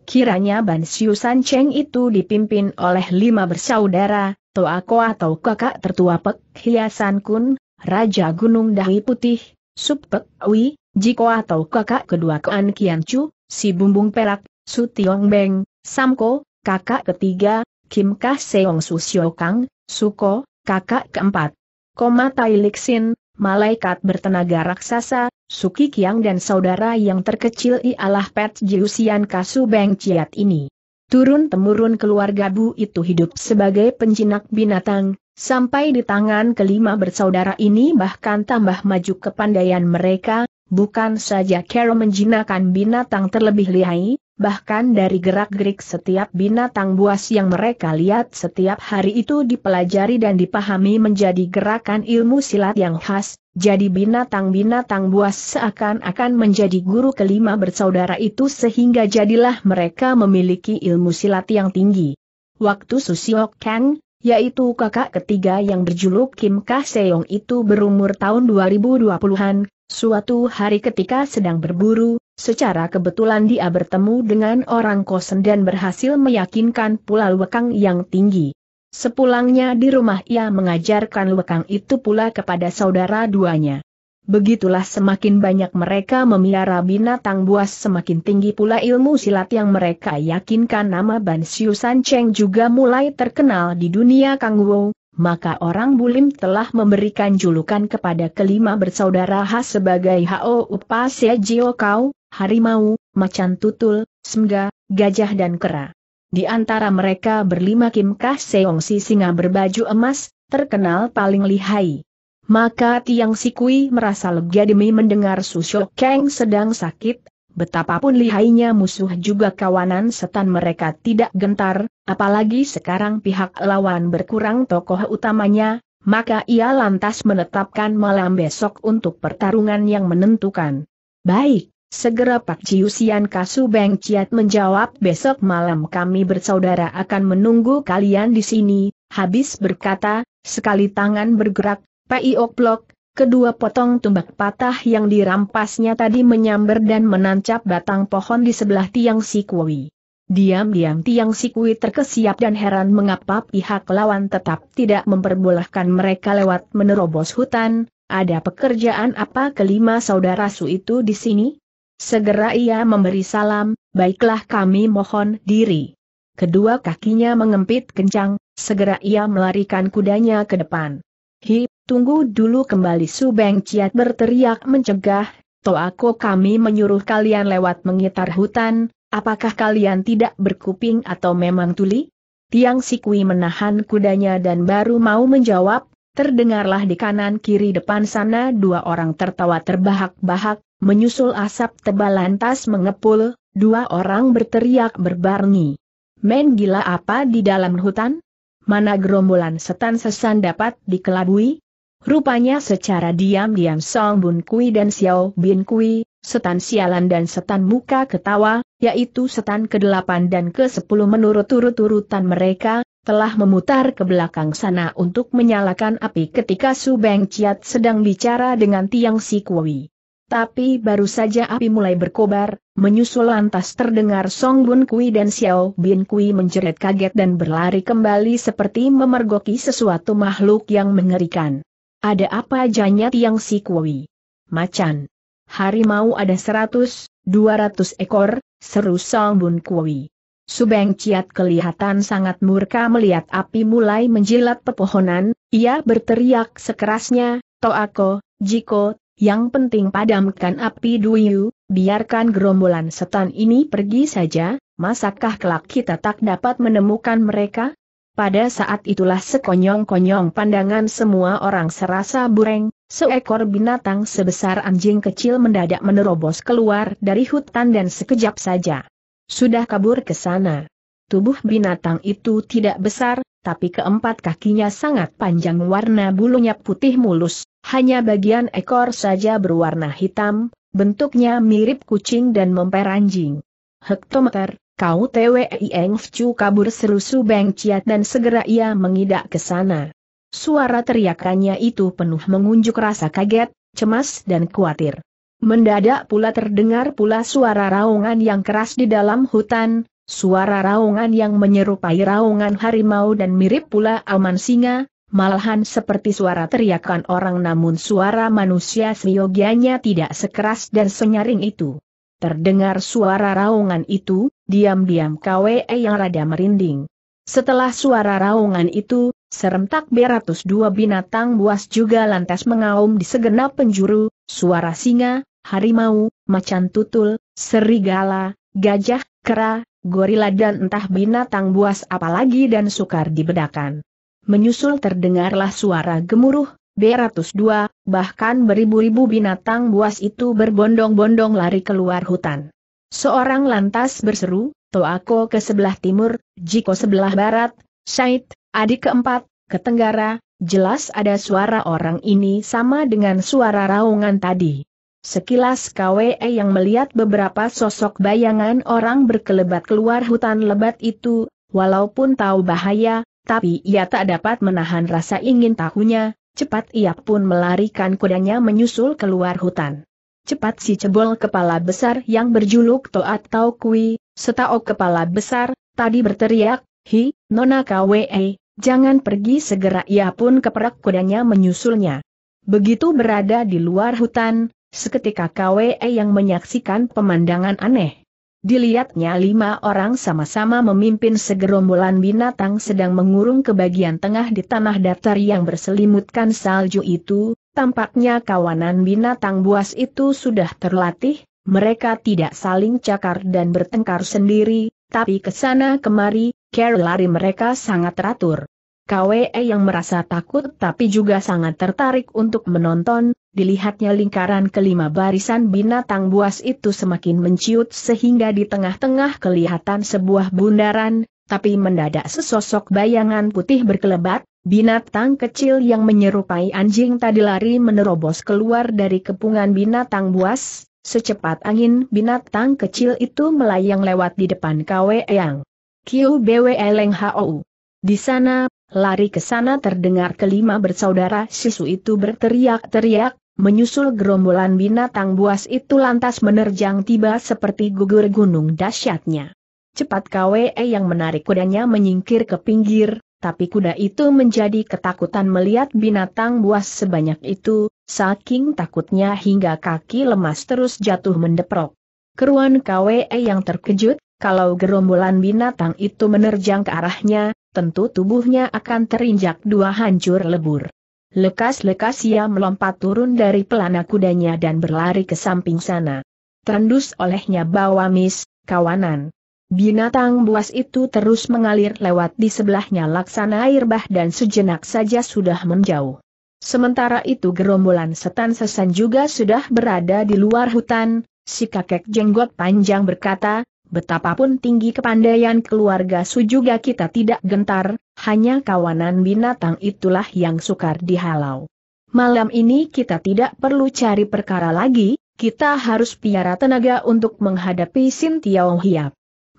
Kiranya Ban San Cheng itu dipimpin oleh lima bersaudara, Toako atau kakak tertua Pek Hiasan Kun, Raja Gunung Dahi Putih, Sub Pek Wi, Jiko atau kakak kedua Kuan Kian Chu, Si Bumbung Perak, Su Tiong Beng, Samko, kakak ketiga, Kim Kah Seong Su Siokang, Kang, Suko, kakak keempat. Koma Tai Lixin, malaikat bertenaga raksasa, Suki Kiang dan saudara yang terkecil ialah Pet Jiusian Kasu Beng Ciat ini. Turun-temurun keluarga Bu itu hidup sebagai penjinak binatang, sampai di tangan kelima bersaudara ini bahkan tambah maju kepandaian mereka, bukan saja Carol menjinakkan binatang terlebih lihai, Bahkan dari gerak-gerik setiap binatang buas yang mereka lihat setiap hari itu dipelajari dan dipahami menjadi gerakan ilmu silat yang khas, jadi binatang-binatang buas seakan-akan menjadi guru kelima bersaudara itu sehingga jadilah mereka memiliki ilmu silat yang tinggi. Waktu Susiok Kang, yaitu kakak ketiga yang berjuluk Kim Kaseong itu berumur tahun 2020-an, suatu hari ketika sedang berburu, secara kebetulan dia bertemu dengan orang kosen dan berhasil meyakinkan pula lekang yang tinggi. Sepulangnya di rumah ia mengajarkan lekang itu pula kepada saudara duanya. Begitulah semakin banyak mereka memelihara binatang buas semakin tinggi pula ilmu silat yang mereka yakinkan nama Ban San Cheng juga mulai terkenal di dunia Kang Wu, maka orang Bulim telah memberikan julukan kepada kelima bersaudara khas sebagai Hao Upasya Jio Kau, Harimau, Macan Tutul, Semga, Gajah dan Kera. Di antara mereka berlima Kim Kah Seong si singa berbaju emas, terkenal paling lihai. Maka Tiang Sikui merasa lega demi mendengar Susho Kang sedang sakit, betapapun lihainya musuh juga kawanan setan mereka tidak gentar, apalagi sekarang pihak lawan berkurang tokoh utamanya, maka ia lantas menetapkan malam besok untuk pertarungan yang menentukan. Baik, segera Pak Ciusian Kasu Beng Ciat menjawab besok malam kami bersaudara akan menunggu kalian di sini, habis berkata, sekali tangan bergerak, Pai Blok, kedua potong tumbak patah yang dirampasnya tadi menyamber dan menancap batang pohon di sebelah tiang sikwi. Diam-diam tiang sikwi terkesiap dan heran mengapa pihak lawan tetap tidak memperbolehkan mereka lewat menerobos hutan, ada pekerjaan apa kelima saudara Su itu di sini? Segera ia memberi salam, baiklah kami mohon diri. Kedua kakinya mengempit kencang, segera ia melarikan kudanya ke depan. Hi, Tunggu dulu kembali Su Beng Ciat berteriak mencegah, Toako kami menyuruh kalian lewat mengitar hutan, apakah kalian tidak berkuping atau memang tuli? Tiang Sikui menahan kudanya dan baru mau menjawab, terdengarlah di kanan kiri depan sana dua orang tertawa terbahak-bahak, menyusul asap tebal lantas mengepul, dua orang berteriak berbarni. Men gila apa di dalam hutan? Mana gerombolan setan sesan dapat dikelabui? Rupanya secara diam-diam Song Bun Kui dan Xiao Bin Kui, setan sialan dan setan muka ketawa, yaitu setan ke-8 dan ke-10 menurut turut urutan mereka, telah memutar ke belakang sana untuk menyalakan api ketika Su Beng Chiat sedang bicara dengan Tiang Si Kui. Tapi baru saja api mulai berkobar, menyusul lantas terdengar Song Bun Kui dan Xiao Bin Kui menjerit kaget dan berlari kembali seperti memergoki sesuatu makhluk yang mengerikan. Ada apa janya yang si kui? Macan. Harimau ada seratus, dua ratus ekor, seru Song Bun Kui. Subeng Ciat kelihatan sangat murka melihat api mulai menjilat pepohonan, ia berteriak sekerasnya, Toako, Jiko, yang penting padamkan api Duyu, biarkan gerombolan setan ini pergi saja, masakah kelak kita tak dapat menemukan mereka? Pada saat itulah sekonyong-konyong pandangan semua orang serasa bureng, seekor binatang sebesar anjing kecil mendadak menerobos keluar dari hutan dan sekejap saja. Sudah kabur ke sana. Tubuh binatang itu tidak besar, tapi keempat kakinya sangat panjang warna bulunya putih mulus, hanya bagian ekor saja berwarna hitam, bentuknya mirip kucing dan memperanjing. Hektometer, Kau TWI Eng Fcu kabur seru Su Beng Ciat dan segera ia mengidak ke sana. Suara teriakannya itu penuh mengunjuk rasa kaget, cemas dan khawatir. Mendadak pula terdengar pula suara raungan yang keras di dalam hutan, suara raungan yang menyerupai raungan harimau dan mirip pula aman singa, malahan seperti suara teriakan orang namun suara manusia seyogianya tidak sekeras dan senyaring itu. Terdengar suara raungan itu, diam-diam KWE yang rada merinding. Setelah suara raungan itu, serentak beratus dua binatang buas juga lantas mengaum di segenap penjuru, suara singa, harimau, macan tutul, serigala, gajah, kera, gorila dan entah binatang buas apalagi dan sukar dibedakan. Menyusul terdengarlah suara gemuruh, beratus dua, bahkan beribu-ribu binatang buas itu berbondong-bondong lari keluar hutan. Seorang lantas berseru, Toako ke sebelah timur, Jiko sebelah barat, Said, adik keempat, ke tenggara, jelas ada suara orang ini sama dengan suara raungan tadi. Sekilas KWE yang melihat beberapa sosok bayangan orang berkelebat keluar hutan lebat itu, walaupun tahu bahaya, tapi ia tak dapat menahan rasa ingin tahunya, cepat ia pun melarikan kudanya menyusul keluar hutan cepat si cebol kepala besar yang berjuluk To atau Kui, setao kepala besar, tadi berteriak, Hi, Nona Kwee, eh, jangan pergi segera ia pun keperak kudanya menyusulnya. Begitu berada di luar hutan, seketika Kwee eh, yang menyaksikan pemandangan aneh. Dilihatnya lima orang sama-sama memimpin segerombolan binatang sedang mengurung ke bagian tengah di tanah datar yang berselimutkan salju itu, Tampaknya kawanan binatang buas itu sudah terlatih, mereka tidak saling cakar dan bertengkar sendiri, tapi kesana kemari, care lari mereka sangat teratur. KWE yang merasa takut tapi juga sangat tertarik untuk menonton, dilihatnya lingkaran kelima barisan binatang buas itu semakin menciut sehingga di tengah-tengah kelihatan sebuah bundaran, tapi mendadak sesosok bayangan putih berkelebat, Binatang kecil yang menyerupai anjing tadi lari menerobos keluar dari kepungan binatang buas, secepat angin binatang kecil itu melayang lewat di depan Kwe Yang. Kiu BW Eleng Hou. Di sana, lari ke sana terdengar kelima bersaudara sisu itu berteriak-teriak, menyusul gerombolan binatang buas itu lantas menerjang tiba seperti gugur gunung dahsyatnya. Cepat KWE yang menarik kudanya menyingkir ke pinggir, tapi kuda itu menjadi ketakutan melihat binatang buas sebanyak itu, saking takutnya hingga kaki lemas terus jatuh mendeprok. Keruan KWE yang terkejut, kalau gerombolan binatang itu menerjang ke arahnya, tentu tubuhnya akan terinjak dua hancur lebur. Lekas-lekas ia melompat turun dari pelana kudanya dan berlari ke samping sana. Tandus olehnya bawa mis, kawanan. Binatang buas itu terus mengalir lewat di sebelahnya laksana air bah dan sejenak saja sudah menjauh. Sementara itu gerombolan setan sesan juga sudah berada di luar hutan, si kakek jenggot panjang berkata, betapapun tinggi kepandaian keluarga su juga kita tidak gentar, hanya kawanan binatang itulah yang sukar dihalau. Malam ini kita tidak perlu cari perkara lagi, kita harus piara tenaga untuk menghadapi Sintiao Hiap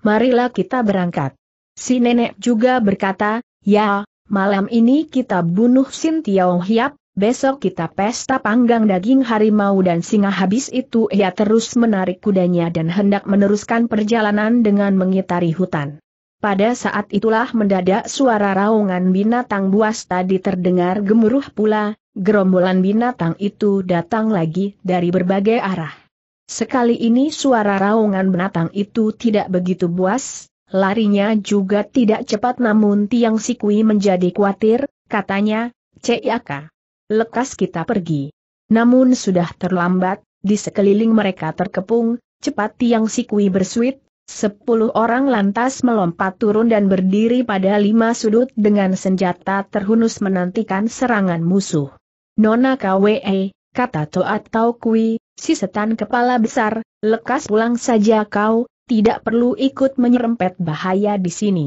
marilah kita berangkat. Si nenek juga berkata, ya, malam ini kita bunuh Sin Tiao Hiap, besok kita pesta panggang daging harimau dan singa habis itu ia terus menarik kudanya dan hendak meneruskan perjalanan dengan mengitari hutan. Pada saat itulah mendadak suara raungan binatang buas tadi terdengar gemuruh pula, gerombolan binatang itu datang lagi dari berbagai arah. Sekali ini suara raungan binatang itu tidak begitu buas, larinya juga tidak cepat namun Tiang Sikui menjadi khawatir, katanya, Ciaka. Lekas kita pergi. Namun sudah terlambat, di sekeliling mereka terkepung, cepat Tiang Sikui bersuit, Sepuluh orang lantas melompat turun dan berdiri pada lima sudut dengan senjata terhunus menantikan serangan musuh. Nona Kwe, kata Toat Tau Kui, Si setan kepala besar, lekas pulang saja kau, tidak perlu ikut menyerempet bahaya di sini.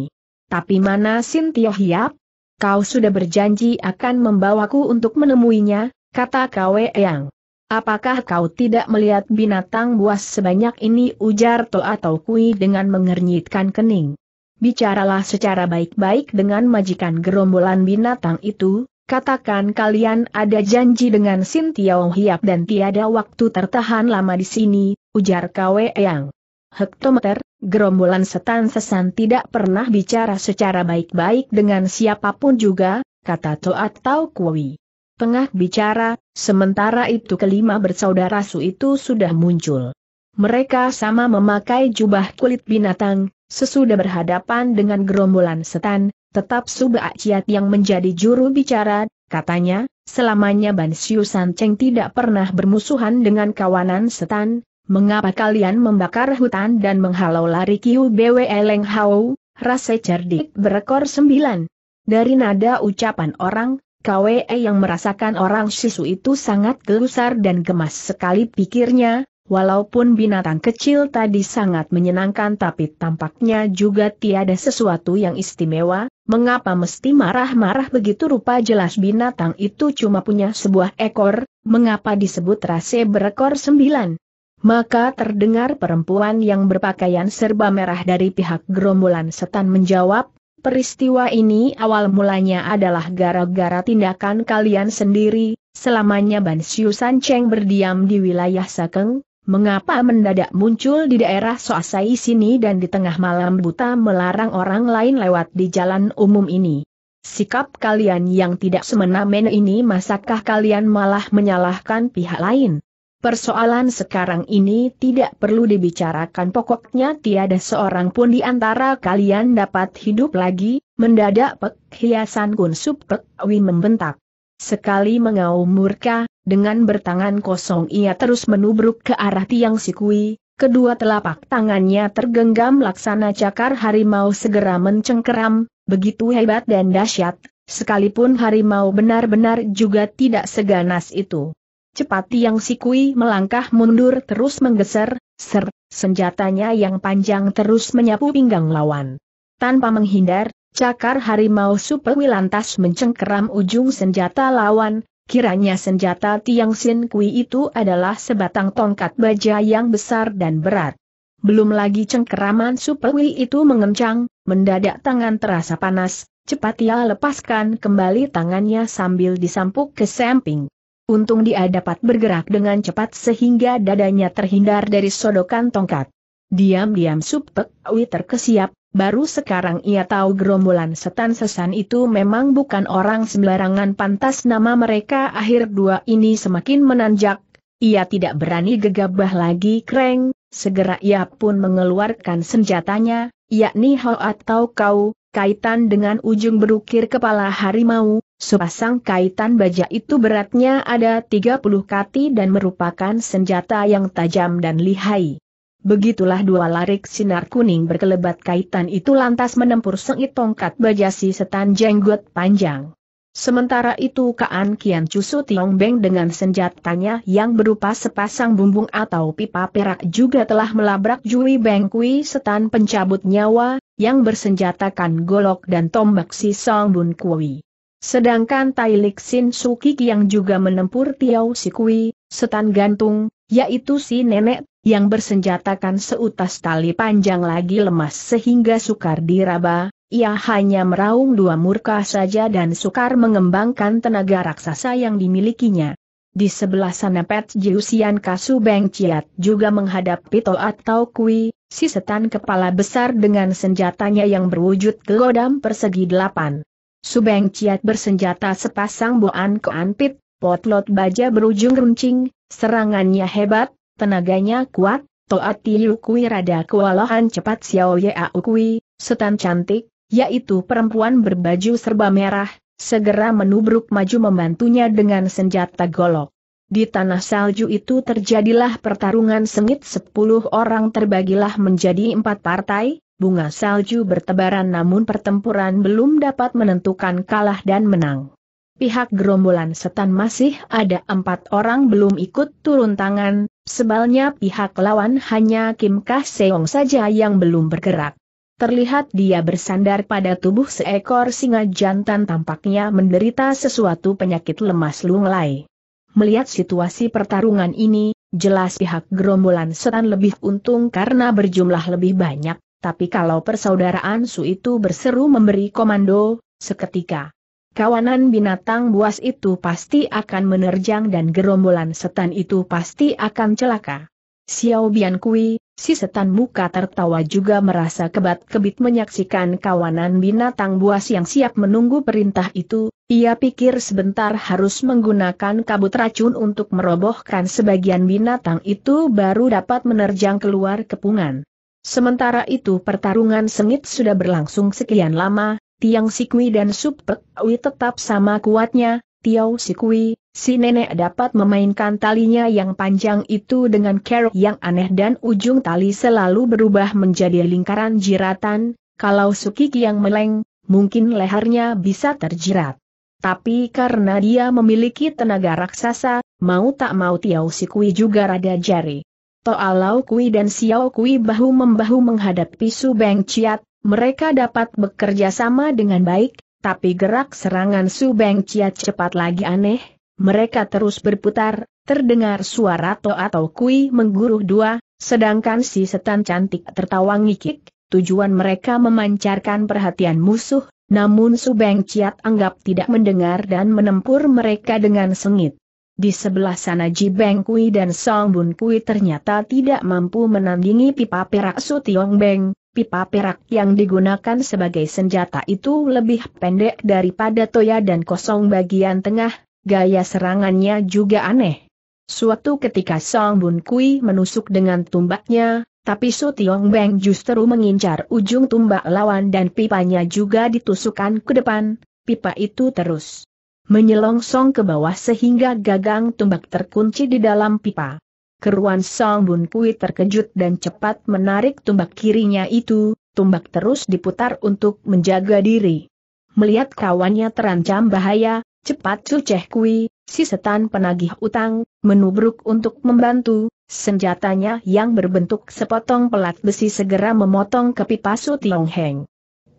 Tapi mana Sintio Hiap? Kau sudah berjanji akan membawaku untuk menemuinya, kata Kwe Yang. Apakah kau tidak melihat binatang buas sebanyak ini ujar To atau Kui dengan mengernyitkan kening? Bicaralah secara baik-baik dengan majikan gerombolan binatang itu, Katakan kalian ada janji dengan Sin Tiao Hiap dan tiada waktu tertahan lama di sini, ujar Kwe Yang. Hektometer, gerombolan setan sesan tidak pernah bicara secara baik-baik dengan siapapun juga, kata Toat Tau Kui. Tengah bicara, sementara itu kelima bersaudara Su itu sudah muncul. Mereka sama memakai jubah kulit binatang, sesudah berhadapan dengan gerombolan setan, Tetap Suba Aciat yang menjadi juru bicara, katanya, selamanya Ban Siu San Cheng tidak pernah bermusuhan dengan kawanan setan, mengapa kalian membakar hutan dan menghalau lari Kiu Bwe Leng Hau, rasa cerdik berekor sembilan. Dari nada ucapan orang, KWE yang merasakan orang sisu itu sangat gelusar dan gemas sekali pikirnya, Walaupun binatang kecil tadi sangat menyenangkan tapi tampaknya juga tiada sesuatu yang istimewa, mengapa mesti marah-marah begitu rupa jelas binatang itu cuma punya sebuah ekor, mengapa disebut rase berekor sembilan? Maka terdengar perempuan yang berpakaian serba merah dari pihak gerombolan setan menjawab, peristiwa ini awal mulanya adalah gara-gara tindakan kalian sendiri, Selamanya Bansiu Cheng berdiam di wilayah Sakeng, mengapa mendadak muncul di daerah Soasai sini dan di tengah malam buta melarang orang lain lewat di jalan umum ini? Sikap kalian yang tidak semena-mena ini masakah kalian malah menyalahkan pihak lain? Persoalan sekarang ini tidak perlu dibicarakan pokoknya tiada seorang pun di antara kalian dapat hidup lagi, mendadak pek hiasan kun sup pek wi membentak. Sekali mengau murka, dengan bertangan kosong ia terus menubruk ke arah tiang sikui, kedua telapak tangannya tergenggam laksana cakar harimau segera mencengkeram, begitu hebat dan dahsyat, sekalipun harimau benar-benar juga tidak seganas itu. Cepat tiang sikui melangkah mundur terus menggeser, ser, senjatanya yang panjang terus menyapu pinggang lawan. Tanpa menghindar, cakar harimau Supewi lantas mencengkeram ujung senjata lawan, Kiranya senjata Tiang Sin Kui itu adalah sebatang tongkat baja yang besar dan berat. Belum lagi cengkeraman Super Wei itu mengencang, mendadak tangan terasa panas, cepat ia lepaskan kembali tangannya sambil disampuk ke samping. Untung dia dapat bergerak dengan cepat sehingga dadanya terhindar dari sodokan tongkat. Diam-diam Super Wei terkesiap, Baru sekarang ia tahu gerombolan setan sesan itu memang bukan orang sembarangan pantas nama mereka akhir dua ini semakin menanjak. Ia tidak berani gegabah lagi kreng, segera ia pun mengeluarkan senjatanya, yakni Ho atau Kau, kaitan dengan ujung berukir kepala harimau, sepasang kaitan baja itu beratnya ada 30 kati dan merupakan senjata yang tajam dan lihai. Begitulah dua larik sinar kuning berkelebat kaitan itu lantas menempur sengit tongkat bajasi setan jenggot panjang. Sementara itu Kaan Kian Cusu Tiong Beng dengan senjatanya yang berupa sepasang bumbung atau pipa perak juga telah melabrak Jui Beng Kui setan pencabut nyawa, yang bersenjatakan golok dan tombak si Song Bun Kui. Sedangkan Tai Lik Sin yang juga menempur Tiao Si Kui, setan gantung, yaitu si nenek yang bersenjatakan seutas tali panjang lagi lemas sehingga sukar diraba, ia hanya meraung dua murka saja dan sukar mengembangkan tenaga raksasa yang dimilikinya. Di sebelah sana Pet Jiusian Kasu Beng Ciat juga menghadapi To atau Kui, si setan kepala besar dengan senjatanya yang berwujud gelodam persegi delapan. Subeng Ciat bersenjata sepasang boan keanpit, potlot baja berujung runcing, serangannya hebat, Tenaganya kuat, Toat Tiu Kui rada kewalahan cepat Xiao Yau Kui, setan cantik, yaitu perempuan berbaju serba merah, segera menubruk maju membantunya dengan senjata golok. Di tanah salju itu terjadilah pertarungan sengit sepuluh orang terbagilah menjadi empat partai, bunga salju bertebaran namun pertempuran belum dapat menentukan kalah dan menang. Pihak gerombolan setan masih ada empat orang belum ikut turun tangan, Sebalnya pihak lawan hanya Kim Kah Seong saja yang belum bergerak. Terlihat dia bersandar pada tubuh seekor singa jantan tampaknya menderita sesuatu penyakit lemas lunglai. Melihat situasi pertarungan ini, jelas pihak gerombolan setan lebih untung karena berjumlah lebih banyak, tapi kalau persaudaraan Su itu berseru memberi komando, seketika kawanan binatang buas itu pasti akan menerjang dan gerombolan setan itu pasti akan celaka. Xiao Bian Kui, si setan muka tertawa juga merasa kebat-kebit menyaksikan kawanan binatang buas yang siap menunggu perintah itu, ia pikir sebentar harus menggunakan kabut racun untuk merobohkan sebagian binatang itu baru dapat menerjang keluar kepungan. Sementara itu pertarungan sengit sudah berlangsung sekian lama, Tiang Sikui dan Super Wi tetap sama kuatnya, Tiau Sikui, si nenek dapat memainkan talinya yang panjang itu dengan kerok yang aneh dan ujung tali selalu berubah menjadi lingkaran jiratan, kalau Sukiki yang meleng, mungkin lehernya bisa terjerat. Tapi karena dia memiliki tenaga raksasa, mau tak mau Tiau Sikui juga rada jari. Toalau Kui dan Siau Kui bahu-membahu menghadapi Su Beng Ciat, mereka dapat bekerja sama dengan baik, tapi gerak serangan Su Beng Chia cepat lagi aneh, mereka terus berputar, terdengar suara To atau Kui mengguruh dua, sedangkan si setan cantik tertawa ngikik, tujuan mereka memancarkan perhatian musuh, namun Su Beng Ciat anggap tidak mendengar dan menempur mereka dengan sengit. Di sebelah sana Ji Beng Kui dan Song Bun Kui ternyata tidak mampu menandingi pipa perak Su Tiong Beng, pipa perak yang digunakan sebagai senjata itu lebih pendek daripada toya dan kosong bagian tengah, gaya serangannya juga aneh. Suatu ketika Song Bun Kui menusuk dengan tumbaknya, tapi Su Tiong Beng justru mengincar ujung tumbak lawan dan pipanya juga ditusukkan ke depan, pipa itu terus menyelongsong ke bawah sehingga gagang tumbak terkunci di dalam pipa. Keruan Song Bun Pui terkejut dan cepat menarik tumbak kirinya itu, tumbak terus diputar untuk menjaga diri. Melihat kawannya terancam bahaya, cepat Suceh Kui, si setan penagih utang, menubruk untuk membantu, senjatanya yang berbentuk sepotong pelat besi segera memotong ke pipa Tiong Heng.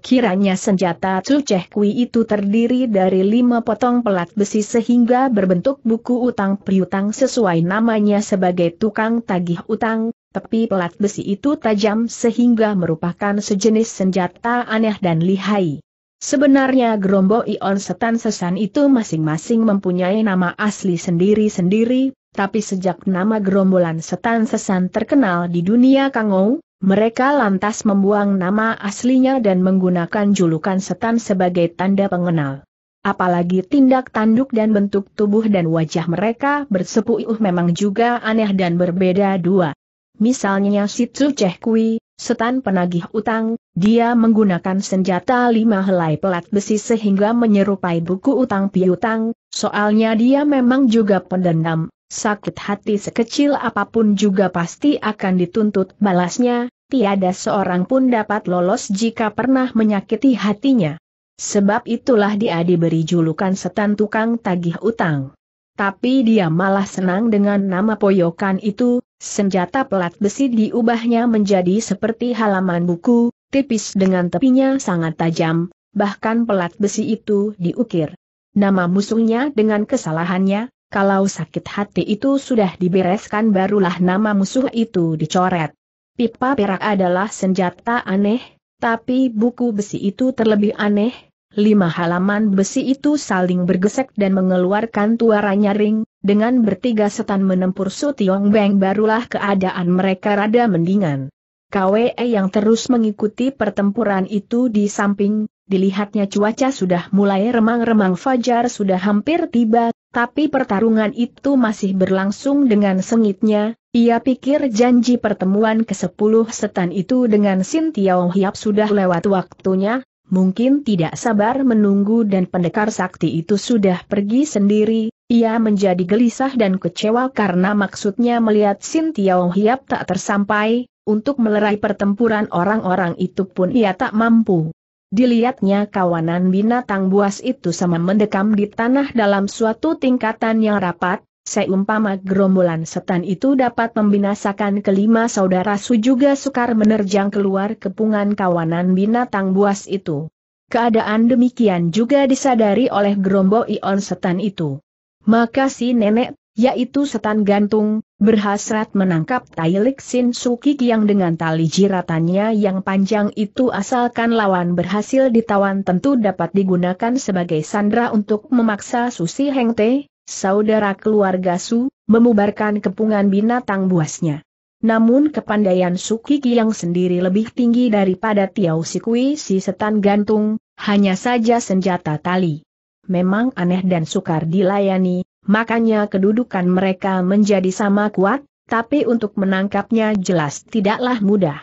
Kiranya senjata Cuceh Kui itu terdiri dari lima potong pelat besi sehingga berbentuk buku utang piutang sesuai namanya sebagai tukang tagih utang, Tapi pelat besi itu tajam sehingga merupakan sejenis senjata aneh dan lihai. Sebenarnya Grombo Ion Setan Sesan itu masing-masing mempunyai nama asli sendiri-sendiri, tapi sejak nama gerombolan Setan Sesan terkenal di dunia Kangou, mereka lantas membuang nama aslinya dan menggunakan julukan setan sebagai tanda pengenal. Apalagi tindak tanduk dan bentuk tubuh dan wajah mereka bersepuh uh, memang juga aneh dan berbeda dua. Misalnya si Tzu Cheh Kui, setan penagih utang, dia menggunakan senjata lima helai pelat besi sehingga menyerupai buku utang piutang, soalnya dia memang juga pendendam, Sakit hati sekecil apapun juga pasti akan dituntut balasnya, tiada seorang pun dapat lolos jika pernah menyakiti hatinya. Sebab itulah dia diberi julukan setan tukang tagih utang. Tapi dia malah senang dengan nama poyokan itu, senjata pelat besi diubahnya menjadi seperti halaman buku, tipis dengan tepinya sangat tajam, bahkan pelat besi itu diukir. Nama musuhnya dengan kesalahannya, kalau sakit hati itu sudah dibereskan barulah nama musuh itu dicoret. Pipa perak adalah senjata aneh, tapi buku besi itu terlebih aneh. Lima halaman besi itu saling bergesek dan mengeluarkan tuara nyaring, dengan bertiga setan menempur Su Tiong Beng barulah keadaan mereka rada mendingan. KWE yang terus mengikuti pertempuran itu di samping, dilihatnya cuaca sudah mulai remang-remang fajar sudah hampir tiba, tapi pertarungan itu masih berlangsung dengan sengitnya, ia pikir janji pertemuan ke-10 setan itu dengan Sin Tiao Hiap sudah lewat waktunya, mungkin tidak sabar menunggu dan pendekar sakti itu sudah pergi sendiri, ia menjadi gelisah dan kecewa karena maksudnya melihat Sin Tiao Hiap tak tersampai, untuk melerai pertempuran orang-orang itu pun ia tak mampu. Dilihatnya kawanan binatang buas itu sama mendekam di tanah dalam suatu tingkatan yang rapat, seumpama gerombolan setan itu dapat membinasakan kelima saudara Su juga sukar menerjang keluar kepungan kawanan binatang buas itu. Keadaan demikian juga disadari oleh gerombol ion setan itu. Maka si nenek yaitu setan gantung, berhasrat menangkap Lik Sin Sukik yang dengan tali jiratannya yang panjang itu asalkan lawan berhasil ditawan tentu dapat digunakan sebagai sandra untuk memaksa Susi Heng Te, saudara keluarga Su, memubarkan kepungan binatang buasnya. Namun kepandaian Sukiki yang sendiri lebih tinggi daripada Tiao Sikui si setan gantung, hanya saja senjata tali. Memang aneh dan sukar dilayani, makanya kedudukan mereka menjadi sama kuat, tapi untuk menangkapnya jelas tidaklah mudah.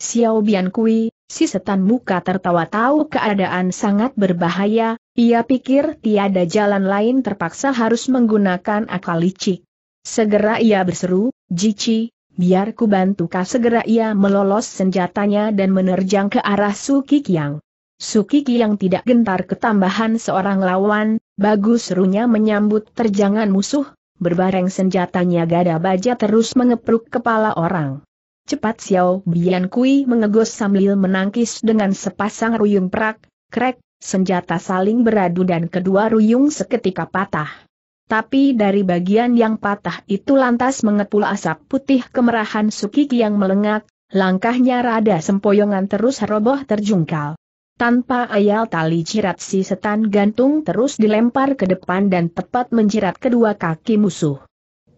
Xiao Bian Kui, si setan muka tertawa tahu keadaan sangat berbahaya, ia pikir tiada jalan lain terpaksa harus menggunakan akal licik. Segera ia berseru, Jici, biar ku bantu kau segera ia melolos senjatanya dan menerjang ke arah Su Kikiang. Su Kikiang tidak gentar ketambahan seorang lawan, Bagus serunya menyambut terjangan musuh, berbareng senjatanya gada baja terus mengepruk kepala orang. Cepat Xiao Bian Kui mengegos sambil menangkis dengan sepasang ruyung perak, krek, senjata saling beradu dan kedua ruyung seketika patah. Tapi dari bagian yang patah itu lantas mengepul asap putih kemerahan Sukiki yang melengak, langkahnya rada sempoyongan terus roboh terjungkal. Tanpa ayal tali cirat si setan gantung terus dilempar ke depan dan tepat menjerat kedua kaki musuh.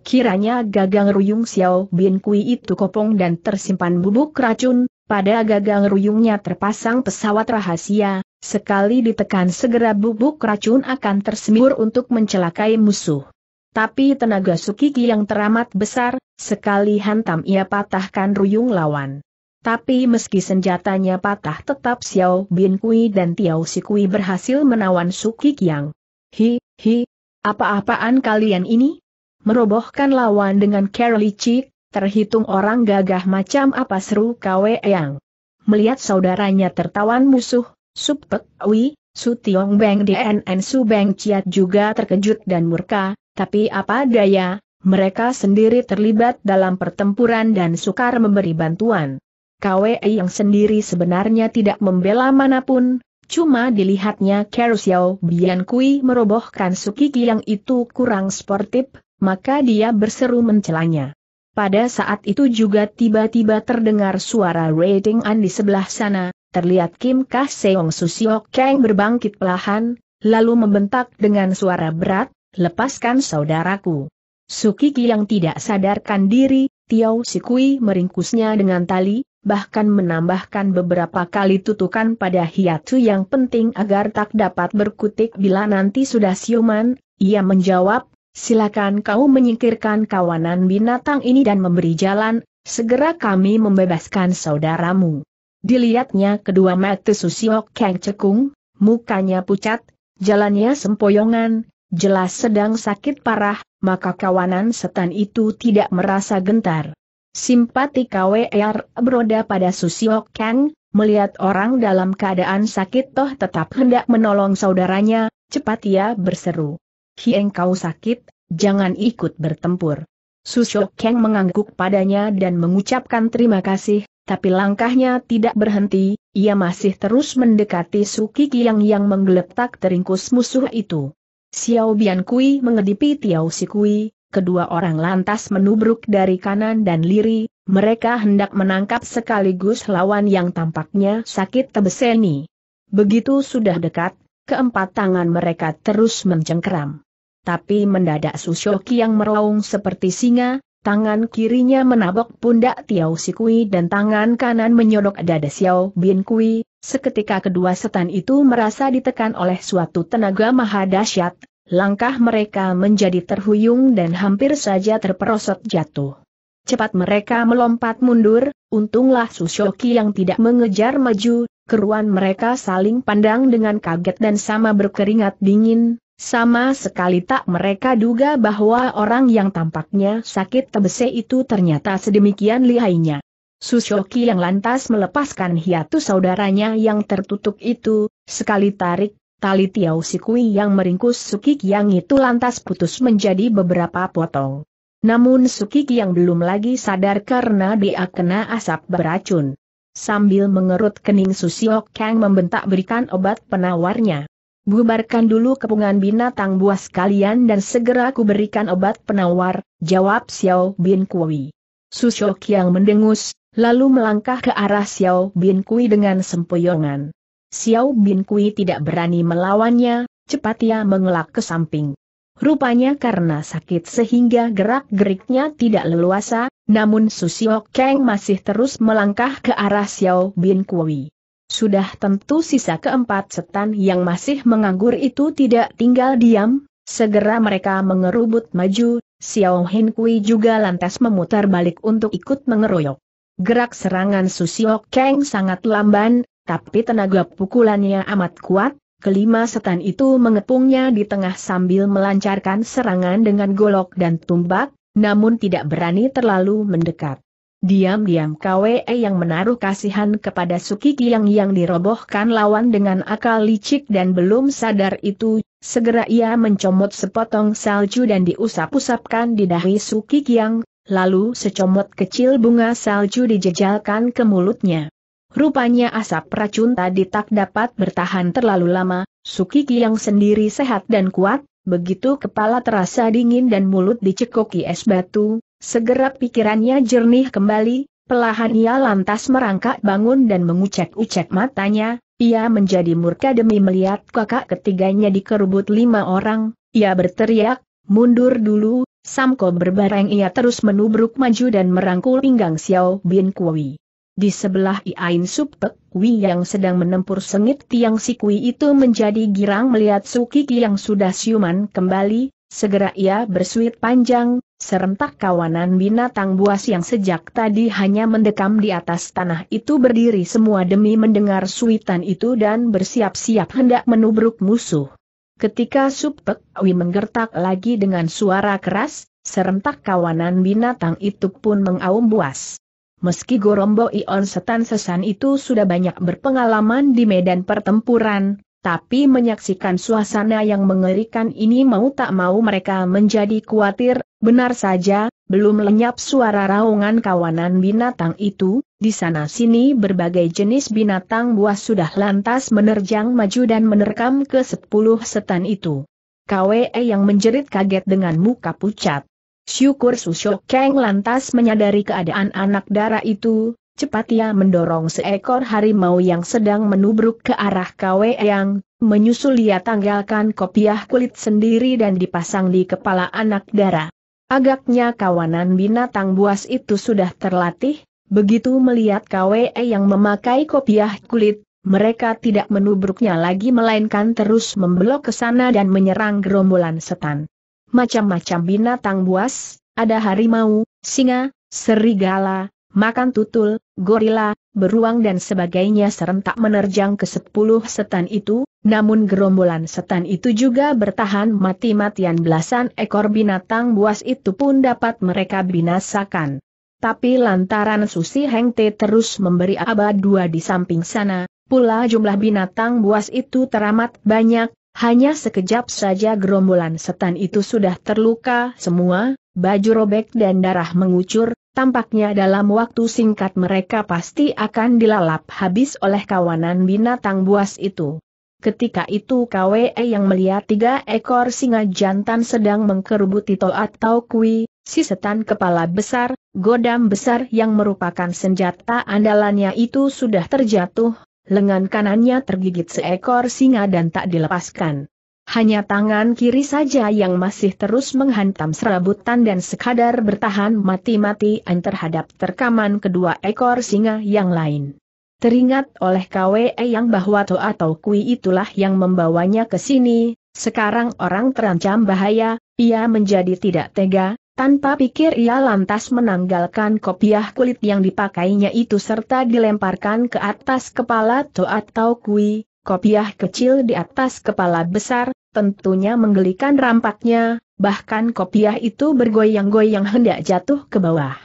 Kiranya gagang ruyung Xiao Bin Kui itu kopong dan tersimpan bubuk racun, pada gagang ruyungnya terpasang pesawat rahasia, sekali ditekan segera bubuk racun akan tersemur untuk mencelakai musuh. Tapi tenaga Sukiki yang teramat besar, sekali hantam ia patahkan ruyung lawan. Tapi meski senjatanya patah tetap Xiao Bin Kui dan Tiao Si Kui berhasil menawan Suki Kiang. Hi, hi, apa-apaan kalian ini? Merobohkan lawan dengan cara licik, terhitung orang gagah macam apa seru Kwe Yang. Melihat saudaranya tertawan musuh, Supek Wi, Su Tiong Beng DNN Su Beng Ciat juga terkejut dan murka, tapi apa daya, mereka sendiri terlibat dalam pertempuran dan sukar memberi bantuan. KWI yang sendiri sebenarnya tidak membela manapun, cuma dilihatnya Xiao Bian Kui merobohkan Sukiki yang itu kurang sportif, maka dia berseru mencelanya. Pada saat itu juga tiba-tiba terdengar suara rating An di sebelah sana, terlihat Kim Kah Seong Susio Kang berbangkit pelahan, lalu membentak dengan suara berat, lepaskan saudaraku. Sukiki yang tidak sadarkan diri, Tiao Sikui meringkusnya dengan tali, bahkan menambahkan beberapa kali tutukan pada hiatu yang penting agar tak dapat berkutik bila nanti sudah siuman, ia menjawab, silakan kau menyingkirkan kawanan binatang ini dan memberi jalan, segera kami membebaskan saudaramu. Dilihatnya kedua mata Susiok Kang cekung, mukanya pucat, jalannya sempoyongan, jelas sedang sakit parah, maka kawanan setan itu tidak merasa gentar. Simpati KWR beroda pada Susiok Kang, melihat orang dalam keadaan sakit toh tetap hendak menolong saudaranya, cepat ia berseru. Hieng kau sakit, jangan ikut bertempur. Susiok Kang mengangguk padanya dan mengucapkan terima kasih, tapi langkahnya tidak berhenti, ia masih terus mendekati Suki yang yang menggeletak teringkus musuh itu. Xiao Bian Kui mengedipi Tiao Si Kui, kedua orang lantas menubruk dari kanan dan liri, mereka hendak menangkap sekaligus lawan yang tampaknya sakit tebeseni. Begitu sudah dekat, keempat tangan mereka terus mencengkeram. Tapi mendadak Sushoki yang meraung seperti singa, tangan kirinya menabok pundak Tiao Sikui dan tangan kanan menyodok dada Xiao Bin Kui, seketika kedua setan itu merasa ditekan oleh suatu tenaga maha dahsyat, Langkah mereka menjadi terhuyung dan hampir saja terperosot jatuh. Cepat mereka melompat mundur, untunglah Sushoki yang tidak mengejar maju, keruan mereka saling pandang dengan kaget dan sama berkeringat dingin, sama sekali tak mereka duga bahwa orang yang tampaknya sakit tebese itu ternyata sedemikian lihainya. Sushoki yang lantas melepaskan hiatus saudaranya yang tertutup itu, sekali tarik, tali Tiao Sikui yang meringkus Suki Yang itu lantas putus menjadi beberapa potong. Namun Suki Yang belum lagi sadar karena dia kena asap beracun. Sambil mengerut kening Susiok Kang membentak berikan obat penawarnya. Bubarkan dulu kepungan binatang buas kalian dan segera kuberikan berikan obat penawar, jawab Xiao Bin Kui. Susiok mendengus, lalu melangkah ke arah Xiao Bin Kui dengan sempoyongan. Xiao Bin Kui tidak berani melawannya, cepat ia mengelak ke samping. Rupanya karena sakit sehingga gerak-geriknya tidak leluasa, namun Susio Kang masih terus melangkah ke arah Xiao Bin Kui. Sudah tentu sisa keempat setan yang masih menganggur itu tidak tinggal diam, segera mereka mengerubut maju, Xiao Hin Kui juga lantas memutar balik untuk ikut mengeroyok. Gerak serangan Susio Kang sangat lamban, tapi tenaga pukulannya amat kuat, kelima setan itu mengepungnya di tengah sambil melancarkan serangan dengan golok dan tumbak, namun tidak berani terlalu mendekat. Diam-diam KWE yang menaruh kasihan kepada Sukiki yang yang dirobohkan lawan dengan akal licik dan belum sadar itu, segera ia mencomot sepotong salju dan diusap-usapkan di dahi Sukiki yang, lalu secomot kecil bunga salju dijejalkan ke mulutnya. Rupanya asap racun tadi tak dapat bertahan terlalu lama, Sukiki yang sendiri sehat dan kuat, begitu kepala terasa dingin dan mulut dicekoki es batu, segera pikirannya jernih kembali, pelahan ia lantas merangkak bangun dan mengucek-ucek matanya, ia menjadi murka demi melihat kakak ketiganya dikerubut lima orang, ia berteriak, mundur dulu, Samko berbareng ia terus menubruk maju dan merangkul pinggang Xiao Bin Kui. Di sebelah Iain Supek, Wi yang sedang menempur sengit tiang sikui itu menjadi girang melihat Suki yang sudah siuman kembali, segera ia bersuit panjang, serentak kawanan binatang buas yang sejak tadi hanya mendekam di atas tanah itu berdiri semua demi mendengar suitan itu dan bersiap-siap hendak menubruk musuh. Ketika Supek Wi menggertak lagi dengan suara keras, serentak kawanan binatang itu pun mengaum buas. Meski Gorombo Ion Setan Sesan itu sudah banyak berpengalaman di medan pertempuran, tapi menyaksikan suasana yang mengerikan ini mau tak mau mereka menjadi khawatir, benar saja, belum lenyap suara raungan kawanan binatang itu, di sana-sini berbagai jenis binatang buas sudah lantas menerjang maju dan menerkam ke sepuluh setan itu. KWE yang menjerit kaget dengan muka pucat. Syukur Susho Kang lantas menyadari keadaan anak darah itu, cepat ia mendorong seekor harimau yang sedang menubruk ke arah Kwe yang menyusul ia tanggalkan kopiah kulit sendiri dan dipasang di kepala anak darah. Agaknya kawanan binatang buas itu sudah terlatih, begitu melihat Kwe yang memakai kopiah kulit, mereka tidak menubruknya lagi melainkan terus membelok ke sana dan menyerang gerombolan setan macam-macam binatang buas, ada harimau, singa, serigala, makan tutul, gorila, beruang dan sebagainya serentak menerjang ke sepuluh setan itu, namun gerombolan setan itu juga bertahan mati-matian belasan ekor binatang buas itu pun dapat mereka binasakan. Tapi lantaran Susi Hengte terus memberi abad dua di samping sana, pula jumlah binatang buas itu teramat banyak, hanya sekejap saja gerombolan setan itu sudah terluka semua, baju robek dan darah mengucur, tampaknya dalam waktu singkat mereka pasti akan dilalap habis oleh kawanan binatang buas itu. Ketika itu KWE yang melihat tiga ekor singa jantan sedang mengkerubuti Toat atau Kui, si setan kepala besar, godam besar yang merupakan senjata andalannya itu sudah terjatuh, lengan kanannya tergigit seekor singa dan tak dilepaskan. Hanya tangan kiri saja yang masih terus menghantam serabutan dan sekadar bertahan mati-matian terhadap terkaman kedua ekor singa yang lain. Teringat oleh KWE yang bahwa To atau Kui itulah yang membawanya ke sini, sekarang orang terancam bahaya, ia menjadi tidak tega, tanpa pikir ia lantas menanggalkan kopiah kulit yang dipakainya itu serta dilemparkan ke atas kepala To atau Kui, kopiah kecil di atas kepala besar, tentunya menggelikan rampaknya, bahkan kopiah itu bergoyang-goyang hendak jatuh ke bawah.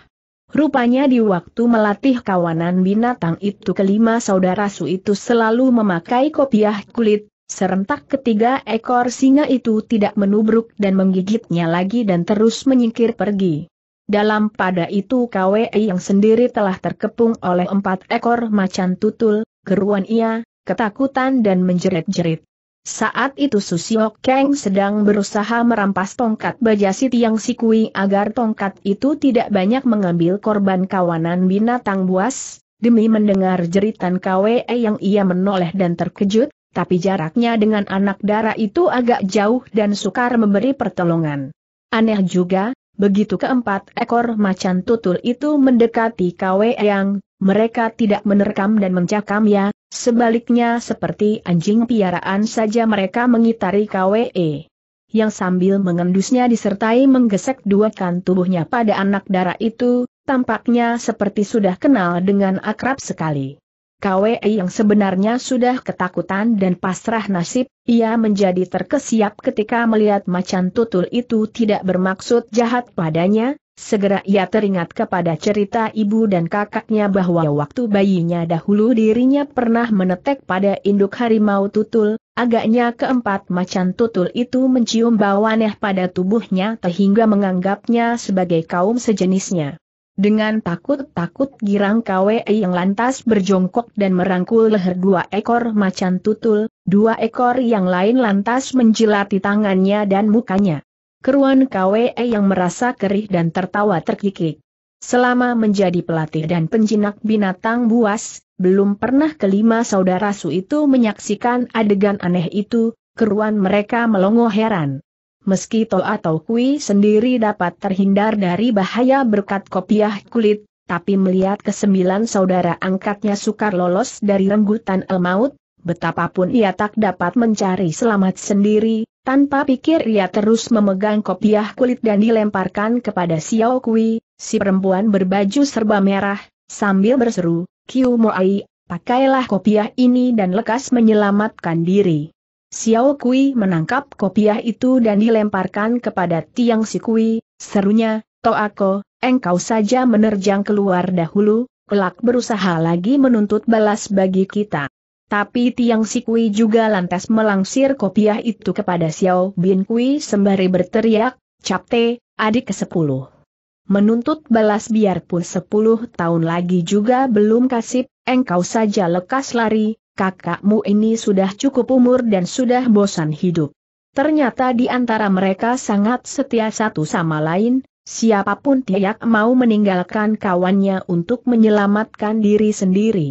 Rupanya di waktu melatih kawanan binatang itu kelima saudara Su itu selalu memakai kopiah kulit, Serentak ketiga ekor singa itu tidak menubruk dan menggigitnya lagi dan terus menyingkir pergi. Dalam pada itu KWE yang sendiri telah terkepung oleh empat ekor macan tutul, geruan ia, ketakutan dan menjerit-jerit. Saat itu Susio Kang sedang berusaha merampas tongkat baja si Tiang Sikui agar tongkat itu tidak banyak mengambil korban kawanan binatang buas, Demi mendengar jeritan KWE yang ia menoleh dan terkejut, tapi jaraknya dengan anak darah itu agak jauh dan sukar memberi pertolongan. Aneh juga, begitu keempat ekor macan tutul itu mendekati Kwe Yang, mereka tidak menerkam dan ya, sebaliknya seperti anjing piaraan saja mereka mengitari Kwe e. yang sambil mengendusnya disertai menggesek dua kan tubuhnya pada anak darah itu, tampaknya seperti sudah kenal dengan akrab sekali. KWI yang sebenarnya sudah ketakutan dan pasrah nasib, ia menjadi terkesiap ketika melihat macan tutul itu tidak bermaksud jahat padanya, segera ia teringat kepada cerita ibu dan kakaknya bahwa waktu bayinya dahulu dirinya pernah menetek pada induk harimau tutul, agaknya keempat macan tutul itu mencium bau aneh pada tubuhnya sehingga menganggapnya sebagai kaum sejenisnya. Dengan takut-takut girang KWE yang lantas berjongkok dan merangkul leher dua ekor macan tutul, dua ekor yang lain lantas menjilati tangannya dan mukanya. Keruan KWE yang merasa kerih dan tertawa terkikik. Selama menjadi pelatih dan penjinak binatang buas, belum pernah kelima saudara Su itu menyaksikan adegan aneh itu, keruan mereka melongo heran meski To atau Kui sendiri dapat terhindar dari bahaya berkat kopiah kulit, tapi melihat kesembilan saudara angkatnya sukar lolos dari renggutan el maut, betapapun ia tak dapat mencari selamat sendiri, tanpa pikir ia terus memegang kopiah kulit dan dilemparkan kepada Xiao Kui, si perempuan berbaju serba merah, sambil berseru, Kiu Moai, pakailah kopiah ini dan lekas menyelamatkan diri. Xiao Kui menangkap kopiah itu dan dilemparkan kepada Tiang Si Kui, serunya, Toako, engkau saja menerjang keluar dahulu, kelak berusaha lagi menuntut balas bagi kita. Tapi Tiang Si Kui juga lantas melangsir kopiah itu kepada Xiao Bin Kui sembari berteriak, Capte, adik ke-10. Menuntut balas biarpun sepuluh tahun lagi juga belum kasip, engkau saja lekas lari, kakakmu ini sudah cukup umur dan sudah bosan hidup. Ternyata di antara mereka sangat setia satu sama lain, siapapun tidak mau meninggalkan kawannya untuk menyelamatkan diri sendiri.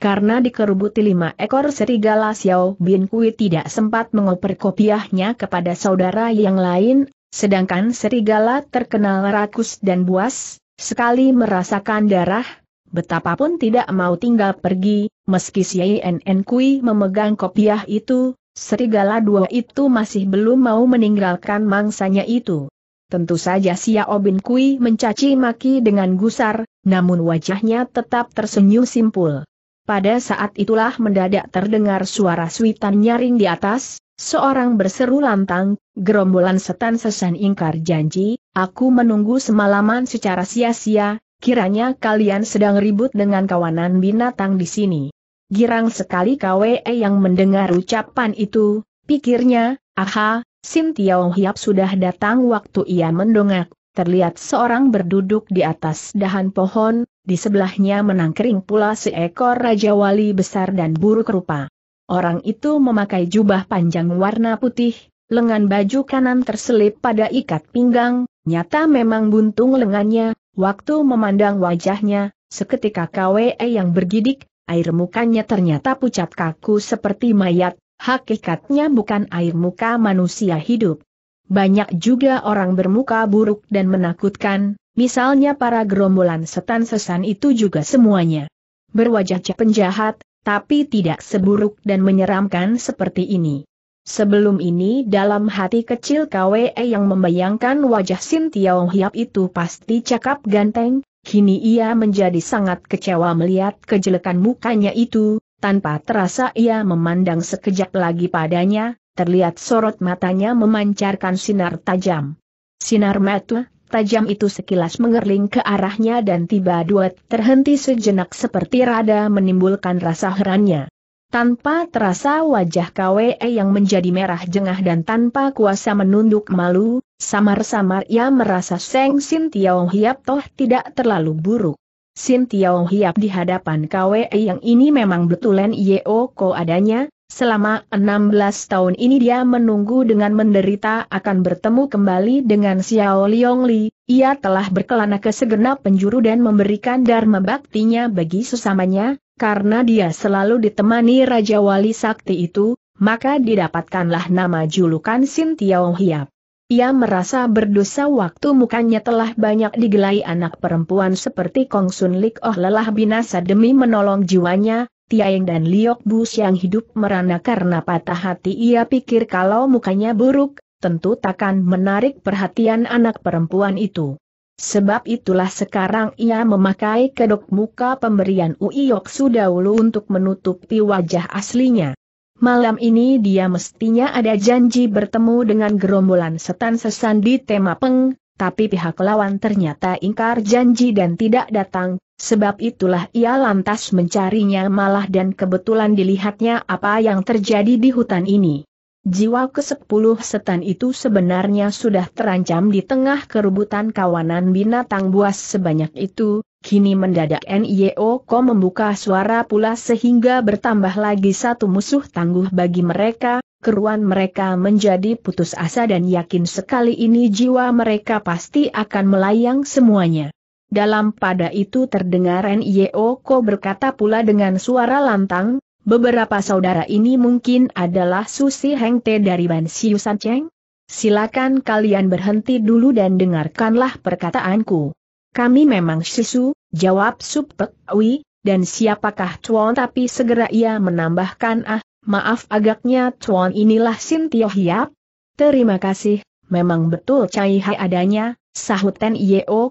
Karena dikerubuti lima ekor serigala Xiao Bin Kui tidak sempat mengoper kopiahnya kepada saudara yang lain, sedangkan serigala terkenal rakus dan buas, sekali merasakan darah, betapapun tidak mau tinggal pergi, meski CNN Kui memegang kopiah itu, serigala dua itu masih belum mau meninggalkan mangsanya itu. Tentu saja Xiao Bin Kui mencaci maki dengan gusar, namun wajahnya tetap tersenyum simpul. Pada saat itulah mendadak terdengar suara suitan nyaring di atas, seorang berseru lantang, gerombolan setan sesan ingkar janji, aku menunggu semalaman secara sia-sia, kiranya kalian sedang ribut dengan kawanan binatang di sini. Girang sekali KWE yang mendengar ucapan itu, pikirnya, aha, Sim Tiao Hiap sudah datang waktu ia mendongak. Terlihat seorang berduduk di atas dahan pohon, di sebelahnya menangkering pula seekor Raja Wali besar dan buruk rupa. Orang itu memakai jubah panjang warna putih, lengan baju kanan terselip pada ikat pinggang, nyata memang buntung lengannya, waktu memandang wajahnya, seketika KWE yang bergidik, air mukanya ternyata pucat kaku seperti mayat, hakikatnya bukan air muka manusia hidup. Banyak juga orang bermuka buruk dan menakutkan, misalnya para gerombolan setan sesan itu juga semuanya. Berwajah penjahat, tapi tidak seburuk dan menyeramkan seperti ini. Sebelum ini dalam hati kecil KWE yang membayangkan wajah Sin Hiap itu pasti cakap ganteng, Kini ia menjadi sangat kecewa melihat kejelekan mukanya itu, tanpa terasa ia memandang sekejap lagi padanya, terlihat sorot matanya memancarkan sinar tajam. Sinar mata tajam itu sekilas mengerling ke arahnya dan tiba tiba terhenti sejenak seperti rada menimbulkan rasa herannya. Tanpa terasa wajah KWE yang menjadi merah jengah dan tanpa kuasa menunduk malu, samar-samar ia merasa Seng Sin Tiao Hiap toh tidak terlalu buruk. Sin Tiao Hiap di hadapan KWE yang ini memang betulan Yeo Ko adanya, selama 16 tahun ini dia menunggu dengan menderita akan bertemu kembali dengan Xiao Liong Li, ia telah berkelana ke segenap penjuru dan memberikan dharma baktinya bagi sesamanya, karena dia selalu ditemani Raja Wali Sakti itu, maka didapatkanlah nama julukan Sin Tiao Hiap. Ia merasa berdosa waktu mukanya telah banyak digelai anak perempuan seperti Kong Sun Lik Oh lelah binasa demi menolong jiwanya, Tiaeng dan Liok Bus yang hidup merana karena patah hati ia pikir kalau mukanya buruk, tentu takkan menarik perhatian anak perempuan itu. Sebab itulah sekarang ia memakai kedok muka pemberian Uiok Sudaulu untuk menutupi wajah aslinya. Malam ini dia mestinya ada janji bertemu dengan gerombolan setan sesan di tema peng, tapi pihak lawan ternyata ingkar janji dan tidak datang, sebab itulah ia lantas mencarinya malah dan kebetulan dilihatnya apa yang terjadi di hutan ini. Jiwa ke-10 setan itu sebenarnya sudah terancam di tengah kerubutan kawanan binatang buas sebanyak itu, kini mendadak NIO Ko membuka suara pula sehingga bertambah lagi satu musuh tangguh bagi mereka, keruan mereka menjadi putus asa dan yakin sekali ini jiwa mereka pasti akan melayang semuanya. Dalam pada itu terdengar NIO Ko berkata pula dengan suara lantang, Beberapa saudara ini mungkin adalah Susi Hengte dari Bansiu Sanceng? Silakan kalian berhenti dulu dan dengarkanlah perkataanku. Kami memang Sisu, jawab Supek Wi, dan siapakah Chuan? tapi segera ia menambahkan ah, maaf agaknya Chuan inilah Sin Tio Hiap. Terima kasih, memang betul Cai Hai adanya, sahut Ten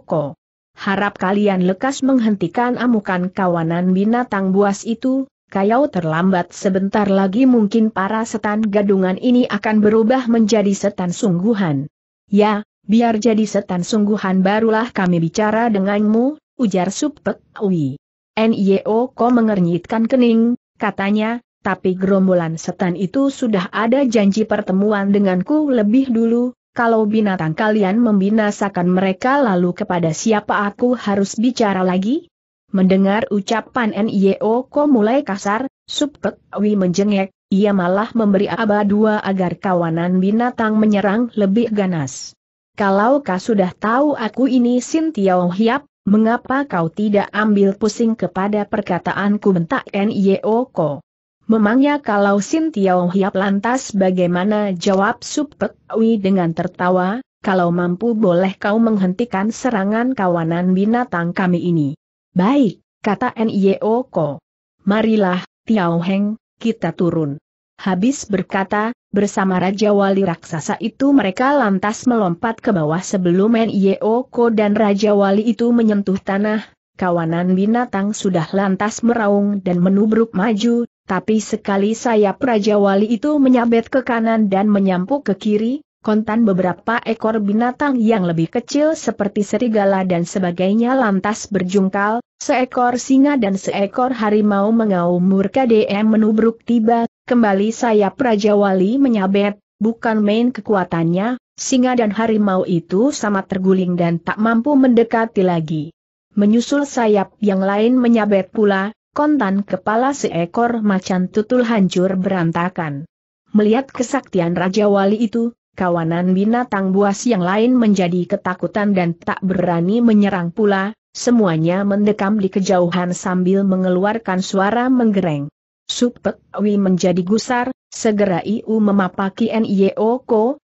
Ko. Harap kalian lekas menghentikan amukan kawanan binatang buas itu, Kayau terlambat sebentar lagi mungkin para setan gadungan ini akan berubah menjadi setan sungguhan. Ya, biar jadi setan sungguhan barulah kami bicara denganmu, ujar Supek Ui. NIO Ko mengernyitkan kening, katanya, tapi gerombolan setan itu sudah ada janji pertemuan denganku lebih dulu, kalau binatang kalian membinasakan mereka lalu kepada siapa aku harus bicara lagi? Mendengar ucapan Ko mulai kasar, Supek Wi menjengek, ia malah memberi aba dua agar kawanan binatang menyerang lebih ganas. Kalau kau sudah tahu aku ini Sin Tiao Hiap, mengapa kau tidak ambil pusing kepada perkataanku bentak Ko? Memangnya kalau Sin Tiao Hiap lantas bagaimana jawab Supek Wi dengan tertawa, kalau mampu boleh kau menghentikan serangan kawanan binatang kami ini. Baik, kata Ko. Marilah, Tiao Heng, kita turun. Habis berkata, bersama Raja Wali Raksasa itu mereka lantas melompat ke bawah sebelum Ko dan Raja Wali itu menyentuh tanah, kawanan binatang sudah lantas meraung dan menubruk maju, tapi sekali sayap Raja Wali itu menyabet ke kanan dan menyampuk ke kiri, kontan beberapa ekor binatang yang lebih kecil seperti serigala dan sebagainya lantas berjungkal, seekor singa dan seekor harimau mengaum murka DM menubruk tiba, kembali sayap Raja Wali menyabet, bukan main kekuatannya, singa dan harimau itu sama terguling dan tak mampu mendekati lagi. Menyusul sayap yang lain menyabet pula, kontan kepala seekor macan tutul hancur berantakan. Melihat kesaktian Raja Wali itu, kawanan binatang buas yang lain menjadi ketakutan dan tak berani menyerang pula, semuanya mendekam di kejauhan sambil mengeluarkan suara menggereng. Supek Wi menjadi gusar, segera Iu memapaki Nio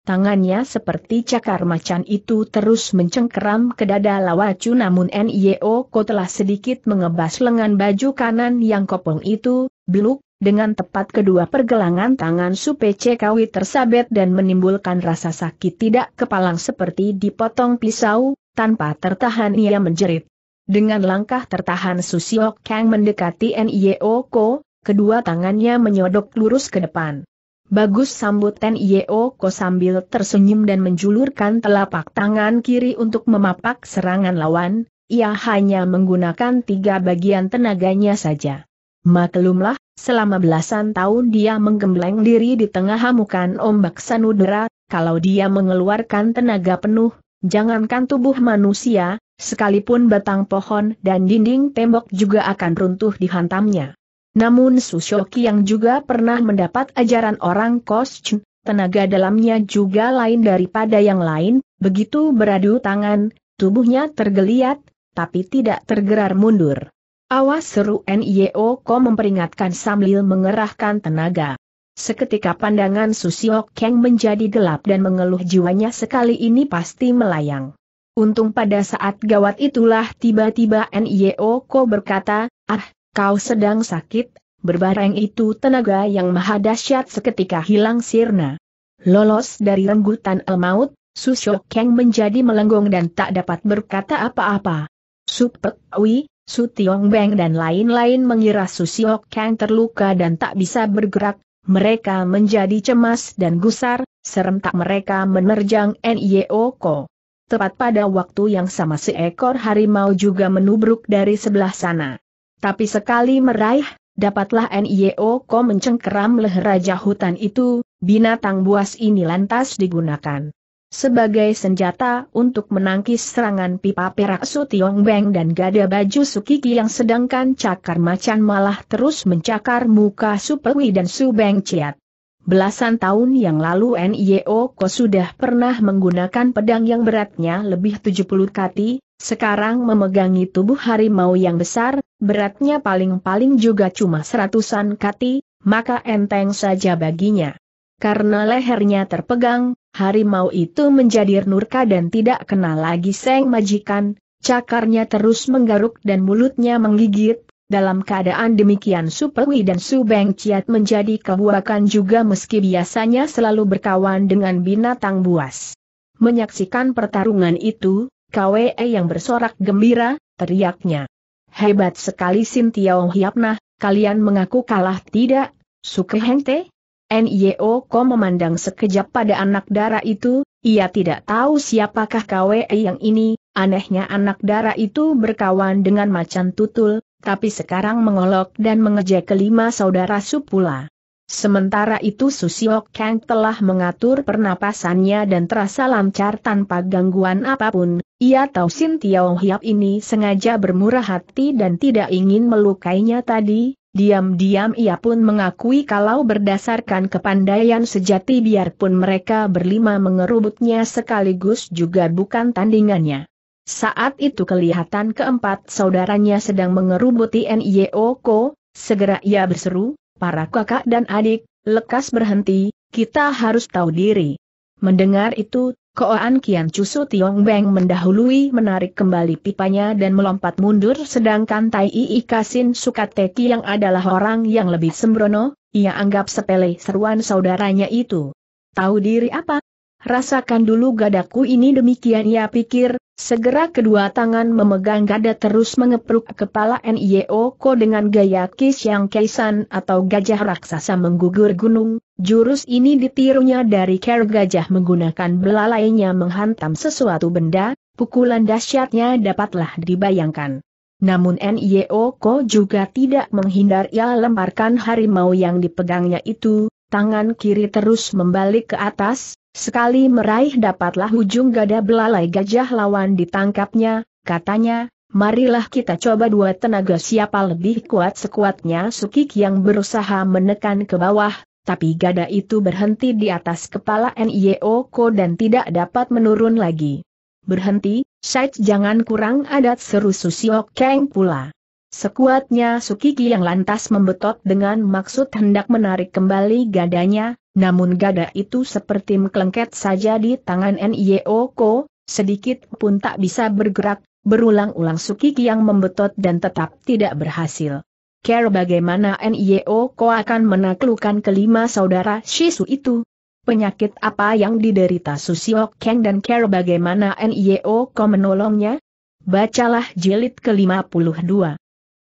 tangannya seperti cakar macan itu terus mencengkeram ke dada Lawacu namun Nio telah sedikit mengebas lengan baju kanan yang kopong itu, Biluk. Dengan tepat kedua pergelangan tangan Supe Kawi tersabet dan menimbulkan rasa sakit tidak kepalang seperti dipotong pisau, tanpa tertahan ia menjerit. Dengan langkah tertahan Susio Kang mendekati Nio Ko, kedua tangannya menyodok lurus ke depan. Bagus sambut Nio Ko sambil tersenyum dan menjulurkan telapak tangan kiri untuk memapak serangan lawan, ia hanya menggunakan tiga bagian tenaganya saja. Maklumlah, Selama belasan tahun dia menggembleng diri di tengah hamukan ombak sanudera, kalau dia mengeluarkan tenaga penuh, jangankan tubuh manusia, sekalipun batang pohon dan dinding tembok juga akan runtuh dihantamnya. Namun Sushoki yang juga pernah mendapat ajaran orang Koschun, tenaga dalamnya juga lain daripada yang lain, begitu beradu tangan, tubuhnya tergeliat, tapi tidak tergerar mundur. Awas seru Nio Ko memperingatkan sambil mengerahkan tenaga. Seketika pandangan Susio Kang menjadi gelap dan mengeluh jiwanya sekali ini pasti melayang. Untung pada saat gawat itulah tiba-tiba Nio Ko berkata, Ah, kau sedang sakit, berbareng itu tenaga yang maha dahsyat seketika hilang sirna. Lolos dari renggutan el maut, Susio Kang menjadi melenggong dan tak dapat berkata apa-apa. Supek Wi, Su Tiong Beng dan lain-lain mengira Su Siok Kang terluka dan tak bisa bergerak, mereka menjadi cemas dan gusar, serentak mereka menerjang Nio Ko. Tepat pada waktu yang sama seekor harimau juga menubruk dari sebelah sana. Tapi sekali meraih, dapatlah Nio Ko mencengkeram leher raja hutan itu, binatang buas ini lantas digunakan sebagai senjata untuk menangkis serangan pipa perak Su Tiong Beng dan gada baju Sukiki yang sedangkan cakar macan malah terus mencakar muka Su dan Su Beng Ciat. Belasan tahun yang lalu NIO Ko sudah pernah menggunakan pedang yang beratnya lebih 70 kati, sekarang memegangi tubuh harimau yang besar, beratnya paling-paling juga cuma seratusan kati, maka enteng saja baginya. Karena lehernya terpegang, harimau itu menjadi nurka dan tidak kenal lagi seng majikan, cakarnya terus menggaruk dan mulutnya menggigit, dalam keadaan demikian Supewi dan Su Ciat menjadi kebuakan juga meski biasanya selalu berkawan dengan binatang buas. Menyaksikan pertarungan itu, KWE yang bersorak gembira, teriaknya. Hebat sekali Sintiao Hiapnah, kalian mengaku kalah tidak, Suke Hengte? Ko memandang sekejap pada anak darah itu, ia tidak tahu siapakah KWE yang ini, anehnya anak darah itu berkawan dengan macan tutul, tapi sekarang mengolok dan mengejek kelima saudara Su Sementara itu Susio Kang telah mengatur pernapasannya dan terasa lancar tanpa gangguan apapun, ia tahu Sintiao Hiap ini sengaja bermurah hati dan tidak ingin melukainya tadi, Diam-diam ia pun mengakui kalau berdasarkan kepandaian sejati biarpun mereka berlima mengerubutnya sekaligus juga bukan tandingannya. Saat itu kelihatan keempat saudaranya sedang mengerubuti NIO Ko, segera ia berseru, para kakak dan adik, lekas berhenti, kita harus tahu diri. Mendengar itu, Koan Kian Cusu Tiong Beng mendahului menarik kembali pipanya dan melompat mundur sedangkan Tai Ii Kasin Sukateki yang adalah orang yang lebih sembrono, ia anggap sepele seruan saudaranya itu. Tahu diri apa? Rasakan dulu gadaku ini demikian ya pikir, Segera kedua tangan memegang gada terus mengepruk kepala NIO Ko dengan gaya yang Kaisan atau gajah raksasa menggugur gunung. Jurus ini ditirunya dari Ker Gajah menggunakan belalainya menghantam sesuatu benda, pukulan dahsyatnya dapatlah dibayangkan. Namun NIO Ko juga tidak menghindar ia lemparkan harimau yang dipegangnya itu, tangan kiri terus membalik ke atas, Sekali meraih dapatlah ujung gada belalai gajah lawan ditangkapnya, katanya, marilah kita coba dua tenaga siapa lebih kuat sekuatnya Sukik yang berusaha menekan ke bawah, tapi gada itu berhenti di atas kepala NIO Ko dan tidak dapat menurun lagi. Berhenti, Syed jangan kurang adat seru Susiok Keng pula. Sekuatnya Sukigi yang lantas membetot dengan maksud hendak menarik kembali gadanya, namun gada itu seperti mengklengket saja di tangan Nioko, sedikit pun tak bisa bergerak, berulang-ulang Sukigi yang membetot dan tetap tidak berhasil. Care bagaimana Ko akan menaklukkan kelima saudara Shisu itu? Penyakit apa yang diderita Susio Kang dan Care bagaimana Nioko menolongnya? Bacalah jilid ke-52.